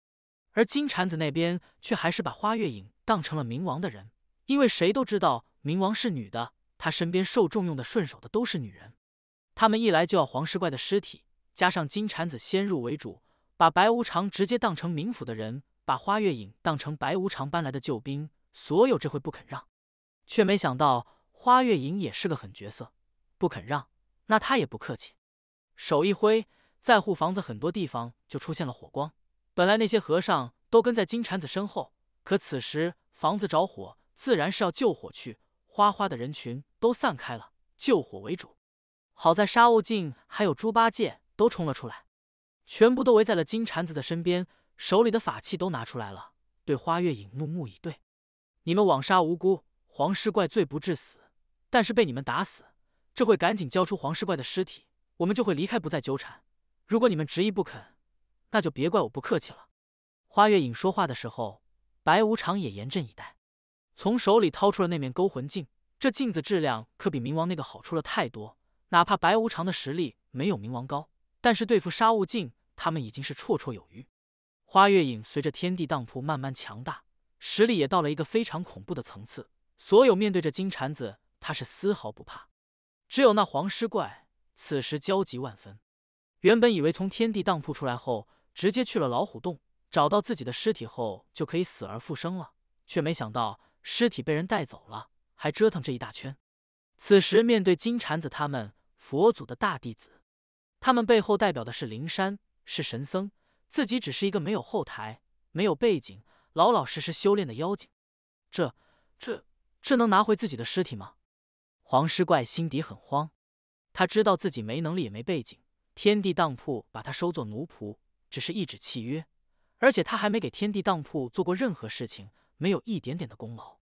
S1: 而金蝉子那边却还是把花月影当成了冥王的人，因为谁都知道冥王是女的，她身边受重用的顺手的都是女人。他们一来就要黄石怪的尸体。加上金蝉子先入为主，把白无常直接当成冥府的人，把花月影当成白无常搬来的救兵。所有这会不肯让，却没想到花月影也是个狠角色，不肯让，那他也不客气，手一挥，在户房子很多地方就出现了火光。本来那些和尚都跟在金蝉子身后，可此时房子着火，自然是要救火去。哗哗的人群都散开了，救火为主。好在沙悟净还有猪八戒。都冲了出来，全部都围在了金蝉子的身边，手里的法器都拿出来了，对花月影怒目以对：“你们枉杀无辜，黄尸怪罪不至死，但是被你们打死，这会赶紧交出黄尸怪的尸体，我们就会离开，不再纠缠。如果你们执意不肯，那就别怪我不客气了。”花月影说话的时候，白无常也严阵以待，从手里掏出了那面勾魂镜，这镜子质量可比冥王那个好出了太多，哪怕白无常的实力没有冥王高。但是对付沙悟净，他们已经是绰绰有余。花月影随着天地当铺慢慢强大，实力也到了一个非常恐怖的层次。所有面对着金蝉子，他是丝毫不怕。只有那黄狮怪此时焦急万分。原本以为从天地当铺出来后，直接去了老虎洞，找到自己的尸体后就可以死而复生了，却没想到尸体被人带走了，还折腾这一大圈。此时面对金蝉子他们，佛祖的大弟子。他们背后代表的是灵山，是神僧，自己只是一个没有后台、没有背景、老老实实修炼的妖精。这、这、这能拿回自己的尸体吗？黄尸怪心底很慌，他知道自己没能力也没背景，天地当铺把他收作奴仆，只是一纸契约，而且他还没给天地当铺做过任何事情，没有一点点的功劳。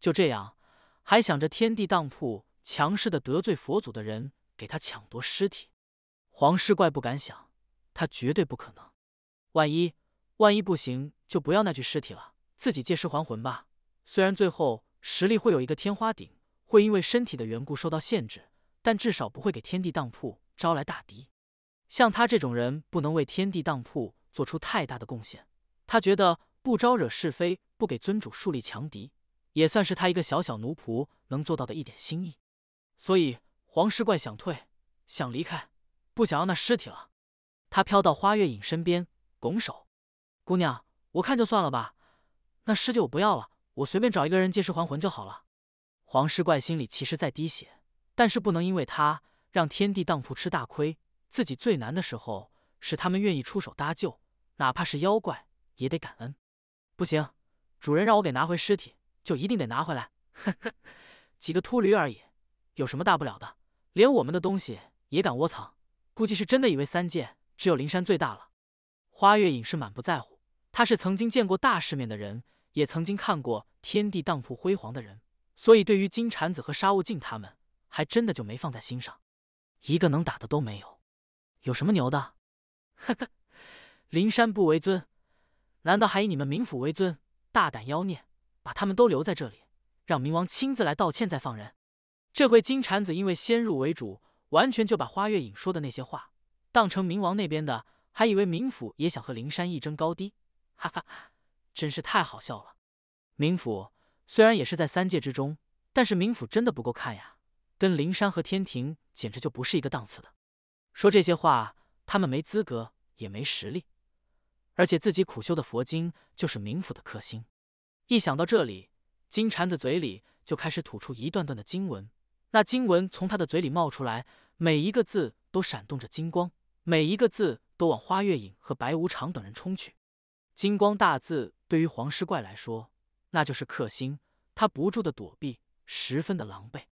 S1: 就这样，还想着天地当铺强势的得罪佛祖的人给他抢夺尸体。黄尸怪不敢想，他绝对不可能。万一万一不行，就不要那具尸体了，自己借尸还魂吧。虽然最后实力会有一个天花顶，会因为身体的缘故受到限制，但至少不会给天地当铺招来大敌。像他这种人，不能为天地当铺做出太大的贡献。他觉得不招惹是非，不给尊主树立强敌，也算是他一个小小奴仆能做到的一点心意。所以黄尸怪想退，想离开。不想要那尸体了，他飘到花月影身边，拱手：“姑娘，我看就算了吧，那尸体我不要了，我随便找一个人借尸还魂就好了。”黄尸怪心里其实在滴血，但是不能因为他让天地当铺吃大亏，自己最难的时候是他们愿意出手搭救，哪怕是妖怪也得感恩。不行，主人让我给拿回尸体，就一定得拿回来。呵呵，几个秃驴而已，有什么大不了的？连我们的东西也敢窝藏。估计是真的以为三界只有灵山最大了。花月影是满不在乎，他是曾经见过大世面的人，也曾经看过天地当铺辉煌的人，所以对于金蝉子和沙悟净他们，还真的就没放在心上。一个能打的都没有，有什么牛的？呵呵，灵山不为尊，难道还以你们冥府为尊？大胆妖孽，把他们都留在这里，让冥王亲自来道歉再放人。这回金蝉子因为先入为主。完全就把花月影说的那些话当成冥王那边的，还以为冥府也想和灵山一争高低，哈哈真是太好笑了。冥府虽然也是在三界之中，但是冥府真的不够看呀，跟灵山和天庭简直就不是一个档次的。说这些话，他们没资格，也没实力，而且自己苦修的佛经就是冥府的克星。一想到这里，金蝉子嘴里就开始吐出一段段的经文，那经文从他的嘴里冒出来。每一个字都闪动着金光，每一个字都往花月影和白无常等人冲去。金光大字对于黄狮怪来说那就是克星，他不住的躲避，十分的狼狈。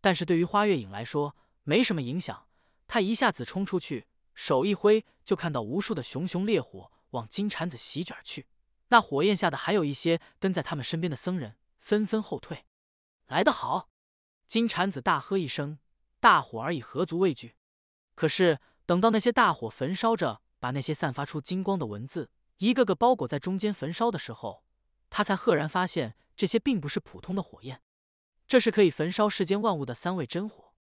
S1: 但是对于花月影来说没什么影响，他一下子冲出去，手一挥，就看到无数的熊熊烈火往金蝉子席卷去。那火焰下的还有一些跟在他们身边的僧人，纷纷后退。来得好！金蝉子大喝一声。大火而已，何足畏惧？可是等到那些大火焚烧着，把那些散发出金光的文字一个个包裹在中间焚烧的时候，他才赫然发现，这些并不是普通的火焰，这是可以焚烧世间万物的三味真火。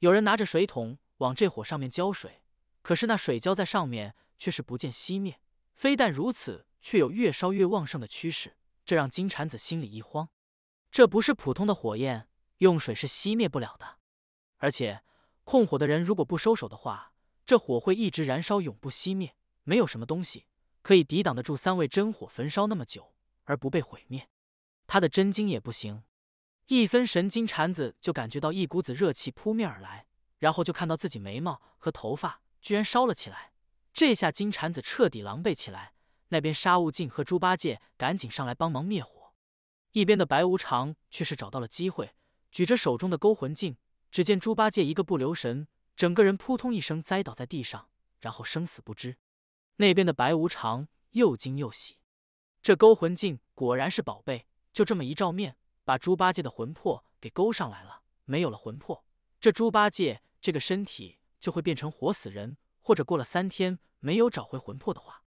S1: 有人拿着水桶往这火上面浇水，可是那水浇在上面却是不见熄灭，非但如此，却有越烧越旺盛的趋势，这让金蝉子心里一慌。这不是普通的火焰，用水是熄灭不了的。而且，控火的人如果不收手的话，这火会一直燃烧，永不熄灭。没有什么东西可以抵挡得住三位真火焚烧那么久而不被毁灭。他的真经也不行。一分神，金蝉子就感觉到一股子热气扑面而来，然后就看到自己眉毛和头发居然烧了起来。这下金蝉子彻底狼狈起来。那边沙悟净和猪八戒赶紧上来帮忙灭火。一边的白无常却是找到了机会，举着手中的勾魂镜。只见猪八戒一个不留神，整个人扑通一声栽倒在地上，然后生死不知。那边的白无常又惊又喜，这勾魂镜果然是宝贝，就这么一照面，把猪八戒的魂魄给勾上来了。没有了魂魄，这猪八戒这个身体就会变成活死人，或者过了三天没有找回魂魄的话，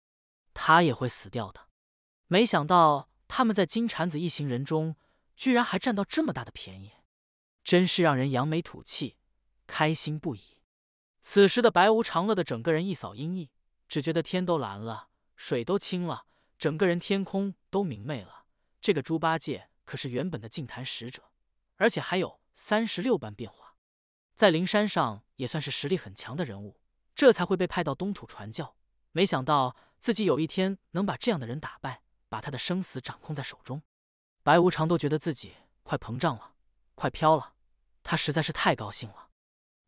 S1: 他也会死掉的。没想到他们在金蝉子一行人中，居然还占到这么大的便宜。真是让人扬眉吐气，开心不已。此时的白无常乐的整个人一扫阴翳，只觉得天都蓝了，水都清了，整个人天空都明媚了。这个猪八戒可是原本的净坛使者，而且还有三十六般变化，在灵山上也算是实力很强的人物，这才会被派到东土传教。没想到自己有一天能把这样的人打败，把他的生死掌控在手中。白无常都觉得自己快膨胀了，快飘了。他实在是太高兴了，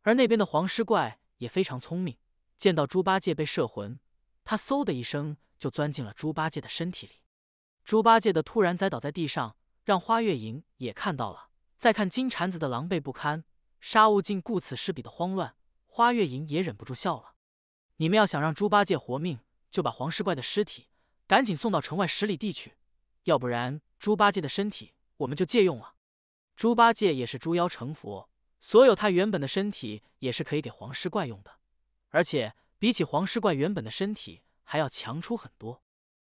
S1: 而那边的黄狮怪也非常聪明，见到猪八戒被摄魂，他嗖的一声就钻进了猪八戒的身体里。猪八戒的突然栽倒在地上，让花月影也看到了。再看金蝉子的狼狈不堪，沙悟净顾此失彼的慌乱，花月影也忍不住笑了。你们要想让猪八戒活命，就把黄狮怪的尸体赶紧送到城外十里地去，要不然猪八戒的身体我们就借用了。猪八戒也是猪妖成佛，所有他原本的身体也是可以给黄狮怪用的，而且比起黄狮怪原本的身体还要强出很多。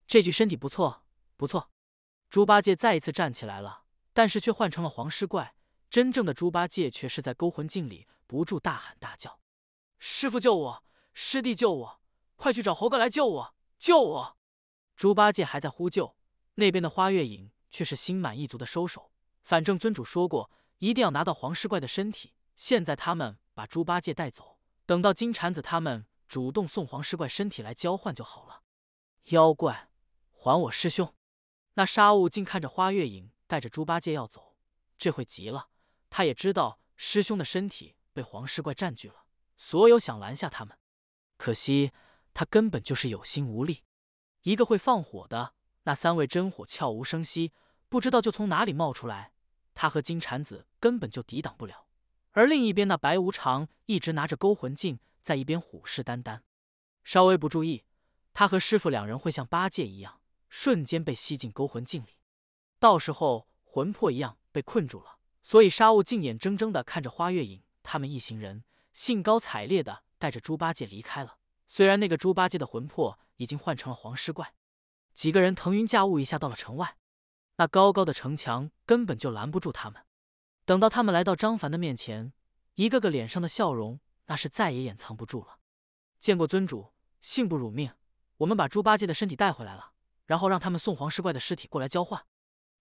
S1: 这具身体不错，不错。猪八戒再一次站起来了，但是却换成了黄狮怪。真正的猪八戒却是在勾魂镜里不住大喊大叫：“师傅救我！师弟救我！快去找猴哥来救我！救我！”猪八戒还在呼救，那边的花月影却是心满意足的收手。反正尊主说过，一定要拿到黄狮怪的身体。现在他们把猪八戒带走，等到金蝉子他们主动送黄狮怪身体来交换就好了。妖怪，还我师兄！那沙悟净看着花月影带着猪八戒要走，这回急了。他也知道师兄的身体被黄狮怪占据了，所有想拦下他们，可惜他根本就是有心无力。一个会放火的，那三位真火悄无声息，不知道就从哪里冒出来。他和金蝉子根本就抵挡不了，而另一边那白无常一直拿着勾魂镜在一边虎视眈眈，稍微不注意，他和师傅两人会像八戒一样，瞬间被吸进勾魂镜里，到时候魂魄一样被困住了。所以沙悟净眼睁睁地看着花月影他们一行人兴高采烈地带着猪八戒离开了，虽然那个猪八戒的魂魄已经换成了黄狮怪，几个人腾云驾雾一下到了城外。那高高的城墙根本就拦不住他们。等到他们来到张凡的面前，一个个脸上的笑容那是再也掩藏不住了。见过尊主，幸不辱命，我们把猪八戒的身体带回来了，然后让他们送黄尸怪的尸体过来交换。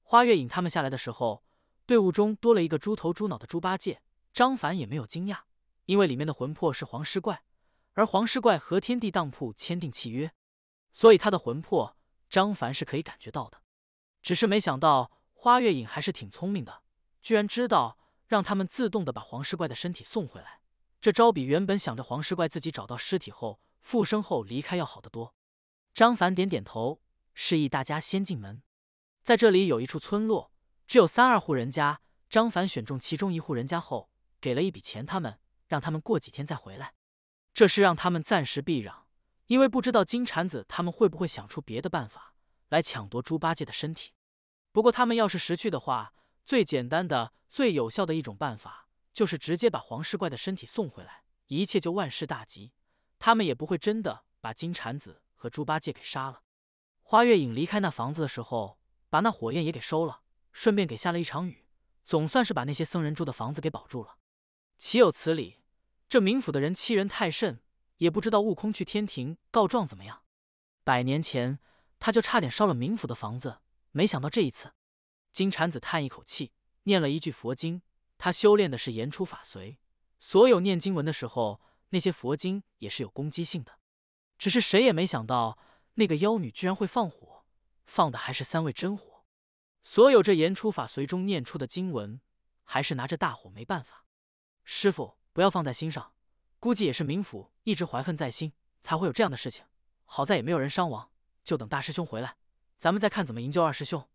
S1: 花月影他们下来的时候，队伍中多了一个猪头猪脑的猪八戒。张凡也没有惊讶，因为里面的魂魄是黄狮怪，而黄狮怪和天地当铺签订契约，所以他的魂魄张凡是可以感觉到的。只是没想到花月影还是挺聪明的，居然知道让他们自动的把黄尸怪的身体送回来。这招比原本想着黄尸怪自己找到尸体后复生后离开要好得多。张凡点点头，示意大家先进门。在这里有一处村落，只有三二户人家。张凡选中其中一户人家后，给了一笔钱他们，让他们过几天再回来。这是让他们暂时避让，因为不知道金蝉子他们会不会想出别的办法。来抢夺猪八戒的身体，不过他们要是识趣的话，最简单的、最有效的一种办法，就是直接把黄狮怪的身体送回来，一切就万事大吉，他们也不会真的把金蝉子和猪八戒给杀了。花月影离开那房子的时候，把那火焰也给收了，顺便给下了一场雨，总算是把那些僧人住的房子给保住了。岂有此理！这冥府的人欺人太甚，也不知道悟空去天庭告状怎么样。百年前。他就差点烧了冥府的房子，没想到这一次，金蝉子叹一口气，念了一句佛经。他修炼的是言出法随，所有念经文的时候，那些佛经也是有攻击性的。只是谁也没想到，那个妖女居然会放火，放的还是三味真火。所有这言出法随中念出的经文，还是拿着大火没办法。师傅不要放在心上，估计也是冥府一直怀恨在心，才会有这样的事情。好在也没有人伤亡。就等大师兄回来，咱们再看怎么营救二师兄。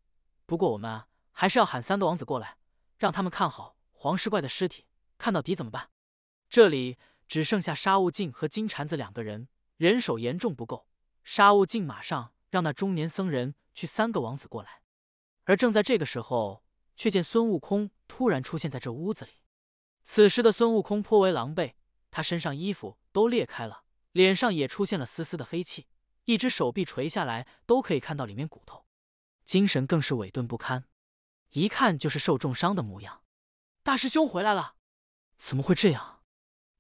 S1: 不过我们还是要喊三个王子过来，让他们看好黄狮怪的尸体，看到底怎么办。这里只剩下沙悟净和金蝉子两个人，人手严重不够。沙悟净马上让那中年僧人去三个王子过来。而正在这个时候，却见孙悟空突然出现在这屋子里。此时的孙悟空颇为狼狈，他身上衣服都裂开了，脸上也出现了丝丝的黑气。一只手臂垂下来都可以看到里面骨头，精神更是萎顿不堪，一看就是受重伤的模样。大师兄回来了，怎么会这样？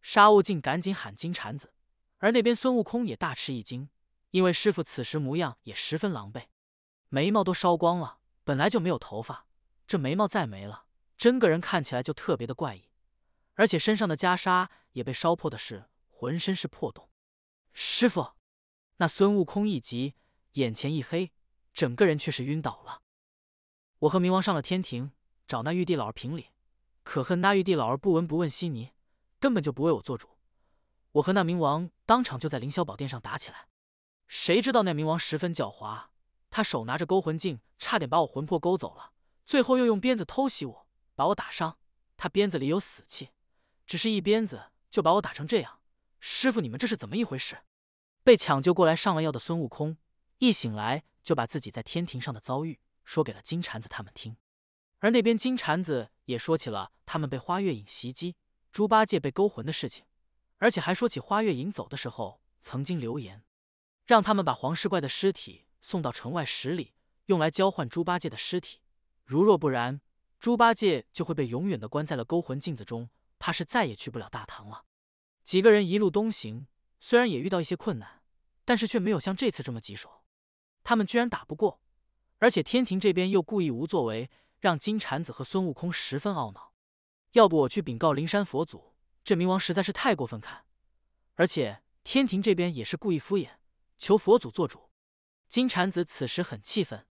S1: 沙悟净赶紧喊金蝉子，而那边孙悟空也大吃一惊，因为师傅此时模样也十分狼狈，眉毛都烧光了，本来就没有头发，这眉毛再没了，真个人看起来就特别的怪异，而且身上的袈裟也被烧破的是浑身是破洞。师傅。那孙悟空一急，眼前一黑，整个人却是晕倒了。我和冥王上了天庭，找那玉帝老儿评理，可恨那玉帝老儿不闻不问，稀泥，根本就不为我做主。我和那冥王当场就在凌霄宝殿上打起来。谁知道那冥王十分狡猾，他手拿着勾魂镜，差点把我魂魄勾走了，最后又用鞭子偷袭我，把我打伤。他鞭子里有死气，只是一鞭子就把我打成这样。师傅，你们这是怎么一回事？被抢救过来、上了药的孙悟空，一醒来就把自己在天庭上的遭遇说给了金蝉子他们听，而那边金蝉子也说起了他们被花月影袭击、猪八戒被勾魂的事情，而且还说起花月影走的时候曾经留言，让他们把黄狮怪的尸体送到城外十里，用来交换猪八戒的尸体。如若不然，猪八戒就会被永远的关在了勾魂镜子中，怕是再也去不了大唐了。几个人一路东行，虽然也遇到一些困难。但是却没有像这次这么棘手，他们居然打不过，而且天庭这边又故意无作为，让金蝉子和孙悟空十分懊恼。要不我去禀告灵山佛祖，这冥王实在是太过分看，而且天庭这边也是故意敷衍，求佛祖做主。金蝉子此时很气愤，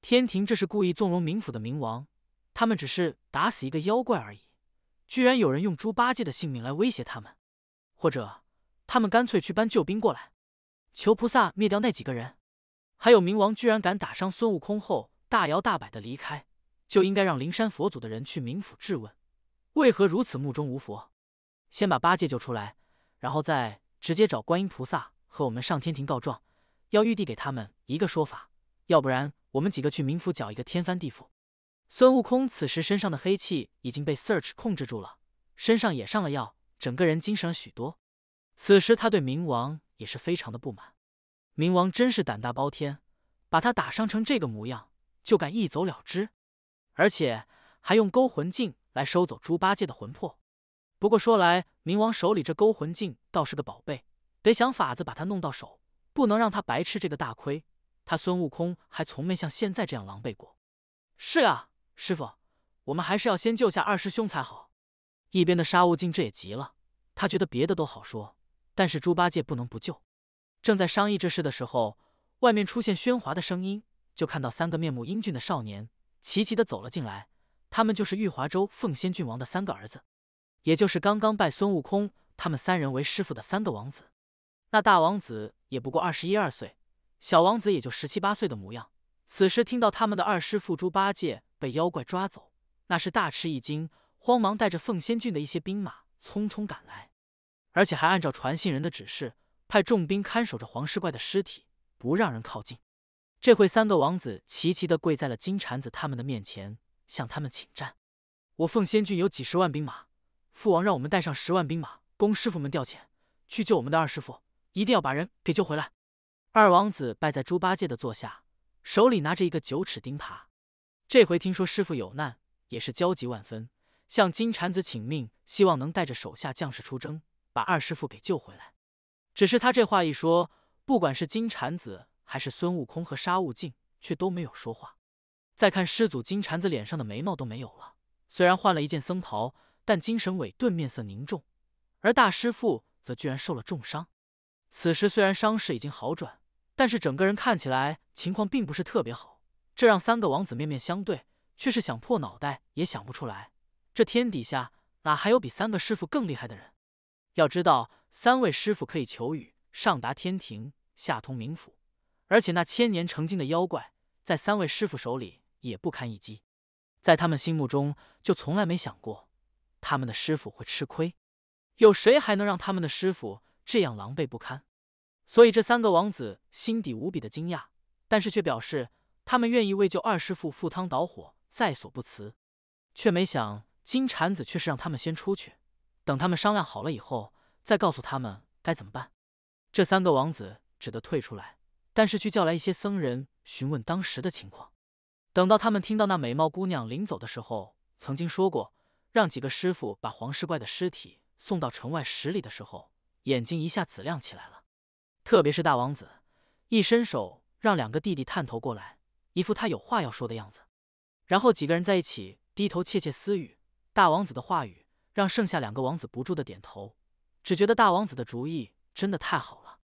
S1: 天庭这是故意纵容冥府的冥王，他们只是打死一个妖怪而已，居然有人用猪八戒的性命来威胁他们，或者他们干脆去搬救兵过来。求菩萨灭掉那几个人，还有冥王居然敢打伤孙悟空后大摇大摆的离开，就应该让灵山佛祖的人去冥府质问，为何如此目中无佛？先把八戒救出来，然后再直接找观音菩萨和我们上天庭告状，要玉帝给他们一个说法，要不然我们几个去冥府搅一个天翻地覆。孙悟空此时身上的黑气已经被 Search 控制住了，身上也上了药，整个人精神了许多。此时他对冥王。也是非常的不满，冥王真是胆大包天，把他打伤成这个模样，就敢一走了之，而且还用勾魂镜来收走猪八戒的魂魄。不过说来，冥王手里这勾魂镜倒是个宝贝，得想法子把它弄到手，不能让他白吃这个大亏。他孙悟空还从没像现在这样狼狈过。是啊，师傅，我们还是要先救下二师兄才好。一边的沙悟净这也急了，他觉得别的都好说。但是猪八戒不能不救。正在商议这事的时候，外面出现喧哗的声音，就看到三个面目英俊的少年齐齐的走了进来。他们就是玉华州奉仙郡王的三个儿子，也就是刚刚拜孙悟空他们三人为师傅的三个王子。那大王子也不过二十一二岁，小王子也就十七八岁的模样。此时听到他们的二师父猪八戒被妖怪抓走，那是大吃一惊，慌忙带着奉仙郡的一些兵马匆匆赶来。而且还按照传信人的指示，派重兵看守着黄狮怪的尸体，不让人靠近。这会，三个王子齐齐的跪在了金蝉子他们的面前，向他们请战：“我奉仙郡有几十万兵马，父王让我们带上十万兵马，供师傅们调遣，去救我们的二师傅，一定要把人给救回来。”二王子拜在猪八戒的坐下，手里拿着一个九齿钉耙。这回听说师傅有难，也是焦急万分，向金蝉子请命，希望能带着手下将士出征。把二师父给救回来，只是他这话一说，不管是金蝉子还是孙悟空和沙悟净，却都没有说话。再看师祖金蝉子脸上的眉毛都没有了，虽然换了一件僧袍，但精神伟顿，面色凝重。而大师父则居然受了重伤，此时虽然伤势已经好转，但是整个人看起来情况并不是特别好。这让三个王子面面相对，却是想破脑袋也想不出来，这天底下哪还有比三个师父更厉害的人？要知道，三位师傅可以求雨，上达天庭，下通冥府，而且那千年成精的妖怪，在三位师傅手里也不堪一击。在他们心目中，就从来没想过他们的师傅会吃亏。有谁还能让他们的师傅这样狼狈不堪？所以这三个王子心底无比的惊讶，但是却表示他们愿意为救二师傅赴汤蹈火，在所不辞。却没想金蝉子却是让他们先出去。等他们商量好了以后，再告诉他们该怎么办。这三个王子只得退出来，但是去叫来一些僧人询问当时的情况。等到他们听到那美貌姑娘临走的时候曾经说过，让几个师傅把黄狮怪的尸体送到城外十里的时候，眼睛一下子亮起来了。特别是大王子，一伸手让两个弟弟探头过来，一副他有话要说的样子。然后几个人在一起低头窃窃私语，大王子的话语。让剩下两个王子不住的点头，只觉得大王子的主意真的太好了。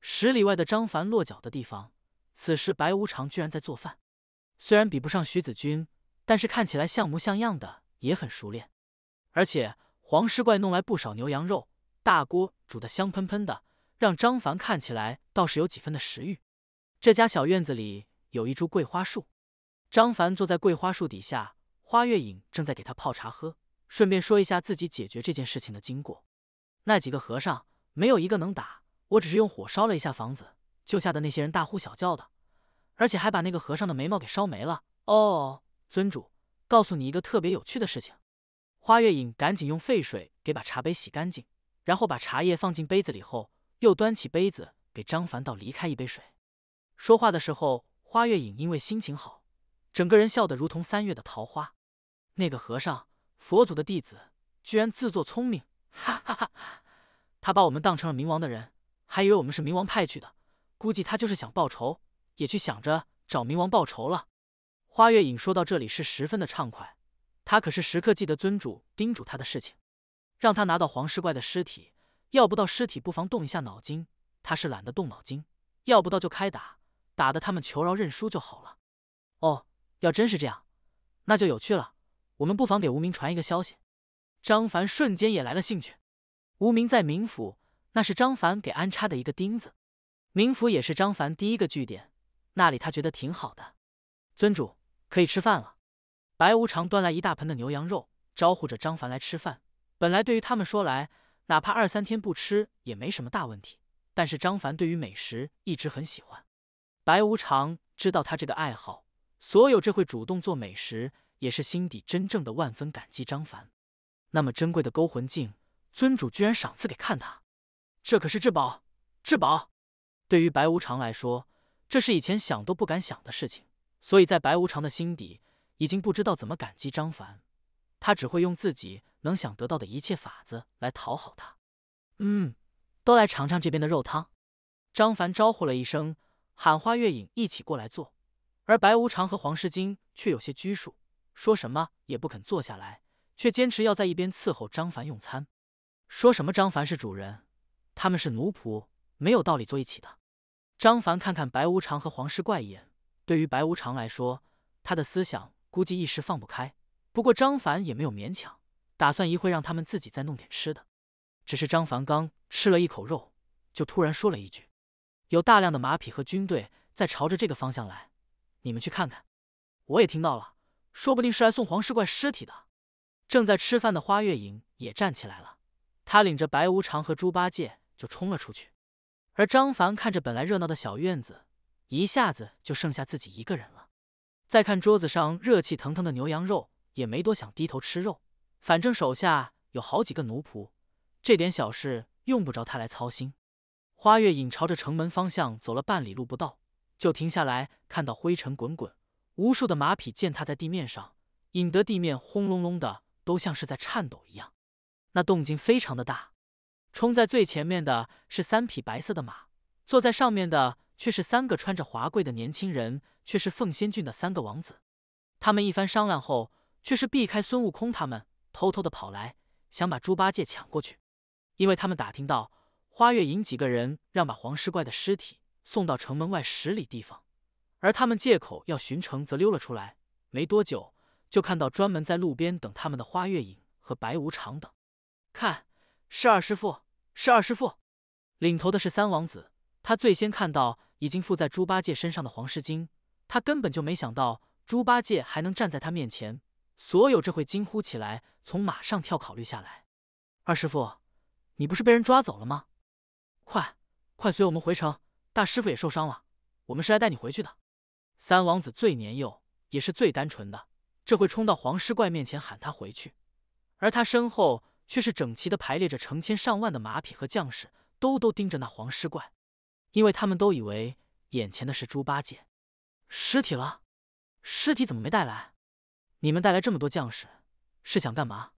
S1: 十里外的张凡落脚的地方，此时白无常居然在做饭，虽然比不上徐子君，但是看起来像模像样的，也很熟练。而且黄狮怪弄来不少牛羊肉，大锅煮的香喷喷的，让张凡看起来倒是有几分的食欲。这家小院子里有一株桂花树，张凡坐在桂花树底下，花月影正在给他泡茶喝。顺便说一下自己解决这件事情的经过，那几个和尚没有一个能打，我只是用火烧了一下房子，救下的那些人大呼小叫的，而且还把那个和尚的眉毛给烧没了。哦，尊主，告诉你一个特别有趣的事情。花月影赶紧用沸水给把茶杯洗干净，然后把茶叶放进杯子里后，又端起杯子给张凡倒离开一杯水。说话的时候，花月影因为心情好，整个人笑得如同三月的桃花。那个和尚。佛祖的弟子居然自作聪明，哈哈哈！他把我们当成了冥王的人，还以为我们是冥王派去的，估计他就是想报仇，也去想着找冥王报仇了。花月影说到这里是十分的畅快，他可是时刻记得尊主叮嘱他的事情，让他拿到黄尸怪的尸体。要不到尸体，不妨动一下脑筋，他是懒得动脑筋，要不到就开打，打得他们求饶认输就好了。哦，要真是这样，那就有趣了。我们不妨给无名传一个消息。张凡瞬间也来了兴趣。无名在冥府，那是张凡给安插的一个钉子。冥府也是张凡第一个据点，那里他觉得挺好的。尊主，可以吃饭了。白无常端来一大盆的牛羊肉，招呼着张凡来吃饭。本来对于他们说来，哪怕二三天不吃也没什么大问题。但是张凡对于美食一直很喜欢。白无常知道他这个爱好，所有这会主动做美食。也是心底真正的万分感激张凡，那么珍贵的勾魂镜，尊主居然赏赐给看他，这可是至宝，至宝。对于白无常来说，这是以前想都不敢想的事情，所以在白无常的心底，已经不知道怎么感激张凡，他只会用自己能想得到的一切法子来讨好他。嗯，都来尝尝这边的肉汤。张凡招呼了一声，喊花月影一起过来坐，而白无常和黄世金却有些拘束。说什么也不肯坐下来，却坚持要在一边伺候张凡用餐。说什么张凡是主人，他们是奴仆，没有道理坐一起的。张凡看看白无常和黄狮怪一眼，对于白无常来说，他的思想估计一时放不开。不过张凡也没有勉强，打算一会让他们自己再弄点吃的。只是张凡刚吃了一口肉，就突然说了一句：“有大量的马匹和军队在朝着这个方向来，你们去看看。”我也听到了。说不定是来送黄尸怪尸体的。正在吃饭的花月影也站起来了，他领着白无常和猪八戒就冲了出去。而张凡看着本来热闹的小院子，一下子就剩下自己一个人了。再看桌子上热气腾腾的牛羊肉，也没多想，低头吃肉。反正手下有好几个奴仆，这点小事用不着他来操心。花月影朝着城门方向走了半里路不到，就停下来，看到灰尘滚滚。无数的马匹践踏在地面上，引得地面轰隆隆的，都像是在颤抖一样。那动静非常的大。冲在最前面的是三匹白色的马，坐在上面的却是三个穿着华贵的年轻人，却是凤仙郡的三个王子。他们一番商量后，却是避开孙悟空他们，偷偷的跑来，想把猪八戒抢过去。因为他们打听到花月影几个人让把黄狮怪的尸体送到城门外十里地方。而他们借口要巡城，则溜了出来。没多久，就看到专门在路边等他们的花月影和白无常等。看，是二师父，是二师父！领头的是三王子，他最先看到已经附在猪八戒身上的黄狮精，他根本就没想到猪八戒还能站在他面前。所有这会惊呼起来，从马上跳考虑下来。二师父，你不是被人抓走了吗？快，快随我们回城！大师父也受伤了，我们是来带你回去的。三王子最年幼，也是最单纯的，这会冲到黄狮怪面前喊他回去，而他身后却是整齐的排列着成千上万的马匹和将士，都都盯着那黄狮怪，因为他们都以为眼前的是猪八戒尸体了。尸体怎么没带来？你们带来这么多将士是想干嘛？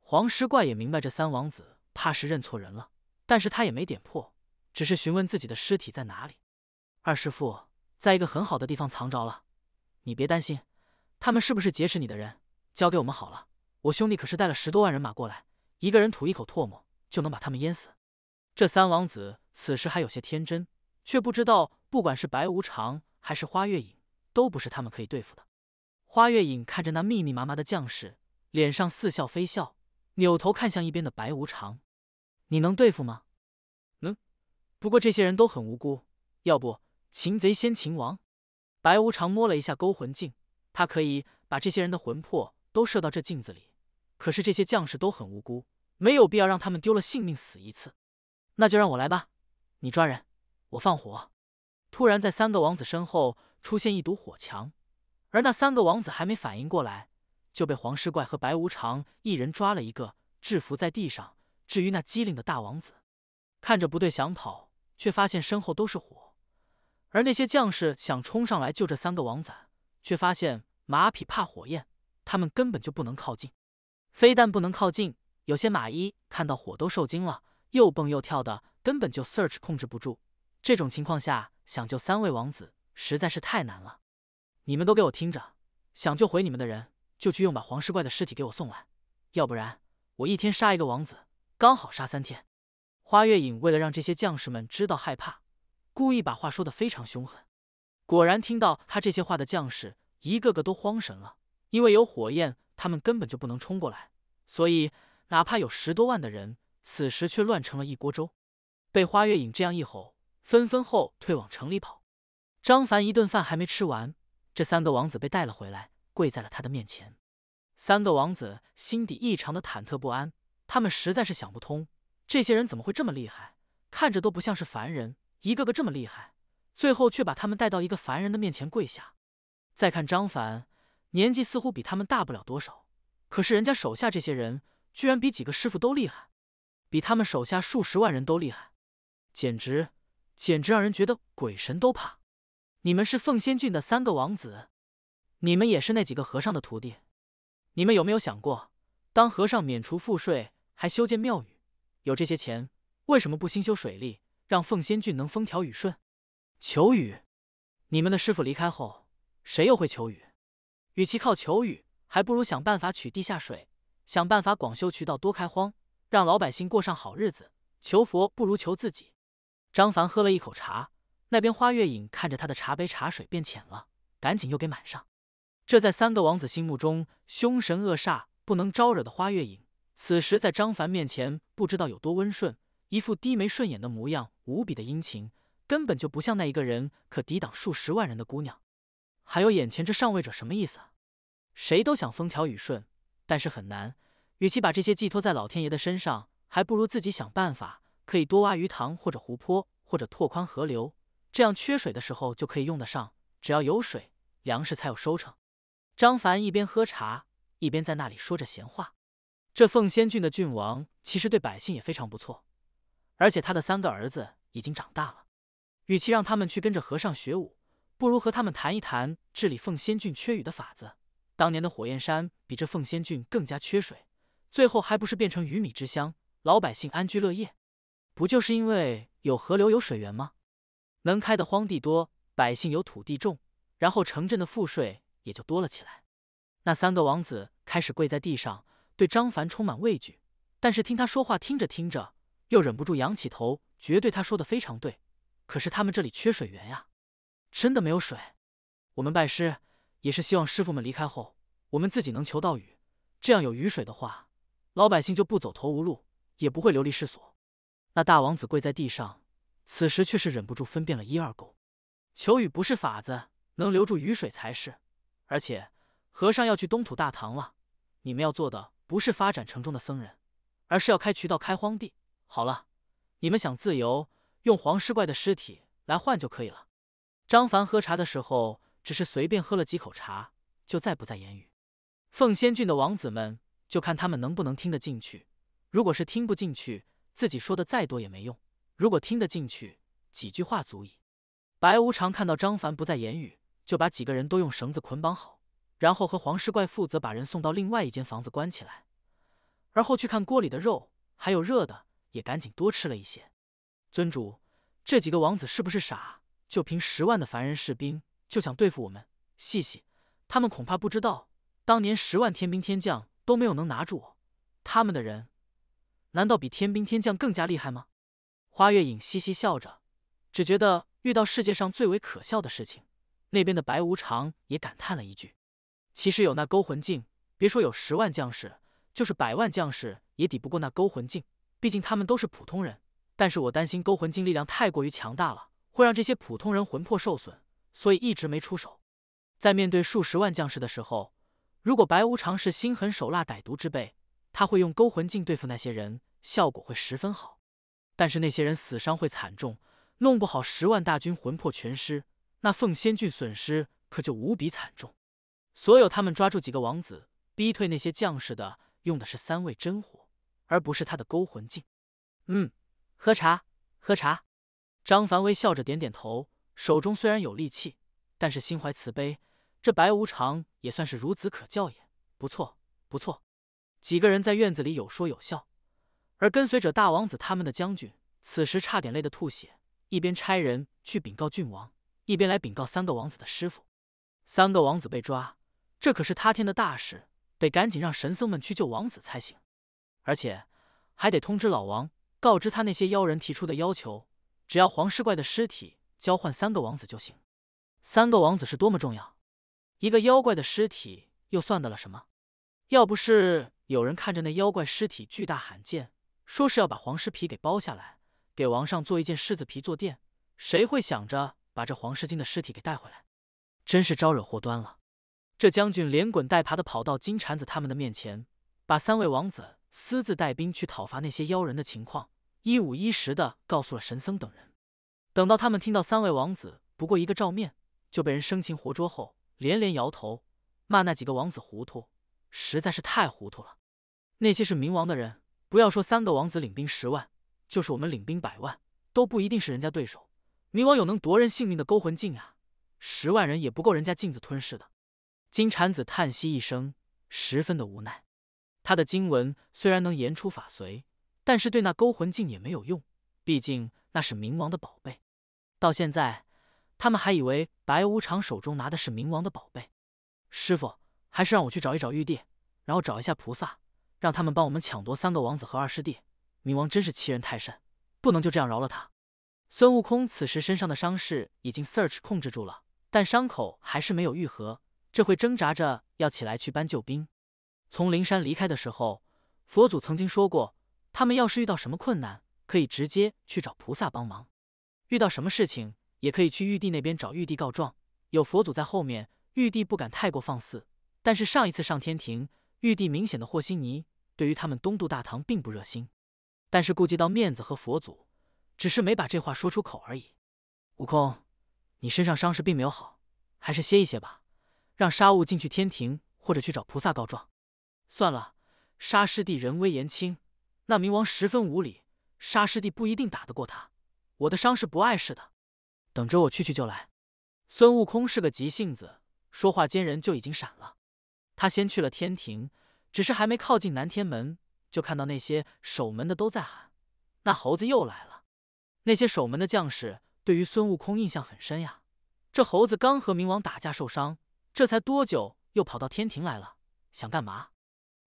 S1: 黄狮怪也明白这三王子怕是认错人了，但是他也没点破，只是询问自己的尸体在哪里。二师父。在一个很好的地方藏着了，你别担心，他们是不是劫持你的人，交给我们好了。我兄弟可是带了十多万人马过来，一个人吐一口唾沫就能把他们淹死。这三王子此时还有些天真，却不知道，不管是白无常还是花月影，都不是他们可以对付的。花月影看着那密密麻麻的将士，脸上似笑非笑，扭头看向一边的白无常：“你能对付吗？”“能。”“不过这些人都很无辜，要不……”擒贼先擒王，白无常摸了一下勾魂镜，他可以把这些人的魂魄都射到这镜子里。可是这些将士都很无辜，没有必要让他们丢了性命死一次。那就让我来吧，你抓人，我放火。突然，在三个王子身后出现一堵火墙，而那三个王子还没反应过来，就被黄狮怪和白无常一人抓了一个，制服在地上。至于那机灵的大王子，看着不对想跑，却发现身后都是火。而那些将士想冲上来救这三个王子，却发现马匹怕火焰，他们根本就不能靠近。非但不能靠近，有些马医看到火都受惊了，又蹦又跳的，根本就 search 控制不住。这种情况下，想救三位王子实在是太难了。你们都给我听着，想救回你们的人，就去用把黄石怪的尸体给我送来，要不然我一天杀一个王子，刚好杀三天。花月影为了让这些将士们知道害怕。故意把话说的非常凶狠，果然听到他这些话的将士一个个都慌神了，因为有火焰，他们根本就不能冲过来，所以哪怕有十多万的人，此时却乱成了一锅粥，被花月影这样一吼，纷纷后退往城里跑。张凡一顿饭还没吃完，这三个王子被带了回来，跪在了他的面前。三个王子心底异常的忐忑不安，他们实在是想不通，这些人怎么会这么厉害，看着都不像是凡人。一个个这么厉害，最后却把他们带到一个凡人的面前跪下。再看张凡，年纪似乎比他们大不了多少，可是人家手下这些人居然比几个师傅都厉害，比他们手下数十万人都厉害，简直简直让人觉得鬼神都怕。你们是凤仙郡的三个王子，你们也是那几个和尚的徒弟。你们有没有想过，当和尚免除赋税，还修建庙宇，有这些钱，为什么不兴修水利？让凤仙郡能风调雨顺，求雨？你们的师傅离开后，谁又会求雨？与其靠求雨，还不如想办法取地下水，想办法广修渠道，多开荒，让老百姓过上好日子。求佛不如求自己。张凡喝了一口茶，那边花月影看着他的茶杯茶水变浅了，赶紧又给满上。这在三个王子心目中凶神恶煞、不能招惹的花月影，此时在张凡面前不知道有多温顺。一副低眉顺眼的模样，无比的殷勤，根本就不像那一个人可抵挡数十万人的姑娘。还有眼前这上位者什么意思？谁都想风调雨顺，但是很难。与其把这些寄托在老天爷的身上，还不如自己想办法。可以多挖鱼塘或者湖泊，或者拓宽河流，这样缺水的时候就可以用得上。只要有水，粮食才有收成。张凡一边喝茶，一边在那里说着闲话。这凤仙郡的郡王其实对百姓也非常不错。而且他的三个儿子已经长大了，与其让他们去跟着和尚学武，不如和他们谈一谈治理凤仙郡缺雨的法子。当年的火焰山比这凤仙郡更加缺水，最后还不是变成鱼米之乡，老百姓安居乐业，不就是因为有河流有水源吗？能开的荒地多，百姓有土地种，然后城镇的赋税也就多了起来。那三个王子开始跪在地上，对张凡充满畏惧，但是听他说话，听着听着。又忍不住仰起头，绝对他说的非常对。可是他们这里缺水源呀，真的没有水。我们拜师也是希望师傅们离开后，我们自己能求到雨。这样有雨水的话，老百姓就不走投无路，也不会流离失所。那大王子跪在地上，此时却是忍不住分辨了一二沟。求雨不是法子，能留住雨水才是。而且和尚要去东土大唐了，你们要做的不是发展城中的僧人，而是要开渠道、开荒地。好了，你们想自由，用黄尸怪的尸体来换就可以了。张凡喝茶的时候，只是随便喝了几口茶，就再不再言语。凤仙郡的王子们，就看他们能不能听得进去。如果是听不进去，自己说的再多也没用；如果听得进去，几句话足矣。白无常看到张凡不再言语，就把几个人都用绳子捆绑好，然后和黄尸怪负责把人送到另外一间房子关起来，而后去看锅里的肉，还有热的。也赶紧多吃了一些。尊主，这几个王子是不是傻？就凭十万的凡人士兵就想对付我们？细细，他们恐怕不知道，当年十万天兵天将都没有能拿住我。他们的人难道比天兵天将更加厉害吗？花月影嘻嘻笑着，只觉得遇到世界上最为可笑的事情。那边的白无常也感叹了一句：“其实有那勾魂镜，别说有十万将士，就是百万将士也抵不过那勾魂镜。”毕竟他们都是普通人，但是我担心勾魂镜力量太过于强大了，会让这些普通人魂魄受损，所以一直没出手。在面对数十万将士的时候，如果白无常是心狠手辣、歹毒之辈，他会用勾魂镜对付那些人，效果会十分好。但是那些人死伤会惨重，弄不好十万大军魂魄全失，那凤仙郡损失可就无比惨重。所有他们抓住几个王子，逼退那些将士的，用的是三味真火。而不是他的勾魂镜。嗯，喝茶，喝茶。张凡微笑着点点头，手中虽然有力气，但是心怀慈悲。这白无常也算是孺子可教，也不错，不错。几个人在院子里有说有笑，而跟随者大王子他们的将军此时差点累得吐血，一边差人去禀告郡王，一边来禀告三个王子的师傅。三个王子被抓，这可是塌天的大事，得赶紧让神僧们去救王子才行。而且还得通知老王，告知他那些妖人提出的要求。只要黄狮怪的尸体交换三个王子就行。三个王子是多么重要，一个妖怪的尸体又算得了什么？要不是有人看着那妖怪尸体巨大罕见，说是要把黄狮皮给剥下来，给王上做一件狮子皮坐垫，谁会想着把这黄狮精的尸体给带回来？真是招惹祸端了。这将军连滚带爬的跑到金蝉子他们的面前，把三位王子。私自带兵去讨伐那些妖人的情况，一五一十的告诉了神僧等人。等到他们听到三位王子不过一个照面就被人生擒活捉后，连连摇头，骂那几个王子糊涂，实在是太糊涂了。那些是冥王的人，不要说三个王子领兵十万，就是我们领兵百万，都不一定是人家对手。冥王有能夺人性命的勾魂镜呀，十万人也不够人家镜子吞噬的。金蝉子叹息一声，十分的无奈。他的经文虽然能言出法随，但是对那勾魂镜也没有用，毕竟那是冥王的宝贝。到现在，他们还以为白无常手中拿的是冥王的宝贝。师傅，还是让我去找一找玉帝，然后找一下菩萨，让他们帮我们抢夺三个王子和二师弟。冥王真是欺人太甚，不能就这样饶了他。孙悟空此时身上的伤势已经 search 控制住了，但伤口还是没有愈合，这会挣扎着要起来去搬救兵。从灵山离开的时候，佛祖曾经说过，他们要是遇到什么困难，可以直接去找菩萨帮忙；遇到什么事情，也可以去玉帝那边找玉帝告状。有佛祖在后面，玉帝不敢太过放肆。但是上一次上天庭，玉帝明显的和稀泥，对于他们东渡大唐并不热心。但是顾及到面子和佛祖，只是没把这话说出口而已。悟空，你身上伤势并没有好，还是歇一歇吧。让沙悟进去天庭，或者去找菩萨告状。算了，沙师弟人微言轻，那冥王十分无礼，沙师弟不一定打得过他。我的伤势不碍事的，等着我去，去就来。孙悟空是个急性子，说话间人就已经闪了。他先去了天庭，只是还没靠近南天门，就看到那些守门的都在喊：“那猴子又来了！”那些守门的将士对于孙悟空印象很深呀。这猴子刚和冥王打架受伤，这才多久又跑到天庭来了？想干嘛？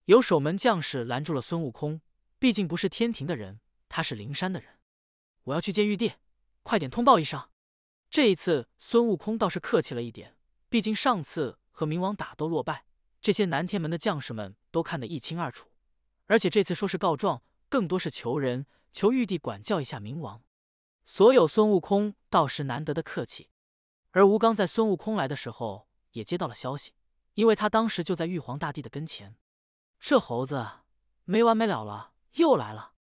S1: 有守门将士拦住了孙悟空，毕竟不是天庭的人，他是灵山的人。我要去见玉帝，快点通报一声。这一次孙悟空倒是客气了一点，毕竟上次和冥王打斗落败，这些南天门的将士们都看得一清二楚。而且这次说是告状，更多是求人，求玉帝管教一下冥王。所有孙悟空倒是难得的客气。而吴刚在孙悟空来的时候也接到了消息，因为他当时就在玉皇大帝的跟前。这猴子没完没了了，又来了。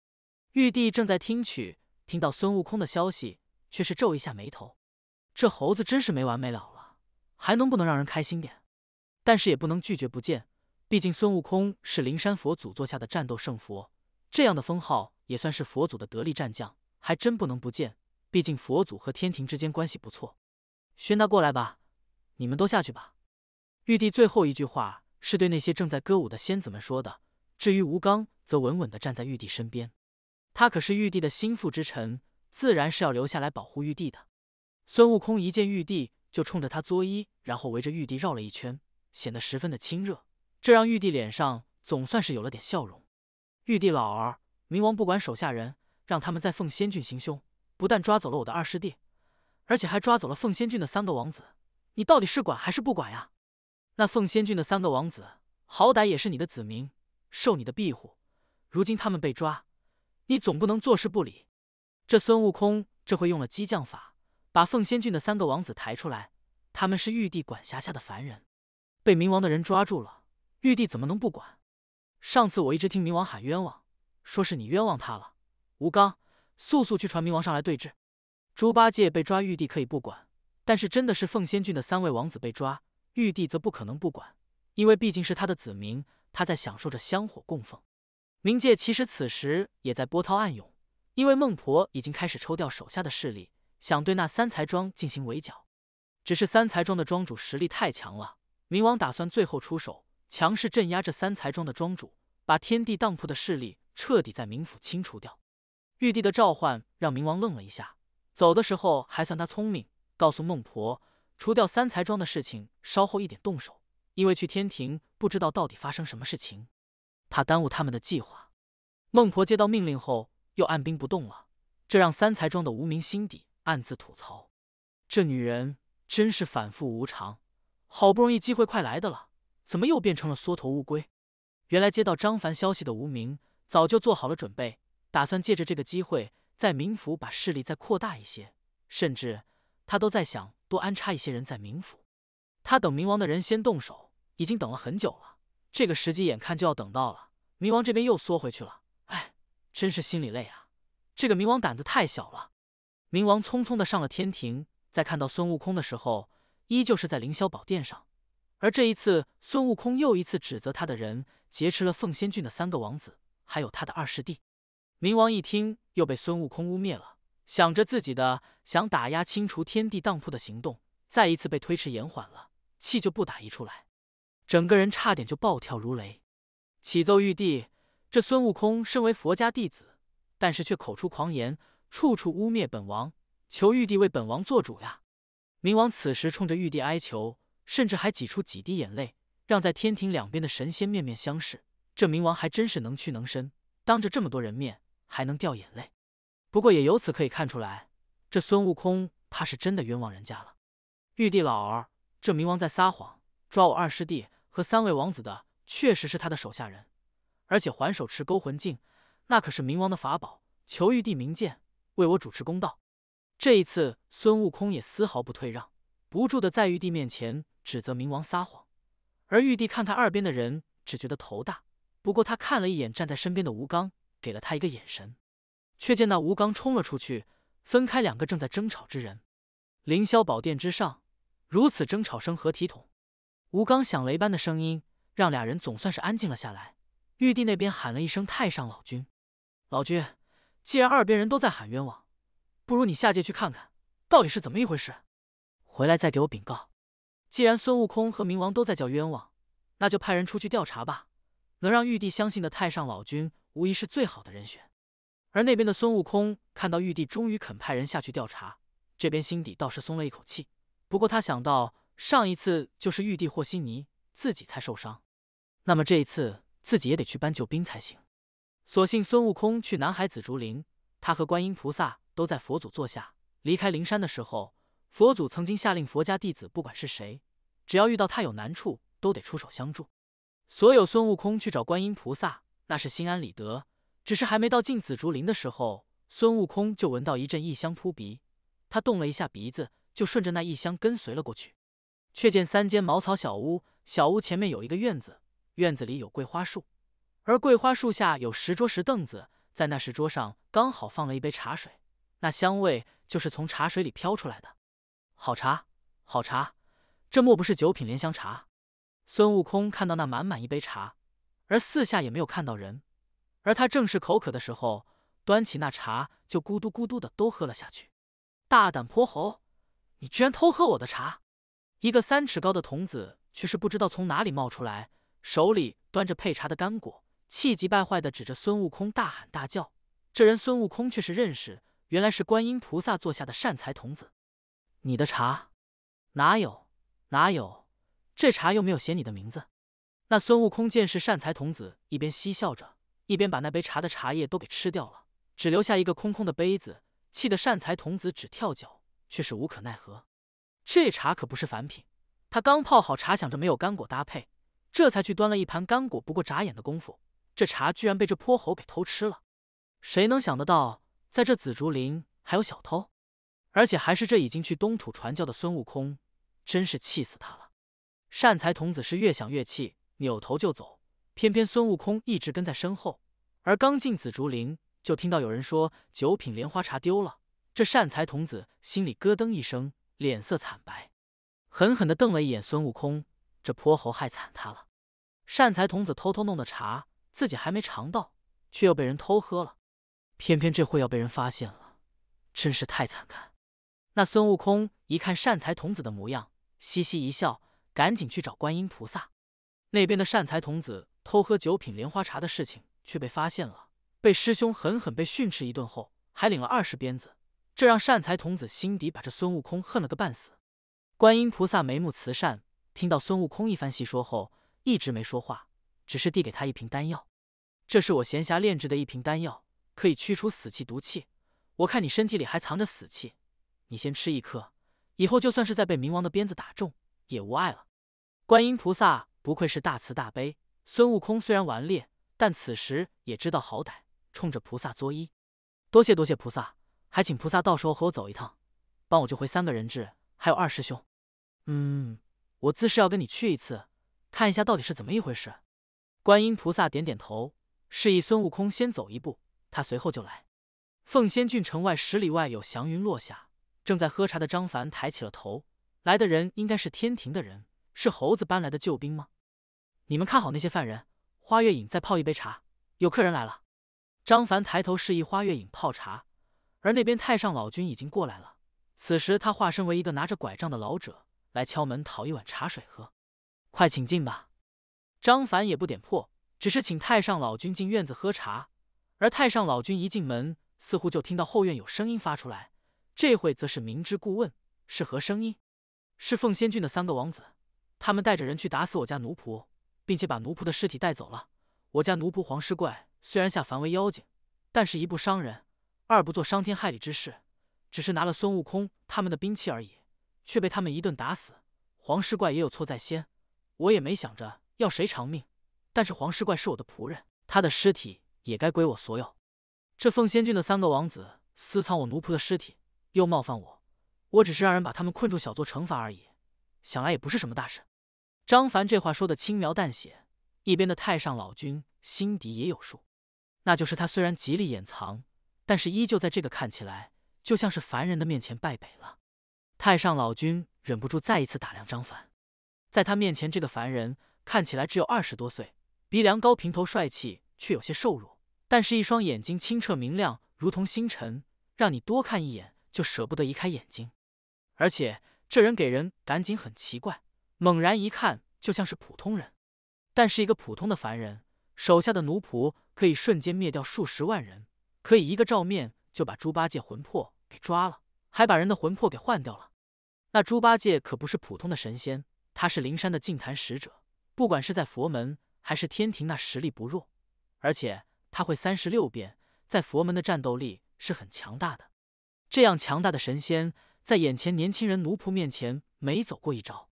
S1: 玉帝正在听取，听到孙悟空的消息，却是皱一下眉头。这猴子真是没完没了了，还能不能让人开心点？但是也不能拒绝不见，毕竟孙悟空是灵山佛祖座下的战斗圣佛，这样的封号也算是佛祖的得力战将，还真不能不见。毕竟佛祖和天庭之间关系不错，宣他过来吧。你们都下去吧。玉帝最后一句话。是对那些正在歌舞的仙子们说的。至于吴刚，则稳稳地站在玉帝身边，他可是玉帝的心腹之臣，自然是要留下来保护玉帝的。孙悟空一见玉帝，就冲着他作揖，然后围着玉帝绕了一圈，显得十分的亲热，这让玉帝脸上总算是有了点笑容。玉帝老儿，冥王不管手下人，让他们在凤仙郡行凶，不但抓走了我的二师弟，而且还抓走了凤仙郡的三个王子，你到底是管还是不管呀？那凤仙郡的三个王子，好歹也是你的子民，受你的庇护。如今他们被抓，你总不能坐视不理。这孙悟空这回用了激将法，把凤仙郡的三个王子抬出来。他们是玉帝管辖下的凡人，被冥王的人抓住了，玉帝怎么能不管？上次我一直听冥王喊冤枉，说是你冤枉他了。吴刚，速速去传冥王上来对质。猪八戒被抓，玉帝可以不管，但是真的是凤仙郡的三位王子被抓。玉帝则不可能不管，因为毕竟是他的子民，他在享受着香火供奉。冥界其实此时也在波涛暗涌，因为孟婆已经开始抽调手下的势力，想对那三才庄进行围剿。只是三才庄的庄主实力太强了，冥王打算最后出手，强势镇压这三才庄的庄主，把天地当铺的势力彻底在冥府清除掉。玉帝的召唤让冥王愣了一下，走的时候还算他聪明，告诉孟婆。除掉三才庄的事情，稍后一点动手，因为去天庭不知道到底发生什么事情，怕耽误他们的计划。孟婆接到命令后又按兵不动了，这让三才庄的无名心底暗自吐槽：这女人真是反复无常，好不容易机会快来的了，怎么又变成了缩头乌龟？原来接到张凡消息的无名早就做好了准备，打算借着这个机会在冥府把势力再扩大一些，甚至他都在想。多安插一些人在冥府，他等冥王的人先动手，已经等了很久了，这个时机眼看就要等到了，冥王这边又缩回去了，哎，真是心里累啊！这个冥王胆子太小了。冥王匆匆的上了天庭，在看到孙悟空的时候，依旧是在凌霄宝殿上，而这一次孙悟空又一次指责他的人劫持了凤仙郡的三个王子，还有他的二师弟。冥王一听又被孙悟空污蔑了。想着自己的想打压清除天地当铺的行动再一次被推迟延缓了，气就不打一处来，整个人差点就暴跳如雷。启奏玉帝，这孙悟空身为佛家弟子，但是却口出狂言，处处污蔑本王，求玉帝为本王做主呀！冥王此时冲着玉帝哀求，甚至还挤出几滴眼泪，让在天庭两边的神仙面面相视。这冥王还真是能屈能伸，当着这么多人面还能掉眼泪。不过也由此可以看出来，这孙悟空怕是真的冤枉人家了。玉帝老儿，这冥王在撒谎，抓我二师弟和三位王子的，确实是他的手下人，而且还手持勾魂镜，那可是冥王的法宝。求玉帝明鉴，为我主持公道。这一次，孙悟空也丝毫不退让，不住的在玉帝面前指责冥王撒谎。而玉帝看看二边的人，只觉得头大。不过他看了一眼站在身边的吴刚，给了他一个眼神。却见那吴刚冲了出去，分开两个正在争吵之人。凌霄宝殿之上，如此争吵声何体统？吴刚响雷般的声音让俩人总算是安静了下来。玉帝那边喊了一声：“太上老君，老君，既然二边人都在喊冤枉，不如你下界去看看，到底是怎么一回事，回来再给我禀告。既然孙悟空和冥王都在叫冤枉，那就派人出去调查吧。能让玉帝相信的太上老君，无疑是最好的人选。”而那边的孙悟空看到玉帝终于肯派人下去调查，这边心底倒是松了一口气。不过他想到上一次就是玉帝和稀泥，自己才受伤，那么这一次自己也得去搬救兵才行。所幸孙悟空去南海紫竹林，他和观音菩萨都在佛祖座下。离开灵山的时候，佛祖曾经下令佛家弟子，不管是谁，只要遇到他有难处，都得出手相助。所有孙悟空去找观音菩萨，那是心安理得。只是还没到进紫竹林的时候，孙悟空就闻到一阵异香扑鼻。他动了一下鼻子，就顺着那异香跟随了过去。却见三间茅草小屋，小屋前面有一个院子，院子里有桂花树，而桂花树下有石桌石凳子，在那石桌上刚好放了一杯茶水，那香味就是从茶水里飘出来的。好茶，好茶，这莫不是九品莲香茶？孙悟空看到那满满一杯茶，而四下也没有看到人。而他正是口渴的时候，端起那茶就咕嘟咕嘟的都喝了下去。大胆泼猴，你居然偷喝我的茶！一个三尺高的童子却是不知道从哪里冒出来，手里端着配茶的干果，气急败坏的指着孙悟空大喊大叫。这人孙悟空却是认识，原来是观音菩萨坐下的善财童子。你的茶？哪有？哪有？这茶又没有写你的名字。那孙悟空见是善财童子，一边嬉笑着。一边把那杯茶的茶叶都给吃掉了，只留下一个空空的杯子，气得善财童子只跳脚，却是无可奈何。这茶可不是凡品，他刚泡好茶，想着没有干果搭配，这才去端了一盘干果，不过眨眼的功夫，这茶居然被这泼猴给偷吃了。谁能想得到，在这紫竹林还有小偷，而且还是这已经去东土传教的孙悟空，真是气死他了。善财童子是越想越气，扭头就走。偏偏孙悟空一直跟在身后，而刚进紫竹林，就听到有人说九品莲花茶丢了。这善财童子心里咯噔一声，脸色惨白，狠狠地瞪了一眼孙悟空。这泼猴害惨他了！善财童子偷偷弄的茶，自己还没尝到，却又被人偷喝了。偏偏这会要被人发现了，真是太惨了。那孙悟空一看善财童子的模样，嘻嘻一笑，赶紧去找观音菩萨。那边的善财童子。偷喝九品莲花茶的事情却被发现了，被师兄狠狠被训斥一顿后，还领了二十鞭子，这让善财童子心底把这孙悟空恨了个半死。观音菩萨眉目慈善，听到孙悟空一番细说后，一直没说话，只是递给他一瓶丹药，这是我闲暇炼制的一瓶丹药，可以驱除死气毒气。我看你身体里还藏着死气，你先吃一颗，以后就算是在被冥王的鞭子打中，也无碍了。观音菩萨不愧是大慈大悲。孙悟空虽然顽劣，但此时也知道好歹，冲着菩萨作揖：“多谢多谢菩萨，还请菩萨到时候和我走一趟，帮我救回三个人质，还有二师兄。”“嗯，我自是要跟你去一次，看一下到底是怎么一回事。”观音菩萨点点头，示意孙悟空先走一步，他随后就来。凤仙郡城外十里外有祥云落下，正在喝茶的张凡抬起了头。来的人应该是天庭的人，是猴子搬来的救兵吗？你们看好那些犯人。花月影，再泡一杯茶。有客人来了。张凡抬头示意花月影泡茶，而那边太上老君已经过来了。此时他化身为一个拿着拐杖的老者，来敲门讨一碗茶水喝。快请进吧。张凡也不点破，只是请太上老君进院子喝茶。而太上老君一进门，似乎就听到后院有声音发出来。这会则是明知故问：是何声音？是凤仙郡的三个王子，他们带着人去打死我家奴仆。并且把奴仆的尸体带走了。我家奴仆黄尸怪虽然下凡为妖精，但是一不伤人，二不做伤天害理之事，只是拿了孙悟空他们的兵器而已，却被他们一顿打死。黄尸怪也有错在先，我也没想着要谁偿命。但是黄尸怪是我的仆人，他的尸体也该归我所有。这凤仙郡的三个王子私藏我奴仆的尸体，又冒犯我，我只是让人把他们困住，小做惩罚而已，想来也不是什么大事。张凡这话说的轻描淡写，一边的太上老君心底也有数，那就是他虽然极力掩藏，但是依旧在这个看起来就像是凡人的面前败北了。太上老君忍不住再一次打量张凡，在他面前这个凡人看起来只有二十多岁，鼻梁高，平头帅气，却有些瘦弱，但是一双眼睛清澈明亮，如同星辰，让你多看一眼就舍不得移开眼睛。而且这人给人感觉很奇怪。猛然一看，就像是普通人，但是一个普通的凡人手下的奴仆，可以瞬间灭掉数十万人，可以一个照面就把猪八戒魂魄给抓了，还把人的魂魄给换掉了。那猪八戒可不是普通的神仙，他是灵山的净坛使者，不管是在佛门还是天庭，那实力不弱，而且他会三十六变，在佛门的战斗力是很强大的。这样强大的神仙，在眼前年轻人奴仆面前没走过一招。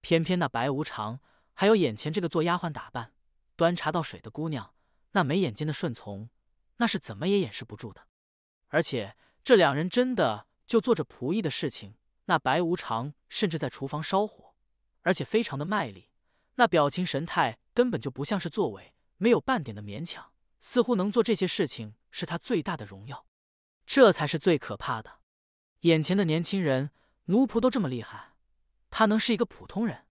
S1: 偏偏那白无常，还有眼前这个做丫鬟打扮、端茶倒水的姑娘，那眉眼间的顺从，那是怎么也掩饰不住的。而且这两人真的就做着仆役的事情。那白无常甚至在厨房烧火，而且非常的卖力。那表情神态根本就不像是作伪，没有半点的勉强，似乎能做这些事情是他最大的荣耀。这才是最可怕的。眼前的年轻人、奴仆都这么厉害。他能是一个普通人？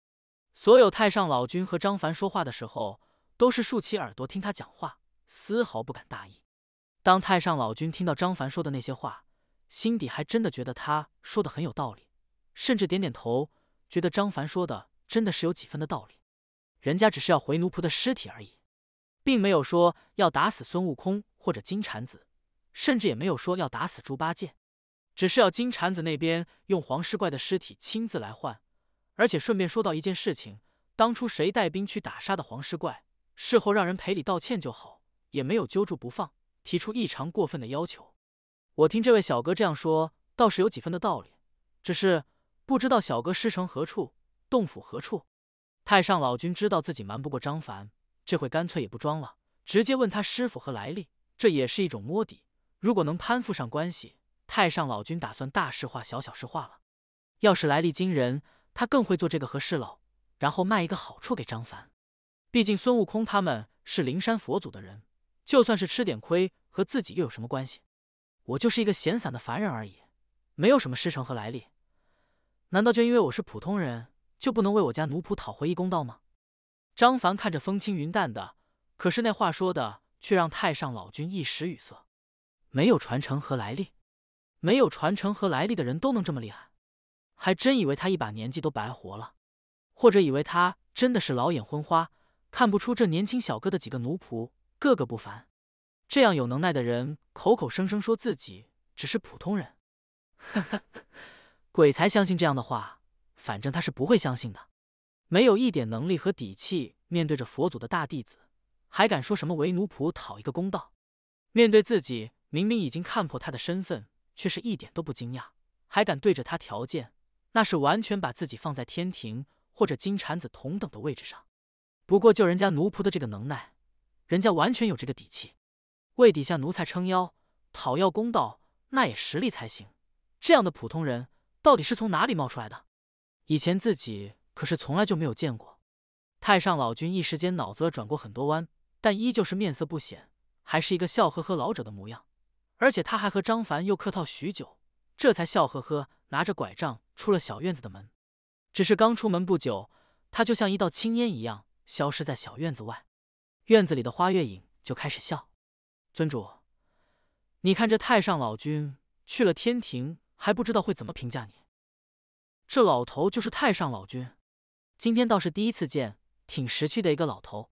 S1: 所有太上老君和张凡说话的时候，都是竖起耳朵听他讲话，丝毫不敢大意。当太上老君听到张凡说的那些话，心底还真的觉得他说的很有道理，甚至点点头，觉得张凡说的真的是有几分的道理。人家只是要回奴仆的尸体而已，并没有说要打死孙悟空或者金蝉子，甚至也没有说要打死猪八戒，只是要金蝉子那边用黄狮怪的尸体亲自来换。而且顺便说到一件事情，当初谁带兵去打杀的黄狮怪，事后让人赔礼道歉就好，也没有揪住不放，提出异常过分的要求。我听这位小哥这样说，倒是有几分的道理，只是不知道小哥师承何处，洞府何处。太上老君知道自己瞒不过张凡，这回干脆也不装了，直接问他师傅和来历，这也是一种摸底。如果能攀附上关系，太上老君打算大事化小，小事化了。要是来历惊人。他更会做这个和事佬，然后卖一个好处给张凡。毕竟孙悟空他们是灵山佛祖的人，就算是吃点亏，和自己又有什么关系？我就是一个闲散的凡人而已，没有什么师承和来历。难道就因为我是普通人，就不能为我家奴仆讨回一公道吗？张凡看着风轻云淡的，可是那话说的却让太上老君一时语塞。没有传承和来历，没有传承和来历的人都能这么厉害？还真以为他一把年纪都白活了，或者以为他真的是老眼昏花，看不出这年轻小哥的几个奴仆个个不凡。这样有能耐的人，口口声声说自己只是普通人，哈哈，鬼才相信这样的话！反正他是不会相信的。没有一点能力和底气，面对着佛祖的大弟子，还敢说什么为奴仆讨一个公道？面对自己明明已经看破他的身份，却是一点都不惊讶，还敢对着他条件？那是完全把自己放在天庭或者金蝉子同等的位置上，不过就人家奴仆的这个能耐，人家完全有这个底气，为底下奴才撑腰、讨要公道，那也实力才行。这样的普通人到底是从哪里冒出来的？以前自己可是从来就没有见过。太上老君一时间脑子转过很多弯，但依旧是面色不显，还是一个笑呵呵老者的模样。而且他还和张凡又客套许久，这才笑呵呵拿着拐杖。出了小院子的门，只是刚出门不久，他就像一道青烟一样消失在小院子外。院子里的花月影就开始笑：“尊主，你看这太上老君去了天庭，还不知道会怎么评价你。这老头就是太上老君，今天倒是第一次见，挺识趣的一个老头。”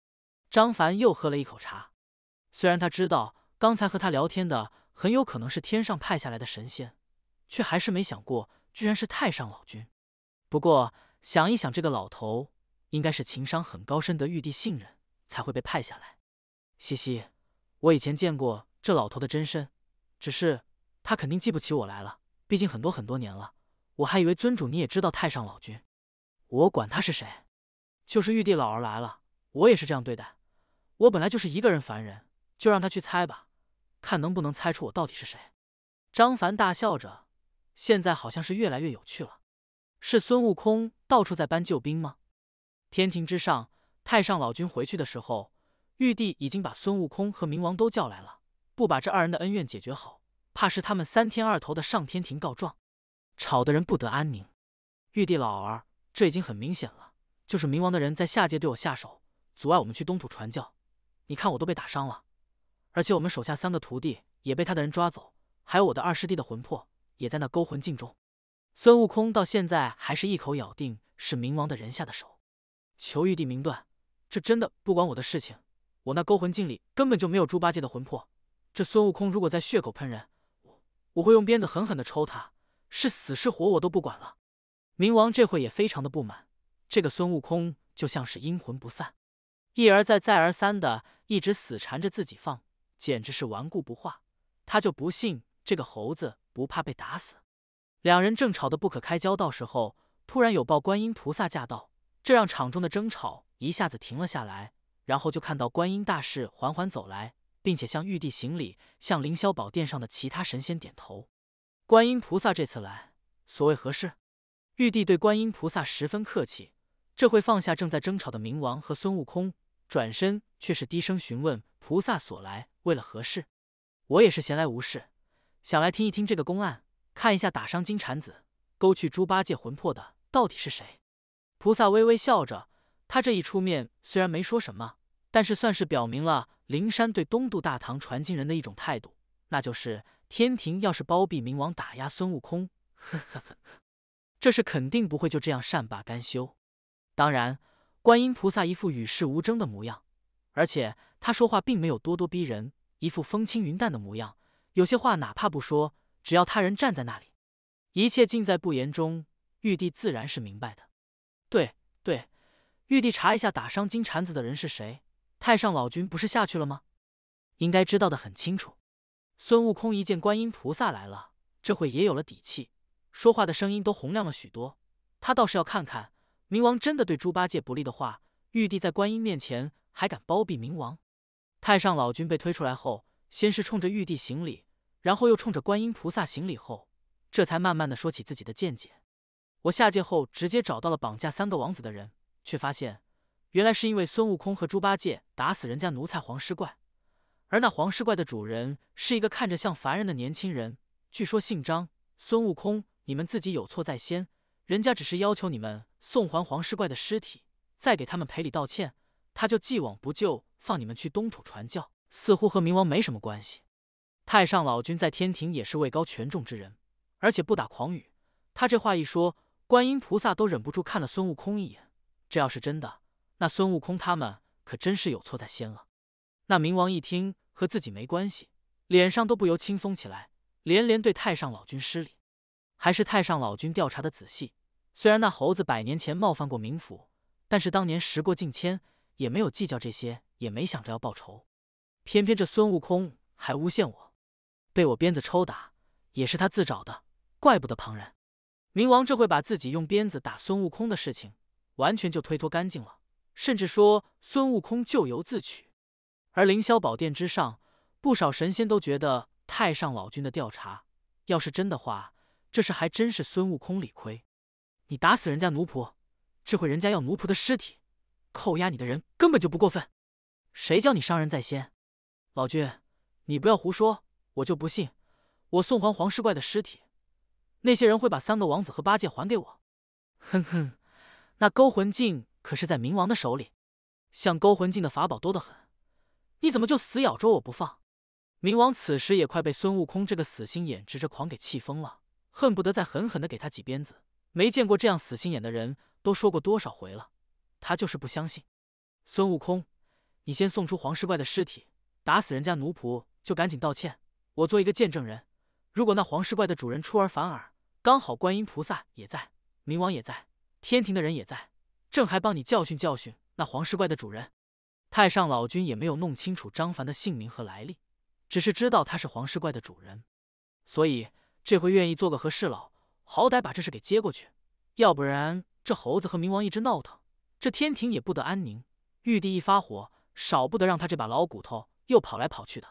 S1: 张凡又喝了一口茶，虽然他知道刚才和他聊天的很有可能是天上派下来的神仙，却还是没想过。居然是太上老君，不过想一想，这个老头应该是情商很高，深得玉帝信任，才会被派下来。嘻嘻，我以前见过这老头的真身，只是他肯定记不起我来了，毕竟很多很多年了。我还以为尊主你也知道太上老君，我管他是谁，就是玉帝老儿来了，我也是这样对待。我本来就是一个人凡人，就让他去猜吧，看能不能猜出我到底是谁。张凡大笑着。现在好像是越来越有趣了，是孙悟空到处在搬救兵吗？天庭之上，太上老君回去的时候，玉帝已经把孙悟空和冥王都叫来了。不把这二人的恩怨解决好，怕是他们三天二头的上天庭告状，吵得人不得安宁。玉帝老儿，这已经很明显了，就是冥王的人在下界对我下手，阻碍我们去东土传教。你看，我都被打伤了，而且我们手下三个徒弟也被他的人抓走，还有我的二师弟的魂魄。也在那勾魂镜中，孙悟空到现在还是一口咬定是冥王的人下的手，求玉帝明断，这真的不管我的事情，我那勾魂镜里根本就没有猪八戒的魂魄。这孙悟空如果再血口喷人，我我会用鞭子狠狠的抽他，是死是活我都不管了。冥王这会也非常的不满，这个孙悟空就像是阴魂不散，一而再再而三的一直死缠着自己放，简直是顽固不化，他就不信。这个猴子不怕被打死？两人正吵得不可开交，到时候突然有报观音菩萨驾到，这让场中的争吵一下子停了下来。然后就看到观音大士缓缓走来，并且向玉帝行礼，向凌霄宝殿上的其他神仙点头。观音菩萨这次来，所谓何事？玉帝对观音菩萨十分客气，这会放下正在争吵的冥王和孙悟空，转身却是低声询问菩萨所来为了何事？我也是闲来无事。想来听一听这个公案，看一下打伤金蝉子、勾去猪八戒魂魄的到底是谁？菩萨微微笑着，他这一出面虽然没说什么，但是算是表明了灵山对东渡大唐传经人的一种态度，那就是天庭要是包庇冥王、打压孙悟空，呵呵呵，这是肯定不会就这样善罢甘休。当然，观音菩萨一副与世无争的模样，而且他说话并没有咄咄逼人，一副风轻云淡的模样。有些话哪怕不说，只要他人站在那里，一切尽在不言中。玉帝自然是明白的。对对，玉帝查一下打伤金蝉子的人是谁。太上老君不是下去了吗？应该知道的很清楚。孙悟空一见观音菩萨来了，这回也有了底气，说话的声音都洪亮了许多。他倒是要看看，冥王真的对猪八戒不利的话，玉帝在观音面前还敢包庇冥王？太上老君被推出来后，先是冲着玉帝行礼。然后又冲着观音菩萨行礼后，这才慢慢的说起自己的见解。我下界后直接找到了绑架三个王子的人，却发现原来是因为孙悟空和猪八戒打死人家奴才黄狮怪，而那黄狮怪的主人是一个看着像凡人的年轻人，据说姓张。孙悟空，你们自己有错在先，人家只是要求你们送还黄狮怪的尸体，再给他们赔礼道歉，他就既往不咎，放你们去东土传教。似乎和冥王没什么关系。太上老君在天庭也是位高权重之人，而且不打诳语。他这话一说，观音菩萨都忍不住看了孙悟空一眼。这要是真的，那孙悟空他们可真是有错在先了。那冥王一听和自己没关系，脸上都不由轻松起来，连连对太上老君施礼。还是太上老君调查的仔细。虽然那猴子百年前冒犯过冥府，但是当年时过境迁，也没有计较这些，也没想着要报仇。偏偏这孙悟空还诬陷我。被我鞭子抽打，也是他自找的，怪不得旁人。冥王这会把自己用鞭子打孙悟空的事情，完全就推脱干净了，甚至说孙悟空咎由自取。而凌霄宝殿之上，不少神仙都觉得太上老君的调查要是真的话，这事还真是孙悟空理亏。你打死人家奴仆，这回人家要奴仆的尸体，扣押你的人根本就不过分。谁叫你伤人在先？老君，你不要胡说。我就不信，我送还黄狮怪的尸体，那些人会把三个王子和八戒还给我。哼哼，那勾魂镜可是在冥王的手里，像勾魂镜的法宝多得很，你怎么就死咬着我不放？冥王此时也快被孙悟空这个死心眼、执着狂给气疯了，恨不得再狠狠的给他几鞭子。没见过这样死心眼的人，都说过多少回了，他就是不相信。孙悟空，你先送出黄狮怪的尸体，打死人家奴仆就赶紧道歉。我做一个见证人，如果那黄狮怪的主人出尔反尔，刚好观音菩萨也在，冥王也在，天庭的人也在，朕还帮你教训教训那黄狮怪的主人。太上老君也没有弄清楚张凡的姓名和来历，只是知道他是黄狮怪的主人，所以这回愿意做个和事佬，好歹把这事给接过去。要不然这猴子和冥王一直闹腾，这天庭也不得安宁。玉帝一发火，少不得让他这把老骨头又跑来跑去的。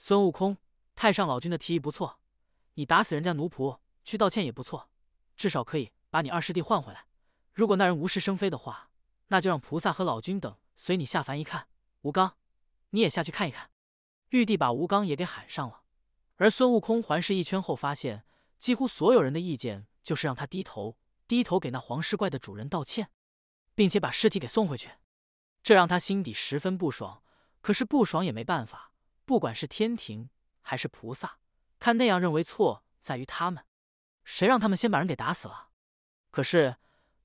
S1: 孙悟空。太上老君的提议不错，你打死人家奴仆去道歉也不错，至少可以把你二师弟换回来。如果那人无事生非的话，那就让菩萨和老君等随你下凡一看。吴刚，你也下去看一看。玉帝把吴刚也给喊上了，而孙悟空环视一圈后发现，几乎所有人的意见就是让他低头，低头给那黄狮怪的主人道歉，并且把尸体给送回去。这让他心底十分不爽，可是不爽也没办法，不管是天庭。还是菩萨，看那样认为错在于他们，谁让他们先把人给打死了？可是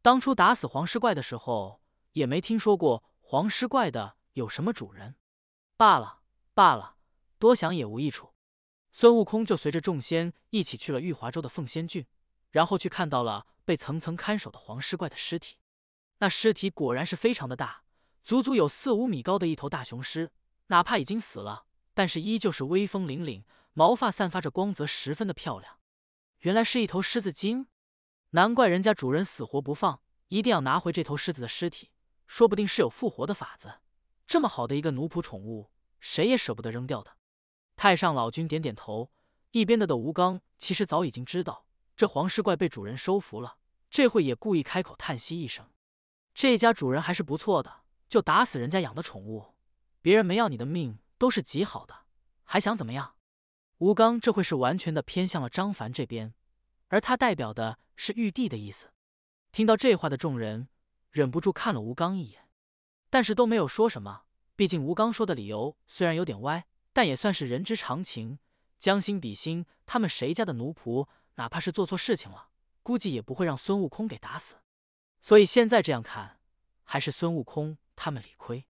S1: 当初打死黄狮怪的时候，也没听说过黄狮怪的有什么主人。罢了罢了，多想也无益处。孙悟空就随着众仙一起去了玉华州的凤仙郡，然后去看到了被层层看守的黄狮怪的尸体。那尸体果然是非常的大，足足有四五米高的一头大雄狮，哪怕已经死了。但是依旧是威风凛凛，毛发散发着光泽，十分的漂亮。原来是一头狮子精，难怪人家主人死活不放，一定要拿回这头狮子的尸体。说不定是有复活的法子。这么好的一个奴仆宠物，谁也舍不得扔掉的。太上老君点点头。一边的的吴刚其实早已经知道这黄狮怪被主人收服了，这会也故意开口叹息一声：“这家主人还是不错的，就打死人家养的宠物，别人没要你的命。”都是极好的，还想怎么样？吴刚这会是完全的偏向了张凡这边，而他代表的是玉帝的意思。听到这话的众人忍不住看了吴刚一眼，但是都没有说什么。毕竟吴刚说的理由虽然有点歪，但也算是人之常情。将心比心，他们谁家的奴仆，哪怕是做错事情了，估计也不会让孙悟空给打死。所以现在这样看，还是孙悟空他们理亏。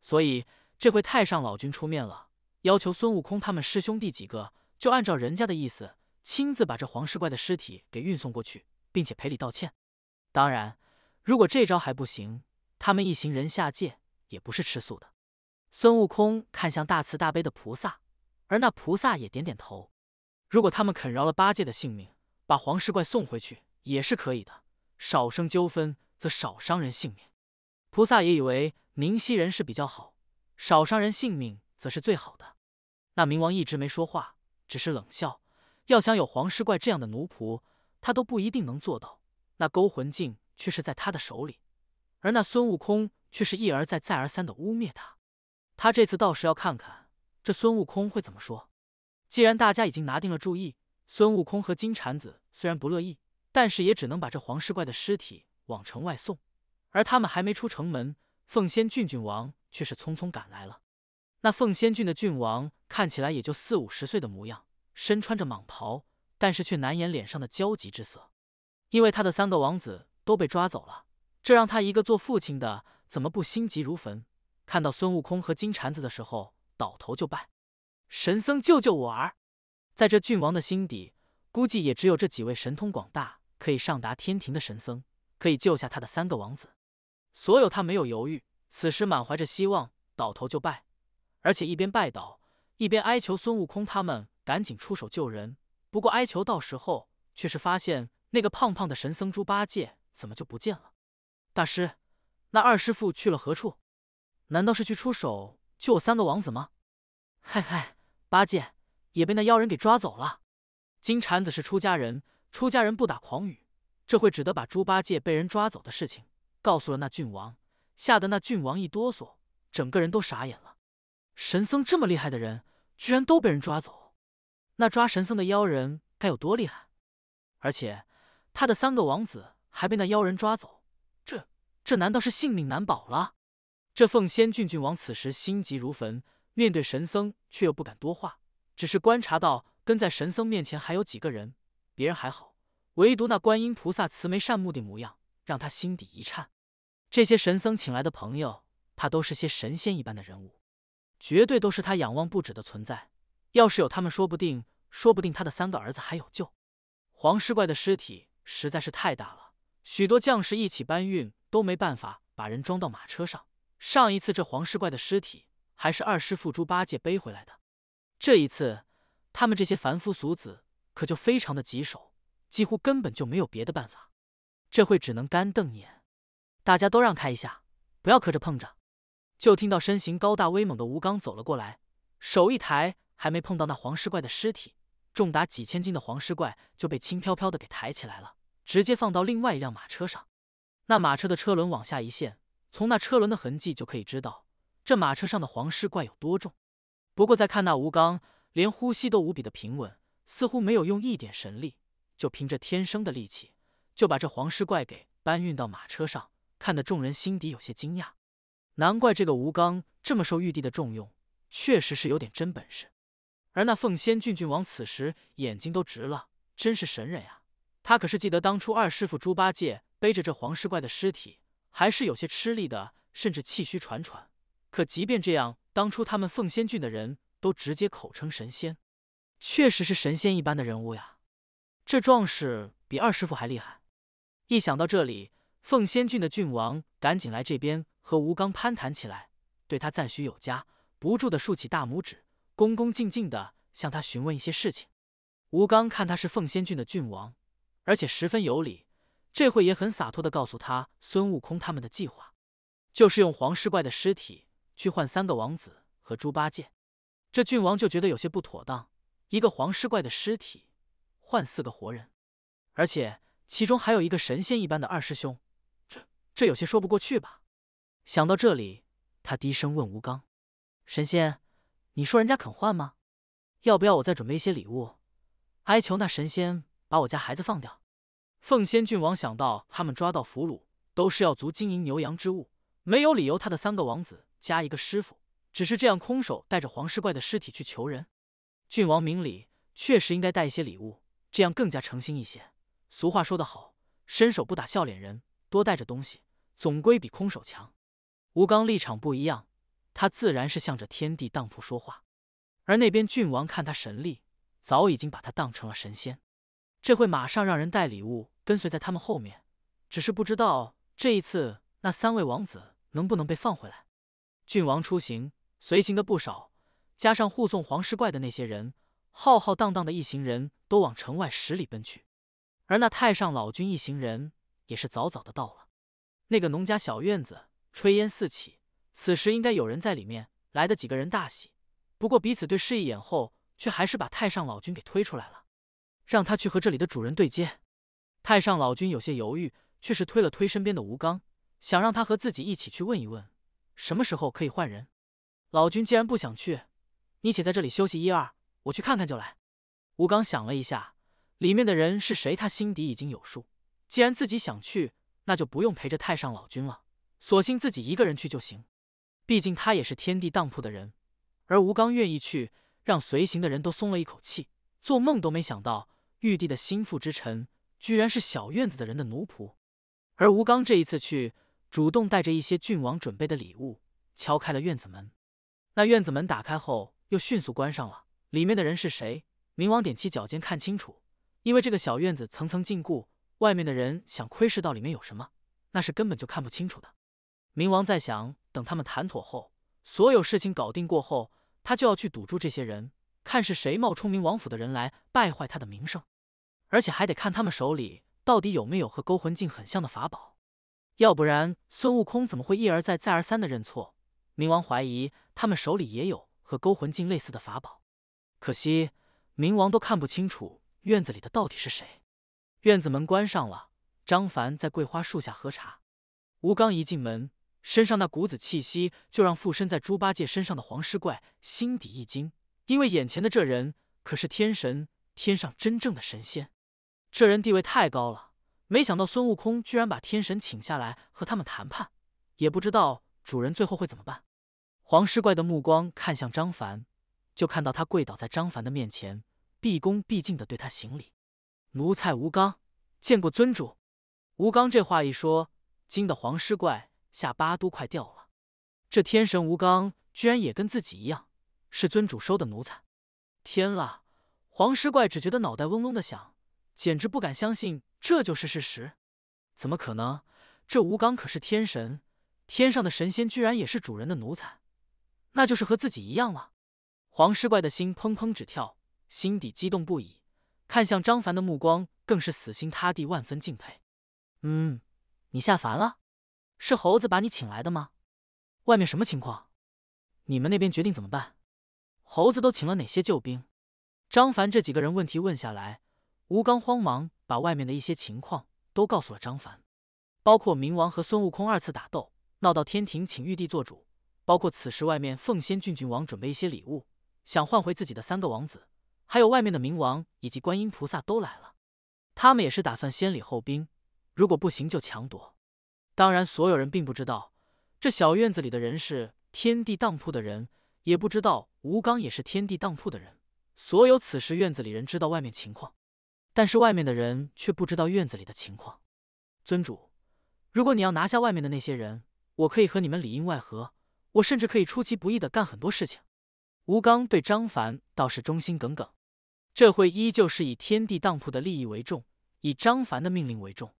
S1: 所以。这回太上老君出面了，要求孙悟空他们师兄弟几个就按照人家的意思，亲自把这黄狮怪的尸体给运送过去，并且赔礼道歉。当然，如果这招还不行，他们一行人下界也不是吃素的。孙悟空看向大慈大悲的菩萨，而那菩萨也点点头。如果他们肯饶了八戒的性命，把黄狮怪送回去也是可以的，少生纠纷则少伤人性命。菩萨也以为宁溪人是比较好。少伤人性命，则是最好的。那冥王一直没说话，只是冷笑。要想有黄狮怪这样的奴仆，他都不一定能做到。那勾魂镜却是在他的手里，而那孙悟空却是一而再、再而三的污蔑他。他这次倒是要看看这孙悟空会怎么说。既然大家已经拿定了主意，孙悟空和金蝉子虽然不乐意，但是也只能把这黄狮怪的尸体往城外送。而他们还没出城门。凤仙郡郡王却是匆匆赶来了。那凤仙郡的郡王看起来也就四五十岁的模样，身穿着蟒袍，但是却难掩脸上的焦急之色。因为他的三个王子都被抓走了，这让他一个做父亲的怎么不心急如焚？看到孙悟空和金蝉子的时候，倒头就拜：“神僧救救我儿！”在这郡王的心底，估计也只有这几位神通广大、可以上达天庭的神僧，可以救下他的三个王子。所有他没有犹豫，此时满怀着希望，倒头就拜，而且一边拜倒一边哀求孙悟空他们赶紧出手救人。不过哀求到时候却是发现那个胖胖的神僧猪八戒怎么就不见了？大师，那二师父去了何处？难道是去出手救我三个王子吗？嗨嗨，八戒也被那妖人给抓走了。金蝉子是出家人，出家人不打诳语，这会只得把猪八戒被人抓走的事情。告诉了那郡王，吓得那郡王一哆嗦，整个人都傻眼了。神僧这么厉害的人，居然都被人抓走，那抓神僧的妖人该有多厉害？而且他的三个王子还被那妖人抓走，这这难道是性命难保了？这凤仙郡郡王此时心急如焚，面对神僧却又不敢多话，只是观察到跟在神僧面前还有几个人，别人还好，唯独那观音菩萨慈眉善目的模样，让他心底一颤。这些神僧请来的朋友，怕都是些神仙一般的人物，绝对都是他仰望不止的存在。要是有他们，说不定，说不定他的三个儿子还有救。黄尸怪的尸体实在是太大了，许多将士一起搬运都没办法把人装到马车上。上一次这黄尸怪的尸体还是二师父猪八戒背回来的，这一次他们这些凡夫俗子可就非常的棘手，几乎根本就没有别的办法，这会只能干瞪眼。大家都让开一下，不要磕着碰着。就听到身形高大威猛的吴刚走了过来，手一抬，还没碰到那黄尸怪的尸体，重达几千斤的黄尸怪就被轻飘飘的给抬起来了，直接放到另外一辆马车上。那马车的车轮往下一陷，从那车轮的痕迹就可以知道这马车上的黄尸怪有多重。不过再看那吴刚，连呼吸都无比的平稳，似乎没有用一点神力，就凭着天生的力气就把这黄尸怪给搬运到马车上。看得众人心底有些惊讶，难怪这个吴刚这么受玉帝的重用，确实是有点真本事。而那凤仙郡郡王此时眼睛都直了，真是神人呀！他可是记得当初二师傅猪八戒背着这黄狮怪的尸体，还是有些吃力的，甚至气虚喘喘。可即便这样，当初他们凤仙郡的人都直接口称神仙，确实是神仙一般的人物呀！这壮士比二师傅还厉害。一想到这里。凤仙郡的郡王赶紧来这边和吴刚攀谈起来，对他赞许有加，不住的竖起大拇指，恭恭敬敬的向他询问一些事情。吴刚看他是凤仙郡的郡王，而且十分有礼，这回也很洒脱的告诉他孙悟空他们的计划，就是用黄狮怪的尸体去换三个王子和猪八戒。这郡王就觉得有些不妥当，一个黄狮怪的尸体换四个活人，而且其中还有一个神仙一般的二师兄。这有些说不过去吧？想到这里，他低声问吴刚：“神仙，你说人家肯换吗？要不要我再准备一些礼物，哀求那神仙把我家孩子放掉？”凤仙郡王想到他们抓到俘虏都是要足金银牛羊之物，没有理由他的三个王子加一个师傅，只是这样空手带着黄尸怪的尸体去求人。郡王明理，确实应该带一些礼物，这样更加诚心一些。俗话说得好，伸手不打笑脸人，多带着东西。总归比空手强。吴刚立场不一样，他自然是向着天地当铺说话。而那边郡王看他神力，早已经把他当成了神仙。这会马上让人带礼物，跟随在他们后面。只是不知道这一次那三位王子能不能被放回来。郡王出行，随行的不少，加上护送黄世怪的那些人，浩浩荡荡的一行人，都往城外十里奔去。而那太上老君一行人，也是早早的到了。那个农家小院子，炊烟四起，此时应该有人在里面。来的几个人大喜，不过彼此对视一眼后，却还是把太上老君给推出来了，让他去和这里的主人对接。太上老君有些犹豫，却是推了推身边的吴刚，想让他和自己一起去问一问什么时候可以换人。老君既然不想去，你且在这里休息一二，我去看看就来。吴刚想了一下，里面的人是谁，他心底已经有数。既然自己想去。那就不用陪着太上老君了，索性自己一个人去就行。毕竟他也是天地当铺的人，而吴刚愿意去，让随行的人都松了一口气。做梦都没想到，玉帝的心腹之臣居然是小院子的人的奴仆。而吴刚这一次去，主动带着一些郡王准备的礼物，敲开了院子门。那院子门打开后，又迅速关上了。里面的人是谁？明王踮起脚尖看清楚，因为这个小院子层层禁锢。外面的人想窥视到里面有什么，那是根本就看不清楚的。冥王在想，等他们谈妥后，所有事情搞定过后，他就要去堵住这些人，看是谁冒充冥王府的人来败坏他的名声，而且还得看他们手里到底有没有和勾魂镜很像的法宝。要不然，孙悟空怎么会一而再、再而三的认错？冥王怀疑他们手里也有和勾魂镜类似的法宝，可惜冥王都看不清楚院子里的到底是谁。院子门关上了，张凡在桂花树下喝茶。吴刚一进门，身上那股子气息就让附身在猪八戒身上的黄狮怪心底一惊，因为眼前的这人可是天神，天上真正的神仙。这人地位太高了，没想到孙悟空居然把天神请下来和他们谈判，也不知道主人最后会怎么办。黄狮怪的目光看向张凡，就看到他跪倒在张凡的面前，毕恭毕敬的对他行礼。奴才吴刚见过尊主。吴刚这话一说，惊得黄狮怪下巴都快掉了。这天神吴刚居然也跟自己一样，是尊主收的奴才！天啦！黄狮怪只觉得脑袋嗡嗡的响，简直不敢相信这就是事实。怎么可能？这吴刚可是天神，天上的神仙居然也是主人的奴才？那就是和自己一样了！黄狮怪的心砰砰直跳，心底激动不已。看向张凡的目光更是死心塌地，万分敬佩。嗯，你下凡了？是猴子把你请来的吗？外面什么情况？你们那边决定怎么办？猴子都请了哪些救兵？张凡这几个人问题问下来，吴刚慌忙把外面的一些情况都告诉了张凡，包括冥王和孙悟空二次打斗，闹到天庭请玉帝做主，包括此时外面凤仙郡郡王准备一些礼物，想换回自己的三个王子。还有外面的冥王以及观音菩萨都来了，他们也是打算先礼后兵，如果不行就强夺。当然，所有人并不知道这小院子里的人是天地当铺的人，也不知道吴刚也是天地当铺的人。所有此时院子里人知道外面情况，但是外面的人却不知道院子里的情况。尊主，如果你要拿下外面的那些人，我可以和你们里应外合，我甚至可以出其不意的干很多事情。吴刚对张凡倒是忠心耿耿。这会依旧是以天地当铺的利益为重，以张凡的命令为重。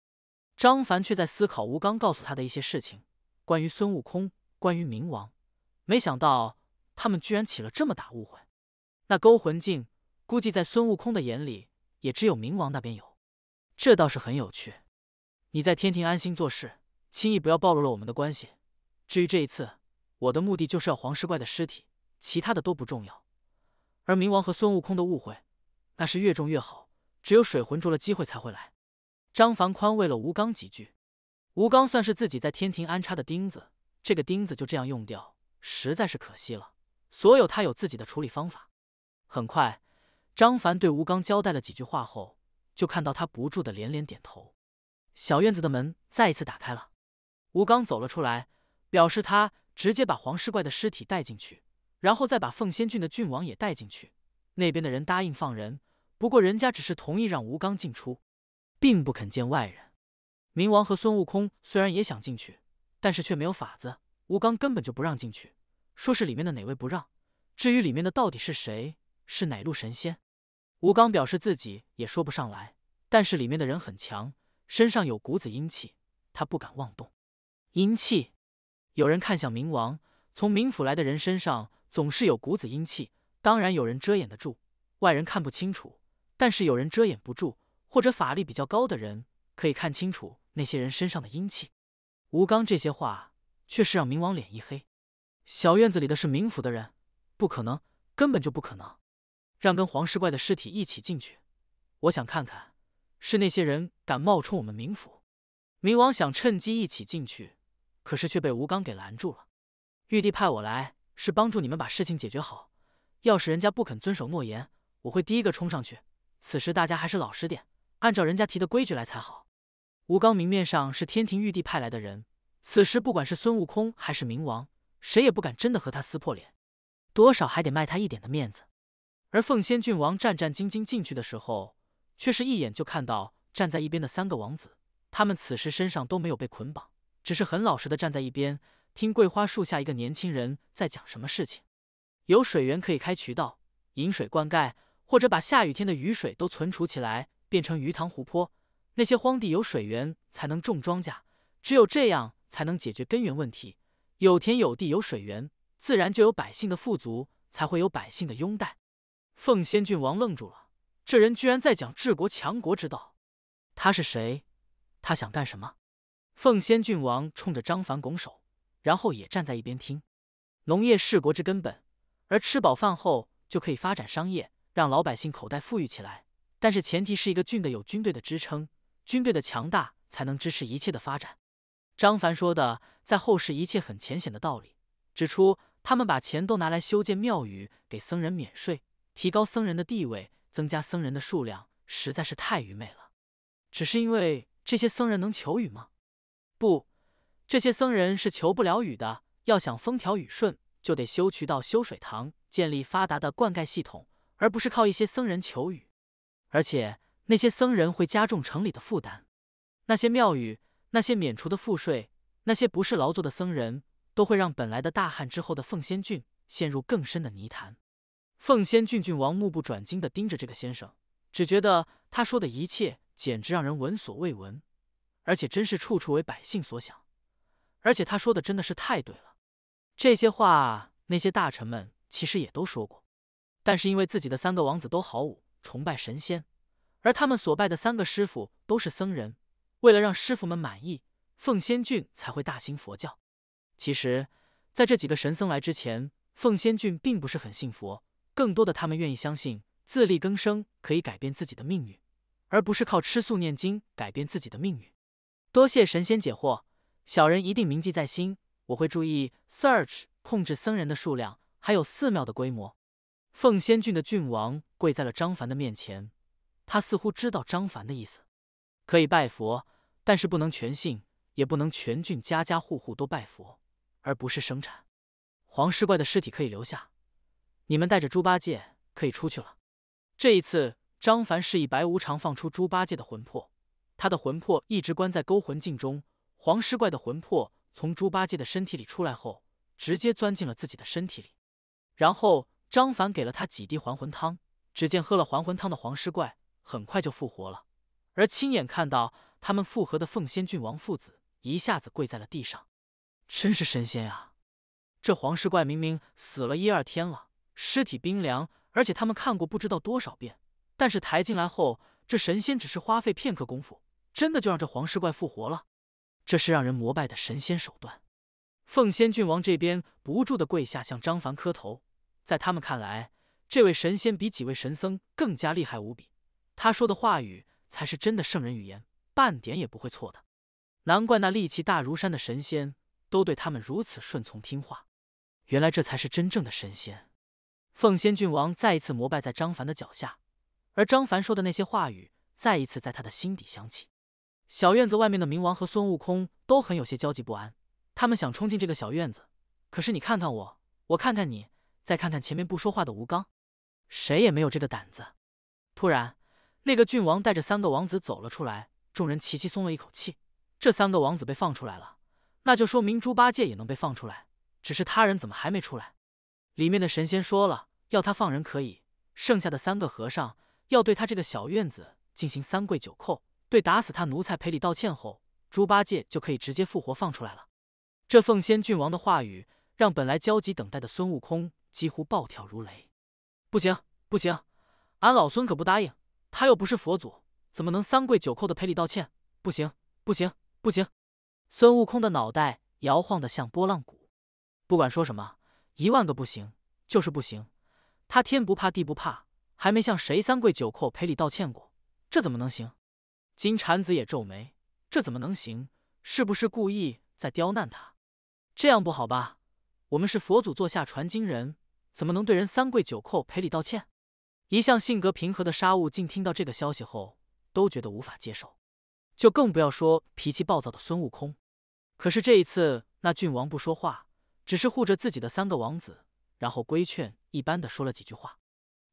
S1: 张凡却在思考吴刚告诉他的一些事情，关于孙悟空，关于冥王。没想到他们居然起了这么大误会。那勾魂镜，估计在孙悟空的眼里，也只有冥王那边有。这倒是很有趣。你在天庭安心做事，轻易不要暴露了我们的关系。至于这一次，我的目的就是要黄石怪的尸体，其他的都不重要。而冥王和孙悟空的误会。那是越重越好，只有水浑浊了，机会才会来。张凡宽慰了吴刚几句，吴刚算是自己在天庭安插的钉子，这个钉子就这样用掉，实在是可惜了。所有他有自己的处理方法。很快，张凡对吴刚交代了几句话后，就看到他不住的连连点头。小院子的门再一次打开了，吴刚走了出来，表示他直接把黄尸怪的尸体带进去，然后再把凤仙郡的郡王也带进去，那边的人答应放人。不过人家只是同意让吴刚进出，并不肯见外人。明王和孙悟空虽然也想进去，但是却没有法子。吴刚根本就不让进去，说是里面的哪位不让。至于里面的到底是谁，是哪路神仙，吴刚表示自己也说不上来。但是里面的人很强，身上有股子阴气，他不敢妄动。阴气，有人看向明王。从冥府来的人身上总是有股子阴气，当然有人遮掩得住，外人看不清楚。但是有人遮掩不住，或者法力比较高的人可以看清楚那些人身上的阴气。吴刚这些话却是让冥王脸一黑。小院子里的是冥府的人，不可能，根本就不可能让跟黄尸怪的尸体一起进去。我想看看，是那些人敢冒充我们冥府？冥王想趁机一起进去，可是却被吴刚给拦住了。玉帝派我来是帮助你们把事情解决好。要是人家不肯遵守诺言，我会第一个冲上去。此时大家还是老实点，按照人家提的规矩来才好。吴刚明面上是天庭玉帝派来的人，此时不管是孙悟空还是冥王，谁也不敢真的和他撕破脸，多少还得卖他一点的面子。而凤仙郡王战战兢兢进去的时候，却是一眼就看到站在一边的三个王子，他们此时身上都没有被捆绑，只是很老实的站在一边，听桂花树下一个年轻人在讲什么事情。有水源可以开渠道引水灌溉。或者把下雨天的雨水都存储起来，变成鱼塘湖泊。那些荒地有水源，才能种庄稼。只有这样，才能解决根源问题。有田有地有水源，自然就有百姓的富足，才会有百姓的拥戴。奉先郡王愣住了，这人居然在讲治国强国之道。他是谁？他想干什么？奉先郡王冲着张凡拱手，然后也站在一边听。农业是国之根本，而吃饱饭后就可以发展商业。让老百姓口袋富裕起来，但是前提是一个郡的有军队的支撑，军队的强大才能支持一切的发展。张凡说的在后世一切很浅显的道理，指出他们把钱都拿来修建庙宇，给僧人免税，提高僧人的地位，增加僧人的数量，实在是太愚昧了。只是因为这些僧人能求雨吗？不，这些僧人是求不了雨的。要想风调雨顺，就得修渠道、修水塘，建立发达的灌溉系统。而不是靠一些僧人求雨，而且那些僧人会加重城里的负担。那些庙宇、那些免除的赋税、那些不是劳作的僧人，都会让本来的大旱之后的凤仙郡陷入更深的泥潭。凤仙郡郡王目不转睛地盯着这个先生，只觉得他说的一切简直让人闻所未闻，而且真是处处为百姓所想，而且他说的真的是太对了。这些话，那些大臣们其实也都说过。但是因为自己的三个王子都好武，崇拜神仙，而他们所拜的三个师傅都是僧人，为了让师傅们满意，奉仙郡才会大兴佛教。其实，在这几个神僧来之前，奉仙郡并不是很信佛，更多的他们愿意相信自力更生可以改变自己的命运，而不是靠吃素念经改变自己的命运。多谢神仙解惑，小人一定铭记在心，我会注意 search 控制僧人的数量，还有寺庙的规模。凤仙郡的郡王跪在了张凡的面前，他似乎知道张凡的意思，可以拜佛，但是不能全信，也不能全郡家家户户都拜佛，而不是生产。黄尸怪的尸体可以留下，你们带着猪八戒可以出去了。这一次，张凡示意白无常放出猪八戒的魂魄，他的魂魄一直关在勾魂镜中。黄尸怪的魂魄从猪八戒的身体里出来后，直接钻进了自己的身体里，然后。张凡给了他几滴还魂汤，只见喝了还魂汤的黄尸怪很快就复活了。而亲眼看到他们复合的凤仙郡王父子一下子跪在了地上，真是神仙啊！这黄尸怪明明死了一二天了，尸体冰凉，而且他们看过不知道多少遍，但是抬进来后，这神仙只是花费片刻功夫，真的就让这黄尸怪复活了。这是让人膜拜的神仙手段。凤仙郡王这边不住的跪下向张凡磕头。在他们看来，这位神仙比几位神僧更加厉害无比。他说的话语才是真的圣人语言，半点也不会错的。难怪那力气大如山的神仙都对他们如此顺从听话，原来这才是真正的神仙。凤仙郡王再一次膜拜在张凡的脚下，而张凡说的那些话语再一次在他的心底响起。小院子外面的冥王和孙悟空都很有些焦急不安，他们想冲进这个小院子，可是你看看我，我看看你。再看看前面不说话的吴刚，谁也没有这个胆子。突然，那个郡王带着三个王子走了出来，众人齐齐松了一口气。这三个王子被放出来了，那就说明猪八戒也能被放出来。只是他人怎么还没出来？里面的神仙说了，要他放人可以，剩下的三个和尚要对他这个小院子进行三跪九叩，对打死他奴才赔礼道歉后，猪八戒就可以直接复活放出来了。这奉仙郡王的话语让本来焦急等待的孙悟空。几乎暴跳如雷，不行不行，俺老孙可不答应。他又不是佛祖，怎么能三跪九叩的赔礼道歉？不行不行不行！孙悟空的脑袋摇晃的像拨浪鼓，不管说什么，一万个不行，就是不行。他天不怕地不怕，还没向谁三跪九叩赔礼道歉过，这怎么能行？金蝉子也皱眉，这怎么能行？是不是故意在刁难他？这样不好吧？我们是佛祖座下传经人，怎么能对人三跪九叩赔礼道歉？一向性格平和的沙悟净听到这个消息后都觉得无法接受，就更不要说脾气暴躁的孙悟空。可是这一次，那郡王不说话，只是护着自己的三个王子，然后规劝一般的说了几句话。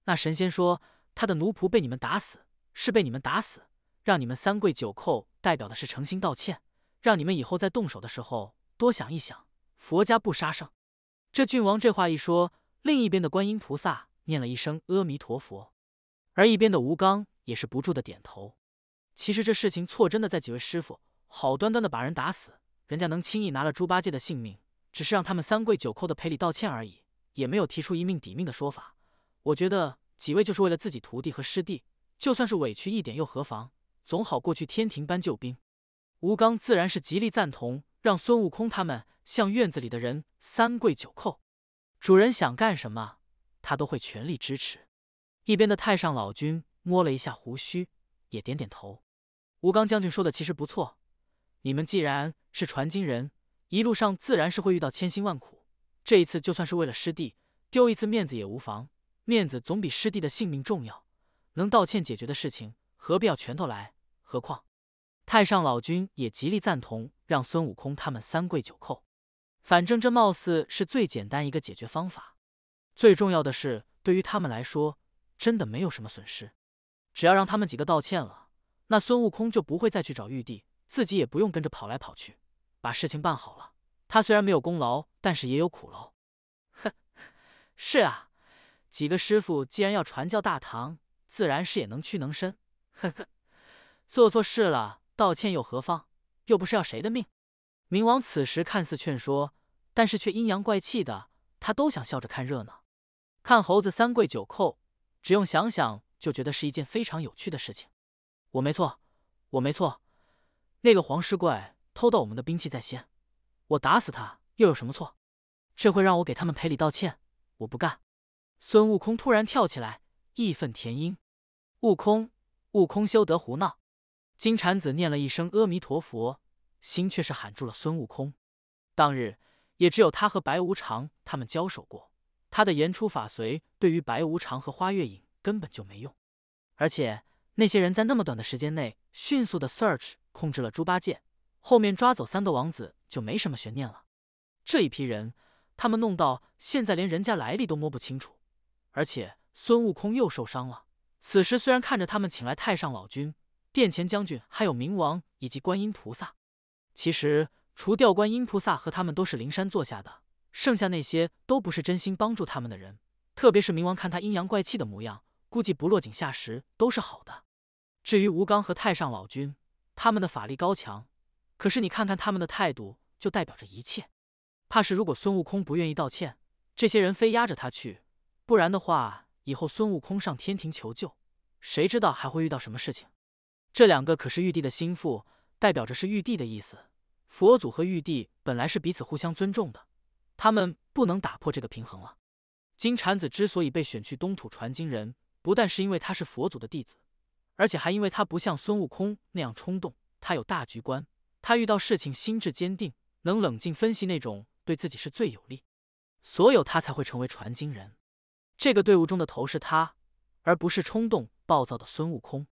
S1: 那神仙说，他的奴仆被你们打死是被你们打死，让你们三跪九叩代表的是诚心道歉，让你们以后在动手的时候多想一想，佛家不杀生。这郡王这话一说，另一边的观音菩萨念了一声阿弥陀佛，而一边的吴刚也是不住的点头。其实这事情错真的在几位师傅，好端端的把人打死，人家能轻易拿了猪八戒的性命，只是让他们三跪九叩的赔礼道歉而已，也没有提出一命抵命的说法。我觉得几位就是为了自己徒弟和师弟，就算是委屈一点又何妨，总好过去天庭搬救兵。吴刚自然是极力赞同，让孙悟空他们。向院子里的人三跪九叩，主人想干什么，他都会全力支持。一边的太上老君摸了一下胡须，也点点头。吴刚将军说的其实不错，你们既然是传经人，一路上自然是会遇到千辛万苦。这一次就算是为了师弟丢一次面子也无妨，面子总比师弟的性命重要。能道歉解决的事情，何必要拳头来？何况，太上老君也极力赞同，让孙悟空他们三跪九叩。反正这貌似是最简单一个解决方法，最重要的是对于他们来说真的没有什么损失，只要让他们几个道歉了，那孙悟空就不会再去找玉帝，自己也不用跟着跑来跑去，把事情办好了。他虽然没有功劳，但是也有苦劳。哼，是啊，几个师傅既然要传教大唐，自然是也能屈能伸。呵呵，做错事了，道歉又何妨？又不是要谁的命。冥王此时看似劝说。但是却阴阳怪气的，他都想笑着看热闹，看猴子三跪九叩，只用想想就觉得是一件非常有趣的事情。我没错，我没错，那个黄狮怪偷盗我们的兵器在先，我打死他又有什么错？这会让我给他们赔礼道歉，我不干！孙悟空突然跳起来，义愤填膺。悟空，悟空休得胡闹！金蝉子念了一声阿弥陀佛，心却是喊住了孙悟空。当日。也只有他和白无常他们交手过，他的言出法随对于白无常和花月影根本就没用。而且那些人在那么短的时间内迅速的 search 控制了猪八戒，后面抓走三个王子就没什么悬念了。这一批人，他们弄到现在连人家来历都摸不清楚，而且孙悟空又受伤了。此时虽然看着他们请来太上老君、殿前将军，还有冥王以及观音菩萨，其实。除掉观音菩萨和他们都是灵山坐下的，剩下那些都不是真心帮助他们的人。特别是冥王，看他阴阳怪气的模样，估计不落井下石都是好的。至于吴刚和太上老君，他们的法力高强，可是你看看他们的态度，就代表着一切。怕是如果孙悟空不愿意道歉，这些人非压着他去，不然的话，以后孙悟空上天庭求救，谁知道还会遇到什么事情？这两个可是玉帝的心腹，代表着是玉帝的意思。佛祖和玉帝本来是彼此互相尊重的，他们不能打破这个平衡了。金蝉子之所以被选去东土传经人，不但是因为他是佛祖的弟子，而且还因为他不像孙悟空那样冲动，他有大局观，他遇到事情心智坚定，能冷静分析那种对自己是最有利，所以他才会成为传经人。这个队伍中的头是他，而不是冲动暴躁的孙悟空。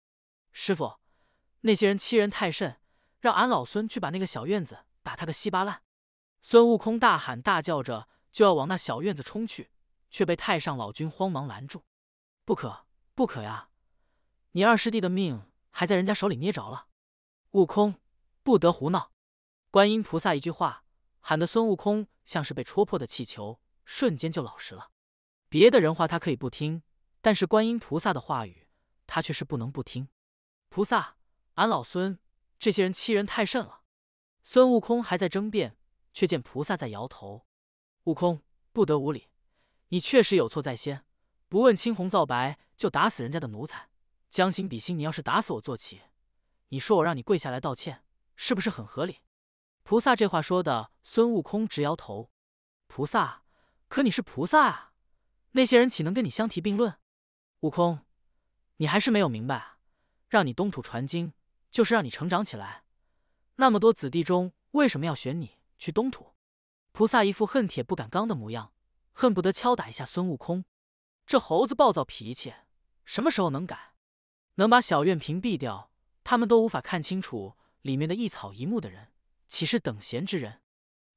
S1: 师傅，那些人欺人太甚。让俺老孙去把那个小院子打他个稀巴烂！孙悟空大喊大叫着就要往那小院子冲去，却被太上老君慌忙拦住：“不可，不可呀！你二师弟的命还在人家手里捏着了，悟空，不得胡闹！”观音菩萨一句话，喊得孙悟空像是被戳破的气球，瞬间就老实了。别的人话他可以不听，但是观音菩萨的话语，他却是不能不听。菩萨，俺老孙。这些人欺人太甚了！孙悟空还在争辩，却见菩萨在摇头。悟空，不得无礼！你确实有错在先，不问青红皂白就打死人家的奴才，将心比心，你要是打死我坐骑，你说我让你跪下来道歉，是不是很合理？菩萨这话说的，孙悟空直摇头。菩萨，可你是菩萨啊，那些人岂能跟你相提并论？悟空，你还是没有明白啊！让你东土传经。就是让你成长起来。那么多子弟中，为什么要选你去东土？菩萨一副恨铁不敢钢的模样，恨不得敲打一下孙悟空。这猴子暴躁脾气，什么时候能改？能把小院屏蔽掉，他们都无法看清楚里面的一草一木的人，岂是等闲之人？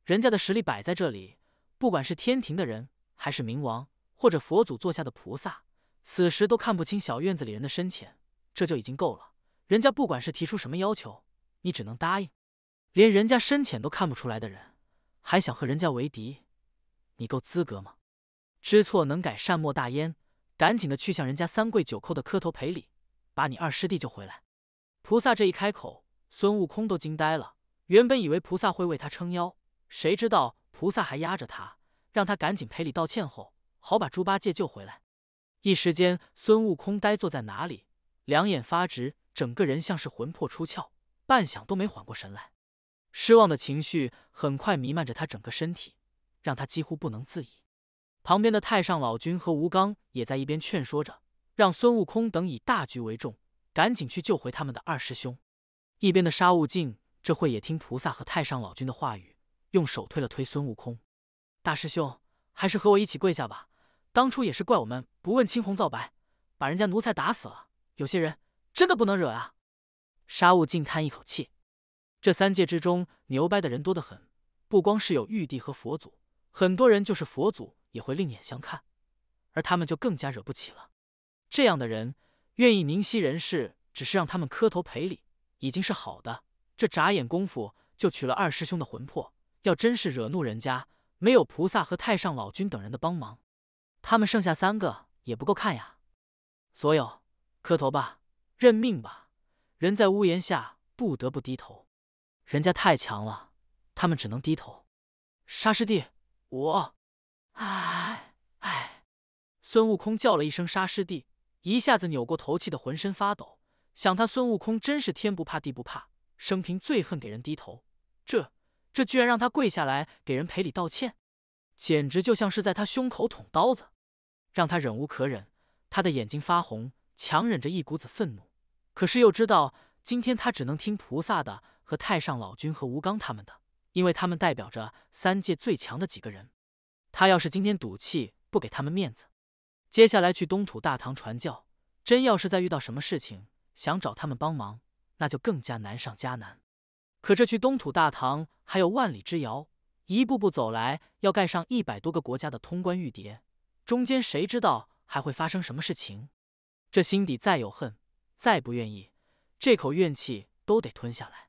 S1: 人家的实力摆在这里，不管是天庭的人，还是冥王，或者佛祖座下的菩萨，此时都看不清小院子里人的深浅，这就已经够了。人家不管是提出什么要求，你只能答应，连人家深浅都看不出来的人，还想和人家为敌，你够资格吗？知错能改，善莫大焉。赶紧的去向人家三跪九叩的磕头赔礼，把你二师弟救回来。菩萨这一开口，孙悟空都惊呆了。原本以为菩萨会为他撑腰，谁知道菩萨还压着他，让他赶紧赔礼道歉，后好把猪八戒救回来。一时间，孙悟空呆坐在哪里，两眼发直。整个人像是魂魄出窍，半晌都没缓过神来。失望的情绪很快弥漫着他整个身体，让他几乎不能自已。旁边的太上老君和吴刚也在一边劝说着，让孙悟空等以大局为重，赶紧去救回他们的二师兄。一边的沙悟净这会也听菩萨和太上老君的话语，用手推了推孙悟空：“大师兄，还是和我一起跪下吧。当初也是怪我们不问青红皂白，把人家奴才打死了。有些人……”真的不能惹啊！沙悟净叹一口气，这三界之中牛掰的人多得很，不光是有玉帝和佛祖，很多人就是佛祖也会另眼相看，而他们就更加惹不起了。这样的人愿意宁息人世，只是让他们磕头赔礼已经是好的。这眨眼功夫就取了二师兄的魂魄，要真是惹怒人家，没有菩萨和太上老君等人的帮忙，他们剩下三个也不够看呀！所有，磕头吧。认命吧，人在屋檐下不得不低头。人家太强了，他们只能低头。沙师弟，我……哎哎！孙悟空叫了一声“沙师弟”，一下子扭过头，气得浑身发抖。想他孙悟空真是天不怕地不怕，生平最恨给人低头。这这居然让他跪下来给人赔礼道歉，简直就像是在他胸口捅刀子，让他忍无可忍。他的眼睛发红，强忍着一股子愤怒。可是又知道，今天他只能听菩萨的和太上老君和吴刚他们的，因为他们代表着三界最强的几个人。他要是今天赌气不给他们面子，接下来去东土大唐传教，真要是再遇到什么事情想找他们帮忙，那就更加难上加难。可这去东土大唐还有万里之遥，一步步走来要盖上一百多个国家的通关玉牒，中间谁知道还会发生什么事情？这心底再有恨。再不愿意，这口怨气都得吞下来。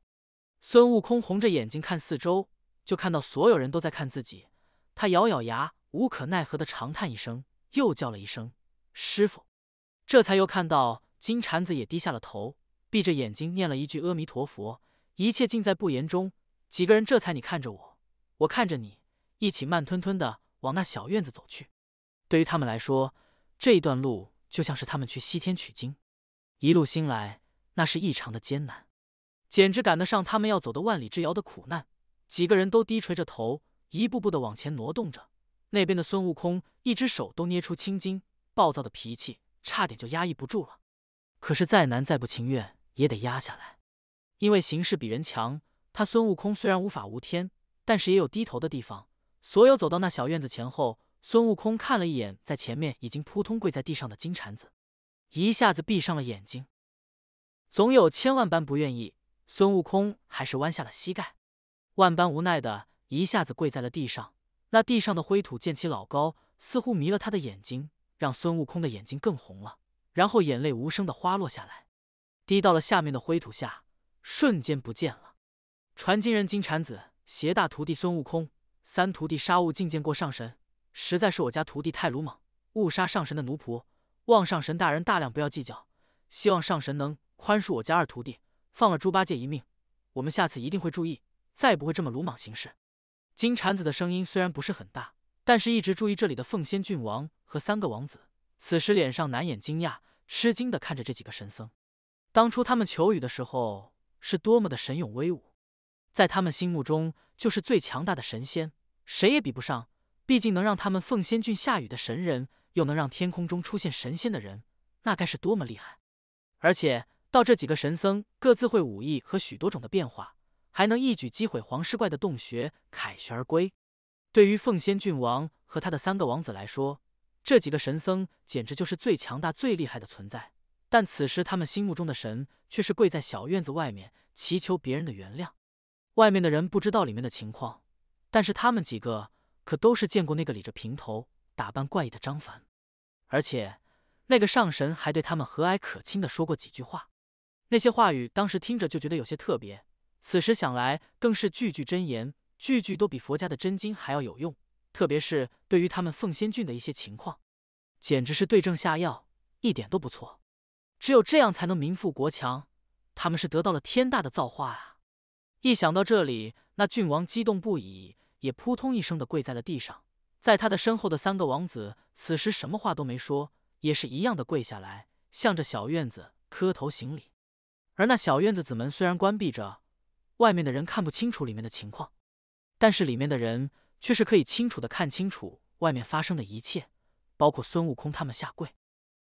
S1: 孙悟空红着眼睛看四周，就看到所有人都在看自己。他咬咬牙，无可奈何的长叹一声，又叫了一声“师傅”，这才又看到金蝉子也低下了头，闭着眼睛念了一句“阿弥陀佛”。一切尽在不言中。几个人这才你看着我，我看着你，一起慢吞吞的往那小院子走去。对于他们来说，这一段路就像是他们去西天取经。一路行来，那是异常的艰难，简直赶得上他们要走的万里之遥的苦难。几个人都低垂着头，一步步的往前挪动着。那边的孙悟空，一只手都捏出青筋，暴躁的脾气差点就压抑不住了。可是再难再不情愿，也得压下来，因为形势比人强。他孙悟空虽然无法无天，但是也有低头的地方。所有走到那小院子前后，孙悟空看了一眼，在前面已经扑通跪在地上的金蝉子。一下子闭上了眼睛，总有千万般不愿意，孙悟空还是弯下了膝盖，万般无奈的一下子跪在了地上。那地上的灰土溅起老高，似乎迷了他的眼睛，让孙悟空的眼睛更红了，然后眼泪无声的滑落下来，滴到了下面的灰土下，瞬间不见了。传经人金蝉子携大徒弟孙悟空、三徒弟沙悟净见过上神，实在是我家徒弟太鲁莽，误杀上神的奴仆。望上神大人大量，不要计较。希望上神能宽恕我家二徒弟，放了猪八戒一命。我们下次一定会注意，再也不会这么鲁莽行事。金蝉子的声音虽然不是很大，但是一直注意这里的凤仙郡王和三个王子，此时脸上难掩惊讶、吃惊的看着这几个神僧。当初他们求雨的时候，是多么的神勇威武，在他们心目中就是最强大的神仙，谁也比不上。毕竟能让他们凤仙郡下雨的神人。又能让天空中出现神仙的人，那该是多么厉害！而且到这几个神僧各自会武艺和许多种的变化，还能一举击毁黄狮怪的洞穴，凯旋而归。对于凤仙郡王和他的三个王子来说，这几个神僧简直就是最强大、最厉害的存在。但此时他们心目中的神，却是跪在小院子外面祈求别人的原谅。外面的人不知道里面的情况，但是他们几个可都是见过那个理着平头。打扮怪异的张凡，而且那个上神还对他们和蔼可亲的说过几句话，那些话语当时听着就觉得有些特别，此时想来更是句句真言，句句都比佛家的真经还要有用，特别是对于他们奉仙郡的一些情况，简直是对症下药，一点都不错。只有这样才能民富国强，他们是得到了天大的造化啊！一想到这里，那郡王激动不已，也扑通一声的跪在了地上。在他的身后的三个王子，此时什么话都没说，也是一样的跪下来，向着小院子磕头行礼。而那小院子子门虽然关闭着，外面的人看不清楚里面的情况，但是里面的人却是可以清楚的看清楚外面发生的一切，包括孙悟空他们下跪。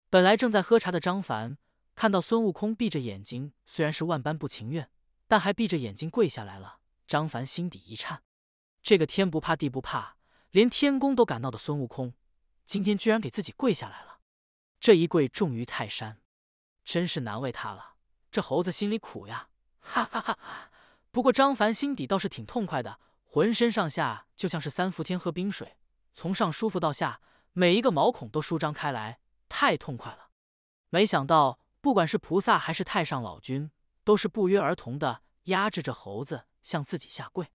S1: 本来正在喝茶的张凡，看到孙悟空闭着眼睛，虽然是万般不情愿，但还闭着眼睛跪下来了。张凡心底一颤，这个天不怕地不怕。连天宫都敢闹的孙悟空，今天居然给自己跪下来了，这一跪重于泰山，真是难为他了。这猴子心里苦呀，哈哈哈！不过张凡心底倒是挺痛快的，浑身上下就像是三伏天喝冰水，从上舒服到下，每一个毛孔都舒张开来，太痛快了。没想到，不管是菩萨还是太上老君，都是不约而同的压制着猴子向自己下跪。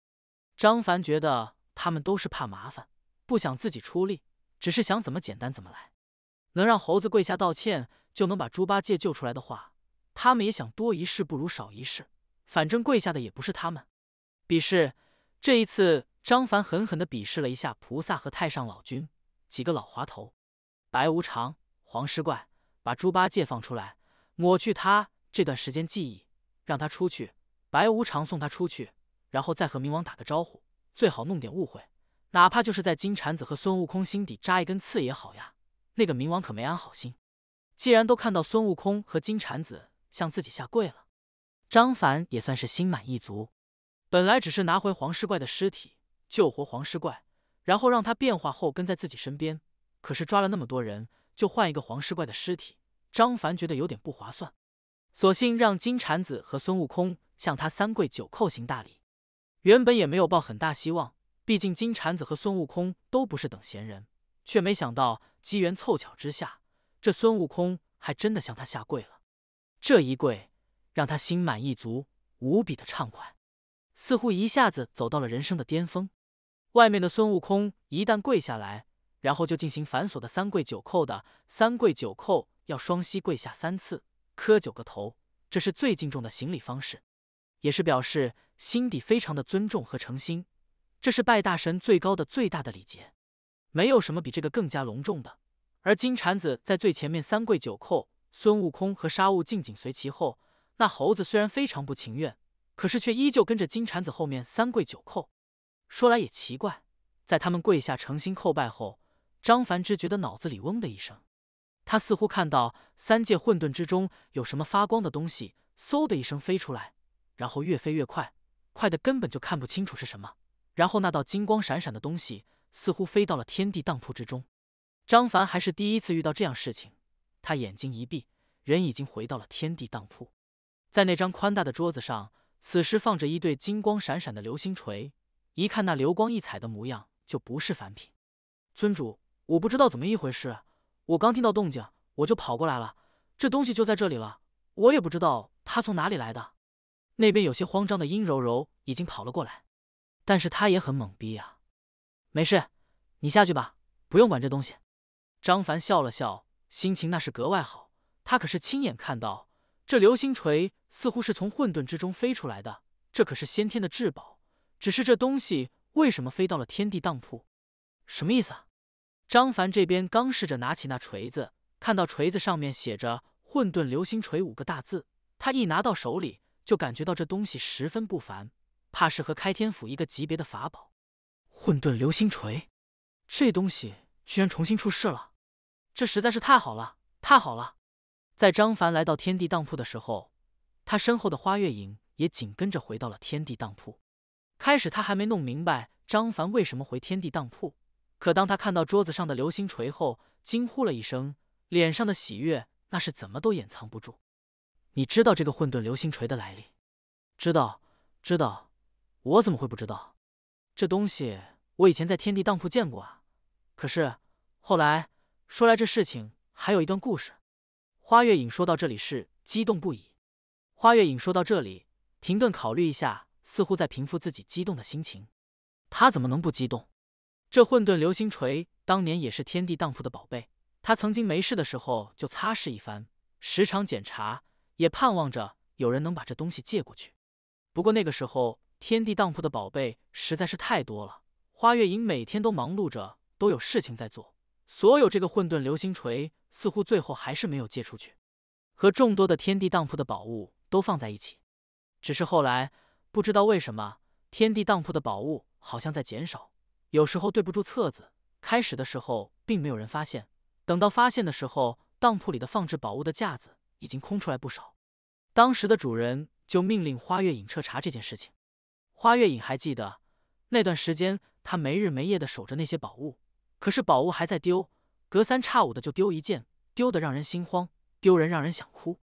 S1: 张凡觉得。他们都是怕麻烦，不想自己出力，只是想怎么简单怎么来。能让猴子跪下道歉，就能把猪八戒救出来的话，他们也想多一事不如少一事，反正跪下的也不是他们。鄙视！这一次，张凡狠狠地鄙视了一下菩萨和太上老君几个老滑头。白无常、黄狮怪，把猪八戒放出来，抹去他这段时间记忆，让他出去。白无常送他出去，然后再和冥王打个招呼。最好弄点误会，哪怕就是在金蝉子和孙悟空心底扎一根刺也好呀。那个冥王可没安好心。既然都看到孙悟空和金蝉子向自己下跪了，张凡也算是心满意足。本来只是拿回黄狮怪的尸体，救活黄狮怪，然后让他变化后跟在自己身边。可是抓了那么多人，就换一个黄狮怪的尸体，张凡觉得有点不划算。索性让金蝉子和孙悟空向他三跪九叩行大礼。原本也没有抱很大希望，毕竟金蝉子和孙悟空都不是等闲人，却没想到机缘凑巧之下，这孙悟空还真的向他下跪了。这一跪让他心满意足，无比的畅快，似乎一下子走到了人生的巅峰。外面的孙悟空一旦跪下来，然后就进行繁琐的三跪九叩的。三跪九叩要双膝跪下三次，磕九个头，这是最敬重的行礼方式，也是表示。心底非常的尊重和诚心，这是拜大神最高的最大的礼节，没有什么比这个更加隆重的。而金蝉子在最前面三跪九叩，孙悟空和沙悟净紧随其后。那猴子虽然非常不情愿，可是却依旧跟着金蝉子后面三跪九叩。说来也奇怪，在他们跪下诚心叩拜后，张凡之觉得脑子里嗡的一声，他似乎看到三界混沌之中有什么发光的东西，嗖的一声飞出来，然后越飞越快。快的，根本就看不清楚是什么。然后那道金光闪闪的东西似乎飞到了天地当铺之中。张凡还是第一次遇到这样事情，他眼睛一闭，人已经回到了天地当铺。在那张宽大的桌子上，此时放着一对金光闪闪的流星锤，一看那流光溢彩的模样，就不是凡品。尊主，我不知道怎么一回事，我刚听到动静，我就跑过来了。这东西就在这里了，我也不知道它从哪里来的。那边有些慌张的殷柔柔已经跑了过来，但是他也很懵逼呀。没事，你下去吧，不用管这东西。张凡笑了笑，心情那是格外好。他可是亲眼看到这流星锤似乎是从混沌之中飞出来的，这可是先天的至宝。只是这东西为什么飞到了天地当铺？什么意思？啊？张凡这边刚试着拿起那锤子，看到锤子上面写着“混沌流星锤”五个大字，他一拿到手里。就感觉到这东西十分不凡，怕是和开天府一个级别的法宝——混沌流星锤。这东西居然重新出世了，这实在是太好了，太好了！在张凡来到天地当铺的时候，他身后的花月影也紧跟着回到了天地当铺。开始他还没弄明白张凡为什么回天地当铺，可当他看到桌子上的流星锤后，惊呼了一声，脸上的喜悦那是怎么都掩藏不住。你知道这个混沌流星锤的来历？知道，知道，我怎么会不知道？这东西我以前在天地当铺见过啊。可是，后来说来这事情还有一段故事。花月影说到这里是激动不已。花月影说到这里，停顿考虑一下，似乎在平复自己激动的心情。他怎么能不激动？这混沌流星锤当年也是天地当铺的宝贝，他曾经没事的时候就擦拭一番，时常检查。也盼望着有人能把这东西借过去。不过那个时候，天地当铺的宝贝实在是太多了，花月影每天都忙碌着，都有事情在做，所有这个混沌流星锤似乎最后还是没有借出去，和众多的天地当铺的宝物都放在一起。只是后来不知道为什么，天地当铺的宝物好像在减少，有时候对不住册子。开始的时候并没有人发现，等到发现的时候，当铺里的放置宝物的架子。已经空出来不少，当时的主人就命令花月影彻查这件事情。花月影还记得那段时间，他没日没夜的守着那些宝物，可是宝物还在丢，隔三差五的就丢一件，丢的让人心慌，丢人让人想哭，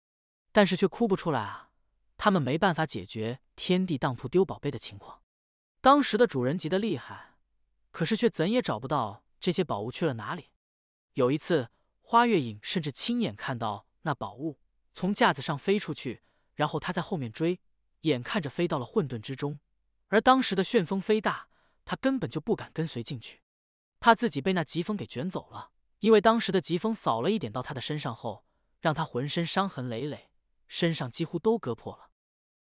S1: 但是却哭不出来啊！他们没办法解决天地当铺丢宝贝的情况，当时的主人急得厉害，可是却怎也找不到这些宝物去了哪里。有一次，花月影甚至亲眼看到那宝物。从架子上飞出去，然后他在后面追，眼看着飞到了混沌之中，而当时的旋风飞大，他根本就不敢跟随进去，怕自己被那疾风给卷走了，因为当时的疾风扫了一点到他的身上后，让他浑身伤痕累累，身上几乎都割破了。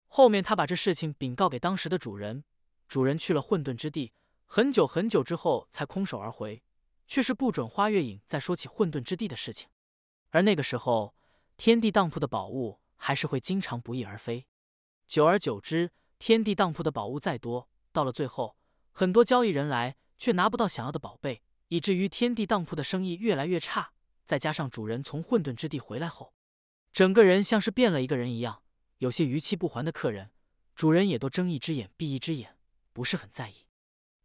S1: 后面他把这事情禀告给当时的主人，主人去了混沌之地，很久很久之后才空手而回，却是不准花月影再说起混沌之地的事情，而那个时候。天地当铺的宝物还是会经常不翼而飞，久而久之，天地当铺的宝物再多，到了最后，很多交易人来却拿不到想要的宝贝，以至于天地当铺的生意越来越差。再加上主人从混沌之地回来后，整个人像是变了一个人一样，有些逾期不还的客人，主人也都睁一只眼闭一只眼，不是很在意。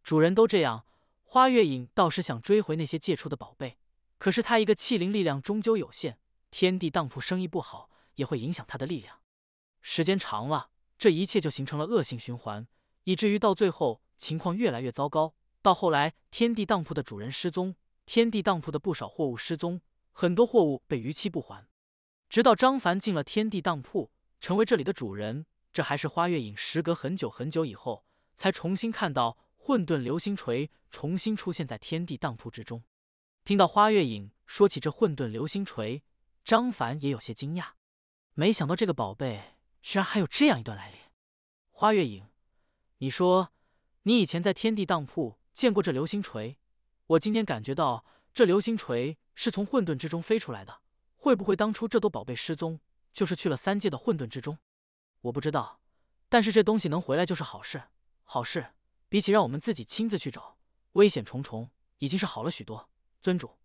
S1: 主人都这样，花月影倒是想追回那些借出的宝贝，可是他一个器灵力量终究有限。天地当铺生意不好，也会影响他的力量。时间长了，这一切就形成了恶性循环，以至于到最后情况越来越糟糕。到后来，天地当铺的主人失踪，天地当铺的不少货物失踪，很多货物被逾期不还。直到张凡进了天地当铺，成为这里的主人。这还是花月影时隔很久很久以后才重新看到混沌流星锤重新出现在天地当铺之中。听到花月影说起这混沌流星锤，张凡也有些惊讶，没想到这个宝贝居然还有这样一段来历。花月影，你说你以前在天地当铺见过这流星锤，我今天感觉到这流星锤是从混沌之中飞出来的，会不会当初这朵宝贝失踪就是去了三界的混沌之中？我不知道，但是这东西能回来就是好事。好事比起让我们自己亲自去找，危险重重，已经是好了许多。尊主，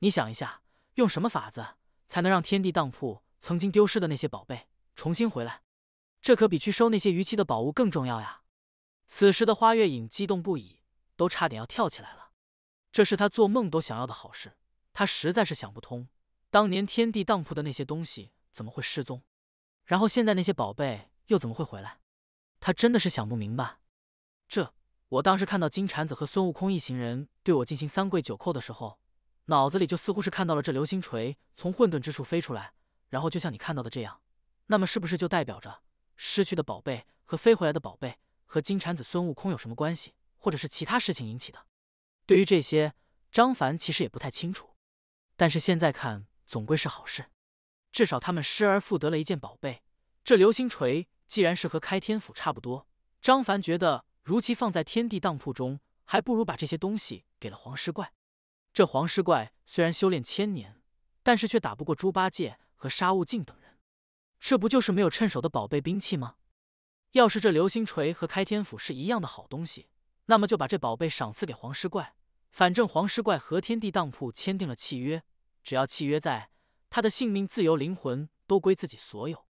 S1: 你想一下，用什么法子？才能让天地当铺曾经丢失的那些宝贝重新回来，这可比去收那些逾期的宝物更重要呀！此时的花月影激动不已，都差点要跳起来了。这是他做梦都想要的好事，他实在是想不通，当年天地当铺的那些东西怎么会失踪，然后现在那些宝贝又怎么会回来？他真的是想不明白。这我当时看到金蝉子和孙悟空一行人对我进行三跪九叩的时候。脑子里就似乎是看到了这流星锤从混沌之处飞出来，然后就像你看到的这样，那么是不是就代表着失去的宝贝和飞回来的宝贝和金蝉子孙悟空有什么关系，或者是其他事情引起的？对于这些，张凡其实也不太清楚，但是现在看总归是好事，至少他们失而复得了一件宝贝。这流星锤既然是和开天斧差不多，张凡觉得如其放在天地当铺中，还不如把这些东西给了黄狮怪。这黄狮怪虽然修炼千年，但是却打不过猪八戒和沙悟净等人。这不就是没有趁手的宝贝兵器吗？要是这流星锤和开天斧是一样的好东西，那么就把这宝贝赏赐给黄狮怪。反正黄狮怪和天地当铺签订了契约，只要契约在，他的性命、自由、灵魂都归自己所有。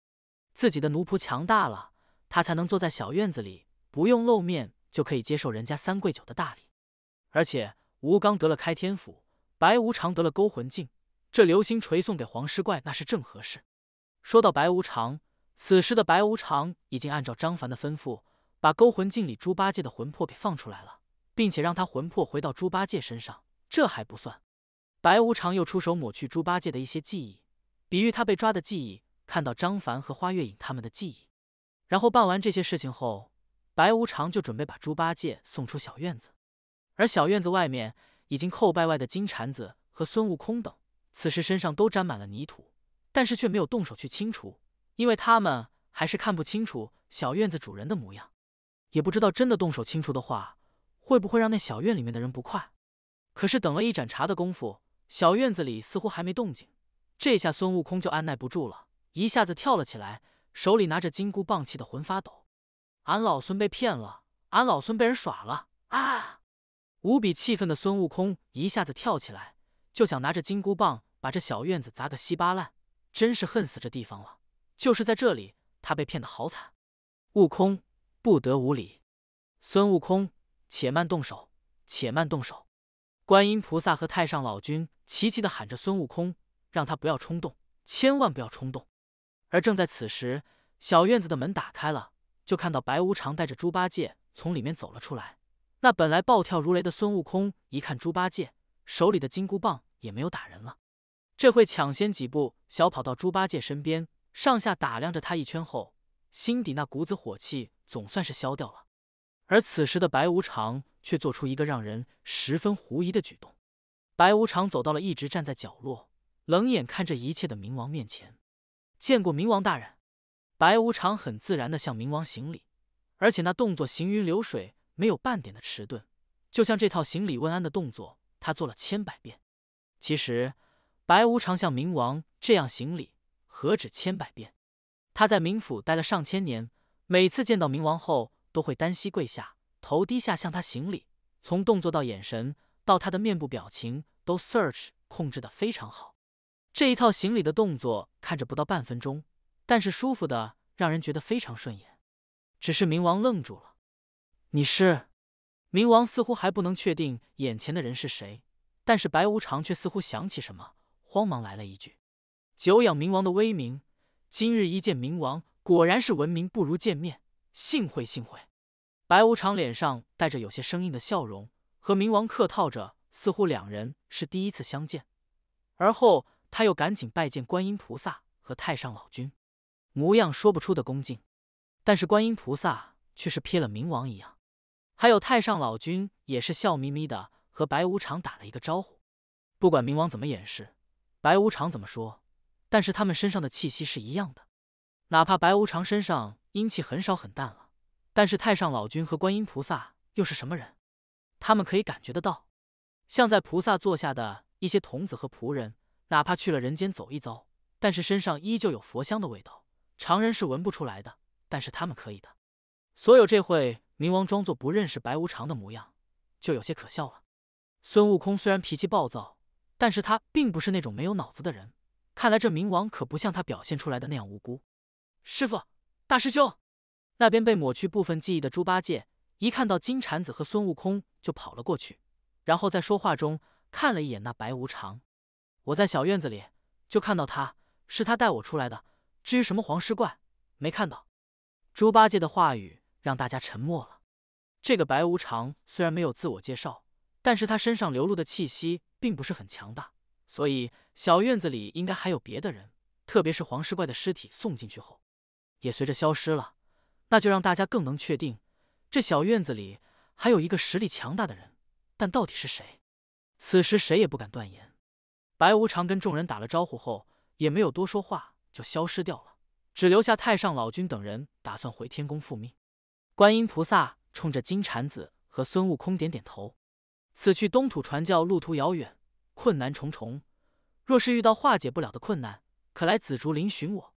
S1: 自己的奴仆强大了，他才能坐在小院子里，不用露面就可以接受人家三跪九的大礼，而且。吴刚得了开天斧，白无常得了勾魂镜，这流星锤送给黄狮怪那是正合适。说到白无常，此时的白无常已经按照张凡的吩咐，把勾魂镜里猪八戒的魂魄给放出来了，并且让他魂魄回到猪八戒身上。这还不算，白无常又出手抹去猪八戒的一些记忆，比喻他被抓的记忆，看到张凡和花月影他们的记忆。然后办完这些事情后，白无常就准备把猪八戒送出小院子。而小院子外面已经叩拜外的金蝉子和孙悟空等，此时身上都沾满了泥土，但是却没有动手去清除，因为他们还是看不清楚小院子主人的模样，也不知道真的动手清除的话，会不会让那小院里面的人不快。可是等了一盏茶的功夫，小院子里似乎还没动静，这下孙悟空就按耐不住了，一下子跳了起来，手里拿着金箍棒，气得魂发抖：“俺老孙被骗了，俺老孙被人耍了！”啊！无比气愤的孙悟空一下子跳起来，就想拿着金箍棒把这小院子砸个稀巴烂，真是恨死这地方了！就是在这里，他被骗得好惨。悟空，不得无礼！孙悟空，且慢动手，且慢动手！观音菩萨和太上老君齐齐的喊着孙悟空，让他不要冲动，千万不要冲动。而正在此时，小院子的门打开了，就看到白无常带着猪八戒从里面走了出来。那本来暴跳如雷的孙悟空，一看猪八戒手里的金箍棒也没有打人了，这会抢先几步小跑到猪八戒身边，上下打量着他一圈后，心底那股子火气总算是消掉了。而此时的白无常却做出一个让人十分狐疑的举动。白无常走到了一直站在角落冷眼看这一切的冥王面前，见过冥王大人。白无常很自然的向冥王行礼，而且那动作行云流水。没有半点的迟钝，就像这套行礼问安的动作，他做了千百遍。其实白无常像冥王这样行礼，何止千百遍？他在冥府待了上千年，每次见到冥王后，都会单膝跪下，头低下向他行礼。从动作到眼神，到他的面部表情，都 search 控制的非常好。这一套行礼的动作看着不到半分钟，但是舒服的让人觉得非常顺眼。只是冥王愣住了。你是，冥王似乎还不能确定眼前的人是谁，但是白无常却似乎想起什么，慌忙来了一句：“久仰冥王的威名，今日一见冥王，果然是闻名不如见面，幸会幸会。”白无常脸上带着有些生硬的笑容，和冥王客套着，似乎两人是第一次相见。而后他又赶紧拜见观音菩萨和太上老君，模样说不出的恭敬，但是观音菩萨却是瞥了冥王一样。还有太上老君也是笑眯眯的和白无常打了一个招呼。不管冥王怎么掩饰，白无常怎么说，但是他们身上的气息是一样的。哪怕白无常身上阴气很少很淡了，但是太上老君和观音菩萨又是什么人？他们可以感觉得到。像在菩萨座下的一些童子和仆人，哪怕去了人间走一遭，但是身上依旧有佛香的味道，常人是闻不出来的，但是他们可以的。所有这会。冥王装作不认识白无常的模样，就有些可笑了。孙悟空虽然脾气暴躁，但是他并不是那种没有脑子的人。看来这冥王可不像他表现出来的那样无辜。师傅，大师兄，那边被抹去部分记忆的猪八戒一看到金蝉子和孙悟空就跑了过去，然后在说话中看了一眼那白无常。我在小院子里就看到他，是他带我出来的。至于什么黄狮怪，没看到。猪八戒的话语。让大家沉默了。这个白无常虽然没有自我介绍，但是他身上流露的气息并不是很强大，所以小院子里应该还有别的人。特别是黄尸怪的尸体送进去后，也随着消失了，那就让大家更能确定这小院子里还有一个实力强大的人。但到底是谁？此时谁也不敢断言。白无常跟众人打了招呼后，也没有多说话，就消失掉了，只留下太上老君等人打算回天宫复命。观音菩萨冲着金蝉子和孙悟空点点头，此去东土传教路途遥远，困难重重。若是遇到化解不了的困难，可来紫竹林寻我。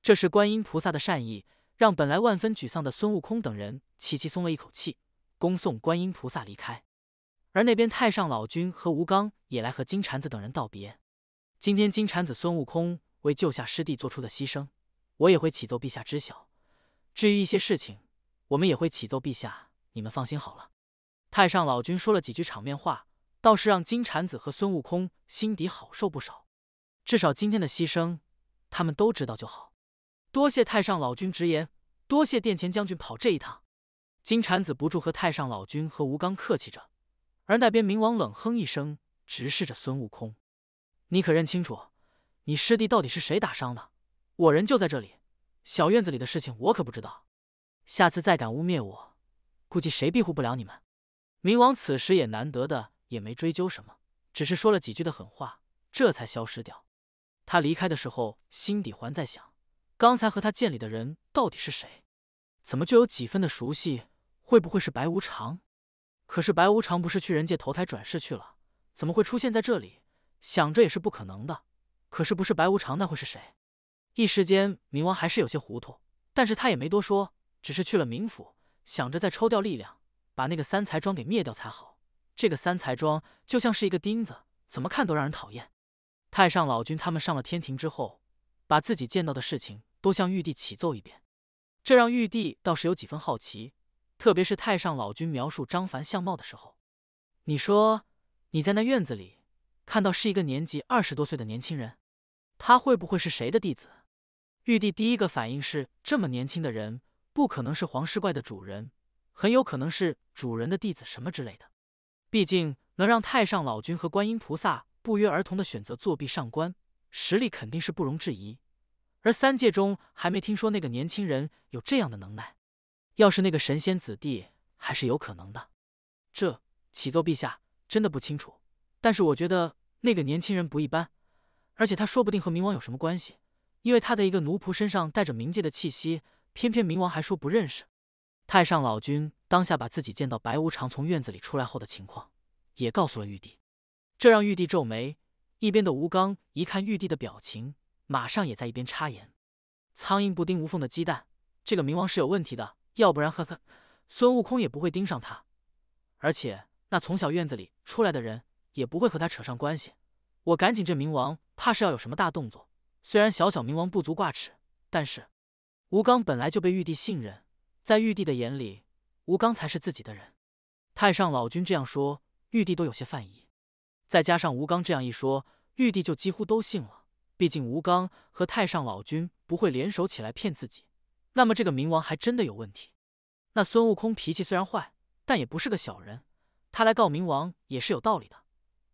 S1: 这是观音菩萨的善意，让本来万分沮丧的孙悟空等人齐齐松了一口气，恭送观音菩萨离开。而那边太上老君和吴刚也来和金蝉子等人道别。今天金蝉子孙悟空为救下师弟做出的牺牲，我也会启奏陛下知晓。至于一些事情，我们也会启奏陛下，你们放心好了。太上老君说了几句场面话，倒是让金蝉子和孙悟空心底好受不少。至少今天的牺牲，他们都知道就好。多谢太上老君直言，多谢殿前将军跑这一趟。金蝉子不住和太上老君和吴刚客气着，而那边冥王冷哼一声，直视着孙悟空：“你可认清楚，你师弟到底是谁打伤的？我人就在这里，小院子里的事情我可不知道。”下次再敢污蔑我，估计谁庇护不了你们。冥王此时也难得的也没追究什么，只是说了几句的狠话，这才消失掉。他离开的时候，心底还在想，刚才和他见礼的人到底是谁？怎么就有几分的熟悉？会不会是白无常？可是白无常不是去人界投胎转世去了，怎么会出现在这里？想着也是不可能的。可是不是白无常，那会是谁？一时间，冥王还是有些糊涂，但是他也没多说。只是去了冥府，想着再抽调力量，把那个三才庄给灭掉才好。这个三才庄就像是一个钉子，怎么看都让人讨厌。太上老君他们上了天庭之后，把自己见到的事情都向玉帝启奏一遍，这让玉帝倒是有几分好奇。特别是太上老君描述张凡相貌的时候，你说你在那院子里看到是一个年纪二十多岁的年轻人，他会不会是谁的弟子？玉帝第一个反应是这么年轻的人。不可能是黄狮怪的主人，很有可能是主人的弟子什么之类的。毕竟能让太上老君和观音菩萨不约而同的选择作弊上官，实力肯定是不容置疑。而三界中还没听说那个年轻人有这样的能耐，要是那个神仙子弟，还是有可能的。这启奏陛下，真的不清楚。但是我觉得那个年轻人不一般，而且他说不定和冥王有什么关系，因为他的一个奴仆身上带着冥界的气息。偏偏冥王还说不认识，太上老君当下把自己见到白无常从院子里出来后的情况也告诉了玉帝，这让玉帝皱眉。一边的吴刚一看玉帝的表情，马上也在一边插言：“苍蝇不叮无缝的鸡蛋，这个冥王是有问题的，要不然呵呵，孙悟空也不会盯上他。而且那从小院子里出来的人也不会和他扯上关系。我赶紧，这冥王怕是要有什么大动作。虽然小小冥王不足挂齿，但是……”吴刚本来就被玉帝信任，在玉帝的眼里，吴刚才是自己的人。太上老君这样说，玉帝都有些犯疑。再加上吴刚这样一说，玉帝就几乎都信了。毕竟吴刚和太上老君不会联手起来骗自己，那么这个冥王还真的有问题。那孙悟空脾气虽然坏，但也不是个小人，他来告冥王也是有道理的。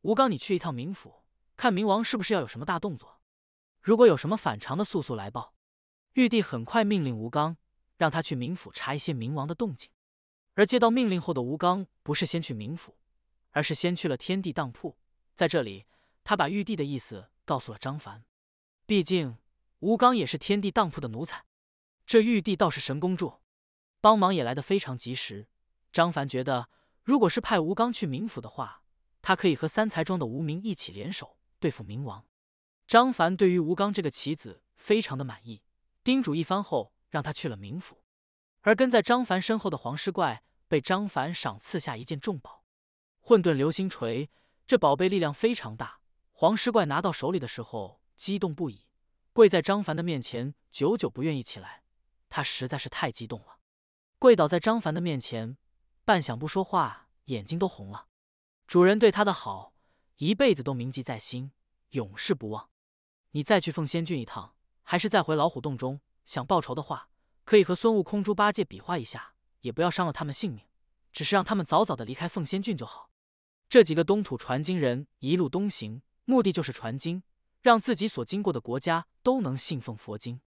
S1: 吴刚，你去一趟冥府，看冥王是不是要有什么大动作。如果有什么反常的，速速来报。玉帝很快命令吴刚，让他去冥府查一些冥王的动静。而接到命令后的吴刚，不是先去冥府，而是先去了天地当铺。在这里，他把玉帝的意思告诉了张凡。毕竟吴刚也是天地当铺的奴才，这玉帝倒是神助帮忙也来得非常及时。张凡觉得，如果是派吴刚去冥府的话，他可以和三才庄的无名一起联手对付冥王。张凡对于吴刚这个棋子非常的满意。叮嘱一番后，让他去了冥府。而跟在张凡身后的黄狮怪被张凡赏赐下一件重宝——混沌流星锤。这宝贝力量非常大，黄狮怪拿到手里的时候激动不已，跪在张凡的面前，久久不愿意起来。他实在是太激动了，跪倒在张凡的面前，半晌不说话，眼睛都红了。主人对他的好，一辈子都铭记在心，永世不忘。你再去凤仙郡一趟。还是再回老虎洞中。想报仇的话，可以和孙悟空、猪八戒比划一下，也不要伤了他们性命，只是让他们早早的离开凤仙郡就好。这几个东土传经人一路东行，目的就是传经，让自己所经过的国家都能信奉佛经，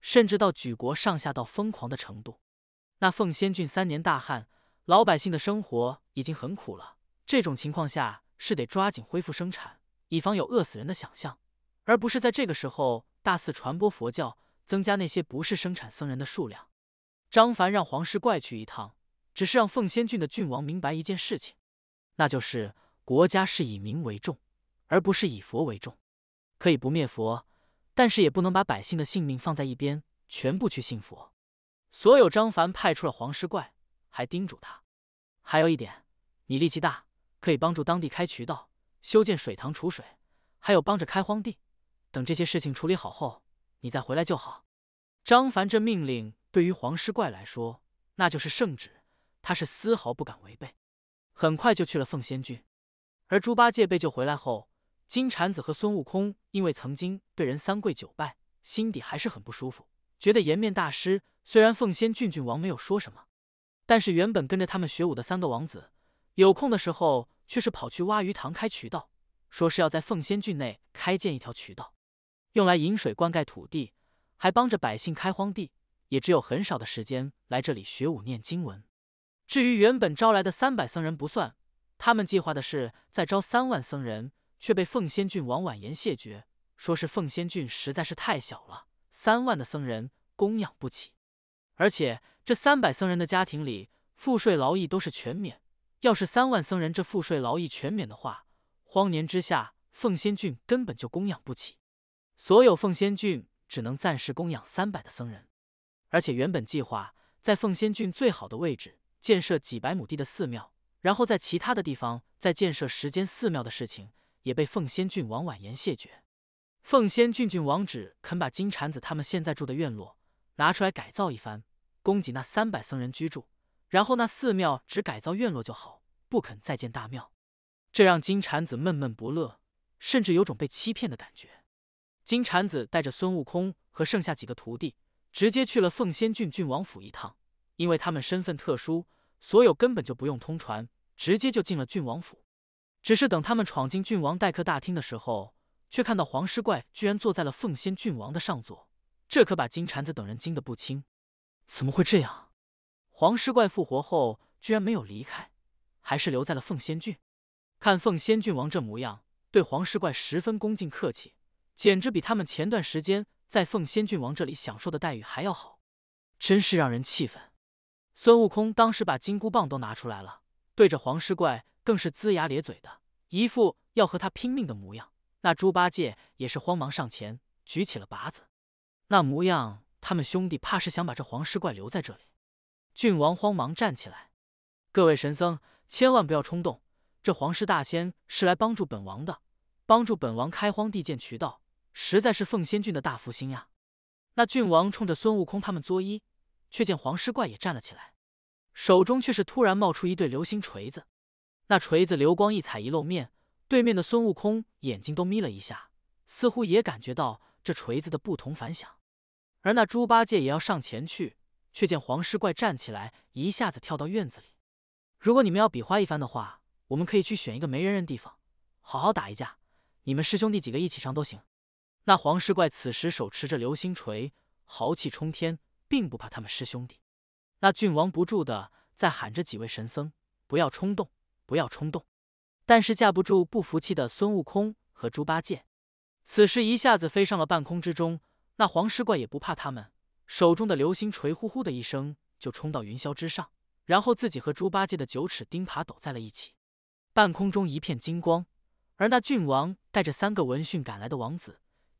S1: 甚至到举国上下到疯狂的程度。那凤仙郡三年大旱，老百姓的生活已经很苦了，这种情况下是得抓紧恢复生产，以防有饿死人的想象，而不是在这个时候。大肆传播佛教，增加那些不是生产僧人的数量。张凡让黄石怪去一趟，只是让凤仙郡的郡王明白一件事情，那就是国家是以民为重，而不是以佛为重。可以不灭佛，但是也不能把百姓的性命放在一边，全部去信佛。所有，张凡派出了黄石怪，还叮嘱他，还有一点，你力气大，可以帮助当地开渠道、修建水塘储水，还有帮着开荒地。等这些事情处理好后，你再回来就好。张凡这命令对于黄狮怪来说，那就是圣旨，他是丝毫不敢违背。很快就去了凤仙郡。而猪八戒被救回来后，金蝉子和孙悟空因为曾经对人三跪九拜，心底还是很不舒服，觉得颜面大师虽然凤仙郡郡王没有说什么，但是原本跟着他们学武的三个王子，有空的时候却是跑去挖鱼塘开渠道，说是要在凤仙郡内开建一条渠道。用来引水灌溉土地，还帮着百姓开荒地，也只有很少的时间来这里学武念经文。至于原本招来的三百僧人不算，他们计划的是再招三万僧人，却被奉仙郡王婉言谢绝，说是奉仙郡实在是太小了，三万的僧人供养不起。而且这三百僧人的家庭里，赋税劳役都是全免，要是三万僧人这赋税劳役全免的话，荒年之下，奉仙郡根本就供养不起。所有凤仙郡只能暂时供养三百的僧人，而且原本计划在凤仙郡最好的位置建设几百亩地的寺庙，然后在其他的地方再建设十间寺庙的事情，也被凤仙郡王婉言谢绝。凤仙郡郡王只肯把金蝉子他们现在住的院落拿出来改造一番，供给那三百僧人居住，然后那寺庙只改造院落就好，不肯再建大庙。这让金蝉子闷闷不乐，甚至有种被欺骗的感觉。金蝉子带着孙悟空和剩下几个徒弟，直接去了凤仙郡郡王府一趟。因为他们身份特殊，所有根本就不用通传，直接就进了郡王府。只是等他们闯进郡王待客大厅的时候，却看到黄狮怪居然坐在了凤仙郡王的上座，这可把金蝉子等人惊得不轻。怎么会这样？黄狮怪复活后居然没有离开，还是留在了凤仙郡。看凤仙郡王这模样，对黄狮怪十分恭敬客气。简直比他们前段时间在凤仙郡王这里享受的待遇还要好，真是让人气愤。孙悟空当时把金箍棒都拿出来了，对着黄狮怪更是龇牙咧嘴的，一副要和他拼命的模样。那猪八戒也是慌忙上前，举起了耙子，那模样，他们兄弟怕是想把这黄狮怪留在这里。郡王慌忙站起来：“各位神僧，千万不要冲动！这黄狮大仙是来帮助本王的，帮助本王开荒地建渠道。”实在是凤仙郡的大福星呀！那郡王冲着孙悟空他们作揖，却见黄狮怪也站了起来，手中却是突然冒出一对流星锤子。那锤子流光溢彩，一露面，对面的孙悟空眼睛都眯了一下，似乎也感觉到这锤子的不同凡响。而那猪八戒也要上前去，却见黄狮怪站起来，一下子跳到院子里。如果你们要比划一番的话，我们可以去选一个没人人地方，好好打一架。你们师兄弟几个一起上都行。那黄狮怪此时手持着流星锤，豪气冲天，并不怕他们师兄弟。那郡王不住的在喊着几位神僧，不要冲动，不要冲动。但是架不住不服气的孙悟空和猪八戒，此时一下子飞上了半空之中。那黄狮怪也不怕他们，手中的流星锤呼呼的一声就冲到云霄之上，然后自己和猪八戒的九齿钉耙抖在了一起。半空中一片金光，而那郡王带着三个闻讯赶来的王子。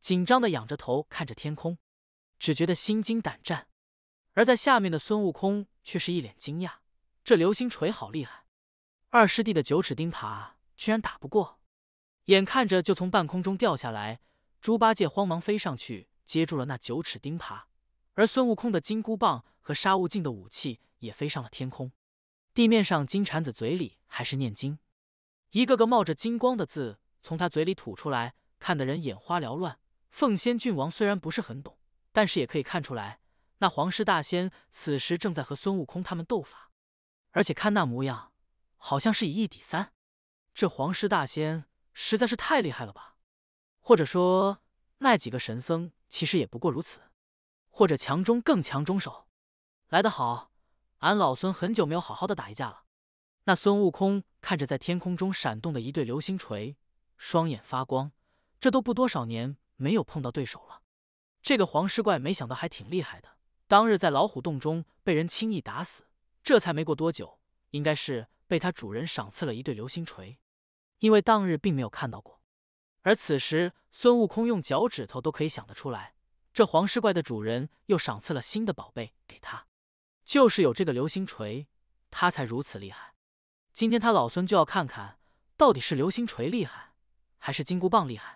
S1: 紧张的仰着头看着天空，只觉得心惊胆战。而在下面的孙悟空却是一脸惊讶：“这流星锤好厉害，二师弟的九齿钉耙居然打不过！”眼看着就从半空中掉下来，猪八戒慌忙飞上去接住了那九齿钉耙，而孙悟空的金箍棒和沙悟净的武器也飞上了天空。地面上，金蝉子嘴里还是念经，一个个冒着金光的字从他嘴里吐出来，看得人眼花缭乱。凤仙郡王虽然不是很懂，但是也可以看出来，那黄狮大仙此时正在和孙悟空他们斗法，而且看那模样，好像是以一抵三。这黄狮大仙实在是太厉害了吧？或者说，那几个神僧其实也不过如此，或者强中更强中手。来得好，俺老孙很久没有好好的打一架了。那孙悟空看着在天空中闪动的一对流星锤，双眼发光。这都不多少年。没有碰到对手了。这个黄狮怪没想到还挺厉害的。当日在老虎洞中被人轻易打死，这才没过多久，应该是被他主人赏赐了一对流星锤，因为当日并没有看到过。而此时孙悟空用脚趾头都可以想得出来，这黄狮怪的主人又赏赐了新的宝贝给他，就是有这个流星锤，他才如此厉害。今天他老孙就要看看到底是流星锤厉害，还是金箍棒厉害。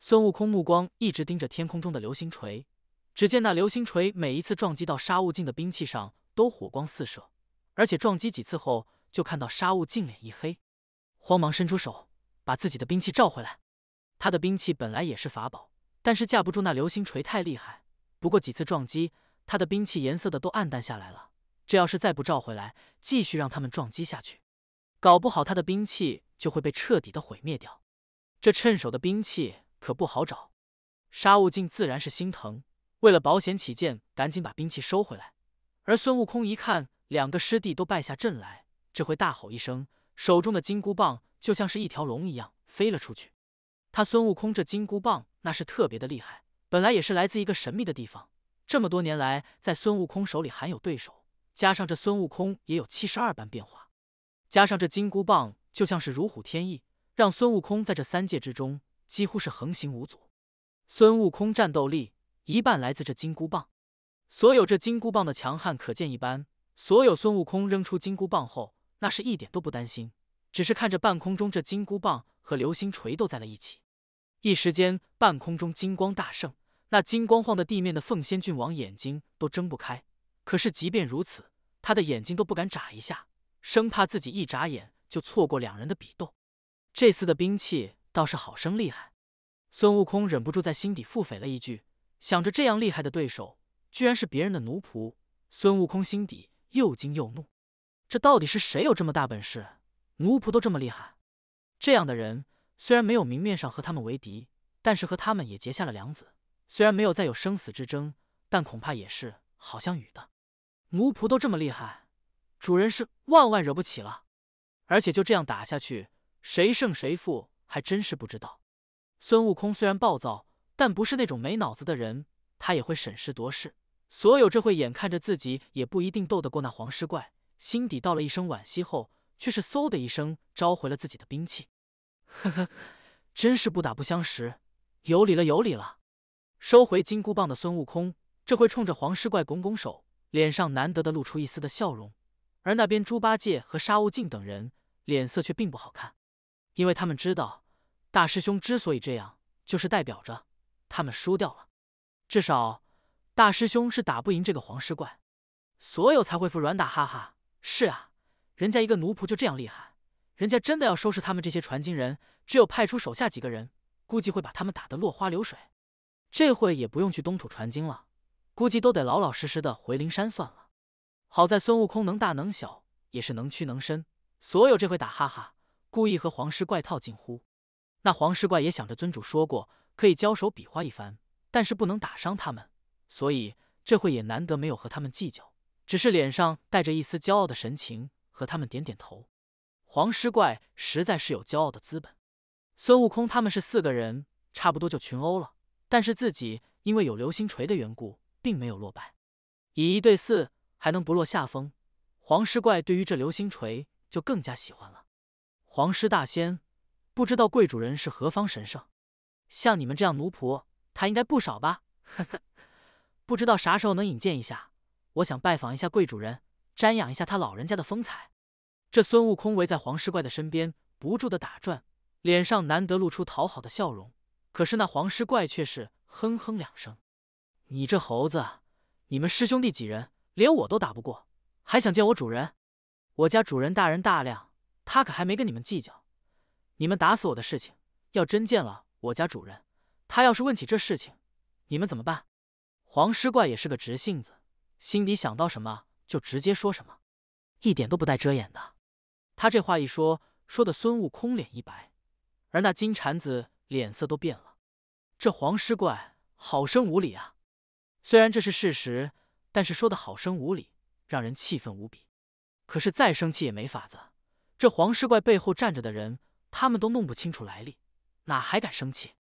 S1: 孙悟空目光一直盯着天空中的流星锤，只见那流星锤每一次撞击到沙悟净的兵器上，都火光四射，而且撞击几次后，就看到沙悟净脸一黑，慌忙伸出手把自己的兵器召回来。他的兵器本来也是法宝，但是架不住那流星锤太厉害。不过几次撞击，他的兵器颜色的都暗淡下来了。这要是再不召回来，继续让他们撞击下去，搞不好他的兵器就会被彻底的毁灭掉。这趁手的兵器。可不好找，沙悟净自然是心疼，为了保险起见，赶紧把兵器收回来。而孙悟空一看两个师弟都败下阵来，这回大吼一声，手中的金箍棒就像是一条龙一样飞了出去。他孙悟空这金箍棒那是特别的厉害，本来也是来自一个神秘的地方，这么多年来在孙悟空手里含有对手，加上这孙悟空也有七十二般变化，加上这金箍棒就像是如虎添翼，让孙悟空在这三界之中。几乎是横行无阻。孙悟空战斗力一半来自这金箍棒，所有这金箍棒的强悍可见一斑。所有孙悟空扔出金箍棒后，那是一点都不担心，只是看着半空中这金箍棒和流星锤斗在了一起。一时间，半空中金光大盛，那金光晃的地面的凤仙郡王眼睛都睁不开。可是，即便如此，他的眼睛都不敢眨一下，生怕自己一眨眼就错过两人的比斗。这次的兵器。倒是好生厉害，孙悟空忍不住在心底腹诽了一句，想着这样厉害的对手居然是别人的奴仆，孙悟空心底又惊又怒。这到底是谁有这么大本事？奴仆都这么厉害？这样的人虽然没有明面上和他们为敌，但是和他们也结下了梁子。虽然没有再有生死之争，但恐怕也是好相与的。奴仆都这么厉害，主人是万万惹不起了。而且就这样打下去，谁胜谁负？还真是不知道，孙悟空虽然暴躁，但不是那种没脑子的人，他也会审时度势。所有这会眼看着自己也不一定斗得过那黄狮怪，心底道了一声惋惜后，却是嗖的一声召回了自己的兵器。呵呵，真是不打不相识，有礼了有礼了。收回金箍棒的孙悟空，这会冲着黄狮怪拱拱手，脸上难得的露出一丝的笑容。而那边猪八戒和沙悟净等人脸色却并不好看。因为他们知道，大师兄之所以这样，就是代表着他们输掉了。至少，大师兄是打不赢这个黄狮怪，所有才会服软打哈哈。是啊，人家一个奴仆就这样厉害，人家真的要收拾他们这些传经人，只有派出手下几个人，估计会把他们打得落花流水。这会也不用去东土传经了，估计都得老老实实的回灵山算了。好在孙悟空能大能小，也是能屈能伸，所有这回打哈哈。故意和黄狮怪套近乎，那黄狮怪也想着尊主说过可以交手比划一番，但是不能打伤他们，所以这会也难得没有和他们计较，只是脸上带着一丝骄傲的神情和他们点点头。黄狮怪实在是有骄傲的资本。孙悟空他们是四个人，差不多就群殴了，但是自己因为有流星锤的缘故，并没有落败，以一对四还能不落下风。黄狮怪对于这流星锤就更加喜欢了。黄狮大仙，不知道贵主人是何方神圣？像你们这样奴仆，他应该不少吧？呵呵，不知道啥时候能引荐一下，我想拜访一下贵主人，瞻仰一下他老人家的风采。这孙悟空围在黄狮怪的身边，不住的打转，脸上难得露出讨好的笑容。可是那黄狮怪却是哼哼两声：“你这猴子，你们师兄弟几人，连我都打不过，还想见我主人？我家主人大人大量。”他可还没跟你们计较，你们打死我的事情，要真见了我家主人，他要是问起这事情，你们怎么办？黄狮怪也是个直性子，心底想到什么就直接说什么，一点都不带遮掩的。他这话一说，说的孙悟空脸一白，而那金蝉子脸色都变了。这黄狮怪好生无礼啊！虽然这是事实，但是说的好生无礼，让人气愤无比。可是再生气也没法子。这黄狮怪背后站着的人，他们都弄不清楚来历，哪还敢生气？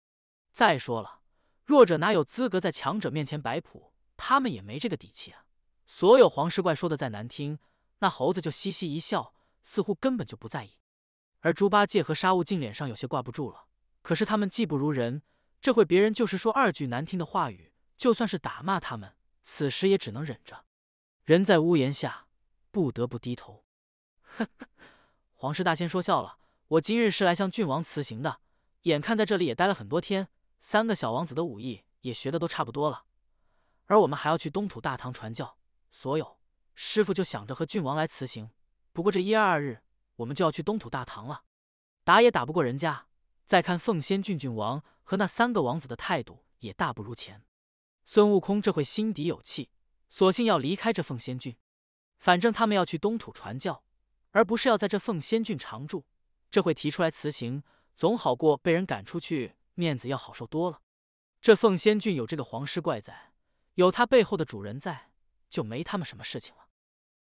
S1: 再说了，弱者哪有资格在强者面前摆谱？他们也没这个底气啊！所有黄狮怪说的再难听，那猴子就嘻嘻一笑，似乎根本就不在意。而猪八戒和沙悟净脸上有些挂不住了，可是他们技不如人，这会别人就是说二句难听的话语，就算是打骂他们，此时也只能忍着。人在屋檐下，不得不低头。呵呵。黄室大仙说笑了，我今日是来向郡王辞行的。眼看在这里也待了很多天，三个小王子的武艺也学的都差不多了，而我们还要去东土大唐传教，所有师傅就想着和郡王来辞行。不过这一二日，我们就要去东土大唐了，打也打不过人家。再看凤仙郡郡王和那三个王子的态度也大不如前，孙悟空这会心底有气，索性要离开这凤仙郡。反正他们要去东土传教。而不是要在这凤仙郡常住，这会提出来辞行，总好过被人赶出去，面子要好受多了。这凤仙郡有这个皇师怪在，有他背后的主人在，就没他们什么事情了。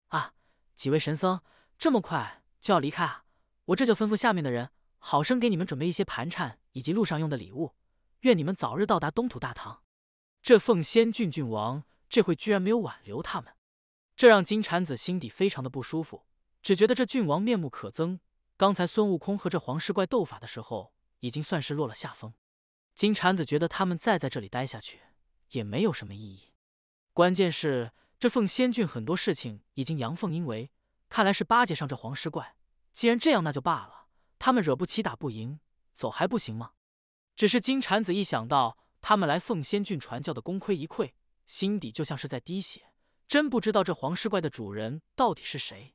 S1: 啊，几位神僧，这么快就要离开啊？我这就吩咐下面的人，好生给你们准备一些盘缠以及路上用的礼物，愿你们早日到达东土大唐。这凤仙郡郡王这会居然没有挽留他们，这让金蝉子心底非常的不舒服。只觉得这郡王面目可憎。刚才孙悟空和这黄狮怪斗法的时候，已经算是落了下风。金蝉子觉得他们再在这里待下去也没有什么意义。关键是这凤仙郡很多事情已经阳奉阴违，看来是巴结上这黄狮怪。既然这样，那就罢了。他们惹不起，打不赢，走还不行吗？只是金蝉子一想到他们来凤仙郡传教的功亏一篑，心底就像是在滴血。真不知道这黄狮怪的主人到底是谁。